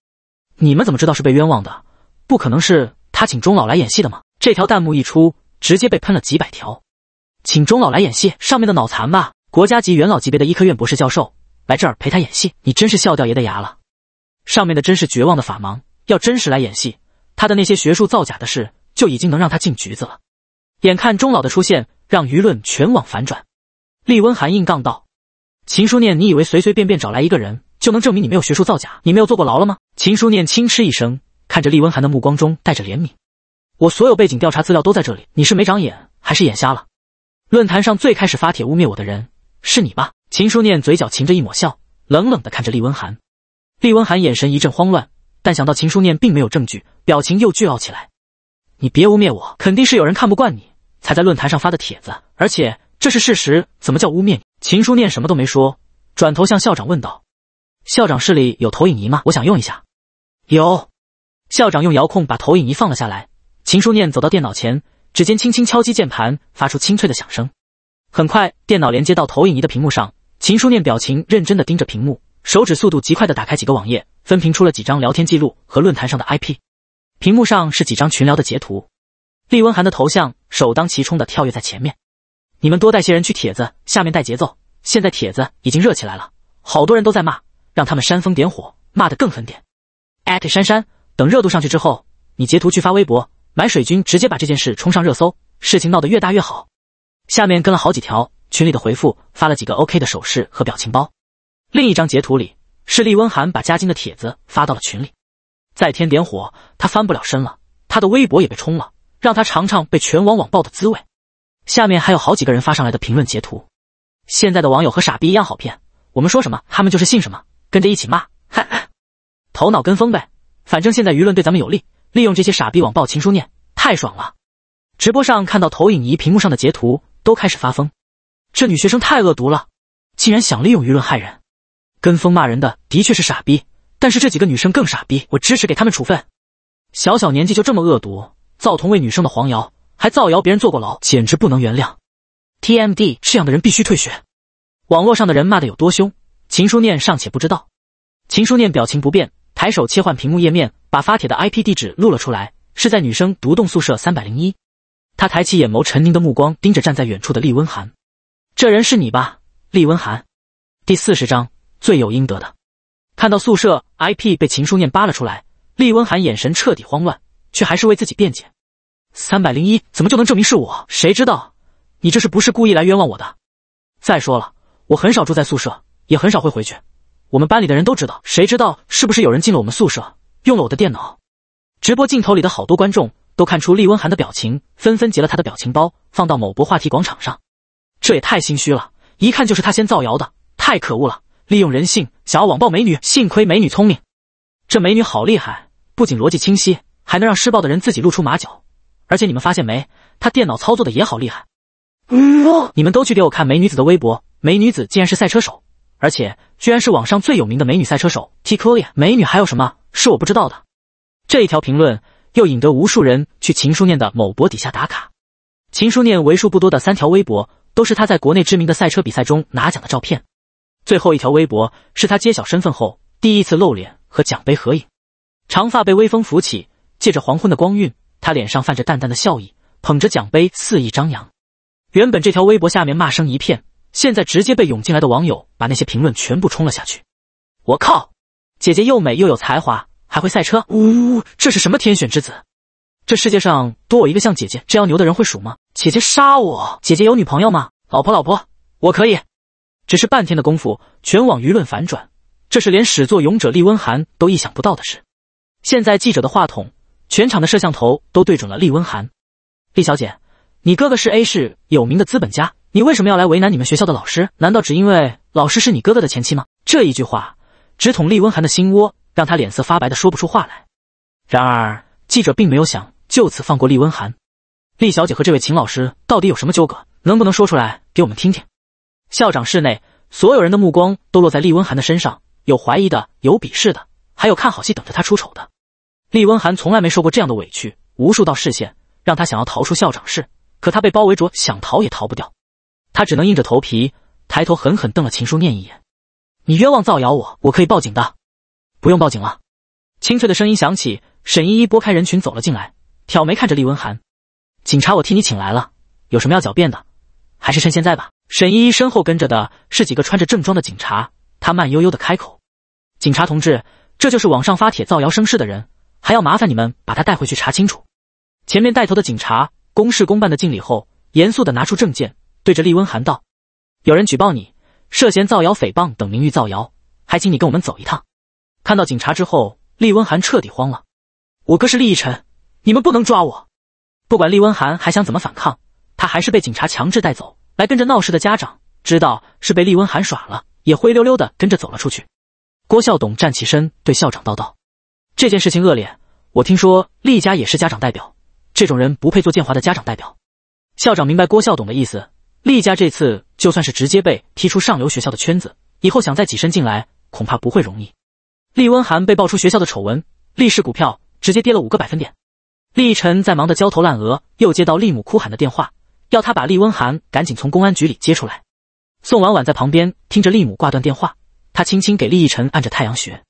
S1: 你们怎么知道是被冤枉的？不可能是他请钟老来演戏的吗？这条弹幕一出，直接被喷了几百条。请钟老来演戏，上面的脑残吧？国家级元老级别的医科院博士教授来这儿陪他演戏，你真是笑掉爷的牙了。上面的真是绝望的法盲，要真是来演戏，他的那些学术造假的事就已经能让他进局子了。眼看钟老的出现，让舆论全网反转。厉温寒硬杠道：“秦书念，你以为随随便便找来一个人就能证明你没有学术造假？你没有坐过牢了吗？”秦书念轻嗤一声，看着厉温寒的目光中带着怜悯：“我所有背景调查资料都在这里，你是没长眼还是眼瞎了？论坛上最开始发帖污蔑我的人是你吧？”秦书念嘴角噙着一抹笑，冷冷的看着厉温寒。厉温寒眼神一阵慌乱，但想到秦书念并没有证据，表情又倔傲起来：“你别污蔑我，肯定是有人看不惯你才在论坛上发的帖子，而且……”这是事实，怎么叫污蔑？秦书念什么都没说，转头向校长问道：“校长室里有投影仪吗？我想用一下。”有。校长用遥控把投影仪放了下来。秦书念走到电脑前，指尖轻轻敲击键盘，发出清脆的响声。很快，电脑连接到投影仪的屏幕上。秦书念表情认真的盯着屏幕，手指速度极快的打开几个网页，分屏出了几张聊天记录和论坛上的 IP。屏幕上是几张群聊的截图，厉温寒的头像首当其冲的跳跃在前面。你们多带些人去帖子下面带节奏，现在帖子已经热起来了，好多人都在骂，让他们煽风点火，骂得更狠点。at 珊珊，等热度上去之后，你截图去发微博，买水军直接把这件事冲上热搜，事情闹得越大越好。下面跟了好几条群里的回复，发了几个 OK 的手势和表情包。另一张截图里是厉温寒把嘉金的帖子发到了群里，再添点火，他翻不了身了，他的微博也被冲了，让他尝尝被全网网暴的滋味。下面还有好几个人发上来的评论截图，现在的网友和傻逼一样好骗，我们说什么他们就是信什么，跟着一起骂，哈哈，头脑跟风呗，反正现在舆论对咱们有利，利用这些傻逼网暴秦书念，太爽了。直播上看到投影仪屏幕上的截图，都开始发疯，这女学生太恶毒了，竟然想利用舆论害人。跟风骂人的的确是傻逼，但是这几个女生更傻逼，我支持给他们处分。小小年纪就这么恶毒，造同为女生的黄谣。还造谣别人坐过牢，简直不能原谅！TMD，这样的人必须退学！网络上的人骂得有多凶，秦书念尚且不知道。秦书念表情不变，抬手切换屏幕页面，把发帖的 IP 地址露了出来，是在女生独栋宿舍三百零一。他抬起眼眸，沉凝的目光盯着站在远处的厉温寒，这人是你吧，厉温寒？第四十章，罪有应得的。看到宿舍 IP 被秦书念扒了出来，厉温寒眼神彻底慌乱，却还是为自己辩解。三百零一怎么就能证明是我？谁知道，你这是不是故意来冤枉我的？再说了，我很少住在宿舍，也很少会回去。我们班里的人都知道，谁知道是不是有人进了我们宿舍，用了我的电脑？直播镜头里的好多观众都看出厉温寒的表情，纷纷截了他的表情包，放到某博话题广场上。这也太心虚了，一看就是他先造谣的，太可恶了！利用人性想要网暴美女，幸亏美女聪明，这美女好厉害，不仅逻辑清晰，还能让施暴的人自己露出马脚。而且你们发现没，他电脑操作的也好厉害。你们都去给我看美女子的微博，美女子竟然是赛车手，而且居然是网上最有名的美女赛车手 Troya。美女还有什么是我不知道的？这一条评论又引得无数人去秦书念的某博底下打卡。秦书念为数不多的三条微博都是他在国内知名的赛车比赛中拿奖的照片，最后一条微博是他揭晓身份后第一次露脸和奖杯合影，长发被微风拂起，借着黄昏的光晕。他脸上泛着淡淡的笑意，捧着奖杯肆意张扬。原本这条微博下面骂声一片，现在直接被涌进来的网友把那些评论全部冲了下去。我靠，姐姐又美又有才华，还会赛车，呜呜，这是什么天选之子？这世界上多我一个像姐姐这样牛的人会数吗？姐姐杀我！姐姐有女朋友吗？老婆老婆，我可以。只是半天的功夫，全网舆论反转，这是连始作俑者厉温寒都意想不到的事。现在记者的话筒。全场的摄像头都对准了厉温寒，厉小姐，你哥哥是 A 市有名的资本家，你为什么要来为难你们学校的老师？难道只因为老师是你哥哥的前妻吗？这一句话直捅厉温寒的心窝，让他脸色发白的说不出话来。然而记者并没有想就此放过厉温寒，厉小姐和这位秦老师到底有什么纠葛？能不能说出来给我们听听？校长室内，所有人的目光都落在厉温寒的身上，有怀疑的，有鄙视的，还有看好戏等着他出丑的。厉温寒从来没受过这样的委屈，无数道视线让他想要逃出校长室，可他被包围着，想逃也逃不掉。他只能硬着头皮抬头，狠狠瞪了秦书念一眼：“你冤枉造谣我，我可以报警的。”“不用报警了。”清脆的声音响起，沈依依拨开人群走了进来，挑眉看着厉温寒：“警察，我替你请来了，有什么要狡辩的？还是趁现在吧。”沈依依身后跟着的是几个穿着正装的警察，他慢悠悠的开口：“警察同志，这就是网上发帖造谣生事的人。”还要麻烦你们把他带回去查清楚。前面带头的警察公事公办的敬礼后，严肃的拿出证件，对着厉温寒道：“有人举报你涉嫌造谣诽谤等名誉造谣，还请你跟我们走一趟。”看到警察之后，厉温寒彻底慌了：“我哥是厉奕晨，你们不能抓我！”不管厉温寒还想怎么反抗，他还是被警察强制带走。来跟着闹事的家长知道是被厉温寒耍了，也灰溜溜的跟着走了出去。郭校董站起身对校长道道。这件事情恶劣，我听说厉家也是家长代表，这种人不配做建华的家长代表。校长明白郭校董的意思，厉家这次就算是直接被踢出上流学校的圈子，以后想再挤身进来恐怕不会容易。厉温寒被爆出学校的丑闻，厉氏股票直接跌了五个百分点。厉毅晨在忙得焦头烂额，又接到厉母哭喊的电话，要他把厉温寒赶紧从公安局里接出来。宋婉婉在旁边听着厉母挂断电话，她轻轻给厉奕晨按着太阳穴。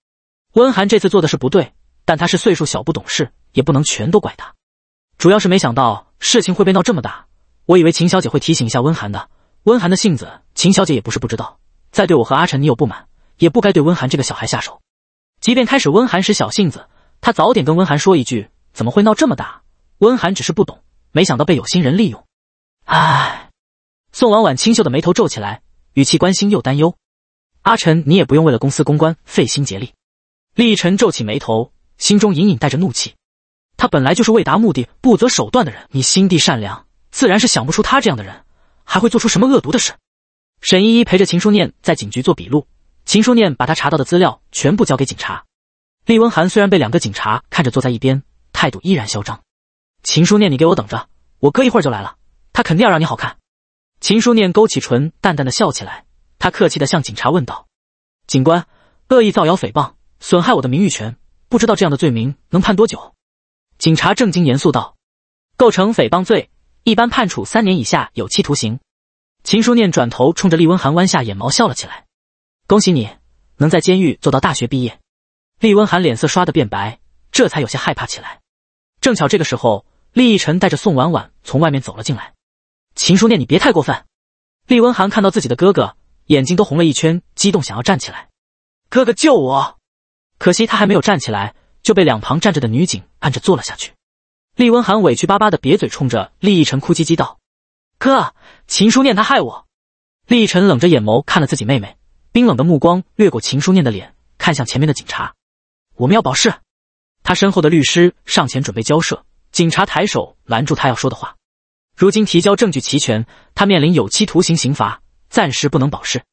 S1: 温寒这次做的是不对。但他是岁数小，不懂事，也不能全都怪他。主要是没想到事情会被闹这么大。我以为秦小姐会提醒一下温寒的，温寒的性子，秦小姐也不是不知道。再对我和阿晨你有不满，也不该对温寒这个小孩下手。即便开始温寒使小性子，他早点跟温寒说一句，怎么会闹这么大？温寒只是不懂，没想到被有心人利用。唉，宋婉婉清秀的眉头皱起来，语气关心又担忧。阿晨，你也不用为了公司公关费心竭力。厉晨皱起眉头。心中隐隐带着怒气，他本来就是为达目的不择手段的人。你心地善良，自然是想不出他这样的人还会做出什么恶毒的事。沈依依陪着秦书念在警局做笔录，秦书念把她查到的资料全部交给警察。厉温寒虽然被两个警察看着坐在一边，态度依然嚣张。秦书念，你给我等着，我哥一会儿就来了，他肯定要让你好看。秦书念勾起唇，淡淡的笑起来，他客气的向警察问道：“警官，恶意造谣诽谤，损害我的名誉权。”不知道这样的罪名能判多久？警察正经严肃道：“构成诽谤罪，一般判处三年以下有期徒刑。”秦书念转头冲着厉温寒弯下眼眸笑了起来：“恭喜你，能在监狱做到大学毕业。”厉温寒脸色刷的变白，这才有些害怕起来。正巧这个时候，厉逸晨带着宋婉婉从外面走了进来。“秦书念，你别太过分！”厉温寒看到自己的哥哥，眼睛都红了一圈，激动想要站起来：“哥哥救我！”可惜他还没有站起来，就被两旁站着的女警按着坐了下去。厉温寒委屈巴巴的瘪嘴，冲着厉逸晨哭唧唧道：“哥，秦书念他害我。”厉逸晨冷着眼眸看了自己妹妹，冰冷的目光掠过秦书念的脸，看向前面的警察：“我们要保释。”他身后的律师上前准备交涉，警察抬手拦住他要说的话。如今提交证据齐全，他面临有期徒刑刑罚，暂时不能保释。